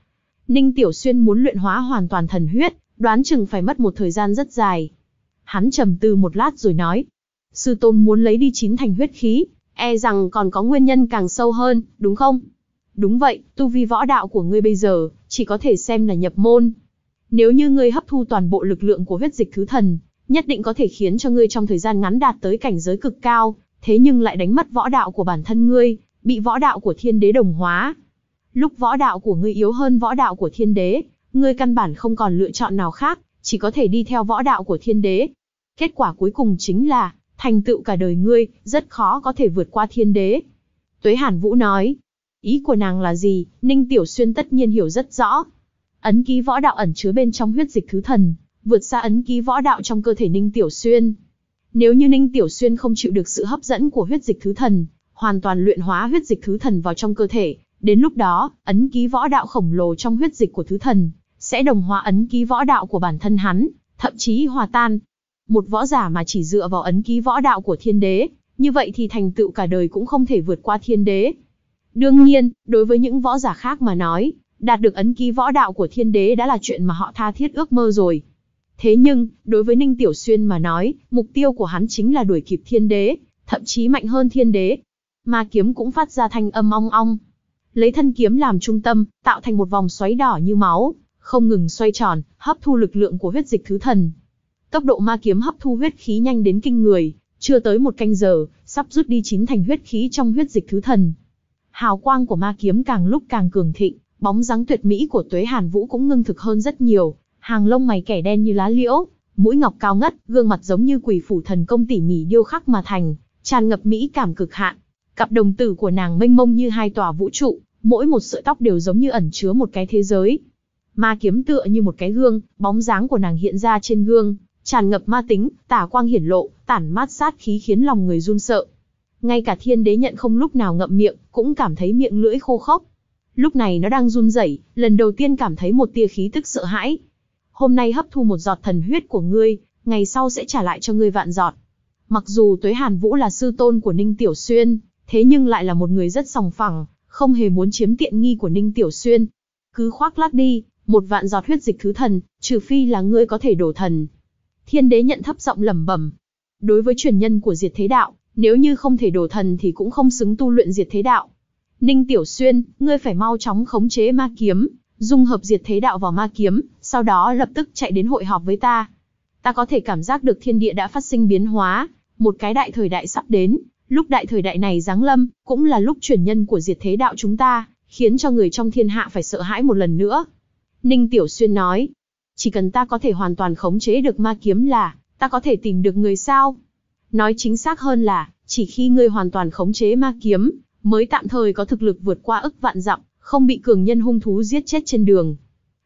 Ninh Tiểu Xuyên muốn luyện hóa hoàn toàn thần huyết, đoán chừng phải mất một thời gian rất dài. Hắn trầm tư một lát rồi nói, sư tôn muốn lấy đi chín thành huyết khí, e rằng còn có nguyên nhân càng sâu hơn, đúng không? Đúng vậy, tu vi võ đạo của ngươi bây giờ, chỉ có thể xem là nhập môn. Nếu như ngươi hấp thu toàn bộ lực lượng của huyết dịch thứ thần, nhất định có thể khiến cho ngươi trong thời gian ngắn đạt tới cảnh giới cực cao, thế nhưng lại đánh mất võ đạo của bản thân ngươi, bị võ đạo của thiên đế đồng hóa. Lúc võ đạo của ngươi yếu hơn võ đạo của thiên đế, ngươi căn bản không còn lựa chọn nào khác, chỉ có thể đi theo võ đạo của thiên đế. Kết quả cuối cùng chính là, thành tựu cả đời ngươi, rất khó có thể vượt qua thiên đế. Tuế Hàn Vũ nói, ý của nàng là gì, Ninh Tiểu Xuyên tất nhiên hiểu rất rõ. Ấn ký võ đạo ẩn chứa bên trong huyết dịch thứ thần, vượt xa ấn ký võ đạo trong cơ thể Ninh Tiểu Xuyên. Nếu như Ninh Tiểu Xuyên không chịu được sự hấp dẫn của huyết dịch thứ thần, hoàn toàn luyện hóa huyết dịch thứ thần vào trong cơ thể, đến lúc đó, ấn ký võ đạo khổng lồ trong huyết dịch của thứ thần sẽ đồng hóa ấn ký võ đạo của bản thân hắn, thậm chí hòa tan. Một võ giả mà chỉ dựa vào ấn ký võ đạo của thiên đế, như vậy thì thành tựu cả đời cũng không thể vượt qua thiên đế. Đương nhiên, đối với những võ giả khác mà nói, đạt được ấn ký võ đạo của thiên đế đã là chuyện mà họ tha thiết ước mơ rồi, Thế nhưng, đối với Ninh Tiểu Xuyên mà nói, mục tiêu của hắn chính là đuổi kịp thiên đế, thậm chí mạnh hơn thiên đế. Ma kiếm cũng phát ra thanh âm ong ong. Lấy thân kiếm làm trung tâm, tạo thành một vòng xoáy đỏ như máu, không ngừng xoay tròn, hấp thu lực lượng của huyết dịch thứ thần. Tốc độ ma kiếm hấp thu huyết khí nhanh đến kinh người, chưa tới một canh giờ, sắp rút đi chín thành huyết khí trong huyết dịch thứ thần. Hào quang của ma kiếm càng lúc càng cường thịnh, bóng dáng tuyệt mỹ của Tuế Hàn Vũ cũng ngưng thực hơn rất nhiều, hàng lông mày kẻ đen như lá liễu, mũi ngọc cao ngất, gương mặt giống như quỷ phủ thần công tỉ mỉ điêu khắc mà thành, tràn ngập mỹ cảm cực hạn. Cặp đồng tử của nàng mênh mông như hai tòa vũ trụ, mỗi một sợi tóc đều giống như ẩn chứa một cái thế giới. Ma kiếm tựa như một cái gương, bóng dáng của nàng hiện ra trên gương, tràn ngập ma tính, tả quang hiển lộ, tản mát sát khí khiến lòng người run sợ. Ngay cả thiên đế nhận không lúc nào ngậm miệng, cũng cảm thấy miệng lưỡi khô khốc. Lúc này nó đang run rẩy, lần đầu tiên cảm thấy một tia khí tức sợ hãi, hôm nay hấp thu một giọt thần huyết của ngươi, ngày sau sẽ trả lại cho ngươi vạn giọt. Mặc dù Tuế Hàn Vũ là sư tôn của Ninh Tiểu Xuyên, thế nhưng lại là một người rất sòng phẳng, không hề muốn chiếm tiện nghi của Ninh Tiểu Xuyên. Cứ khoác lác đi, một vạn giọt huyết dịch thứ thần, trừ phi là ngươi có thể đổ thần. Thiên đế nhận thấp giọng lẩm bẩm. Đối với truyền nhân của diệt thế đạo, nếu như không thể đổ thần thì cũng không xứng tu luyện diệt thế đạo. Ninh Tiểu Xuyên, ngươi phải mau chóng khống chế ma kiếm, dung hợp diệt thế đạo vào ma kiếm, sau đó lập tức chạy đến hội họp với ta. Ta có thể cảm giác được thiên địa đã phát sinh biến hóa, một cái đại thời đại sắp đến, lúc đại thời đại này giáng lâm, cũng là lúc chuyển nhân của diệt thế đạo chúng ta, khiến cho người trong thiên hạ phải sợ hãi một lần nữa. Ninh Tiểu Xuyên nói, chỉ cần ta có thể hoàn toàn khống chế được ma kiếm là, ta có thể tìm được người sao. Nói chính xác hơn là, chỉ khi ngươi hoàn toàn khống chế ma kiếm, mới tạm thời có thực lực vượt qua ức vạn dặm, không bị cường nhân hung thú giết chết trên đường.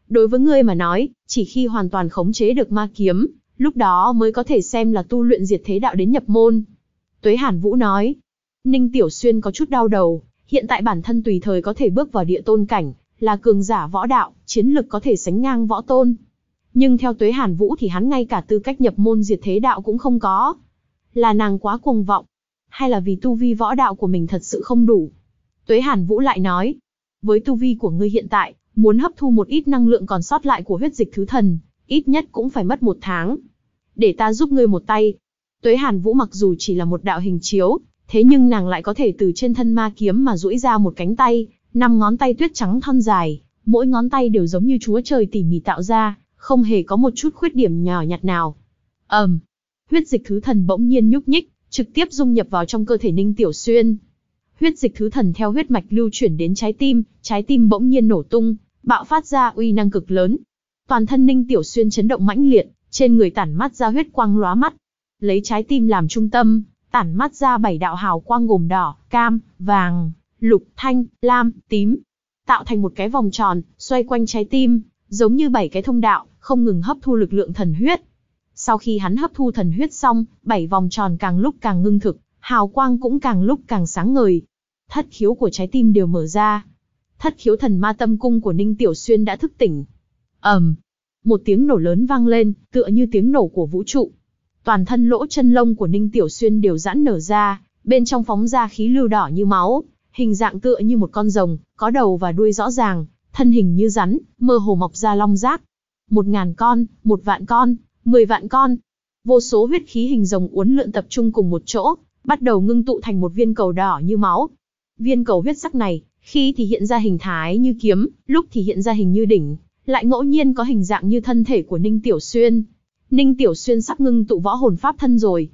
Đối với ngươi mà nói, chỉ khi hoàn toàn khống chế được ma kiếm, lúc đó mới có thể xem là tu luyện diệt thế đạo đến nhập môn. Tuế Hàn Vũ nói, Ninh Tiểu Xuyên có chút đau đầu, hiện tại bản thân tùy thời có thể bước vào địa tôn cảnh, là cường giả võ đạo, chiến lực có thể sánh ngang võ tôn. Nhưng theo Tuế Hàn Vũ thì hắn ngay cả tư cách nhập môn diệt thế đạo cũng không có. Là nàng quá cuồng vọng, hay là vì tu vi võ đạo của mình thật sự không đủ. Tuế Hàn Vũ lại nói, với tu vi của ngươi hiện tại, muốn hấp thu một ít năng lượng còn sót lại của huyết dịch thứ thần, ít nhất cũng phải mất một tháng. Để ta giúp ngươi một tay. Tuế Hàn Vũ mặc dù chỉ là một đạo hình chiếu, thế nhưng nàng lại có thể từ trên thân ma kiếm mà duỗi ra một cánh tay, năm ngón tay tuyết trắng thon dài, mỗi ngón tay đều giống như chúa trời tỉ mỉ tạo ra, không hề có một chút khuyết điểm nhỏ nhặt nào. Ầm. Um, huyết dịch thứ thần bỗng nhiên nhúc nhích, trực tiếp dung nhập vào trong cơ thể Ninh Tiểu Xuyên huyết dịch thứ thần theo huyết mạch lưu chuyển đến trái tim, trái tim bỗng nhiên nổ tung, bạo phát ra uy năng cực lớn. Toàn thân Ninh Tiểu Xuyên chấn động mãnh liệt, trên người tản mắt ra huyết quang lóa mắt. Lấy trái tim làm trung tâm, tản mắt ra bảy đạo hào quang gồm đỏ, cam, vàng, lục, thanh, lam, tím, tạo thành một cái vòng tròn, xoay quanh trái tim, giống như bảy cái thông đạo, không ngừng hấp thu lực lượng thần huyết. Sau khi hắn hấp thu thần huyết xong, bảy vòng tròn càng lúc càng ngưng thực, hào quang cũng càng lúc càng sáng ngời. Thất khiếu của trái tim đều mở ra. Thất khiếu thần ma tâm cung của Ninh Tiểu Xuyên đã thức tỉnh. ầm, um, một tiếng nổ lớn vang lên, tựa như tiếng nổ của vũ trụ. Toàn thân lỗ chân lông của Ninh Tiểu Xuyên đều giãn nở ra, bên trong phóng ra khí lưu đỏ như máu, hình dạng tựa như một con rồng, có đầu và đuôi rõ ràng, thân hình như rắn, mơ hồ mọc ra long rác. Một ngàn con, một vạn con, mười vạn con. Vô số huyết khí hình rồng uốn lượn tập trung cùng một chỗ, bắt đầu ngưng tụ thành một viên cầu đỏ như máu. Viên cầu huyết sắc này, khi thì hiện ra hình thái như kiếm, lúc thì hiện ra hình như đỉnh, lại ngẫu nhiên có hình dạng như thân thể của Ninh Tiểu Xuyên. Ninh Tiểu Xuyên sắp ngưng tụ võ hồn pháp thân rồi.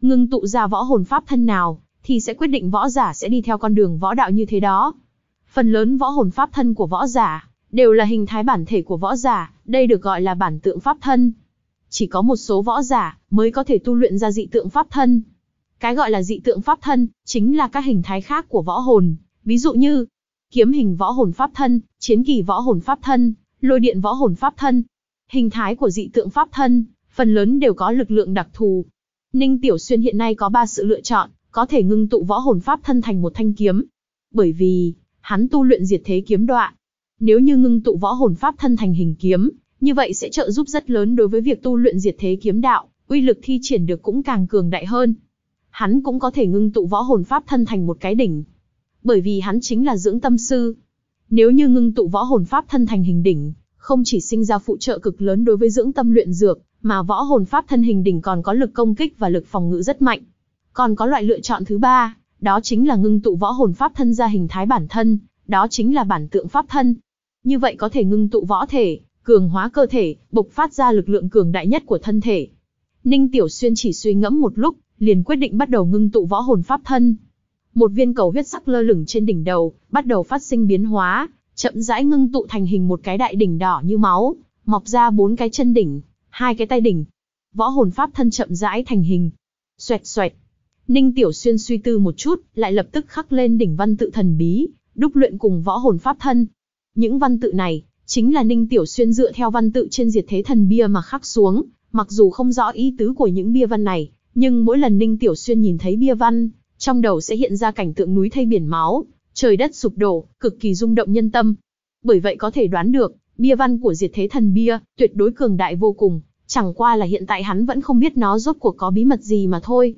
Ngưng tụ ra võ hồn pháp thân nào, thì sẽ quyết định võ giả sẽ đi theo con đường võ đạo như thế đó. Phần lớn võ hồn pháp thân của võ giả, đều là hình thái bản thể của võ giả, đây được gọi là bản tượng pháp thân. Chỉ có một số võ giả mới có thể tu luyện ra dị tượng pháp thân. Cái gọi là dị tượng pháp thân, chính là các hình thái khác của võ hồn, ví dụ như kiếm hình võ hồn pháp thân, chiến kỳ võ hồn pháp thân, lôi điện võ hồn pháp thân. Hình thái của dị tượng pháp thân, phần lớn đều có lực lượng đặc thù. Ninh Tiểu Xuyên hiện nay có 3 sự lựa chọn, có thể ngưng tụ võ hồn pháp thân thành một thanh kiếm. Bởi vì, hắn tu luyện diệt thế kiếm đoạn. Nếu như ngưng tụ võ hồn pháp thân thành hình kiếm, như vậy sẽ trợ giúp rất lớn đối với việc tu luyện diệt thế kiếm đạo, uy lực thi triển được cũng càng cường đại hơn hắn cũng có thể ngưng tụ võ hồn pháp thân thành một cái đỉnh. Bởi vì hắn chính là dưỡng tâm sư. Nếu như ngưng tụ võ hồn pháp thân thành hình đỉnh, không chỉ sinh ra phụ trợ cực lớn đối với dưỡng tâm luyện dược, mà võ hồn pháp thân hình đỉnh còn có lực công kích và lực phòng ngự rất mạnh. Còn có loại lựa chọn thứ ba, đó chính là ngưng tụ võ hồn pháp thân ra hình thái bản thân, đó chính là bản tượng pháp thân. Như vậy có thể ngưng tụ võ thể, cường hóa cơ thể, bộc phát ra lực lượng cường đại nhất của thân thể. Ninh Tiểu Xuyên chỉ suy ngẫm một lúc, liền quyết định bắt đầu ngưng tụ võ hồn pháp thân. Một viên cầu huyết sắc lơ lửng trên đỉnh đầu, bắt đầu phát sinh biến hóa, chậm rãi ngưng tụ thành hình một cái đại đỉnh đỏ như máu, mọc ra bốn cái chân đỉnh, hai cái tay đỉnh. Võ hồn pháp thân chậm rãi thành hình. Xoẹt xoẹt. Ninh Tiểu Xuyên suy tư một chút, lại lập tức khắc lên đỉnh văn tự thần bí, đúc luyện cùng võ hồn pháp thân. Những văn tự này, chính là Ninh Tiểu Xuyên dựa theo văn tự trên diệt thế thần bia mà khắc xuống, mặc dù không rõ ý tứ của những bia văn này, nhưng mỗi lần Ninh Tiểu Xuyên nhìn thấy bia văn, trong đầu sẽ hiện ra cảnh tượng núi thay biển máu, trời đất sụp đổ, cực kỳ rung động nhân tâm. Bởi vậy có thể đoán được, bia văn của diệt thế thần bia, tuyệt đối cường đại vô cùng, chẳng qua là hiện tại hắn vẫn không biết nó rốt cuộc có bí mật gì mà thôi.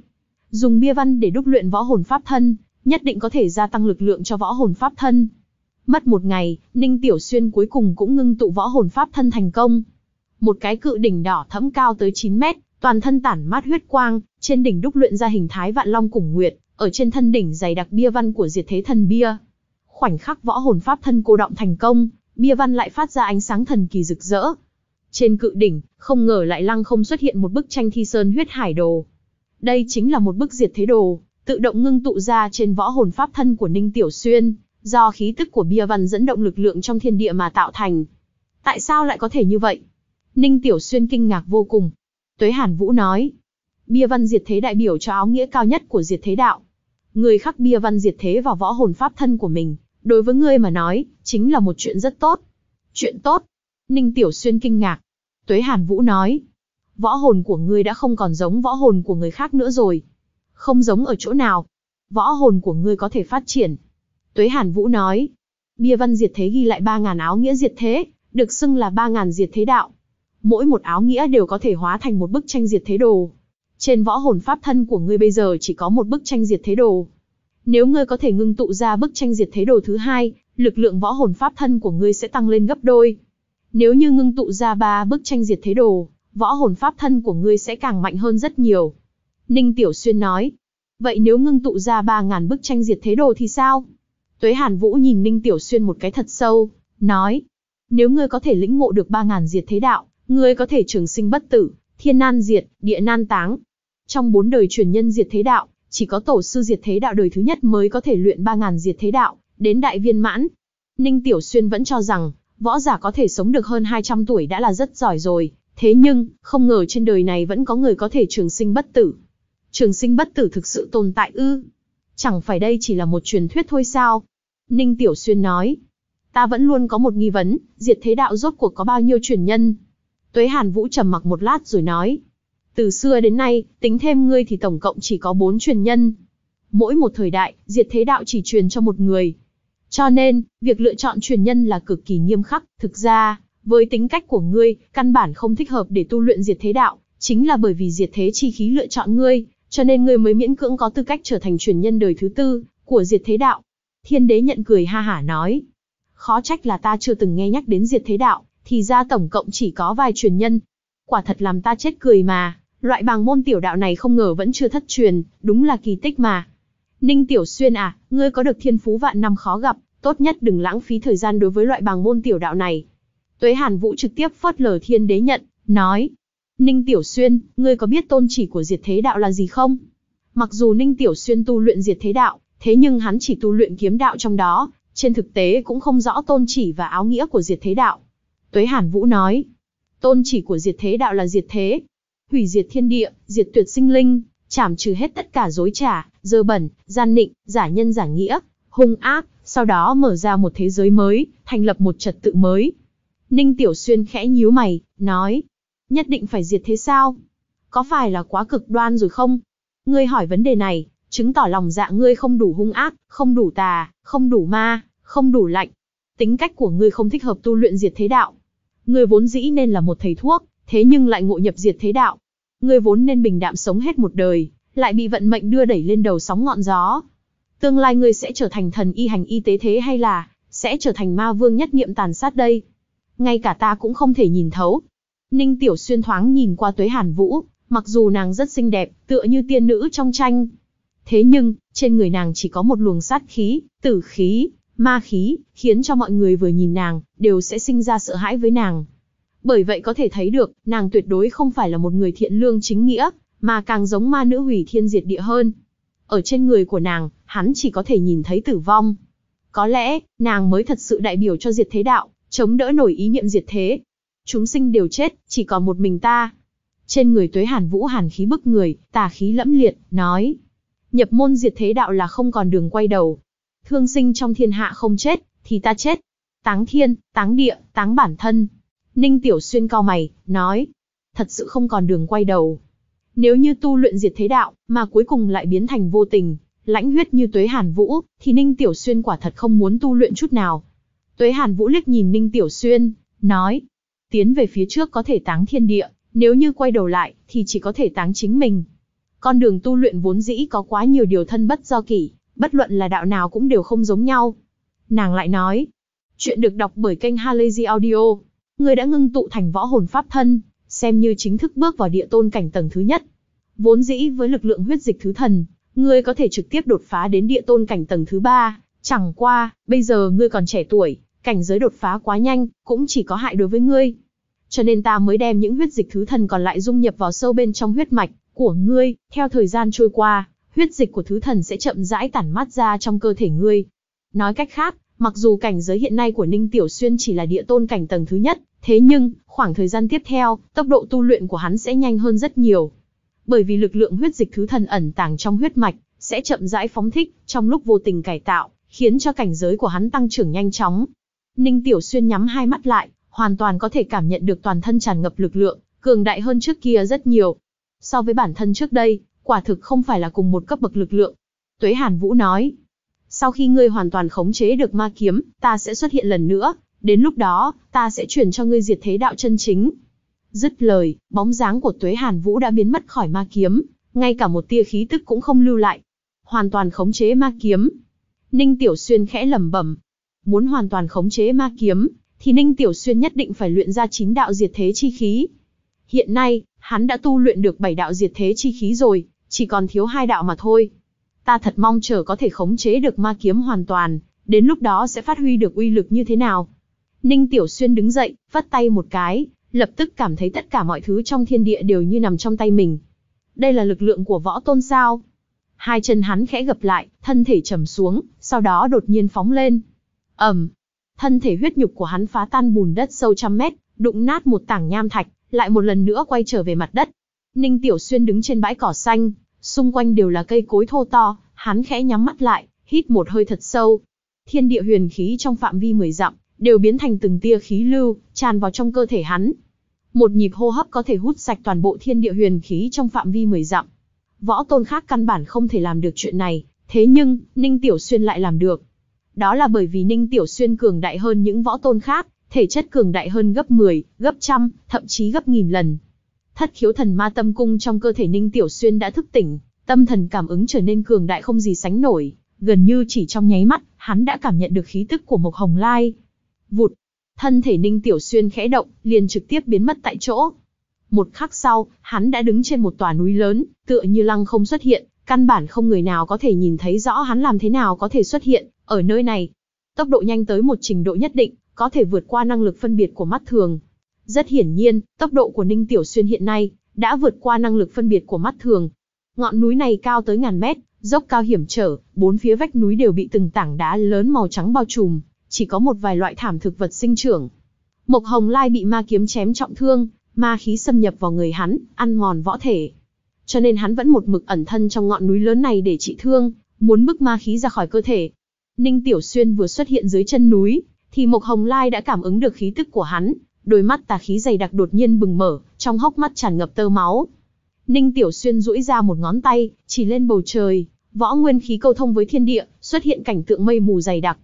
Dùng bia văn để đúc luyện võ hồn pháp thân, nhất định có thể gia tăng lực lượng cho võ hồn pháp thân. Mất một ngày, Ninh Tiểu Xuyên cuối cùng cũng ngưng tụ võ hồn pháp thân thành công. Một cái cự đỉnh đỏ thẫm cao tới 9 mét, toàn thân tản mát huyết quang, trên đỉnh đúc luyện ra hình thái vạn long cùng nguyệt, ở trên thân đỉnh dày đặc bia văn của diệt thế thần bia. Khoảnh khắc võ hồn pháp thân cô động thành công, bia văn lại phát ra ánh sáng thần kỳ rực rỡ. Trên cự đỉnh, không ngờ lại lăng không xuất hiện một bức tranh thi sơn huyết hải đồ. Đây chính là một bức diệt thế đồ, tự động ngưng tụ ra trên võ hồn pháp thân của Ninh Tiểu Xuyên, do khí tức của bia văn dẫn động lực lượng trong thiên địa mà tạo thành. Tại sao lại có thể như vậy? Ninh Tiểu Xuyên kinh ngạc vô cùng, Tuế Hàn Vũ nói, bia văn diệt thế đại biểu cho áo nghĩa cao nhất của diệt thế đạo. Người khắc bia văn diệt thế vào võ hồn pháp thân của mình, đối với ngươi mà nói, chính là một chuyện rất tốt. Chuyện tốt. Ninh Tiểu Xuyên kinh ngạc. Tuế Hàn Vũ nói, võ hồn của ngươi đã không còn giống võ hồn của người khác nữa rồi. Không giống ở chỗ nào. Võ hồn của ngươi có thể phát triển. Tuế Hàn Vũ nói, bia văn diệt thế ghi lại 3.000 áo nghĩa diệt thế, được xưng là 3.000 diệt thế đạo mỗi một áo nghĩa đều có thể hóa thành một bức tranh diệt thế đồ. Trên võ hồn pháp thân của ngươi bây giờ chỉ có một bức tranh diệt thế đồ. Nếu ngươi có thể ngưng tụ ra bức tranh diệt thế đồ thứ hai, lực lượng võ hồn pháp thân của ngươi sẽ tăng lên gấp đôi. Nếu như ngưng tụ ra ba bức tranh diệt thế đồ, võ hồn pháp thân của ngươi sẽ càng mạnh hơn rất nhiều. Ninh Tiểu Xuyên nói, vậy nếu ngưng tụ ra ba ngàn bức tranh diệt thế đồ thì sao? Tuế Hàn Vũ nhìn Ninh Tiểu Xuyên một cái thật sâu, nói, nếu ngươi có thể lĩnh ngộ được ba ngàn diệt thế đạo, ngươi có thể trường sinh bất tử, thiên nan diệt, địa nan táng. Trong bốn đời truyền nhân diệt thế đạo, chỉ có tổ sư diệt thế đạo đời thứ nhất mới có thể luyện 3.000 diệt thế đạo, đến đại viên mãn. Ninh Tiểu Xuyên vẫn cho rằng, võ giả có thể sống được hơn 200 tuổi đã là rất giỏi rồi, thế nhưng, không ngờ trên đời này vẫn có người có thể trường sinh bất tử. Trường sinh bất tử thực sự tồn tại ư? Chẳng phải đây chỉ là một truyền thuyết thôi sao? Ninh Tiểu Xuyên nói, ta vẫn luôn có một nghi vấn, diệt thế đạo rốt cuộc có bao nhiêu truyền nhân? Tuế Hàn Vũ trầm mặc một lát rồi nói. Từ xưa đến nay, tính thêm ngươi thì tổng cộng chỉ có bốn truyền nhân. Mỗi một thời đại, diệt thế đạo chỉ truyền cho một người. Cho nên, việc lựa chọn truyền nhân là cực kỳ nghiêm khắc. Thực ra, với tính cách của ngươi, căn bản không thích hợp để tu luyện diệt thế đạo. Chính là bởi vì diệt thế chi khí lựa chọn ngươi, cho nên ngươi mới miễn cưỡng có tư cách trở thành truyền nhân đời thứ tư của diệt thế đạo. Thiên đế nhận cười ha hả nói. Khó trách là ta chưa từng nghe nhắc đến diệt thế đạo, thì ra tổng cộng chỉ có vài truyền nhân. Quả thật làm ta chết cười mà, loại bàng môn tiểu đạo này không ngờ vẫn chưa thất truyền, đúng là kỳ tích mà. Ninh Tiểu Xuyên à, ngươi có được thiên phú vạn năm khó gặp, tốt nhất đừng lãng phí thời gian đối với loại bàng môn tiểu đạo này. Tuế Hàn Vũ trực tiếp phớt lờ thiên đế nhận, nói. Ninh Tiểu Xuyên, ngươi có biết tôn chỉ của diệt thế đạo là gì không? Mặc dù Ninh Tiểu Xuyên tu luyện diệt thế đạo, thế nhưng hắn chỉ tu luyện kiếm đạo trong đó, trên thực tế cũng không rõ tôn chỉ và áo nghĩa của diệt thế đạo. Tuế Hàn Vũ nói, tôn chỉ của diệt thế đạo là diệt thế, hủy diệt thiên địa, diệt tuyệt sinh linh, chảm trừ hết tất cả dối trả, dơ bẩn, gian nịnh, giả nhân giả nghĩa, hung ác, sau đó mở ra một thế giới mới, thành lập một trật tự mới. Ninh Tiểu Xuyên khẽ nhíu mày, nói, nhất định phải diệt thế sao? Có phải là quá cực đoan rồi không? Ngươi hỏi vấn đề này, chứng tỏ lòng dạ ngươi không đủ hung ác, không đủ tà, không đủ ma, không đủ lạnh. Tính cách của ngươi không thích hợp tu luyện diệt thế đạo. Ngươi vốn dĩ nên là một thầy thuốc, thế nhưng lại ngộ nhập diệt thế đạo. Ngươi vốn nên bình đạm sống hết một đời, lại bị vận mệnh đưa đẩy lên đầu sóng ngọn gió. Tương lai ngươi sẽ trở thành thần y hành y tế thế hay là sẽ trở thành ma vương nhất niệm tàn sát đây? Ngay cả ta cũng không thể nhìn thấu. Ninh Tiểu Xuyên thoáng nhìn qua Tuế Hàn Vũ, mặc dù nàng rất xinh đẹp, tựa như tiên nữ trong tranh. Thế nhưng, trên người nàng chỉ có một luồng sát khí, tử khí, ma khí, khiến cho mọi người vừa nhìn nàng, đều sẽ sinh ra sợ hãi với nàng. Bởi vậy có thể thấy được, nàng tuyệt đối không phải là một người thiện lương chính nghĩa, mà càng giống ma nữ hủy thiên diệt địa hơn. Ở trên người của nàng, hắn chỉ có thể nhìn thấy tử vong. Có lẽ, nàng mới thật sự đại biểu cho diệt thế đạo, chống đỡ nổi ý niệm diệt thế. Chúng sinh đều chết, chỉ còn một mình ta. Trên người tuế hàn vũ hàn khí bức người, tà khí lẫm liệt, nói. Nhập môn diệt thế đạo là không còn đường quay đầu, thương sinh trong thiên hạ không chết, thì ta chết. Táng thiên, táng địa, táng bản thân. Ninh Tiểu Xuyên cao mày, nói. Thật sự không còn đường quay đầu. Nếu như tu luyện diệt thế đạo, mà cuối cùng lại biến thành vô tình, lãnh huyết như Tuế Hàn Vũ, thì Ninh Tiểu Xuyên quả thật không muốn tu luyện chút nào. Tuế Hàn Vũ liếc nhìn Ninh Tiểu Xuyên, nói. Tiến về phía trước có thể táng thiên địa, nếu như quay đầu lại, thì chỉ có thể táng chính mình. Con đường tu luyện vốn dĩ có quá nhiều điều thân bất do kỷ, bất luận là đạo nào cũng đều không giống nhau. Nàng lại nói, chuyện được đọc bởi kênh Halazy Audio. Người đã ngưng tụ thành võ hồn pháp thân, xem như chính thức bước vào địa tôn cảnh tầng thứ nhất. Vốn dĩ với lực lượng huyết dịch thứ thần, ngươi có thể trực tiếp đột phá đến địa tôn cảnh tầng thứ ba. Chẳng qua, bây giờ ngươi còn trẻ tuổi, cảnh giới đột phá quá nhanh, cũng chỉ có hại đối với ngươi. Cho nên ta mới đem những huyết dịch thứ thần còn lại dung nhập vào sâu bên trong huyết mạch của ngươi, theo thời gian trôi qua, huyết dịch của thứ thần sẽ chậm rãi tản mát ra trong cơ thể ngươi. Nói cách khác, mặc dù cảnh giới hiện nay của Ninh Tiểu Xuyên chỉ là địa tôn cảnh tầng thứ nhất, thế nhưng, khoảng thời gian tiếp theo, tốc độ tu luyện của hắn sẽ nhanh hơn rất nhiều. Bởi vì lực lượng huyết dịch thứ thần ẩn tàng trong huyết mạch, sẽ chậm rãi phóng thích, trong lúc vô tình cải tạo, khiến cho cảnh giới của hắn tăng trưởng nhanh chóng. Ninh Tiểu Xuyên nhắm hai mắt lại, hoàn toàn có thể cảm nhận được toàn thân tràn ngập lực lượng, cường đại hơn trước kia rất nhiều. So với bản thân trước đây, quả thực không phải là cùng một cấp bậc lực lượng. Tuế Hàn Vũ nói, sau khi ngươi hoàn toàn khống chế được ma kiếm, ta sẽ xuất hiện lần nữa, đến lúc đó, ta sẽ truyền cho ngươi diệt thế đạo chân chính. Dứt lời, bóng dáng của Tuế Hàn Vũ đã biến mất khỏi ma kiếm, ngay cả một tia khí tức cũng không lưu lại. Hoàn toàn khống chế ma kiếm. Ninh Tiểu Xuyên khẽ lẩm bẩm, muốn hoàn toàn khống chế ma kiếm, thì Ninh Tiểu Xuyên nhất định phải luyện ra chín đạo diệt thế chi khí. Hiện nay, hắn đã tu luyện được bảy đạo diệt thế chi khí rồi, chỉ còn thiếu hai đạo mà thôi. Ta thật mong chờ có thể khống chế được ma kiếm hoàn toàn, đến lúc đó sẽ phát huy được uy lực như thế nào. Ninh Tiểu Xuyên đứng dậy, vắt tay một cái, lập tức cảm thấy tất cả mọi thứ trong thiên địa đều như nằm trong tay mình. Đây là lực lượng của võ tôn sao? Hai chân hắn khẽ gập lại, thân thể trầm xuống, sau đó đột nhiên phóng lên. Ẩm! Thân thể huyết nhục của hắn phá tan bùn đất sâu trăm mét, đụng nát một tảng nham thạch, lại một lần nữa quay trở về mặt đất. Ninh Tiểu Xuyên đứng trên bãi cỏ xanh, Xung quanh đều là cây cối thô to, hắn khẽ nhắm mắt lại, hít một hơi thật sâu. Thiên địa huyền khí trong phạm vi 10 dặm, đều biến thành từng tia khí lưu, tràn vào trong cơ thể hắn. Một nhịp hô hấp có thể hút sạch toàn bộ thiên địa huyền khí trong phạm vi 10 dặm. Võ tôn khác căn bản không thể làm được chuyện này, thế nhưng, Ninh Tiểu Xuyên lại làm được. Đó là bởi vì Ninh Tiểu Xuyên cường đại hơn những võ tôn khác, thể chất cường đại hơn gấp 10, gấp trăm, thậm chí gấp nghìn lần. Thất khiếu thần ma tâm cung trong cơ thể Ninh Tiểu Xuyên đã thức tỉnh, tâm thần cảm ứng trở nên cường đại không gì sánh nổi, gần như chỉ trong nháy mắt, hắn đã cảm nhận được khí tức của Mộc Hồng Lai. Vụt, thân thể Ninh Tiểu Xuyên khẽ động, liền trực tiếp biến mất tại chỗ. Một khắc sau, hắn đã đứng trên một tòa núi lớn, tựa như lăng không xuất hiện, căn bản không người nào có thể nhìn thấy rõ hắn làm thế nào có thể xuất hiện ở nơi này. Tốc độ nhanh tới một trình độ nhất định, có thể vượt qua năng lực phân biệt của mắt thường, rất hiển nhiên, tốc độ của Ninh Tiểu Xuyên hiện nay đã vượt qua năng lực phân biệt của mắt thường. Ngọn núi này cao tới ngàn mét, dốc cao hiểm trở, bốn phía vách núi đều bị từng tảng đá lớn màu trắng bao trùm, chỉ có một vài loại thảm thực vật sinh trưởng. Mộc Hồng Lai bị ma kiếm chém trọng thương, ma khí xâm nhập vào người hắn, ăn mòn võ thể. Cho nên hắn vẫn một mực ẩn thân trong ngọn núi lớn này để trị thương, muốn bức ma khí ra khỏi cơ thể. Ninh Tiểu Xuyên vừa xuất hiện dưới chân núi, thì Mộc Hồng Lai đã cảm ứng được khí tức của hắn, đôi mắt tà khí dày đặc đột nhiên bừng mở, trong hốc mắt tràn ngập tơ máu. Ninh Tiểu Xuyên duỗi ra một ngón tay, chỉ lên bầu trời, võ nguyên khí câu thông với thiên địa, xuất hiện cảnh tượng mây mù dày đặc.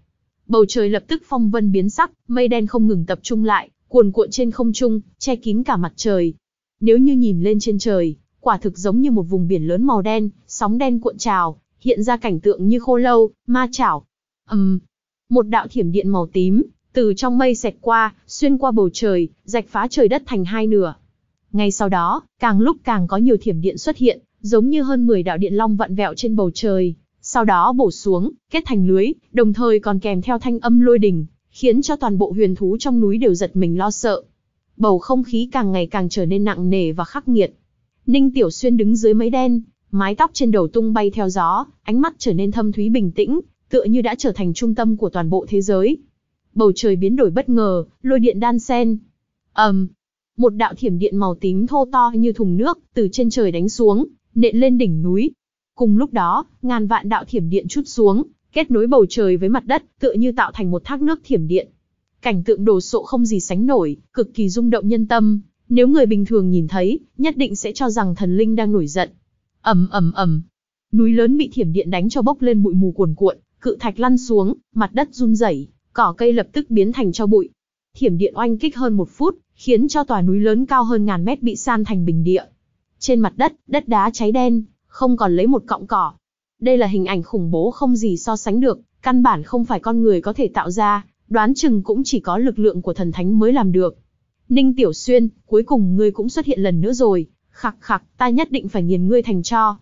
Bầu trời lập tức phong vân biến sắc, mây đen không ngừng tập trung lại, cuồn cuộn trên không trung, che kín cả mặt trời. Nếu như nhìn lên trên trời, quả thực giống như một vùng biển lớn màu đen, sóng đen cuộn trào, hiện ra cảnh tượng như khô lâu, ma chảo. Ầm. Um, một đạo thiểm điện màu tím, từ trong mây xẹt qua, xuyên qua bầu trời, rạch phá trời đất thành hai nửa. Ngay sau đó, càng lúc càng có nhiều thiểm điện xuất hiện, giống như hơn 10 đạo điện long vặn vẹo trên bầu trời, sau đó bổ xuống, kết thành lưới, đồng thời còn kèm theo thanh âm lôi đình, khiến cho toàn bộ huyền thú trong núi đều giật mình lo sợ. Bầu không khí càng ngày càng trở nên nặng nề và khắc nghiệt. Ninh Tiểu Xuyên đứng dưới mây đen, mái tóc trên đầu tung bay theo gió, ánh mắt trở nên thâm thúy bình tĩnh, tựa như đã trở thành trung tâm của toàn bộ thế giới, bầu trời biến đổi bất ngờ, lôi điện đan sen. ầm, um, một đạo thiểm điện màu tím thô to như thùng nước từ trên trời đánh xuống, nện lên đỉnh núi. Cùng lúc đó, ngàn vạn đạo thiểm điện chút xuống, kết nối bầu trời với mặt đất, tựa như tạo thành một thác nước thiểm điện. Cảnh tượng đồ sộ không gì sánh nổi, cực kỳ rung động nhân tâm. Nếu người bình thường nhìn thấy, nhất định sẽ cho rằng thần linh đang nổi giận. ầm ầm ầm, núi lớn bị thiểm điện đánh cho bốc lên bụi mù cuồn cuộn, cự thạch lăn xuống, mặt đất run rẩy, cỏ cây lập tức biến thành cho bụi. Thiểm điện oanh kích hơn một phút, khiến cho tòa núi lớn cao hơn ngàn mét bị san thành bình địa. Trên mặt đất, đất đá cháy đen, không còn lấy một cọng cỏ. Đây là hình ảnh khủng bố không gì so sánh được, căn bản không phải con người có thể tạo ra, đoán chừng cũng chỉ có lực lượng của thần thánh mới làm được. Ninh Tiểu Xuyên, cuối cùng ngươi cũng xuất hiện lần nữa rồi, khặc khặc, ta nhất định phải nghiền ngươi thành cho.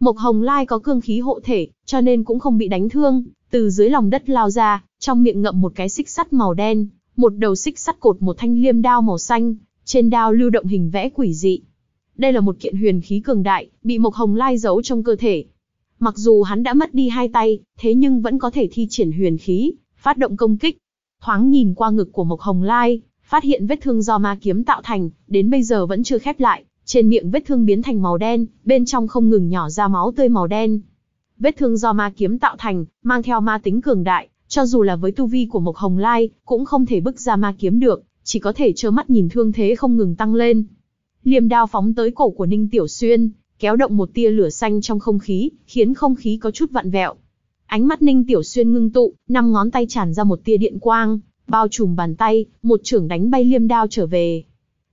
Mộc Hồng Lai có cương khí hộ thể, cho nên cũng không bị đánh thương, từ dưới lòng đất lao ra, trong miệng ngậm một cái xích sắt màu đen, một đầu xích sắt cột một thanh liêm đao màu xanh, trên đao lưu động hình vẽ quỷ dị. Đây là một kiện huyền khí cường đại, bị Mộc Hồng Lai giấu trong cơ thể. Mặc dù hắn đã mất đi hai tay, thế nhưng vẫn có thể thi triển huyền khí, phát động công kích. Thoáng nhìn qua ngực của Mộc Hồng Lai, phát hiện vết thương do ma kiếm tạo thành, đến bây giờ vẫn chưa khép lại, trên miệng vết thương biến thành màu đen, bên trong không ngừng nhỏ ra máu tươi màu đen. Vết thương do ma kiếm tạo thành, mang theo ma tính cường đại, cho dù là với tu vi của Mộc Hồng Lai, cũng không thể bức ra ma kiếm được, chỉ có thể trơ mắt nhìn thương thế không ngừng tăng lên. Liềm đao phóng tới cổ của Ninh Tiểu Xuyên, kéo động một tia lửa xanh trong không khí, khiến không khí có chút vặn vẹo. Ánh mắt Ninh Tiểu Xuyên ngưng tụ, năm ngón tay tràn ra một tia điện quang, bao trùm bàn tay, một trưởng đánh bay liêm đao trở về.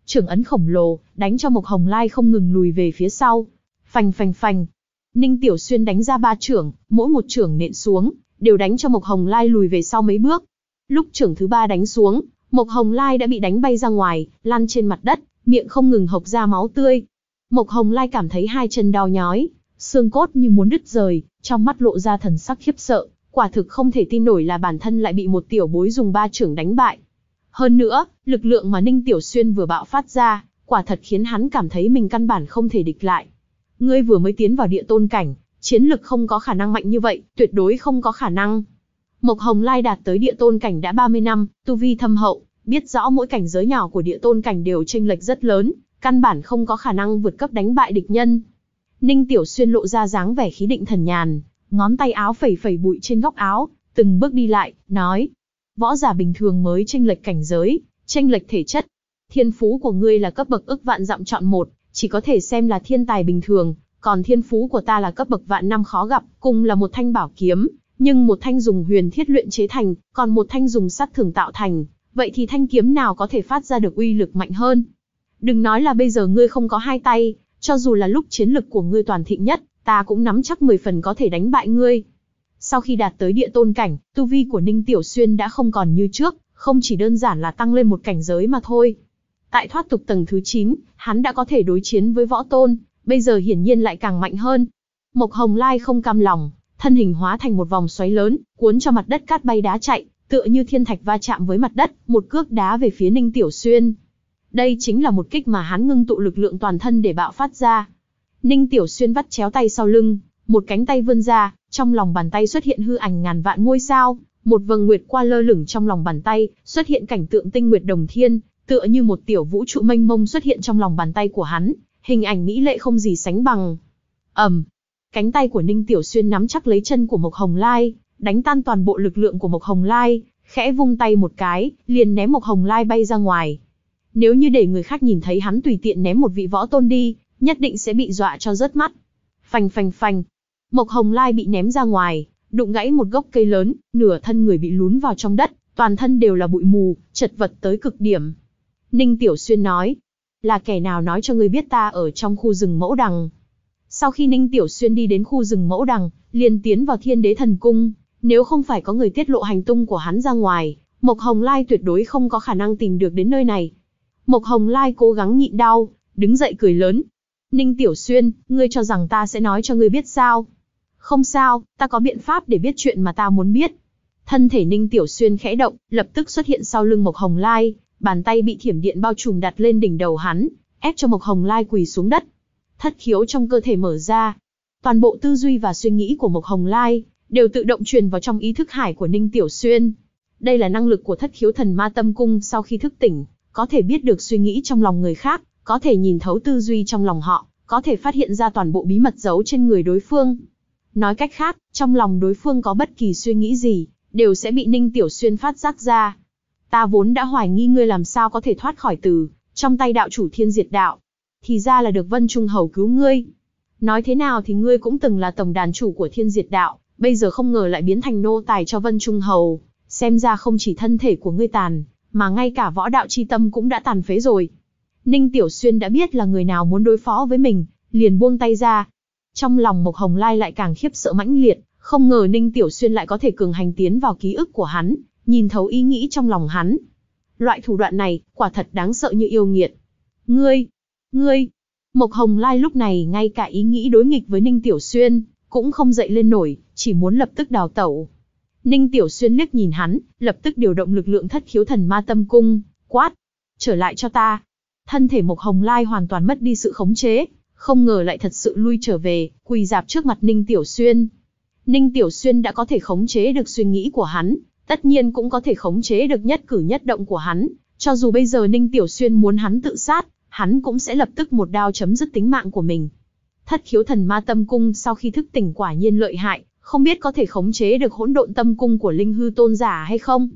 Trưởng ấn khổng lồ, đánh cho Mộc Hồng Lai không ngừng lùi về phía sau. Phành phành phành. Ninh Tiểu Xuyên đánh ra ba trưởng, mỗi một trưởng nện xuống, đều đánh cho Mộc Hồng Lai lùi về sau mấy bước. Lúc trưởng thứ ba đánh xuống, Mộc Hồng Lai đã bị đánh bay ra ngoài, lăn trên mặt đất, miệng không ngừng hộc ra máu tươi. Mộc Hồng Lai cảm thấy hai chân đau nhói, xương cốt như muốn đứt rời, trong mắt lộ ra thần sắc khiếp sợ, quả thực không thể tin nổi là bản thân lại bị một tiểu bối dùng ba trưởng đánh bại. Hơn nữa, lực lượng mà Ninh Tiểu Xuyên vừa bạo phát ra, quả thật khiến hắn cảm thấy mình căn bản không thể địch lại. Ngươi vừa mới tiến vào địa tôn cảnh, chiến lực không có khả năng mạnh như vậy, tuyệt đối không có khả năng. Mộc Hồng Lai đạt tới địa tôn cảnh đã 30 năm, tu vi thâm hậu, biết rõ mỗi cảnh giới nhỏ của địa tôn cảnh đều chênh lệch rất lớn, căn bản không có khả năng vượt cấp đánh bại địch nhân. Ninh Tiểu Xuyên lộ ra dáng vẻ khí định thần nhàn, ngón tay áo phẩy phẩy bụi trên góc áo, từng bước đi lại, nói: "Võ giả bình thường mới chênh lệch cảnh giới, chênh lệch thể chất, thiên phú của ngươi là cấp bậc ức vạn dặm chọn một, chỉ có thể xem là thiên tài bình thường, còn thiên phú của ta là cấp bậc vạn năm khó gặp, cùng là một thanh bảo kiếm, nhưng một thanh dùng huyền thiết luyện chế thành, còn một thanh dùng sắt thường tạo thành, vậy thì thanh kiếm nào có thể phát ra được uy lực mạnh hơn? Đừng nói là bây giờ ngươi không có hai tay, cho dù là lúc chiến lực của ngươi toàn thịnh nhất, ta cũng nắm chắc 10 phần có thể đánh bại ngươi. Sau khi đạt tới địa tôn cảnh, tu vi của Ninh Tiểu Xuyên đã không còn như trước, không chỉ đơn giản là tăng lên một cảnh giới mà thôi. Tại thoát tục tầng thứ 9, hắn đã có thể đối chiến với võ tôn, bây giờ hiển nhiên lại càng mạnh hơn. Mộc Hồng Lai không cam lòng, thân hình hóa thành một vòng xoáy lớn, cuốn cho mặt đất cát bay đá chạy, tựa như thiên thạch va chạm với mặt đất, một cước đá về phía Ninh Tiểu Xuyên. Đây chính là một kích mà hắn ngưng tụ lực lượng toàn thân để bạo phát ra. Ninh Tiểu Xuyên vắt chéo tay sau lưng, một cánh tay vươn ra, trong lòng bàn tay xuất hiện hư ảnh ngàn vạn ngôi sao, một vầng nguyệt qua lơ lửng trong lòng bàn tay, xuất hiện cảnh tượng tinh nguyệt đồng thiên, tựa như một tiểu vũ trụ mênh mông xuất hiện trong lòng bàn tay của hắn, hình ảnh mỹ lệ không gì sánh bằng. Ầm. cánh tay của Ninh Tiểu Xuyên nắm chắc lấy chân của Mộc Hồng Lai, đánh tan toàn bộ lực lượng của Mộc Hồng Lai, khẽ vung tay một cái, liền ném Mộc Hồng Lai bay ra ngoài. Nếu như để người khác nhìn thấy hắn tùy tiện ném một vị võ tôn đi, nhất định sẽ bị dọa cho rớt mắt. Phành phành phành. Mộc Hồng Lai bị ném ra ngoài, đụng gãy một gốc cây lớn, nửa thân người bị lún vào trong đất, toàn thân đều là bụi mù, chật vật tới cực điểm. Ninh Tiểu Xuyên nói, là kẻ nào nói cho ngươi biết ta ở trong khu rừng mẫu đằng. Sau khi Ninh Tiểu Xuyên đi đến khu rừng mẫu đằng, liền tiến vào thiên đế thần cung, nếu không phải có người tiết lộ hành tung của hắn ra ngoài, Mộc Hồng Lai tuyệt đối không có khả năng tìm được đến nơi này. Mộc Hồng Lai cố gắng nhịn đau, đứng dậy cười lớn. Ninh Tiểu Xuyên, ngươi cho rằng ta sẽ nói cho ngươi biết sao? Không sao, ta có biện pháp để biết chuyện mà ta muốn biết. Thân thể Ninh Tiểu Xuyên khẽ động, lập tức xuất hiện sau lưng Mộc Hồng Lai, bàn tay bị thiểm điện bao trùm đặt lên đỉnh đầu hắn, ép cho Mộc Hồng Lai quỳ xuống đất. Thất khiếu trong cơ thể mở ra. Toàn bộ tư duy và suy nghĩ của Mộc Hồng Lai đều tự động truyền vào trong ý thức hải của Ninh Tiểu Xuyên. Đây là năng lực của thất khiếu thần ma tâm cung sau khi thức tỉnh, có thể biết được suy nghĩ trong lòng người khác, có thể nhìn thấu tư duy trong lòng họ, có thể phát hiện ra toàn bộ bí mật giấu trên người đối phương. Nói cách khác, trong lòng đối phương có bất kỳ suy nghĩ gì, đều sẽ bị Ninh Tiểu Xuyên phát giác ra. Ta vốn đã hoài nghi ngươi làm sao có thể thoát khỏi từ, trong tay đạo chủ thiên diệt đạo. Thì ra là được Vân Trung Hầu cứu ngươi. Nói thế nào thì ngươi cũng từng là tổng đàn chủ của thiên diệt đạo, bây giờ không ngờ lại biến thành nô tài cho Vân Trung Hầu. Xem ra không chỉ thân thể của ngươi tàn, mà ngay cả võ đạo chi tâm cũng đã tàn phế rồi. Ninh Tiểu Xuyên đã biết là người nào muốn đối phó với mình, liền buông tay ra. Trong lòng Mộc Hồng Lai lại càng khiếp sợ mãnh liệt, không ngờ Ninh Tiểu Xuyên lại có thể cường hành tiến vào ký ức của hắn, nhìn thấu ý nghĩ trong lòng hắn. Loại thủ đoạn này, quả thật đáng sợ như yêu nghiệt. Ngươi, ngươi, Mộc Hồng Lai lúc này ngay cả ý nghĩ đối nghịch với Ninh Tiểu Xuyên, cũng không dậy lên nổi, chỉ muốn lập tức đào tẩu. Ninh Tiểu Xuyên liếc nhìn hắn, lập tức điều động lực lượng thất khiếu thần ma tâm cung, quát, trở lại cho ta. Thân thể Mộc Hồng Lai hoàn toàn mất đi sự khống chế, không ngờ lại thật sự lui trở về, quỳ dạp trước mặt Ninh Tiểu Xuyên. Ninh Tiểu Xuyên đã có thể khống chế được suy nghĩ của hắn, tất nhiên cũng có thể khống chế được nhất cử nhất động của hắn, cho dù bây giờ Ninh Tiểu Xuyên muốn hắn tự sát, hắn cũng sẽ lập tức một đao chấm dứt tính mạng của mình. Thất khiếu thần ma tâm cung sau khi thức tỉnh quả nhiên lợi hại, không biết có thể khống chế được hỗn độn tâm cung của linh hư tôn giả hay không.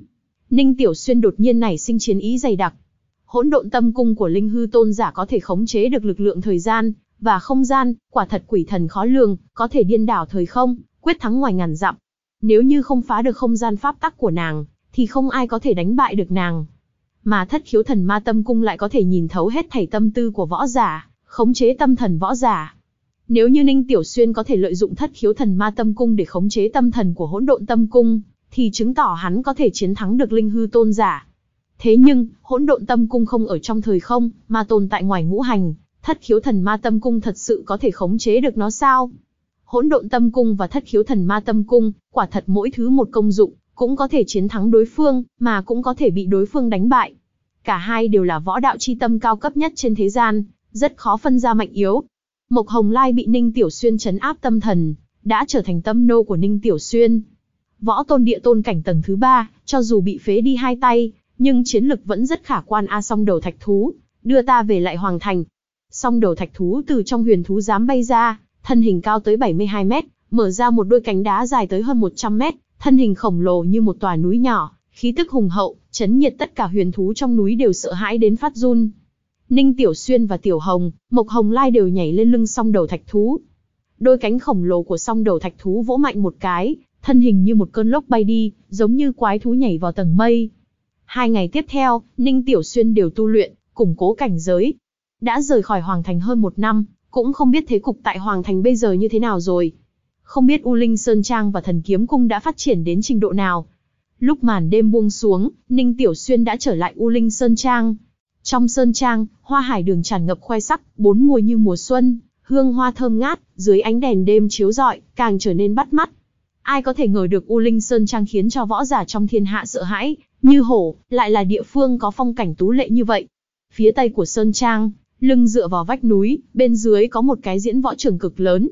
Ninh Tiểu Xuyên đột nhiên nảy sinh chiến ý dày đặc. Hỗn độn tâm cung của linh hư tôn giả có thể khống chế được lực lượng thời gian và không gian, quả thật quỷ thần khó lường, có thể điên đảo thời không, quyết thắng ngoài ngàn dặm, nếu như không phá được không gian pháp tắc của nàng, thì không ai có thể đánh bại được nàng. Mà thất khiếu thần ma tâm cung lại có thể nhìn thấu hết thảy tâm tư của võ giả, khống chế tâm thần võ giả. Nếu như Ninh Tiểu Xuyên có thể lợi dụng thất khiếu thần ma tâm cung để khống chế tâm thần của hỗn độn tâm cung, thì chứng tỏ hắn có thể chiến thắng được linh hư tôn giả. Thế nhưng, hỗn độn tâm cung không ở trong thời không, mà tồn tại ngoài ngũ hành, thất khiếu thần ma tâm cung thật sự có thể khống chế được nó sao? hỗn độn tâm cung và thất khiếu thần ma tâm cung, quả thật mỗi thứ một công dụng, cũng có thể chiến thắng đối phương, mà cũng có thể bị đối phương đánh bại. Cả hai đều là võ đạo chi tâm cao cấp nhất trên thế gian, rất khó phân ra mạnh yếu. Mộc Hồng Lai bị Ninh Tiểu Xuyên chấn áp tâm thần, đã trở thành tâm nô của Ninh Tiểu Xuyên. Võ tôn địa tôn cảnh tầng thứ ba, cho dù bị phế đi hai tay, nhưng chiến lực vẫn rất khả quan a song đầu thạch thú, đưa ta về lại hoàng thành. Song đầu thạch thú từ trong huyền thú dám bay ra, thân hình cao tới 72 mét, mở ra một đôi cánh đá dài tới hơn 100 mét, thân hình khổng lồ như một tòa núi nhỏ, khí tức hùng hậu, chấn nhiệt tất cả huyền thú trong núi đều sợ hãi đến phát run. Ninh Tiểu Xuyên và Tiểu Hồng, Mộc Hồng Lai đều nhảy lên lưng song đầu thạch thú. Đôi cánh khổng lồ của song đầu thạch thú vỗ mạnh một cái, thân hình như một cơn lốc bay đi, giống như quái thú nhảy vào tầng mây. Hai ngày tiếp theo, Ninh Tiểu Xuyên đều tu luyện, củng cố cảnh giới. Đã rời khỏi Hoàng Thành hơn một năm, cũng không biết thế cục tại Hoàng Thành bây giờ như thế nào rồi. Không biết U Linh Sơn Trang và Thần Kiếm Cung đã phát triển đến trình độ nào. Lúc màn đêm buông xuống, Ninh Tiểu Xuyên đã trở lại U Linh Sơn Trang. Trong Sơn Trang, hoa hải đường tràn ngập khoai sắc, bốn mùa như mùa xuân, hương hoa thơm ngát, dưới ánh đèn đêm chiếu rọi, càng trở nên bắt mắt. Ai có thể ngờ được U Linh Sơn Trang khiến cho võ giả trong thiên hạ sợ hãi, như hổ, lại là địa phương có phong cảnh tú lệ như vậy. Phía tây của Sơn Trang, Lưng dựa vào vách núi, bên dưới có một cái diễn võ trường cực lớn.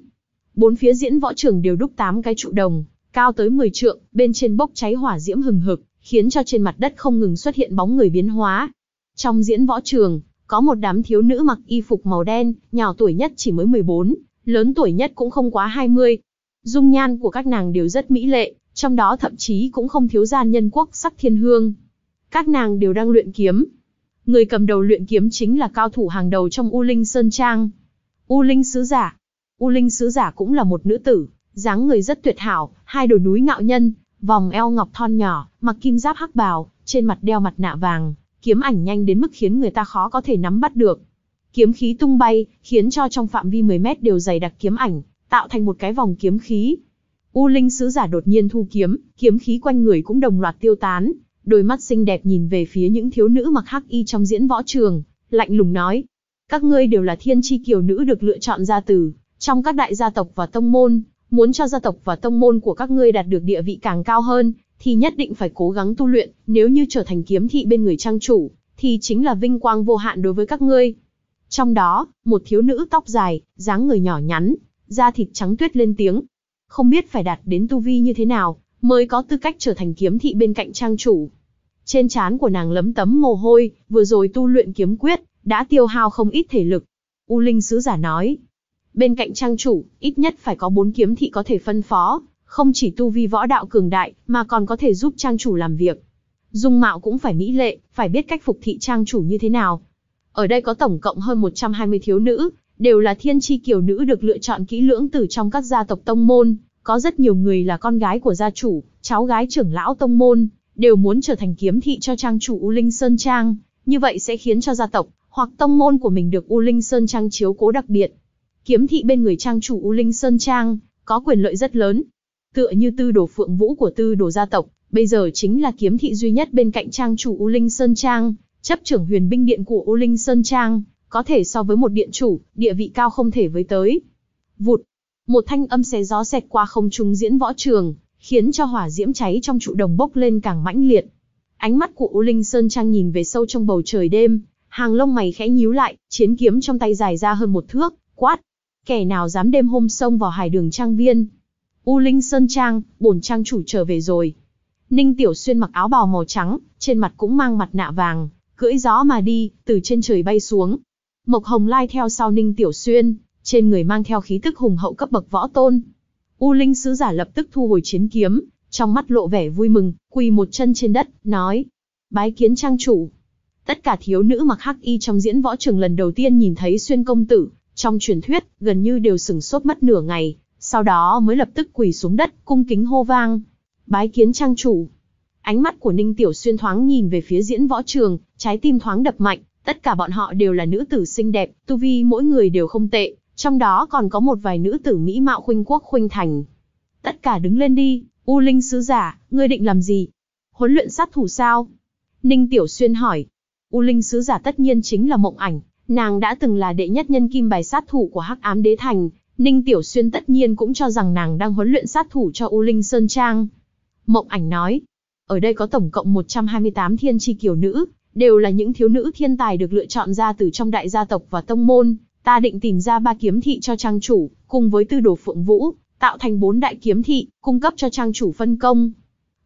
Bốn phía diễn võ trường đều đúc tám cái trụ đồng, cao tới 10 trượng, bên trên bốc cháy hỏa diễm hừng hực, khiến cho trên mặt đất không ngừng xuất hiện bóng người biến hóa. Trong diễn võ trường, có một đám thiếu nữ mặc y phục màu đen, nhỏ tuổi nhất chỉ mới 14, lớn tuổi nhất cũng không quá 20. Dung nhan của các nàng đều rất mỹ lệ, trong đó thậm chí cũng không thiếu gia nhân quốc sắc thiên hương. Các nàng đều đang luyện kiếm, Người cầm đầu luyện kiếm chính là cao thủ hàng đầu trong U Linh Sơn Trang. U Linh Sứ Giả. U Linh Sứ Giả cũng là một nữ tử, dáng người rất tuyệt hảo, hai đồi núi ngạo nhân, vòng eo ngọc thon nhỏ, mặc kim giáp hắc bào, trên mặt đeo mặt nạ vàng, kiếm ảnh nhanh đến mức khiến người ta khó có thể nắm bắt được. Kiếm khí tung bay, khiến cho trong phạm vi 10 mét đều dày đặc kiếm ảnh, tạo thành một cái vòng kiếm khí. U Linh sứ giả đột nhiên thu kiếm, kiếm khí quanh người cũng đồng loạt tiêu tán, đôi mắt xinh đẹp nhìn về phía những thiếu nữ mặc hắc y trong diễn võ trường, lạnh lùng nói. Các ngươi đều là thiên chi kiều nữ được lựa chọn ra từ, trong các đại gia tộc và tông môn, muốn cho gia tộc và tông môn của các ngươi đạt được địa vị càng cao hơn, thì nhất định phải cố gắng tu luyện, nếu như trở thành kiếm thị bên người trang chủ, thì chính là vinh quang vô hạn đối với các ngươi. Trong đó, một thiếu nữ tóc dài, dáng người nhỏ nhắn, da thịt trắng tuyết lên tiếng. Không biết phải đạt đến tu vi như thế nào, mới có tư cách trở thành kiếm thị bên cạnh trang chủ. Trên trán của nàng lấm tấm mồ hôi, vừa rồi tu luyện kiếm quyết, đã tiêu hao không ít thể lực. U Linh Sứ Giả nói, bên cạnh trang chủ, ít nhất phải có bốn kiếm thị có thể phân phó, không chỉ tu vi võ đạo cường đại, mà còn có thể giúp trang chủ làm việc. Dung mạo cũng phải mỹ lệ, phải biết cách phục thị trang chủ như thế nào. Ở đây có tổng cộng hơn 120 thiếu nữ, đều là thiên tri kiều nữ được lựa chọn kỹ lưỡng từ trong các gia tộc tông môn, có rất nhiều người là con gái của gia chủ, cháu gái trưởng lão tông môn, đều muốn trở thành kiếm thị cho trang chủ U Linh Sơn Trang, như vậy sẽ khiến cho gia tộc hoặc tông môn của mình được U Linh Sơn Trang chiếu cố đặc biệt. Kiếm thị bên người trang chủ U Linh Sơn Trang, có quyền lợi rất lớn. Tựa như tư đồ phượng vũ của tư đồ gia tộc, bây giờ chính là kiếm thị duy nhất bên cạnh trang chủ U Linh Sơn Trang, chấp trưởng huyền binh điện của U Linh Sơn Trang, có thể so với một điện chủ, địa vị cao không thể với tới. Vụt, một thanh âm xé gió xẹt qua không trung diễn võ trường, khiến cho hỏa diễm cháy trong trụ đồng bốc lên càng mãnh liệt. Ánh mắt của U Linh Sơn Trang nhìn về sâu trong bầu trời đêm, hàng lông mày khẽ nhíu lại, chiến kiếm trong tay dài ra hơn một thước, quát. Kẻ nào dám đêm hôm xông vào hải đường trang viên? U Linh Sơn Trang, bổn trang chủ trở về rồi. Ninh Tiểu Xuyên mặc áo bào màu trắng, trên mặt cũng mang mặt nạ vàng, cưỡi gió mà đi, từ trên trời bay xuống. Mộc Hồng Lai theo sau Ninh Tiểu Xuyên, trên người mang theo khí tức hùng hậu cấp bậc võ tôn. U Linh sứ giả lập tức thu hồi chiến kiếm, trong mắt lộ vẻ vui mừng, quỳ một chân trên đất, nói: "Bái kiến trang chủ." Tất cả thiếu nữ mặc hắc y trong diễn võ trường lần đầu tiên nhìn thấy xuyên công tử, trong truyền thuyết, gần như đều sửng sốt mất nửa ngày, sau đó mới lập tức quỳ xuống đất, cung kính hô vang: "Bái kiến trang chủ." Ánh mắt của Ninh Tiểu Xuyên thoáng nhìn về phía diễn võ trường, trái tim thoáng đập mạnh, tất cả bọn họ đều là nữ tử xinh đẹp, tu vi mỗi người đều không tệ, trong đó còn có một vài nữ tử mỹ mạo khuynh quốc khuynh thành. Tất cả đứng lên đi, U Linh sứ giả, ngươi định làm gì? Huấn luyện sát thủ sao? Ninh Tiểu Xuyên hỏi. U Linh sứ giả tất nhiên chính là mộng ảnh, nàng đã từng là đệ nhất nhân kim bài sát thủ của Hắc Ám Đế Thành, Ninh Tiểu Xuyên tất nhiên cũng cho rằng nàng đang huấn luyện sát thủ cho U Linh Sơn Trang. Mộng ảnh nói, ở đây có tổng cộng 128 thiên tri kiều nữ, đều là những thiếu nữ thiên tài được lựa chọn ra từ trong đại gia tộc và tông môn, Ta định tìm ra ba kiếm thị cho trang chủ, cùng với tư đồ phượng vũ, tạo thành bốn đại kiếm thị, cung cấp cho trang chủ phân công.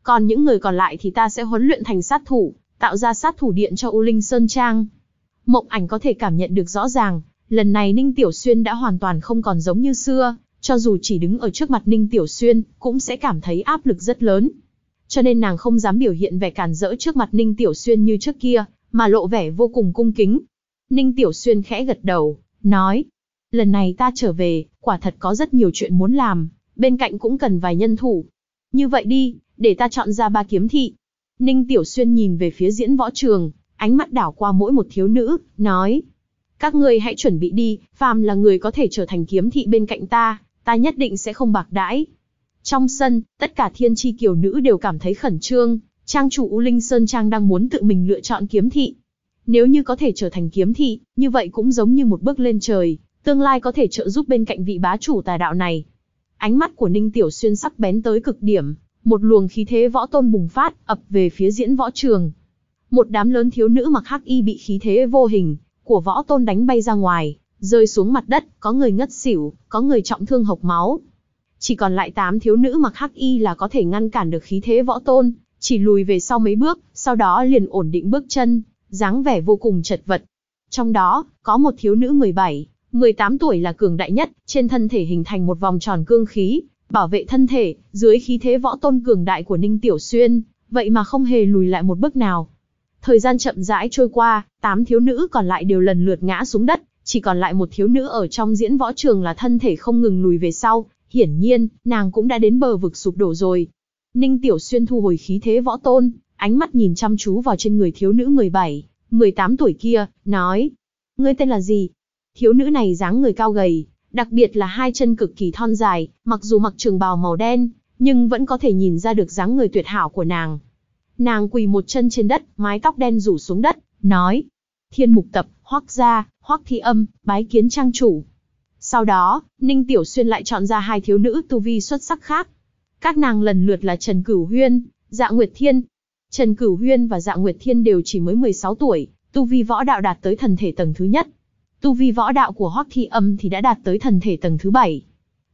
Còn những người còn lại thì ta sẽ huấn luyện thành sát thủ, tạo ra sát thủ điện cho U Linh Sơn Trang. Mộng ảnh có thể cảm nhận được rõ ràng, lần này Ninh Tiểu Xuyên đã hoàn toàn không còn giống như xưa, cho dù chỉ đứng ở trước mặt Ninh Tiểu Xuyên, cũng sẽ cảm thấy áp lực rất lớn. Cho nên nàng không dám biểu hiện vẻ cản rỡ trước mặt Ninh Tiểu Xuyên như trước kia, mà lộ vẻ vô cùng cung kính. Ninh Tiểu Xuyên khẽ gật đầu, nói, lần này ta trở về, quả thật có rất nhiều chuyện muốn làm, bên cạnh cũng cần vài nhân thủ. Như vậy đi, để ta chọn ra ba kiếm thị. Ninh Tiểu Xuyên nhìn về phía diễn võ trường, ánh mắt đảo qua mỗi một thiếu nữ, nói, các ngươi hãy chuẩn bị đi, phàm là người có thể trở thành kiếm thị bên cạnh ta, ta nhất định sẽ không bạc đãi. Trong sân, tất cả thiên tri kiều nữ đều cảm thấy khẩn trương, trang chủ U Linh Sơn Trang đang muốn tự mình lựa chọn kiếm thị, nếu như có thể trở thành kiếm thị, như vậy cũng giống như một bước lên trời, tương lai có thể trợ giúp bên cạnh vị bá chủ tà đạo này. Ánh mắt của Ninh Tiểu Xuyên sắc bén tới cực điểm, một luồng khí thế võ tôn bùng phát, ập về phía diễn võ trường. Một đám lớn thiếu nữ mặc hắc y bị khí thế vô hình của võ tôn đánh bay ra ngoài, rơi xuống mặt đất, có người ngất xỉu, có người trọng thương hộc máu. Chỉ còn lại tám thiếu nữ mặc hắc y là có thể ngăn cản được khí thế võ tôn, chỉ lùi về sau mấy bước, sau đó liền ổn định bước chân, dáng vẻ vô cùng chật vật. Trong đó, có một thiếu nữ 17, 18 tuổi là cường đại nhất, trên thân thể hình thành một vòng tròn cương khí, bảo vệ thân thể, dưới khí thế võ tôn cường đại của Ninh Tiểu Xuyên, vậy mà không hề lùi lại một bước nào. Thời gian chậm rãi trôi qua, 8 thiếu nữ còn lại đều lần lượt ngã xuống đất, chỉ còn lại một thiếu nữ ở trong diễn võ trường là thân thể không ngừng lùi về sau, hiển nhiên, nàng cũng đã đến bờ vực sụp đổ rồi. Ninh Tiểu Xuyên thu hồi khí thế võ tôn, ánh mắt nhìn chăm chú vào trên người thiếu nữ 17, 18 tuổi kia, nói. Ngươi tên là gì? Thiếu nữ này dáng người cao gầy, đặc biệt là hai chân cực kỳ thon dài, mặc dù mặc trường bào màu đen, nhưng vẫn có thể nhìn ra được dáng người tuyệt hảo của nàng. Nàng quỳ một chân trên đất, mái tóc đen rủ xuống đất, nói. Thiên mục tập, hoắc gia, hoắc thi âm, bái kiến trang chủ. Sau đó, Ninh Tiểu Xuyên lại chọn ra hai thiếu nữ tu vi xuất sắc khác. Các nàng lần lượt là Trần Cửu Huyên, Dạ Nguyệt Thiên, Trần Cửu Huyên và Dạ Nguyệt Thiên đều chỉ mới 16 tuổi, tu vi võ đạo đạt tới thần thể tầng thứ nhất. Tu vi võ đạo của Hoắc Thi Âm thì đã đạt tới thần thể tầng thứ bảy.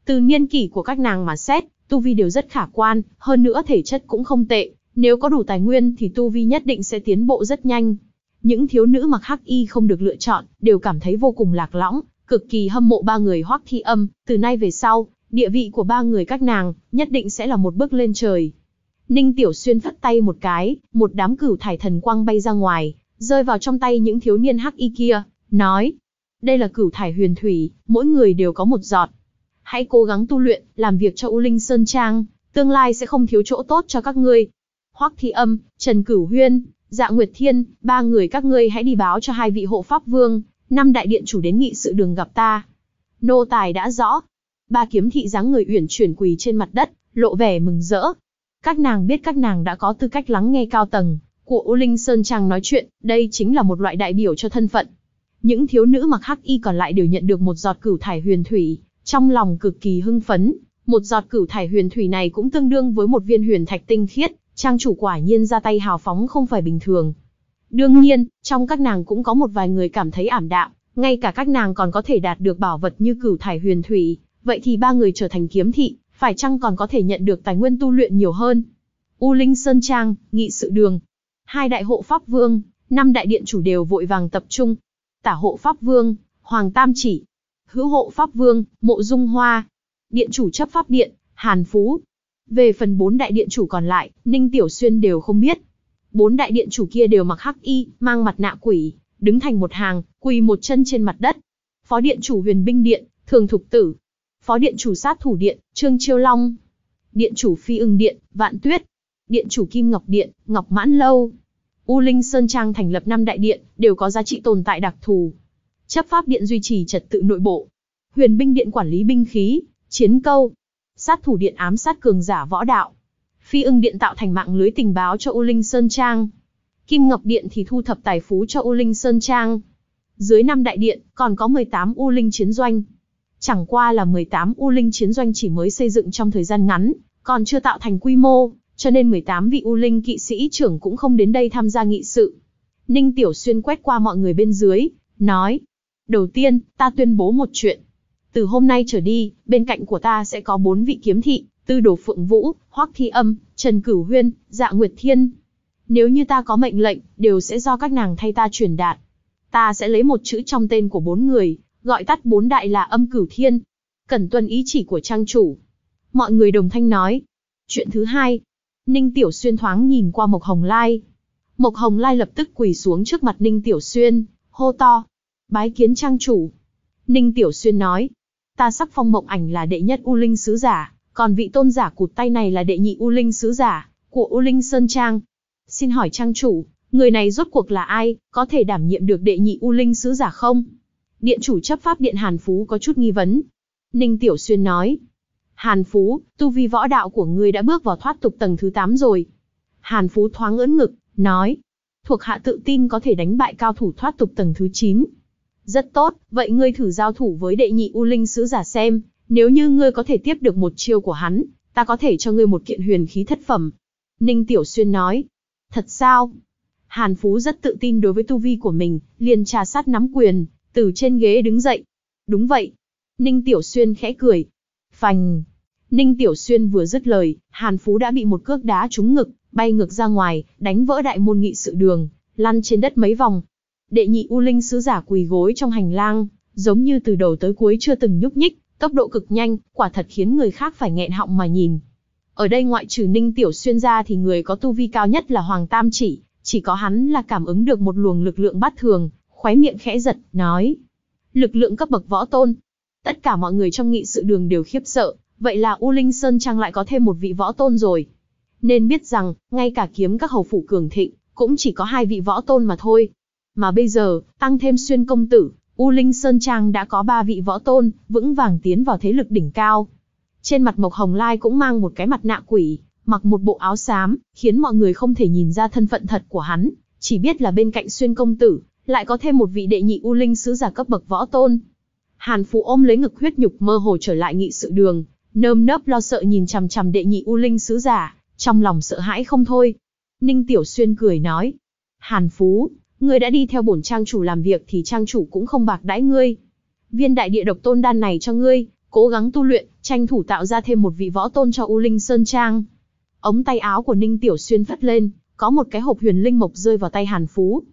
Từ niên kỷ của các nàng mà xét, tu vi đều rất khả quan, hơn nữa thể chất cũng không tệ, nếu có đủ tài nguyên thì tu vi nhất định sẽ tiến bộ rất nhanh. Những thiếu nữ mặc hắc y không được lựa chọn, đều cảm thấy vô cùng lạc lõng, cực kỳ hâm mộ ba người Hoắc Thi Âm, từ nay về sau, địa vị của ba người các nàng nhất định sẽ là một bước lên trời. Ninh Tiểu Xuyên phất tay một cái, một đám cửu thải thần quang bay ra ngoài, rơi vào trong tay những thiếu niên hắc y kia, nói. Đây là cửu thải huyền thủy, mỗi người đều có một giọt. Hãy cố gắng tu luyện, làm việc cho U Linh Sơn Trang, tương lai sẽ không thiếu chỗ tốt cho các ngươi. Hoắc Thi Âm, Trần Cửu Huyên, Dạ Nguyệt Thiên, ba người các ngươi hãy đi báo cho hai vị hộ pháp vương, năm đại điện chủ đến nghị sự đường gặp ta. Nô tài đã rõ. Ba kiếm thị dáng người uyển chuyển quỳ trên mặt đất, lộ vẻ mừng rỡ, các nàng biết các nàng đã có tư cách lắng nghe cao tầng của U Linh Sơn Trang nói chuyện, đây chính là một loại đại biểu cho thân phận. Những thiếu nữ mặc hắc y còn lại đều nhận được một giọt cửu thải huyền thủy, trong lòng cực kỳ hưng phấn. Một giọt cửu thải huyền thủy này cũng tương đương với một viên huyền thạch tinh khiết, trang chủ quả nhiên ra tay hào phóng không phải bình thường. Đương nhiên, trong các nàng cũng có một vài người cảm thấy ảm đạm, ngay cả các nàng còn có thể đạt được bảo vật như cửu thải huyền thủy, vậy thì ba người trở thành kiếm thị, phải chăng còn có thể nhận được tài nguyên tu luyện nhiều hơn. U Linh Sơn Trang, Nghị sự đường, hai đại hộ pháp vương, năm đại điện chủ đều vội vàng tập trung. Tả hộ pháp vương, Hoàng Tam Chỉ, hữu hộ pháp vương, Mộ Dung Hoa, điện chủ chấp pháp điện, Hàn Phú. Về phần bốn đại điện chủ còn lại, Ninh Tiểu Xuyên đều không biết. Bốn đại điện chủ kia đều mặc hắc y, mang mặt nạ quỷ, đứng thành một hàng, quỳ một chân trên mặt đất. Phó điện chủ huyền binh điện, thường thục tử, phó điện chủ sát thủ điện, Trương Chiêu Long, điện chủ Phi Ưng Điện, Vạn Tuyết, điện chủ Kim Ngọc Điện, Ngọc Mãn Lâu. U Linh Sơn Trang thành lập năm đại điện, đều có giá trị tồn tại đặc thù. Chấp pháp điện duy trì trật tự nội bộ. Huyền binh điện quản lý binh khí, chiến câu. Sát thủ điện ám sát cường giả võ đạo. Phi Ưng Điện tạo thành mạng lưới tình báo cho U Linh Sơn Trang. Kim Ngọc Điện thì thu thập tài phú cho U Linh Sơn Trang. Dưới năm đại điện, còn có 18 U Linh chiến doanh, Chẳng qua là 18 U Linh chiến doanh chỉ mới xây dựng trong thời gian ngắn, còn chưa tạo thành quy mô, cho nên 18 vị U Linh kỵ sĩ trưởng cũng không đến đây tham gia nghị sự. Ninh Tiểu Xuyên quét qua mọi người bên dưới, nói. Đầu tiên, ta tuyên bố một chuyện. Từ hôm nay trở đi, bên cạnh của ta sẽ có bốn vị kiếm thị, tư đồ phượng vũ, hoắc thi âm, trần cửu huyên, dạ nguyệt thiên. Nếu như ta có mệnh lệnh, đều sẽ do các nàng thay ta truyền đạt. Ta sẽ lấy một chữ trong tên của bốn người, gọi tắt bốn đại là âm cửu thiên. Cần tuân ý chỉ của trang chủ. Mọi người đồng thanh nói. Chuyện thứ hai. Ninh Tiểu Xuyên thoáng nhìn qua Mộc Hồng Lai. Mộc Hồng Lai lập tức quỳ xuống trước mặt Ninh Tiểu Xuyên, hô to. Bái kiến trang chủ. Ninh Tiểu Xuyên nói. Ta sắc phong mộng ảnh là đệ nhất U Linh Sứ Giả, còn vị tôn giả cụt tay này là đệ nhị U Linh Sứ Giả, của U Linh Sơn Trang. Xin hỏi trang chủ, người này rốt cuộc là ai, có thể đảm nhiệm được đệ nhị U Linh Sứ Giả không? Điện chủ chấp pháp điện Hàn Phú có chút nghi vấn. Ninh Tiểu Xuyên nói. Hàn Phú, tu vi võ đạo của ngươi đã bước vào thoát tục tầng thứ 8 rồi. Hàn Phú thoáng ưỡn ngực, nói. Thuộc hạ tự tin có thể đánh bại cao thủ thoát tục tầng thứ 9. Rất tốt, vậy ngươi thử giao thủ với đệ nhị U Linh Sứ giả xem, nếu như ngươi có thể tiếp được một chiêu của hắn, ta có thể cho ngươi một kiện huyền khí thất phẩm. Ninh Tiểu Xuyên nói. Thật sao? Hàn Phú rất tự tin đối với tu vi của mình, liền trà sát nắm quyền, từ trên ghế đứng dậy. Đúng vậy. Ninh Tiểu Xuyên khẽ cười. Phành. Ninh Tiểu Xuyên vừa dứt lời, Hàn Phú đã bị một cước đá trúng ngực, bay ngược ra ngoài, đánh vỡ đại môn nghị sự đường, lăn trên đất mấy vòng. Đệ nhị U Linh sứ giả quỳ gối trong hành lang, giống như từ đầu tới cuối chưa từng nhúc nhích, tốc độ cực nhanh, quả thật khiến người khác phải nghẹn họng mà nhìn. Ở đây ngoại trừ Ninh Tiểu Xuyên ra thì người có tu vi cao nhất là Hoàng Tam Chỉ, chỉ có hắn là cảm ứng được một luồng lực lượng bất thường, khoái miệng khẽ giật, nói. Lực lượng cấp bậc võ tôn. Tất cả mọi người trong nghị sự đường đều khiếp sợ, vậy là U Linh Sơn Trang lại có thêm một vị võ tôn rồi. Nên biết rằng, ngay cả kiếm các hầu phủ cường thịnh, cũng chỉ có hai vị võ tôn mà thôi. Mà bây giờ, tăng thêm xuyên công tử, U Linh Sơn Trang đã có ba vị võ tôn, vững vàng tiến vào thế lực đỉnh cao. Trên mặt Mộc Hồng Lai cũng mang một cái mặt nạ quỷ, mặc một bộ áo xám, khiến mọi người không thể nhìn ra thân phận thật của hắn, chỉ biết là bên cạnh xuyên công tử, lại có thêm một vị đệ nhị U Linh sứ giả cấp bậc võ tôn. Hàn Phú ôm lấy ngực huyết nhục mơ hồ trở lại nghị sự đường, nơm nớp lo sợ nhìn chằm chằm đệ nhị U Linh sứ giả, trong lòng sợ hãi không thôi. Ninh Tiểu Xuyên cười nói, Hàn Phú, ngươi đã đi theo bổn trang chủ làm việc thì trang chủ cũng không bạc đãi ngươi. Viên đại địa độc tôn đan này cho ngươi, cố gắng tu luyện, tranh thủ tạo ra thêm một vị võ tôn cho U Linh Sơn Trang. Ống tay áo của Ninh Tiểu Xuyên phất lên, có một cái hộp huyền linh mộc rơi vào tay Hàn Phú,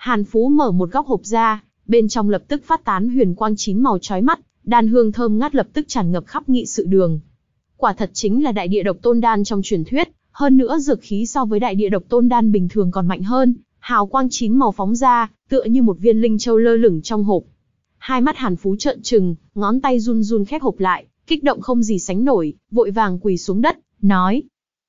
Hàn Phú mở một góc hộp ra, bên trong lập tức phát tán huyền quang chín màu chói mắt, đàn hương thơm ngát lập tức tràn ngập khắp nghị sự đường. Quả thật chính là đại địa độc tôn đan trong truyền thuyết, hơn nữa dược khí so với đại địa độc tôn đan bình thường còn mạnh hơn, hào quang chín màu phóng ra, tựa như một viên linh châu lơ lửng trong hộp. Hai mắt Hàn Phú trợn trừng, ngón tay run run khép hộp lại, kích động không gì sánh nổi, vội vàng quỳ xuống đất, nói: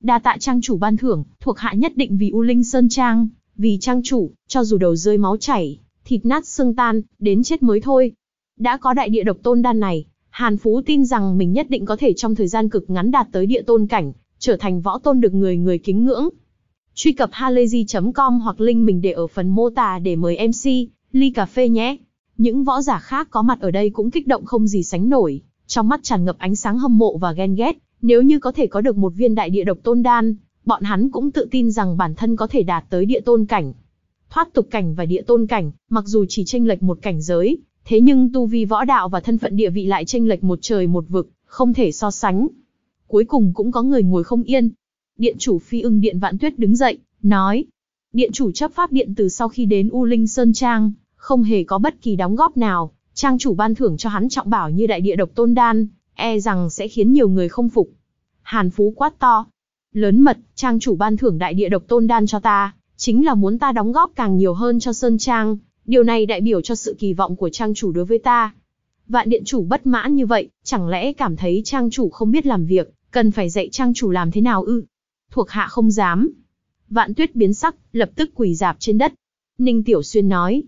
"Đa tạ trang chủ ban thưởng, thuộc hạ nhất định vì U Linh Sơn Trang vì trang chủ, cho dù đầu rơi máu chảy, thịt nát xương tan, đến chết mới thôi. Đã có đại địa độc tôn đan này, Hàn Phú tin rằng mình nhất định có thể trong thời gian cực ngắn đạt tới địa tôn cảnh, trở thành võ tôn được người người kính ngưỡng. Truy cập halayzi.com hoặc link mình để ở phần mô tả để mời MC, ly cà phê nhé. Những võ giả khác có mặt ở đây cũng kích động không gì sánh nổi, trong mắt tràn ngập ánh sáng hâm mộ và ghen ghét, nếu như có thể có được một viên đại địa độc tôn đan, bọn hắn cũng tự tin rằng bản thân có thể đạt tới địa tôn cảnh. Thoát tục cảnh và địa tôn cảnh, mặc dù chỉ chênh lệch một cảnh giới, thế nhưng tu vi võ đạo và thân phận địa vị lại chênh lệch một trời một vực, không thể so sánh. Cuối cùng cũng có người ngồi không yên. Điện chủ phi ưng điện vạn tuyết đứng dậy, nói. Điện chủ chấp pháp điện từ sau khi đến U Linh Sơn Trang, không hề có bất kỳ đóng góp nào, trang chủ ban thưởng cho hắn trọng bảo như đại địa độc tôn đan, e rằng sẽ khiến nhiều người không phục. Hàn Phú quát to, Lớn mật, trang chủ ban thưởng đại địa độc tôn đan cho ta, chính là muốn ta đóng góp càng nhiều hơn cho Sơn Trang, điều này đại biểu cho sự kỳ vọng của trang chủ đối với ta. Vạn điện chủ bất mãn như vậy, chẳng lẽ cảm thấy trang chủ không biết làm việc, cần phải dạy trang chủ làm thế nào ư? Thuộc hạ không dám. Vạn tuyết biến sắc, lập tức quỳ dạp trên đất. Ninh Tiểu Xuyên nói,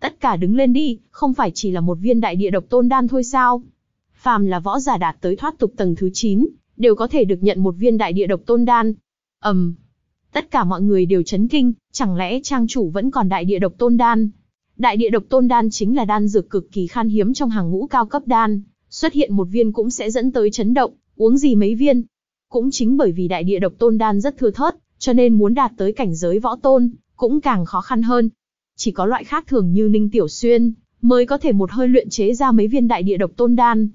tất cả đứng lên đi, không phải chỉ là một viên đại địa độc tôn đan thôi sao? Phàm là võ giả đạt tới thoát tục tầng thứ 9, đều có thể được nhận một viên đại địa độc tôn đan. Ầm. Um, tất cả mọi người đều chấn kinh, chẳng lẽ trang chủ vẫn còn đại địa độc tôn đan? Đại địa độc tôn đan chính là đan dược cực kỳ khan hiếm trong hàng ngũ cao cấp đan, xuất hiện một viên cũng sẽ dẫn tới chấn động, uống gì mấy viên. Cũng chính bởi vì đại địa độc tôn đan rất thưa thớt, cho nên muốn đạt tới cảnh giới võ tôn, cũng càng khó khăn hơn. Chỉ có loại khác thường như Ninh Tiểu Xuyên, mới có thể một hơi luyện chế ra mấy viên đại địa độc tôn đan,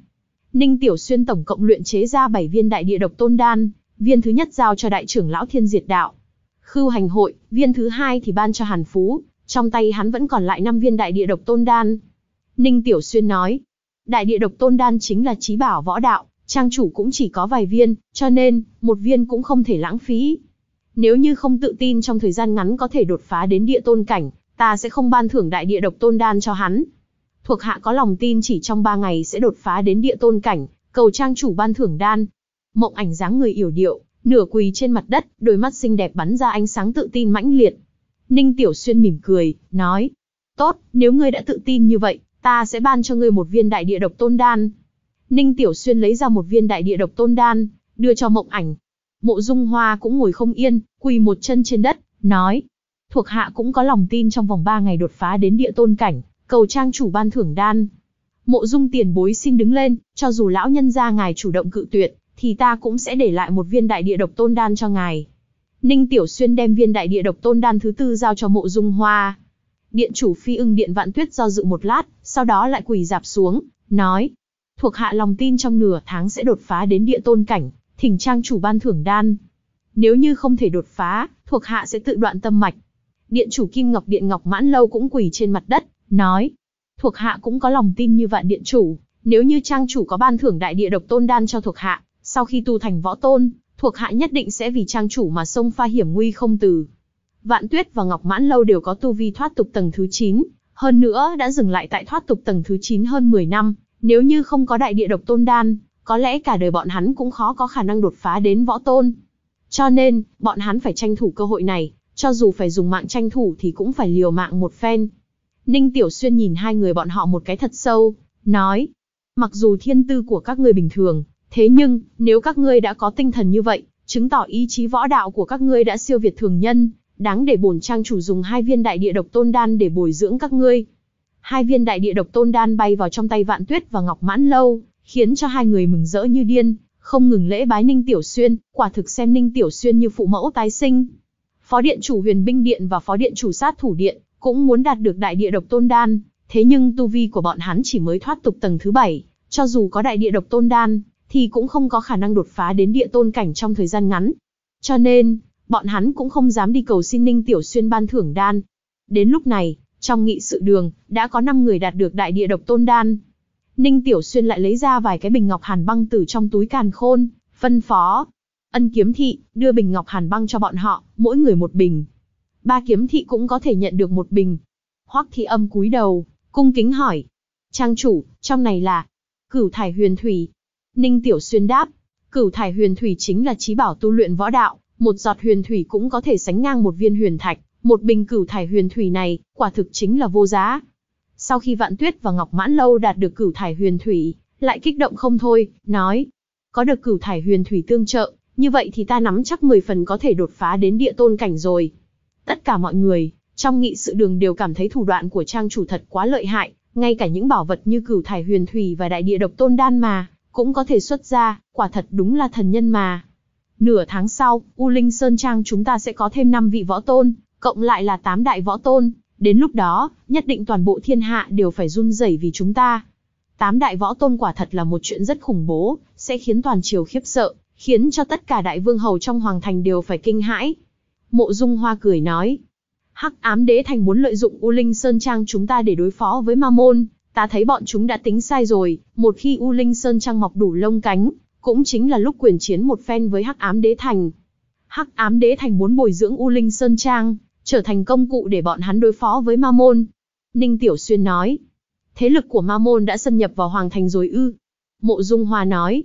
Ninh Tiểu Xuyên tổng cộng luyện chế ra 7 viên đại địa độc tôn đan, viên thứ nhất giao cho đại trưởng lão Thiên Diệt Đạo. Khưu hành hội, viên thứ hai thì ban cho Hàn Phú, trong tay hắn vẫn còn lại 5 viên đại địa độc tôn đan. Ninh Tiểu Xuyên nói, đại địa độc tôn đan chính là trí bảo võ đạo, trang chủ cũng chỉ có vài viên, cho nên, một viên cũng không thể lãng phí. Nếu như không tự tin trong thời gian ngắn có thể đột phá đến địa tôn cảnh, ta sẽ không ban thưởng đại địa độc tôn đan cho hắn, Thuộc hạ có lòng tin chỉ trong ba ngày sẽ đột phá đến địa tôn cảnh, cầu trang chủ ban thưởng đan. Mộng ảnh dáng người yểu điệu, nửa quỳ trên mặt đất, đôi mắt xinh đẹp bắn ra ánh sáng tự tin mãnh liệt. Ninh Tiểu Xuyên mỉm cười, nói, tốt, nếu ngươi đã tự tin như vậy, ta sẽ ban cho ngươi một viên đại địa độc tôn đan. Ninh Tiểu Xuyên lấy ra một viên đại địa độc tôn đan, đưa cho mộng ảnh. Mộ Dung Hoa cũng ngồi không yên, quỳ một chân trên đất, nói, thuộc hạ cũng có lòng tin trong vòng ba ngày đột phá đến địa tôn cảnh, cầu trang chủ ban thưởng đan. Mộ dung tiền bối xin đứng lên, cho dù lão nhân gia ngài chủ động cự tuyệt, thì ta cũng sẽ để lại một viên đại địa độc tôn đan cho ngài. Ninh Tiểu Xuyên đem viên đại địa độc tôn đan thứ tư giao cho mộ dung hoa. Điện chủ phi ưng điện vạn tuyết do dự một lát, sau đó lại quỳ dạp xuống, nói. Thuộc hạ lòng tin trong nửa tháng sẽ đột phá đến địa tôn cảnh, thỉnh trang chủ ban thưởng đan. Nếu như không thể đột phá, thuộc hạ sẽ tự đoạn tâm mạch. Điện chủ Kim Ngọc Điện Ngọc Mãn Lâu cũng quỳ trên mặt đất, nói, thuộc hạ cũng có lòng tin như vạn điện chủ, nếu như trang chủ có ban thưởng đại địa độc tôn đan cho thuộc hạ, sau khi tu thành võ tôn, thuộc hạ nhất định sẽ vì trang chủ mà sông pha hiểm nguy không từ. Vạn Tuyết và Ngọc Mãn Lâu đều có tu vi thoát tục tầng thứ 9, hơn nữa đã dừng lại tại thoát tục tầng thứ 9 hơn 10 năm, nếu như không có đại địa độc tôn đan, có lẽ cả đời bọn hắn cũng khó có khả năng đột phá đến võ tôn. Cho nên, bọn hắn phải tranh thủ cơ hội này, cho dù phải dùng mạng tranh thủ thì cũng phải liều mạng một phen, Ninh Tiểu Xuyên nhìn hai người bọn họ một cái thật sâu, nói, mặc dù thiên tư của các ngươi bình thường, thế nhưng, nếu các ngươi đã có tinh thần như vậy, chứng tỏ ý chí võ đạo của các ngươi đã siêu việt thường nhân, đáng để bổn trang chủ dùng hai viên đại địa độc tôn đan để bồi dưỡng các ngươi. Hai viên đại địa độc tôn đan bay vào trong tay Vạn Tuyết và Ngọc Mãn Lâu, khiến cho hai người mừng rỡ như điên, không ngừng lễ bái Ninh Tiểu Xuyên, quả thực xem Ninh Tiểu Xuyên như phụ mẫu tái sinh. Phó điện chủ Huyền binh điện và phó điện chủ sát thủ điện cũng muốn đạt được đại địa độc tôn đan, thế nhưng tu vi của bọn hắn chỉ mới thoát tục tầng thứ bảy, cho dù có đại địa độc tôn đan, thì cũng không có khả năng đột phá đến địa tôn cảnh trong thời gian ngắn. Cho nên, bọn hắn cũng không dám đi cầu xin Ninh Tiểu Xuyên ban thưởng đan. Đến lúc này, trong nghị sự đường, đã có 5 người đạt được đại địa độc tôn đan. Ninh Tiểu Xuyên lại lấy ra vài cái bình ngọc hàn băng từ trong túi càn khôn, phân phó. Ân kiếm thị, đưa bình ngọc hàn băng cho bọn họ, mỗi người một bình, ba kiếm thị cũng có thể nhận được một bình. Hoắc Thị Âm cúi đầu, cung kính hỏi. Trang chủ, trong này là cửu thải huyền thủy. Ninh Tiểu Xuyên đáp, cửu thải huyền thủy chính là trí bảo tu luyện võ đạo, một giọt huyền thủy cũng có thể sánh ngang một viên huyền thạch, một bình cửu thải huyền thủy này, quả thực chính là vô giá. Sau khi Vạn Tuyết và Ngọc Mãn Lâu đạt được cửu thải huyền thủy, lại kích động không thôi, nói, có được cửu thải huyền thủy tương trợ, như vậy thì ta nắm chắc 10 phần có thể đột phá đến địa tôn cảnh rồi. Tất cả mọi người, trong nghị sự đường đều cảm thấy thủ đoạn của trang chủ thật quá lợi hại, ngay cả những bảo vật như cửu thải huyền thủy và đại địa độc tôn đan mà, cũng có thể xuất ra, quả thật đúng là thần nhân mà. Nửa tháng sau, U Linh Sơn Trang chúng ta sẽ có thêm 5 vị võ tôn, cộng lại là 8 đại võ tôn, đến lúc đó, nhất định toàn bộ thiên hạ đều phải run rẩy vì chúng ta. Tám đại võ tôn quả thật là một chuyện rất khủng bố, sẽ khiến toàn triều khiếp sợ, khiến cho tất cả đại vương hầu trong hoàng thành đều phải kinh hãi, Mộ Dung Hoa cười nói. Hắc ám đế thành muốn lợi dụng U Linh Sơn Trang chúng ta để đối phó với ma môn. Ta thấy bọn chúng đã tính sai rồi, một khi U Linh Sơn Trang mọc đủ lông cánh, cũng chính là lúc quyền chiến một phen với Hắc ám đế thành. Hắc ám đế thành muốn bồi dưỡng U Linh Sơn Trang, trở thành công cụ để bọn hắn đối phó với ma môn. Ninh Tiểu Xuyên nói. Thế lực của ma môn đã xâm nhập vào Hoàng Thành rồi ư. Mộ Dung Hoa nói.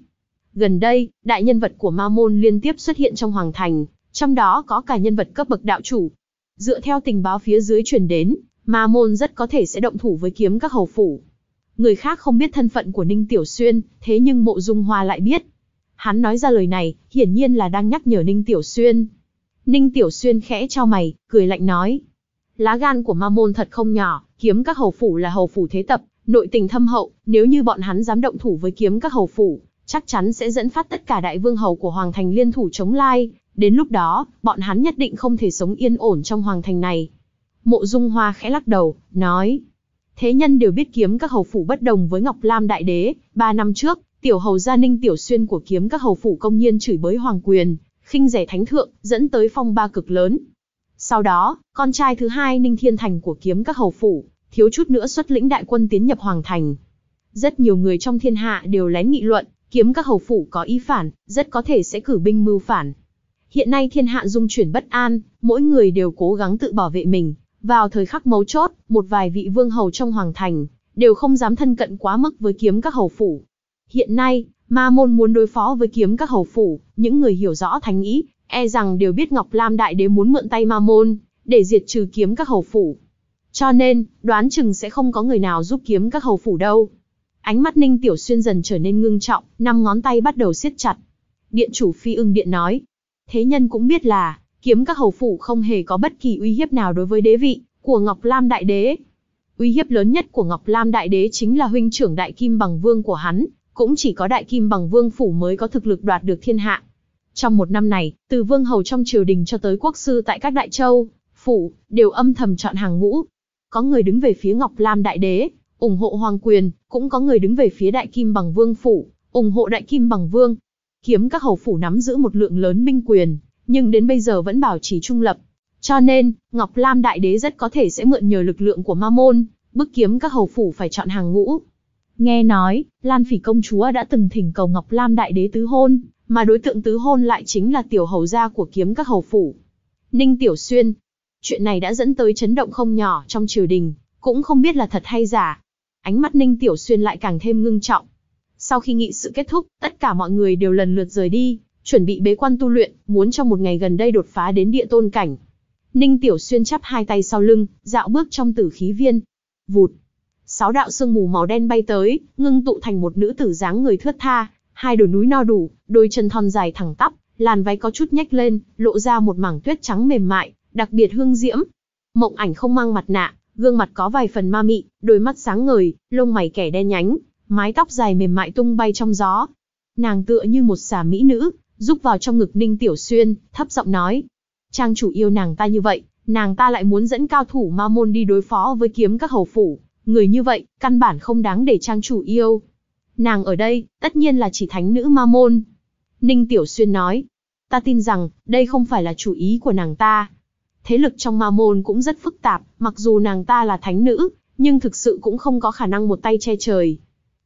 Gần đây, đại nhân vật của ma môn liên tiếp xuất hiện trong Hoàng Thành, trong đó có cả nhân vật cấp bậc đạo chủ. Dựa theo tình báo phía dưới truyền đến, Ma Môn rất có thể sẽ động thủ với kiếm các hầu phủ. Người khác không biết thân phận của Ninh Tiểu Xuyên, thế nhưng Mộ Dung Hoa lại biết. Hắn nói ra lời này, hiển nhiên là đang nhắc nhở Ninh Tiểu Xuyên. Ninh Tiểu Xuyên khẽ cho mày, cười lạnh nói. Lá gan của Ma Môn thật không nhỏ, kiếm các hầu phủ là hầu phủ thế tập, nội tình thâm hậu, nếu như bọn hắn dám động thủ với kiếm các hầu phủ, chắc chắn sẽ dẫn phát tất cả đại vương hầu của Hoàng Thành liên thủ chống lai, Đến lúc đó, bọn hắn nhất định không thể sống yên ổn trong hoàng thành này. Mộ Dung Hoa khẽ lắc đầu, nói. Thế nhân đều biết kiếm các hầu phủ bất đồng với Ngọc Lam Đại Đế, ba năm trước, tiểu hầu gia ninh tiểu xuyên của kiếm các hầu phủ công nhiên chửi bới hoàng quyền, khinh rẻ thánh thượng, dẫn tới phong ba cực lớn. Sau đó, con trai thứ hai Ninh Thiên Thành của kiếm các hầu phủ, thiếu chút nữa xuất lĩnh đại quân tiến nhập hoàng thành. Rất nhiều người trong thiên hạ đều lén nghị luận, kiếm các hầu phủ có ý phản, rất có thể sẽ cử binh mưu phản. Hiện nay thiên hạ dung chuyển bất an, mỗi người đều cố gắng tự bảo vệ mình. Vào thời khắc mấu chốt, một vài vị vương hầu trong hoàng thành, đều không dám thân cận quá mức với kiếm các hầu phủ. Hiện nay, ma môn muốn đối phó với kiếm các hầu phủ, những người hiểu rõ thánh ý, e rằng đều biết Ngọc Lam Đại Đế muốn mượn tay ma môn, để diệt trừ kiếm các hầu phủ. Cho nên, đoán chừng sẽ không có người nào giúp kiếm các hầu phủ đâu. Ánh mắt Ninh Tiểu Xuyên dần trở nên ngưng trọng, năm ngón tay bắt đầu siết chặt. Điện chủ Phi ưng điện nói, thế nhân cũng biết là, kiếm các hầu phủ không hề có bất kỳ uy hiếp nào đối với đế vị của Ngọc Lam Đại Đế. Uy hiếp lớn nhất của Ngọc Lam Đại Đế chính là huynh trưởng Đại Kim Bằng Vương của hắn, cũng chỉ có Đại Kim Bằng Vương phủ mới có thực lực đoạt được thiên hạ. Trong một năm này, từ vương hầu trong triều đình cho tới quốc sư tại các đại châu, phủ, đều âm thầm chọn hàng ngũ. Có người đứng về phía Ngọc Lam Đại Đế, ủng hộ Hoàng Quyền, cũng có người đứng về phía Đại Kim Bằng Vương phủ, ủng hộ Đại Kim Bằng Vương kiếm các hầu phủ nắm giữ một lượng lớn minh quyền, nhưng đến bây giờ vẫn bảo trì trung lập. Cho nên, Ngọc Lam Đại Đế rất có thể sẽ mượn nhờ lực lượng của Ma Môn, bức kiếm các hầu phủ phải chọn hàng ngũ. Nghe nói, Lan Phỉ Công Chúa đã từng thỉnh cầu Ngọc Lam Đại Đế tứ hôn, mà đối tượng tứ hôn lại chính là tiểu hầu gia của kiếm các hầu phủ. Ninh Tiểu Xuyên. Chuyện này đã dẫn tới chấn động không nhỏ trong triều đình, cũng không biết là thật hay giả. Ánh mắt Ninh Tiểu Xuyên lại càng thêm ngưng trọng, sau khi nghị sự kết thúc, tất cả mọi người đều lần lượt rời đi, chuẩn bị bế quan tu luyện, muốn trong một ngày gần đây đột phá đến địa tôn cảnh. Ninh Tiểu Xuyên chắp hai tay sau lưng, dạo bước trong tử khí viên. Vụt. Sáu đạo sương mù màu đen bay tới, ngưng tụ thành một nữ tử dáng người thướt tha, hai đồi núi no đủ, đôi chân thon dài thẳng tắp, làn váy có chút nhách lên, lộ ra một mảng tuyết trắng mềm mại, đặc biệt hương diễm. Mộng Ảnh không mang mặt nạ, gương mặt có vài phần ma mị, đôi mắt sáng ngời, lông mày kẻ đen nhánh, mái tóc dài mềm mại tung bay trong gió. Nàng tựa như một xà mỹ nữ, rúc vào trong ngực Ninh Tiểu Xuyên, thấp giọng nói. Trang chủ yêu nàng ta như vậy, nàng ta lại muốn dẫn cao thủ ma môn đi đối phó với kiếm các hầu phủ. Người như vậy, căn bản không đáng để trang chủ yêu. Nàng ở đây, tất nhiên là chỉ thánh nữ ma môn. Ninh Tiểu Xuyên nói, ta tin rằng, đây không phải là chủ ý của nàng ta. Thế lực trong ma môn cũng rất phức tạp, mặc dù nàng ta là thánh nữ, nhưng thực sự cũng không có khả năng một tay che trời.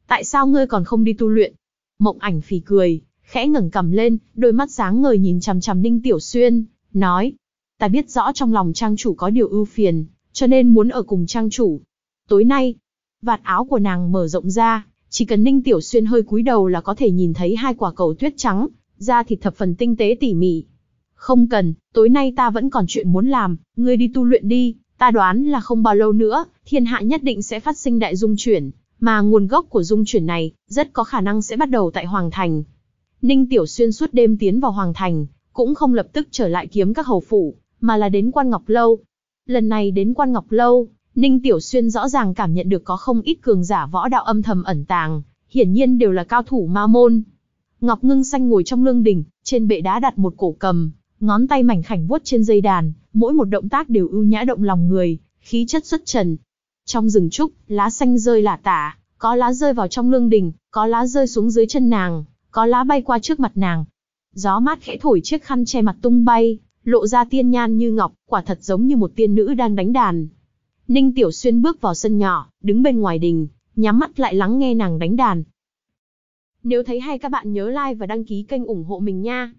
Tại sao ngươi còn không đi tu luyện? Mộng ảnh phì cười, khẽ ngẩng cầm lên, đôi mắt sáng ngời nhìn chằm chằm Ninh Tiểu Xuyên, nói. Ta biết rõ trong lòng trang chủ có điều ưu phiền, cho nên muốn ở cùng trang chủ. Tối nay, vạt áo của nàng mở rộng ra, chỉ cần Ninh Tiểu Xuyên hơi cúi đầu là có thể nhìn thấy hai quả cầu tuyết trắng, da thịt thập phần tinh tế tỉ mỉ. Không cần, tối nay ta vẫn còn chuyện muốn làm, ngươi đi tu luyện đi, ta đoán là không bao lâu nữa, thiên hạ nhất định sẽ phát sinh đại dung chuyển, mà nguồn gốc của dung chuyển này, rất có khả năng sẽ bắt đầu tại Hoàng Thành. Ninh Tiểu Xuyên suốt đêm tiến vào Hoàng Thành, cũng không lập tức trở lại kiếm các hầu phủ, mà là đến Quan Ngọc Lâu. Lần này đến Quan Ngọc Lâu, Ninh Tiểu Xuyên rõ ràng cảm nhận được có không ít cường giả võ đạo âm thầm ẩn tàng, hiển nhiên đều là cao thủ ma môn. Ngọc Ngưng Xanh ngồi trong lương đỉnh, trên bệ đá đặt một cổ cầm, ngón tay mảnh khảnh vuốt trên dây đàn, mỗi một động tác đều ưu nhã động lòng người, khí chất xuất trần, trong rừng trúc, lá xanh rơi lả tả, có lá rơi vào trong lương đình, có lá rơi xuống dưới chân nàng, có lá bay qua trước mặt nàng. Gió mát khẽ thổi chiếc khăn che mặt tung bay, lộ ra tiên nhan như ngọc, quả thật giống như một tiên nữ đang đánh đàn. Ninh Tiểu Xuyên bước vào sân nhỏ, đứng bên ngoài đình, nhắm mắt lại lắng nghe nàng đánh đàn. Nếu thấy hay các bạn nhớ like và đăng ký kênh ủng hộ mình nha.